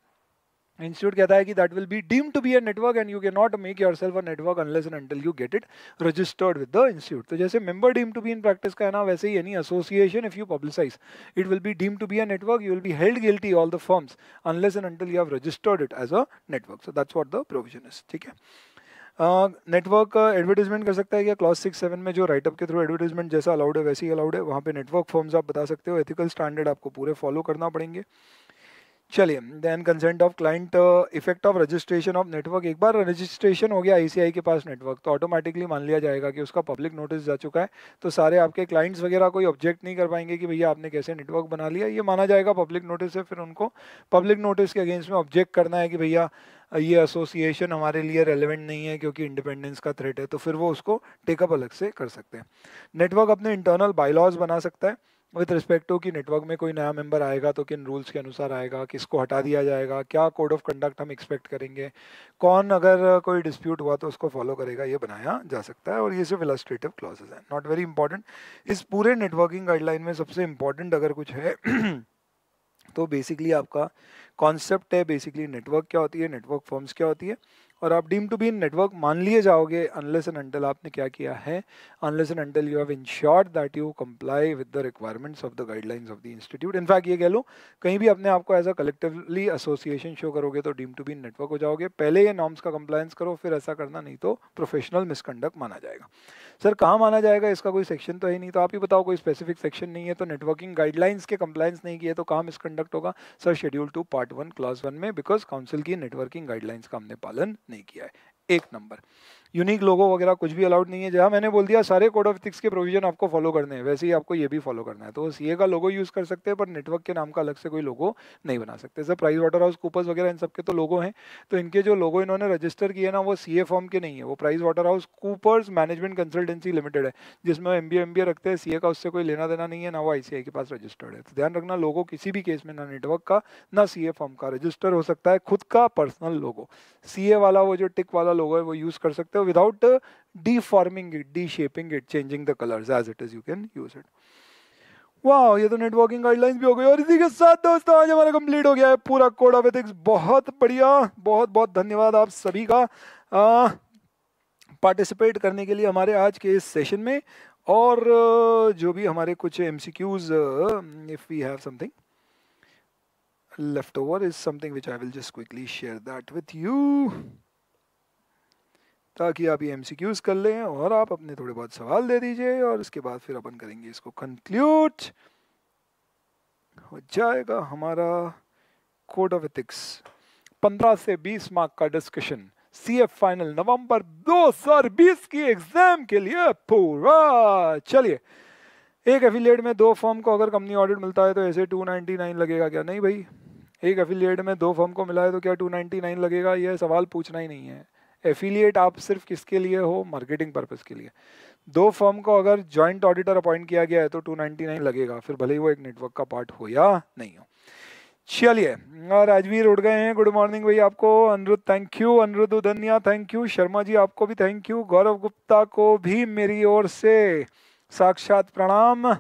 Speaker 1: इंस्टीट्यूट कहता है कि that will be deem to be a network and you can not make yourself a network unless and until you get it registered with the institute तो जैसे member deem to be in practice का है ना वैसे ही any association if you publicise it will be deem to be a network you will be held guilty all the forms unless and until you have registered it as a network so that's what the provision is ठीक है नेटवर्क एडवर्टीजमेंट कर सकता है क्या क्लास सिक्स सेवन में जो राइटअप के थ्रू एडवर्टीजमेंट जैसा अलाउड है वैसे ही अलाउड है वहाँ पे नेटवर्क फॉर्म्स आप बता सकते हो एथिकल स्टैंडर्ड आपको पूरे फॉलो करना पड़ेंगे चलिए then consent of client effect of registration of network एक बार रजिस्ट्रेशन हो गया आईसीआई के पास नेटवर्क तो ऑटोमेटिकली मान लिया जाएगा कि उसका पब्लिक नोटिस जा चुका है तो सारे आपके क्लाइंट्स वगैरह कोई ऑब्जेक्ट नहीं कर पाएंगे कि भैया आपने कैसे नेटवर्क बना लिया ये माना जाएगा पब्लिक नोटिस है फिर उनको पब्लिक नोटिस के अगेंस्ट में ऑब्जेक्ट करना है कि भैया uh, ये एसोसिएशन हमारे लिए रेलिवेंट नहीं है क्योंकि इंडिपेंडेंस का थ्रेट है तो फिर वो उसको टेकअप अलग से कर सकते हैं नेटवर्क अपने इंटरनल बायलॉज बना सकता है विथ रिस्पेक्ट टू कि नेटवर्क में कोई नया मेंबर आएगा तो किन रूल्स के अनुसार आएगा किसको हटा हाँ। दिया जाएगा क्या कोड ऑफ कंडक्ट हम एक्सपेक्ट करेंगे कौन अगर कोई डिस्प्यूट हुआ तो उसको फॉलो करेगा ये बनाया जा सकता है और ये सिर्फ इलास्ट्रेटिव क्लॉजेज हैं नॉट वेरी इंपॉर्टेंट इस पूरे नेटवर्किंग गाइडलाइन में सबसे इम्पॉर्टेंट अगर कुछ है तो बेसिकली आपका कॉन्सेप्ट है बेसिकली नेटवर्क क्या होती है नेटवर्क फॉर्म्स क्या होती है और आप deem to be in network मान लिए जाओगे अनलेस एंड अंटल आपने क्या किया है unless and until you have ensured that you comply with the requirements of the guidelines of the institute in fact ये कह लो कहीं भी अपने आपको as a collectively association show करोगे तो डीम टू बी नेटवर्क हो जाओगे पहले ये नॉर्म्स का कंप्लायंस करो फिर ऐसा करना नहीं तो प्रोफेशनल मिसकंडक्ट माना जाएगा सर कहाँ माना जाएगा इसका कोई सेक्शन तो है नहीं तो आप ही बताओ कोई स्पेसिफिक सेक्शन नहीं है तो नेटवर्किंग गाइडलाइंस के कम्प्लाइंस नहीं किया तो कहाँ मिसकंडक्ट होगा sir schedule two part one class one में बिकॉज काउंसिल की नेटवर्किंग गाइडलाइंस का हमने पालन नहीं किया है एक नंबर यूनिक लोगो वगैरह कुछ भी अलाउड नहीं है जहाँ मैंने बोल दिया सारे कोड ऑफ एथिक्स के प्रोविजन आपको फॉलो करने हैं वैसे ही आपको ये भी फॉलो करना है तो सी का लोगो यूज़ कर सकते हैं पर नेटवर्क के नाम का अलग से कोई लोगो नहीं बना सकते sir Price Water House Coopers वगैरह इन सबके तो लोगो हैं तो इनके जो लोगो इन्होंने रजिस्टर किए ना वो सी फॉर्म के नहीं है वो Price Water House Coopers management consultancy limited है जिसमें एम बी रखते हैं सी का उससे कोई लेना देना नहीं है ना वो आई के पास रजिस्टर्ड है तो ध्यान रखना लोगो किसी भी केस में ना नेटवर्क का ना सी फॉर्म का रजिस्टर हो सकता है खुद का पर्सनल लोगो सी वाला वो जो टिक वाला लोगो है वो यूज़ कर सकते water without uh, deforming it, de-shaping it, changing the colors as it is. You can use it. वाह wow, ये तो नेटवर्किंग गाइडलाइंस भी हो गई और इसी के साथ दोस्तों आज हमारा कंप्लीट हो गया है पूरा कोड ऑफ एथिक्स बहुत बढ़िया बहुत बहुत धन्यवाद आप सभी का पार्टिसिपेट करने के लिए हमारे आज के इस सेशन में और जो भी हमारे कुछ M C Qs if we have something left over is something which I will just quickly share that with you. ताकि आप ये एम कर लें और आप अपने थोड़े बहुत सवाल दे दीजिए और उसके बाद फिर अपन करेंगे इसको कंक्लूड हो जाएगा हमारा कोड ऑफ एथिक्स पंद्रह से बीस मार्क का discussion C F final November 2020 की एग्जाम के लिए पूरा चलिए एक एफिलियट में दो फॉर्म को अगर कंपनी ऑडिट मिलता है तो ऐसे 299 लगेगा क्या नहीं भाई एक एफिलियट में दो फॉर्म को मिला है तो क्या 299 लगेगा यह सवाल पूछना ही नहीं है एफिलिएट आप सिर्फ किसके लिए हो मार्केटिंग पर्पज़ के लिए दो फर्म को अगर जॉइंट ऑडिटर अपॉइंट किया गया है तो 299 लगेगा फिर भले ही वो एक नेटवर्क का पार्ट हो या नहीं हो चलिए राजवीर उड़ गए हैं गुड मॉर्निंग भाई आपको Aniruddh thank you Aniruddh Udhania thank you Sharma ji आपको भी थैंक यू गौरव गुप्ता को भी मेरी ओर से साक्षात प्रणाम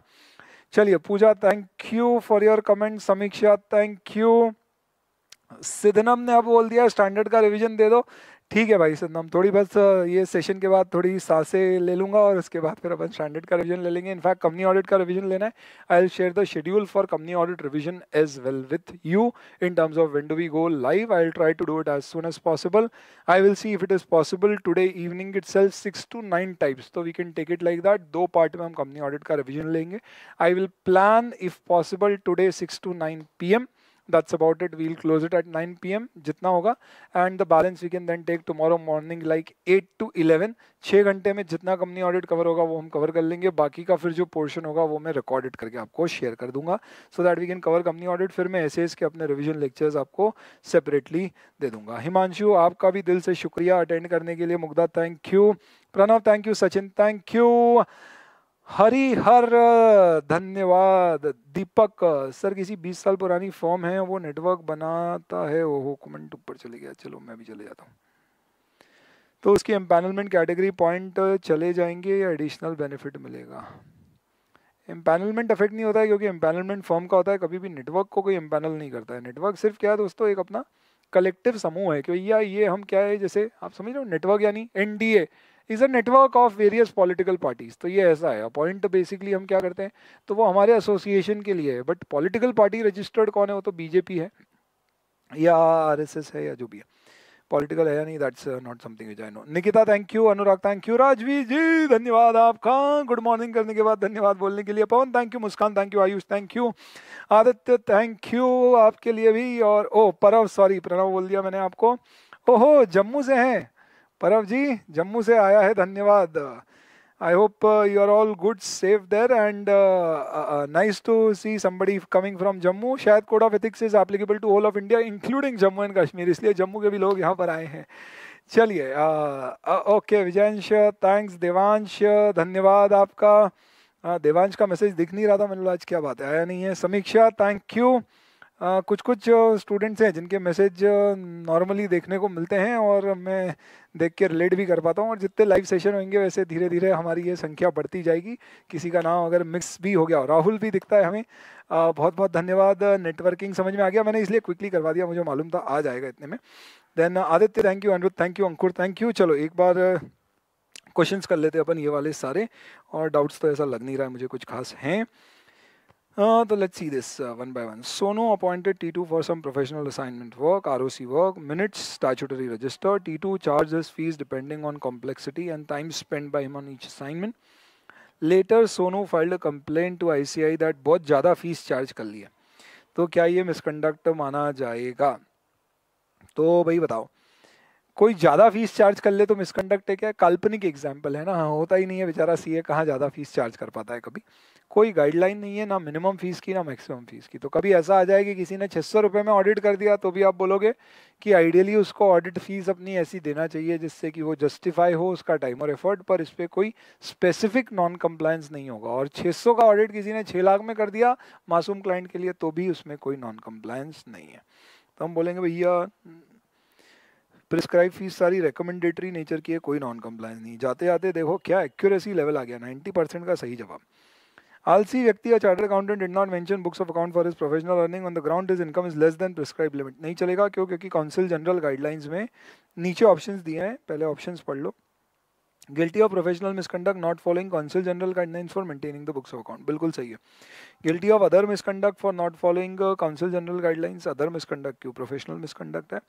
Speaker 1: चलिए Pooja thank you for your comment Samiksha thank you Siddhanam ने अब बोल दिया स्टैंडर्ड का रिवीजन दे दो ठीक है भाई सदनाम थोड़ी बस ये सेशन के बाद थोड़ी सांसें ले लूँगा और उसके बाद फिर अपन स्टैंडर्ड का रिवीजन ले लेंगे इनफैक्ट कंपनी ऑडिट का रिवीजन लेना है I will share the schedule for company audit revision as well with you in terms of window we go live I will try to do it as soon as possible I will see if it is possible today evening itself six to nine types तो we can take it like that दो पार्ट में हम कंपनी ऑडिट का रिविजन लेंगे I will plan if possible today six to nine P M that's about it we'll close it at 9 pm jitna hoga and the balance we can then take tomorrow morning like 8 to 11 6 घंटे में जितना कंपनी ऑडिट कवर होगा वो हम कवर कर लेंगे बाकी का फिर जो पोर्शन होगा वो मैं रिकॉर्डेड करके आपको शेयर कर दूंगा so that we can cover company audit फिर मैं एसेस के अपने रिवीजन लेक्चर्स आपको सेपरेटली दे दूंगा हिमांशु आपका भी दिल से शुक्रिया अटेंड करने के लिए Mugdha thank you Pranav thank you Sachin thank you Hari Har धन्यवाद दीपक सर किसी बीस साल पुरानी फॉर्म है वो नेटवर्क बनाता है वो हो कमेंट ऊपर चले गया चलो मैं भी चले जाता हूँ तो उसकी एम्पैनलमेंट कैटेगरी पॉइंट चले जाएंगे या एडिशनल बेनिफिट मिलेगा एम्पैनलमेंट अफेक्ट नहीं होता है क्योंकि एम्पैनलमेंट फॉर्म का होता है कभी भी नेटवर्क को कोई एम्पैनल नहीं करता है नेटवर्क सिर्फ क्या है दोस्तों एक अपना कलेक्टिव समूह है क्यों या ये हम क्या है जैसे आप समझ रहे हो नेटवर्क यानी N is a network of various political parties तो ये ऐसा है अपॉइंट बेसिकली हम क्या करते हैं तो वो हमारे एसोसिएशन के लिए है बट पॉलिटिकल पार्टी रजिस्टर्ड कौन है वो तो बीजेपी है या एस है या जो भी है पॉलिटिकल है या नहीं that's not something which I know Nikita thank you Anurag thank you Rajvi ji धन्यवाद आपका गुड मॉर्निंग करने के बाद धन्यवाद बोलने के लिए Pawan thank you Muskan thank you Ayush thank you Aditya thank you आपके लिए भी और ओ परव सॉरी प्रणव बोल दिया मैंने आपको ओहो जम्मू से हैं परव जी जम्मू से आया है धन्यवाद I hope you are all good safe there and nice to see somebody coming from Jammu शायद code of ethics is applicable to all of India including Jammu and Kashmir इसलिए जम्मू के भी लोग यहाँ पर आए हैं चलिए ओके विजयंश थैंक्स देवांश धन्यवाद आपका देवांश uh, का मैसेज दिख नहीं रहा था मैंने आज क्या बात है आया नहीं है समीक्षा थैंक यू कुछ कुछ स्टूडेंट्स हैं जिनके मैसेज नॉर्मली देखने को मिलते हैं और मैं देख के रिलेट भी कर पाता हूँ और जितने लाइव सेशन होंगे वैसे धीरे धीरे हमारी ये संख्या बढ़ती जाएगी किसी का नाम अगर मिक्स भी हो गया राहुल भी दिखता है हमें बहुत बहुत धन्यवाद नेटवर्किंग समझ में आ गया मैंने इसलिए क्विकली करवा दिया मुझे मालूम था आ जाएगा इतने में then Aditya thank you Aniruddh thank you Ankur thank you चलो एक बार क्वेश्चंस कर लेते अपन ये वाले सारे और डाउट्स तो ऐसा लग नहीं रहा है मुझे कुछ खास हैं तो let see this one by one Sonu appointed T two for some professional assignment work R O C work minutes statutory register T two charge fees depending on complexity and time spend by him on each assignment later Sonu filed complain to I C I that बहुत ज़्यादा फीस चार्ज कर लिया तो क्या ये मिसकंडक्ट माना जाएगा तो भाई बताओ कोई ज़्यादा फीस चार्ज कर ले तो मिसकंडक्ट है क्या काल्पनिक एग्जाम्पल है ना हाँ होता ही नहीं है बेचारा सी ए कहाँ ज़्यादा फीस चार्ज कर पाता है कभी कोई गाइडलाइन नहीं है ना मिनिमम फीस की ना मैक्सिमम फीस की तो कभी ऐसा आ जाए कि किसी ने छः सौ रुपये में ऑडिट कर दिया तो भी आप बोलोगे कि आइडियली उसको ऑडिट फीस अपनी ऐसी देना चाहिए जिससे कि वो जस्टिफाई हो उसका टाइम और एफर्ट पर इस पर कोई स्पेसिफिक नॉन कंप्लायंस नहीं होगा और छः सौ का ऑडिट किसी ने छः लाख में कर दिया मासूम क्लाइंट के लिए तो भी उसमें कोई नॉन कंप्लायंस नहीं है तो हम बोलेंगे भैया प्रिस्क्राइब फीस सारी रिकमेंडेटरी नेचर की है कोई नॉन कंप्लायंस नहीं जाते जाते देखो क्या एक्यूरेसी लेवल आ गया नाइन्टी परसेंट का सही जवाब आलसी व्यक्ति या chartered accountant did not mention books of account for his professional earning on the ground his income is less than prescribe limit नहीं चलेगा क्यों क्योंकि काउंसिल जनरल गाइडलाइंस में नीचे ऑप्शन दिए हैं पहले ऑप्शन पढ़ लो guilty of professional misconduct not following council general guidelines for maintaining the books of account बिल्कुल सही है guilty of other misconduct for not following council general guidelines other misconduct क्यों प्रोफेशनल मिसकंडक्ट है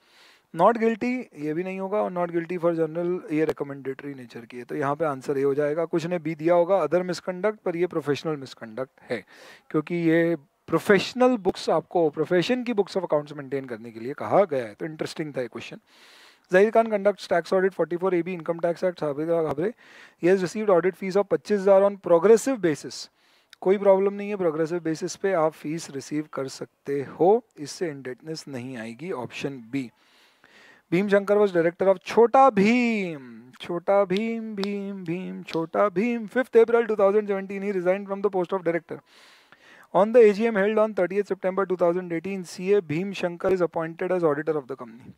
Speaker 1: नॉट गिल्टी ये भी नहीं होगा और नॉट गिल्टी फॉर जनरल ये रिकमेंडेटरी नेचर की है तो यहाँ पे आंसर ये हो जाएगा कुछ ने बी दिया होगा अदर मिसकंडक्ट पर ये प्रोफेशनल मिसकंडक्ट है क्योंकि ये प्रोफेशनल बुक्स आपको प्रोफेशन की बुक्स ऑफ अकाउंट्स मेंटेन करने के लिए कहा गया है तो इंटरेस्टिंग था ये question Zaheer Khan conduct tax audit 44 A B income tax act Sabika ये रिसीव्ड ऑडिट फीस ऑफ पच्चीस हज़ार ऑन प्रोग्रेसिव बेसिस कोई प्रॉब्लम नहीं है प्रोग्रेसिव बेसिस पे आप फीस रिसीव कर सकते हो इससे इंडेटनेस नहीं आएगी option B Bhim Shankar was director of Chhota Bheem Chhota Bheem Bheem Bheem Chhota Bheem fifth April two thousand seventeen he resign 2017 he resigned from the post of director on the agm held two thousand eighteen C A Bhim Shankar is appointed as auditor of the company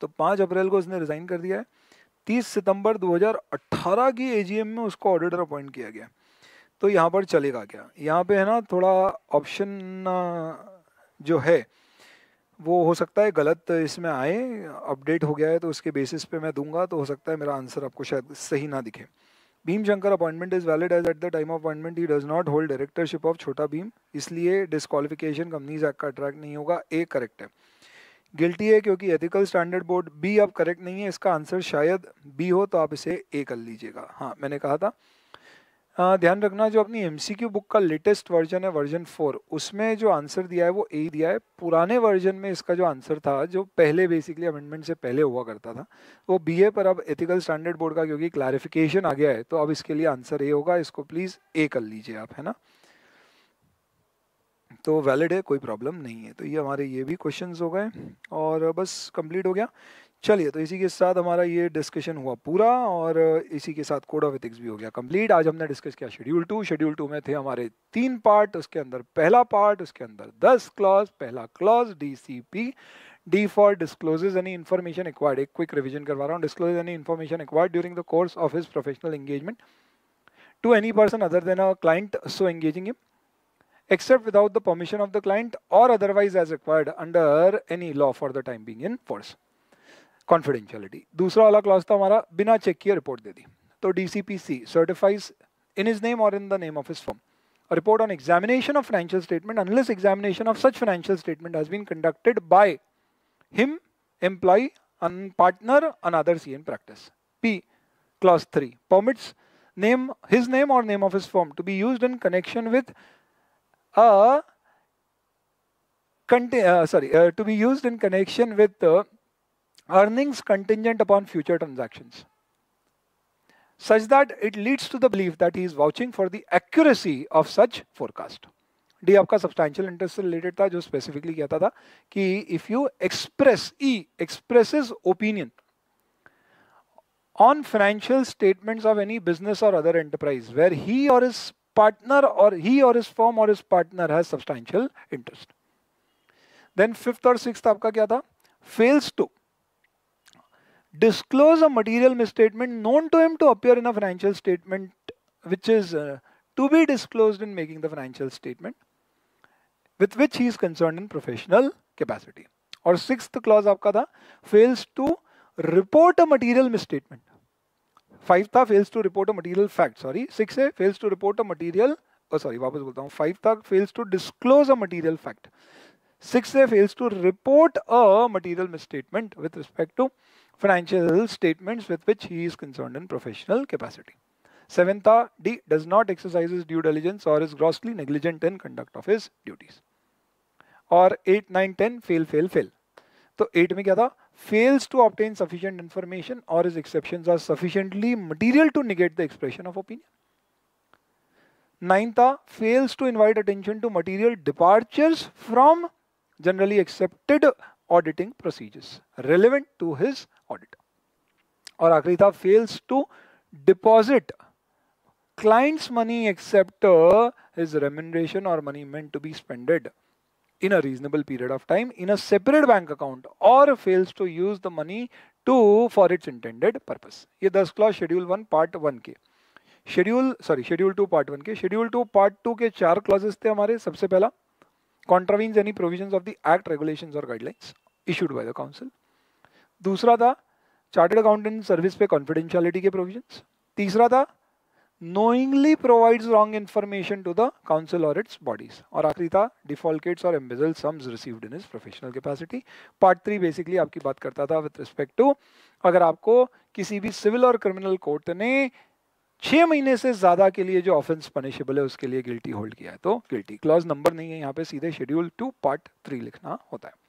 Speaker 1: तो पांच अप्रैल को उसने रिजाइन कर दिया है तीस सितंबर 2018 की एजीएम में उसको ऑडिटर अपॉइंट किया गया तो यहाँ पर चलेगा क्या यहाँ पे है ना थोड़ा ऑप्शन जो है वो हो सकता है गलत इसमें आए अपडेट हो गया है तो उसके बेसिस पे मैं दूंगा तो हो सकता है मेरा आंसर आपको शायद सही ना दिखे Bhim Shankar appointment is valid as at the time of appointment he does not hold directorship of Chhota Bheem इसलिए डिस्कालिफिकेशन कंपनीज एक्ट का अट्रैक्ट नहीं होगा ए करेक्ट है गिल्टी है क्योंकि एथिकल स्टैंडर्ड बोर्ड बी अब करेक्ट नहीं है इसका आंसर शायद बी हो तो आप इसे ए कर लीजिएगा हाँ मैंने कहा था ध्यान रखना जो अपनी एमसीक्यू बुक का लेटेस्ट वर्जन है वर्जन फोर उसमें जो आंसर दिया है वो ए दिया है पुराने वर्जन में इसका जो आंसर था जो पहले बेसिकली अमेंडमेंट से पहले हुआ करता था वो बी ए पर अब एथिकल स्टैंडर्ड बोर्ड का क्योंकि क्लैरिफिकेशन आ गया है तो अब इसके लिए आंसर ए होगा इसको प्लीज़ ए कर लीजिए आप है ना तो वैलिड है कोई प्रॉब्लम नहीं है तो ये हमारे ये भी क्वेश्चंस हो गए और बस कंप्लीट हो गया चलिए तो इसी के साथ हमारा ये डिस्कशन हुआ पूरा और इसी के साथ कोड ऑफ एथिक्स भी हो गया कंप्लीट आज हमने डिस्कस किया शेड्यूल टू शेड्यूल टू में थे हमारे तीन पार्ट उसके अंदर पहला पार्ट उसके अंदर दस क्लॉज पहला clause DCP D for discloses any information acquired एक क्विक रिविजन करवा रहा हूँ disclose any information acquired during the course of his professional engagement to any person other than a client so engaging him except without the permission of the client और otherwise as required under any law for the time being in force Confidentiality. दूसरा वाला क्लॉज था हमारा बिना चेक किए रिपोर्ट दे दी तो D C P C certifies in his name और in the name report on examination of financial statement unless examination of such financial statement has been conducted by him, employee, and partner, another C in practice. P. Class 3 permits name his name or name of his firm to be used in connection with a uh, sorry uh, to be used in connection with uh, earnings contingent upon future transactions, such that it leads to the belief that he is vouching for the accuracy of such forecast. The आपका substantial interest related रिलेटेड था जो स्पेसिफिकली कहता था कि if you express e expresses opinion on financial statements of any business or other enterprise where he or his partner or he or his firm or his partner has substantial interest. Then fifth or sixth आपका क्या था? Fails to disclose a material misstatement known to him to appear in a financial statement which is uh, to be disclosed in making the financial statement with which he is concerned in professional capacity. Or sixth clause aapka tha, fails to report a material misstatement. Five tha fails to report a material fact, sorry. Six a fails to report a material, oh sorry, wapas bolta hun. Five tha fails to disclose a material fact. Six a fails to report a material misstatement with respect to financial statements with which he is concerned in professional capacity. Seventh, D does not exercise his due diligence or is grossly negligent in conduct of his duties. Or 8, 9, 10, fail, fail, fail. So 8 mein kya fails to obtain sufficient information or his exceptions are sufficiently material to negate the expression of opinion. Ninth, fails to invite attention to material departures from generally accepted auditing procedures relevant to his or और fails to deposit client's money except uh, his remuneration or money meant to be spended in a reasonable period of time in a separate bank account or fails to use the money to for its intended purpose ye 10 clause schedule 1 part 1 ke schedule sorry schedule two part one के शेड्यूल टू पार्ट टू के चार क्लॉजेस थे हमारे सबसे पहला Contravenes any provisions of the Act, regulations or guidelines issued by the council. दूसरा था चार्टर्ड अकाउंटेंट सर्विस पे कॉन्फिडेंशियलिटी के प्रोविजंस तीसरा था knowingly provides wrong information to the council और इट्स बॉडीज और आखिरी था डिफॉल्टेट्स और embezzle sums received in is professional capacity part three basically आपकी बात करता था विथ रिस्पेक्ट टू अगर आपको किसी भी सिविल और क्रिमिनल कोर्ट ने छः महीने से ज़्यादा के लिए जो ऑफेंस पनिशेबल है उसके लिए गिल्टी होल्ड किया है तो गिल्टी क्लॉज नंबर नहीं है यहाँ पे सीधे शेड्यूल टू पार्ट थ्री लिखना होता है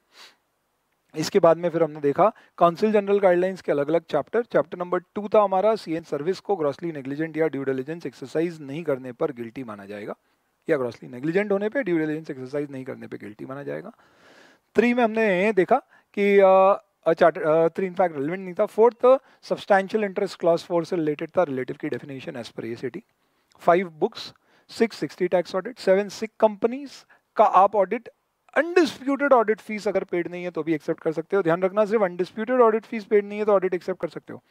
Speaker 1: इसके बाद में फिर हमने देखा काउंसिल जनरल गाइडलाइंस के अलग अलग चैप्टर चैप्टर नंबर टू था हमारा सी एन सर्विस को ग्रॉसली नेग्लिजेंट या ड्यू डिलीजेंस एक्सरसाइज नहीं करने पर गिल्टी माना जाएगा या ग्रॉसली नेग्लिजेंट होने पे ड्यू डिलीजेंस एक्सरसाइज नहीं करने पे गिल्टी माना जाएगा थ्री में हमने देखा कि थ्री इनफैक्ट रेलिवेंट नहीं था fourth substantial interest class four से रिलेटेड था रिलेटिव की definition as per A five books six sixty tax audit seven sick companies का आप ऑडिट अनडिस्प्यूटेड ऑडिट फीस अगर पेड नहीं है तो भी एक्सेप्ट कर सकते हो ध्यान रखना सिर्फ अनडिस्प्यूटेड ऑडिट फीस पेड नहीं है तो ऑडिट एक्सेप्ट कर सकते हो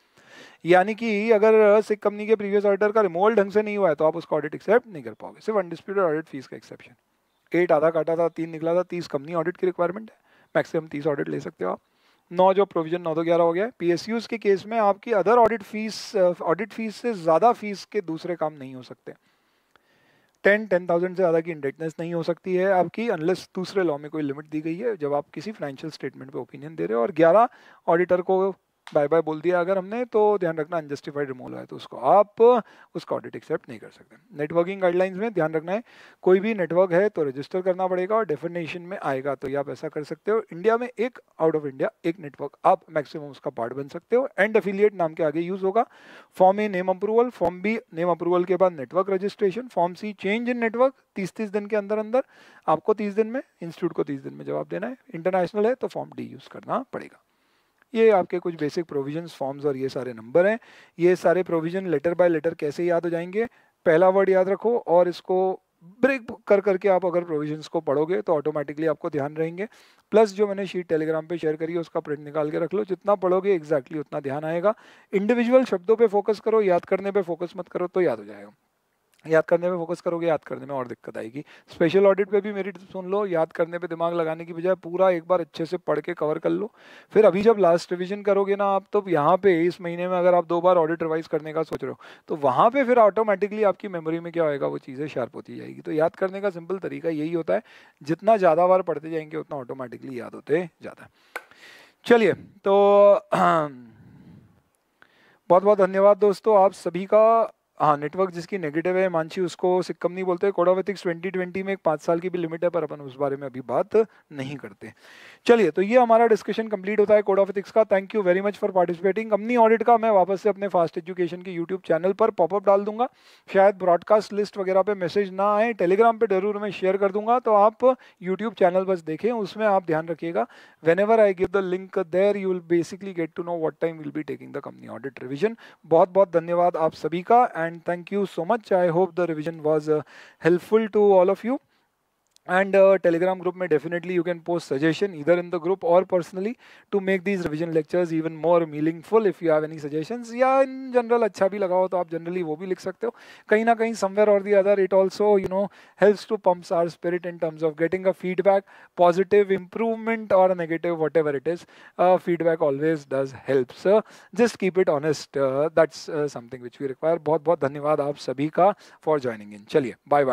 Speaker 1: यानी कि अगर सिक कंपनी के प्रीवियस ऑडिटर का रिमोवल ढंग से नहीं हुआ है तो आप उसका ऑडिट एक्सेप्ट नहीं कर पाओगे सिर्फ अनडिस्प्यूटेड ऑडिट फीस का एक्सेप्शन एट आधा काटा था तीन निकला था तीस कंपनी ऑडिट की रिक्वायरमेंट है मैक्सिमम तीस ऑडिट ले सकते हो आप नौ जो प्रोविजन नौ दो ग्यारह हो गया है पी के केस में आपकी other audit fees audit fees से ज़्यादा फीस के दूसरे काम नहीं हो सकते टेन टेन थाउजेंड से ज़्यादा की इंडेटनेस नहीं हो सकती है आपकी अनलेस दूसरे लॉ में कोई लिमिट दी गई है जब आप किसी फाइनेंशियल स्टेटमेंट पे ओपिनियन दे रहे हो और ग्यारह ऑडिटर को बाय बाय बोल दिया अगर हमने तो ध्यान रखना अनजस्टिफाइड रिमूवल है तो उसको आप उसका ऑडिट एक्सेप्ट नहीं कर सकते नेटवर्किंग गाइडलाइंस में ध्यान रखना है कोई भी नेटवर्क है तो रजिस्टर करना पड़ेगा और डेफिनेशन में आएगा तो ये आप ऐसा कर सकते हो इंडिया में एक आउट ऑफ इंडिया एक नेटवर्क आप मैक्सिमम उसका पार्ट बन सकते हो एंड अफिलिएट नाम के आगे यूज होगा form A name approval form B name approval के बाद network registration form C change in network तीस तीस दिन के अंदर अंदर आपको तीस दिन में इंस्टीट्यूट को तीस दिन में जवाब देना है इंटरनेशनल है तो फॉर्म डी यूज करना पड़ेगा ये आपके कुछ बेसिक प्रोविजन फॉर्म्स और ये सारे नंबर हैं ये सारे प्रोविजन लेटर बाय लेटर कैसे याद हो जाएंगे पहला वर्ड याद रखो और इसको ब्रेक कर करके आप अगर प्रोविजंस को पढ़ोगे तो ऑटोमेटिकली आपको ध्यान रहेंगे प्लस जो मैंने शीट टेलीग्राम पे शेयर करी है उसका प्रिंट निकाल के रख लो जितना पढ़ोगे एग्जैक्टली exactly उतना ध्यान आएगा इंडिविजुअल शब्दों पे फोकस करो याद करने पे फोकस मत करो तो याद हो जाएगा याद करने पे फोकस करोगे याद करने में और दिक्कत आएगी स्पेशल ऑडिट पे भी मेरी सुन लो याद करने पे दिमाग लगाने की बजाय पूरा एक बार अच्छे से पढ़ के कवर कर लो फिर अभी जब लास्ट रिवीजन करोगे ना आप तो यहाँ पे इस महीने में अगर आप दो बार ऑडिट रिवाइज करने का सोच रहे हो तो वहाँ पे फिर ऑटोमेटिकली आपकी मेमोरी में क्या होगा वो चीज़ें शार्प होती जाएगी तो याद करने का सिंपल तरीका यही होता है जितना ज़्यादा बार पढ़ते जाएंगे उतना ऑटोमेटिकली याद होते जाता है चलिए तो बहुत बहुत धन्यवाद दोस्तों आप सभी का हाँ नेटवर्क जिसकी नेगेटिव है मानसी उसको सिक्कम नहीं बोलते कोडावेथिक्स ट्वेंटी में एक पाँच साल की भी लिमिट है पर अपन उस बारे में अभी बात नहीं करते चलिए तो ये हमारा डिस्कशन कंप्लीट होता है कोडावेथिक्स का thank you very much for participating company audit का मैं वापस से अपने फास्ट एजुकेशन के यूट्यूब चैनल पर पॉपअप डाल दूंगा शायद ब्रॉडकास्ट लिस्ट वगैरह पर मैसेज ना आए टेलीग्राम पर जरूर मैं शेयर कर दूंगा तो आप यूट्यूब चैनल बस देखें उसमें आप ध्यान रखिएगा whenever I give the link there you will basically get to know what time will be taking the company audit revision बहुत बहुत धन्यवाद आप सभी का and and thank you so much. I hope the revision was uh, helpful to all of you. And Telegram group में definitely you can post suggestion इधर इन द ग्रुप और personally to make these revision lectures even more meaningful if you have any suggestion या इन जनरल अच्छा भी लगाओ तो आप जनरली वो भी लिख सकते हो कहीं ना कहीं समवेयर और the other it also you know helps to pumps our spirit in terms of getting a feedback positive improvement और negative whatever it is feedback always does help just keep it honest that's something which we require बहुत बहुत धन्यवाद आप सभी का फॉर ज्वाइनिंग इन चलिए बाय बाय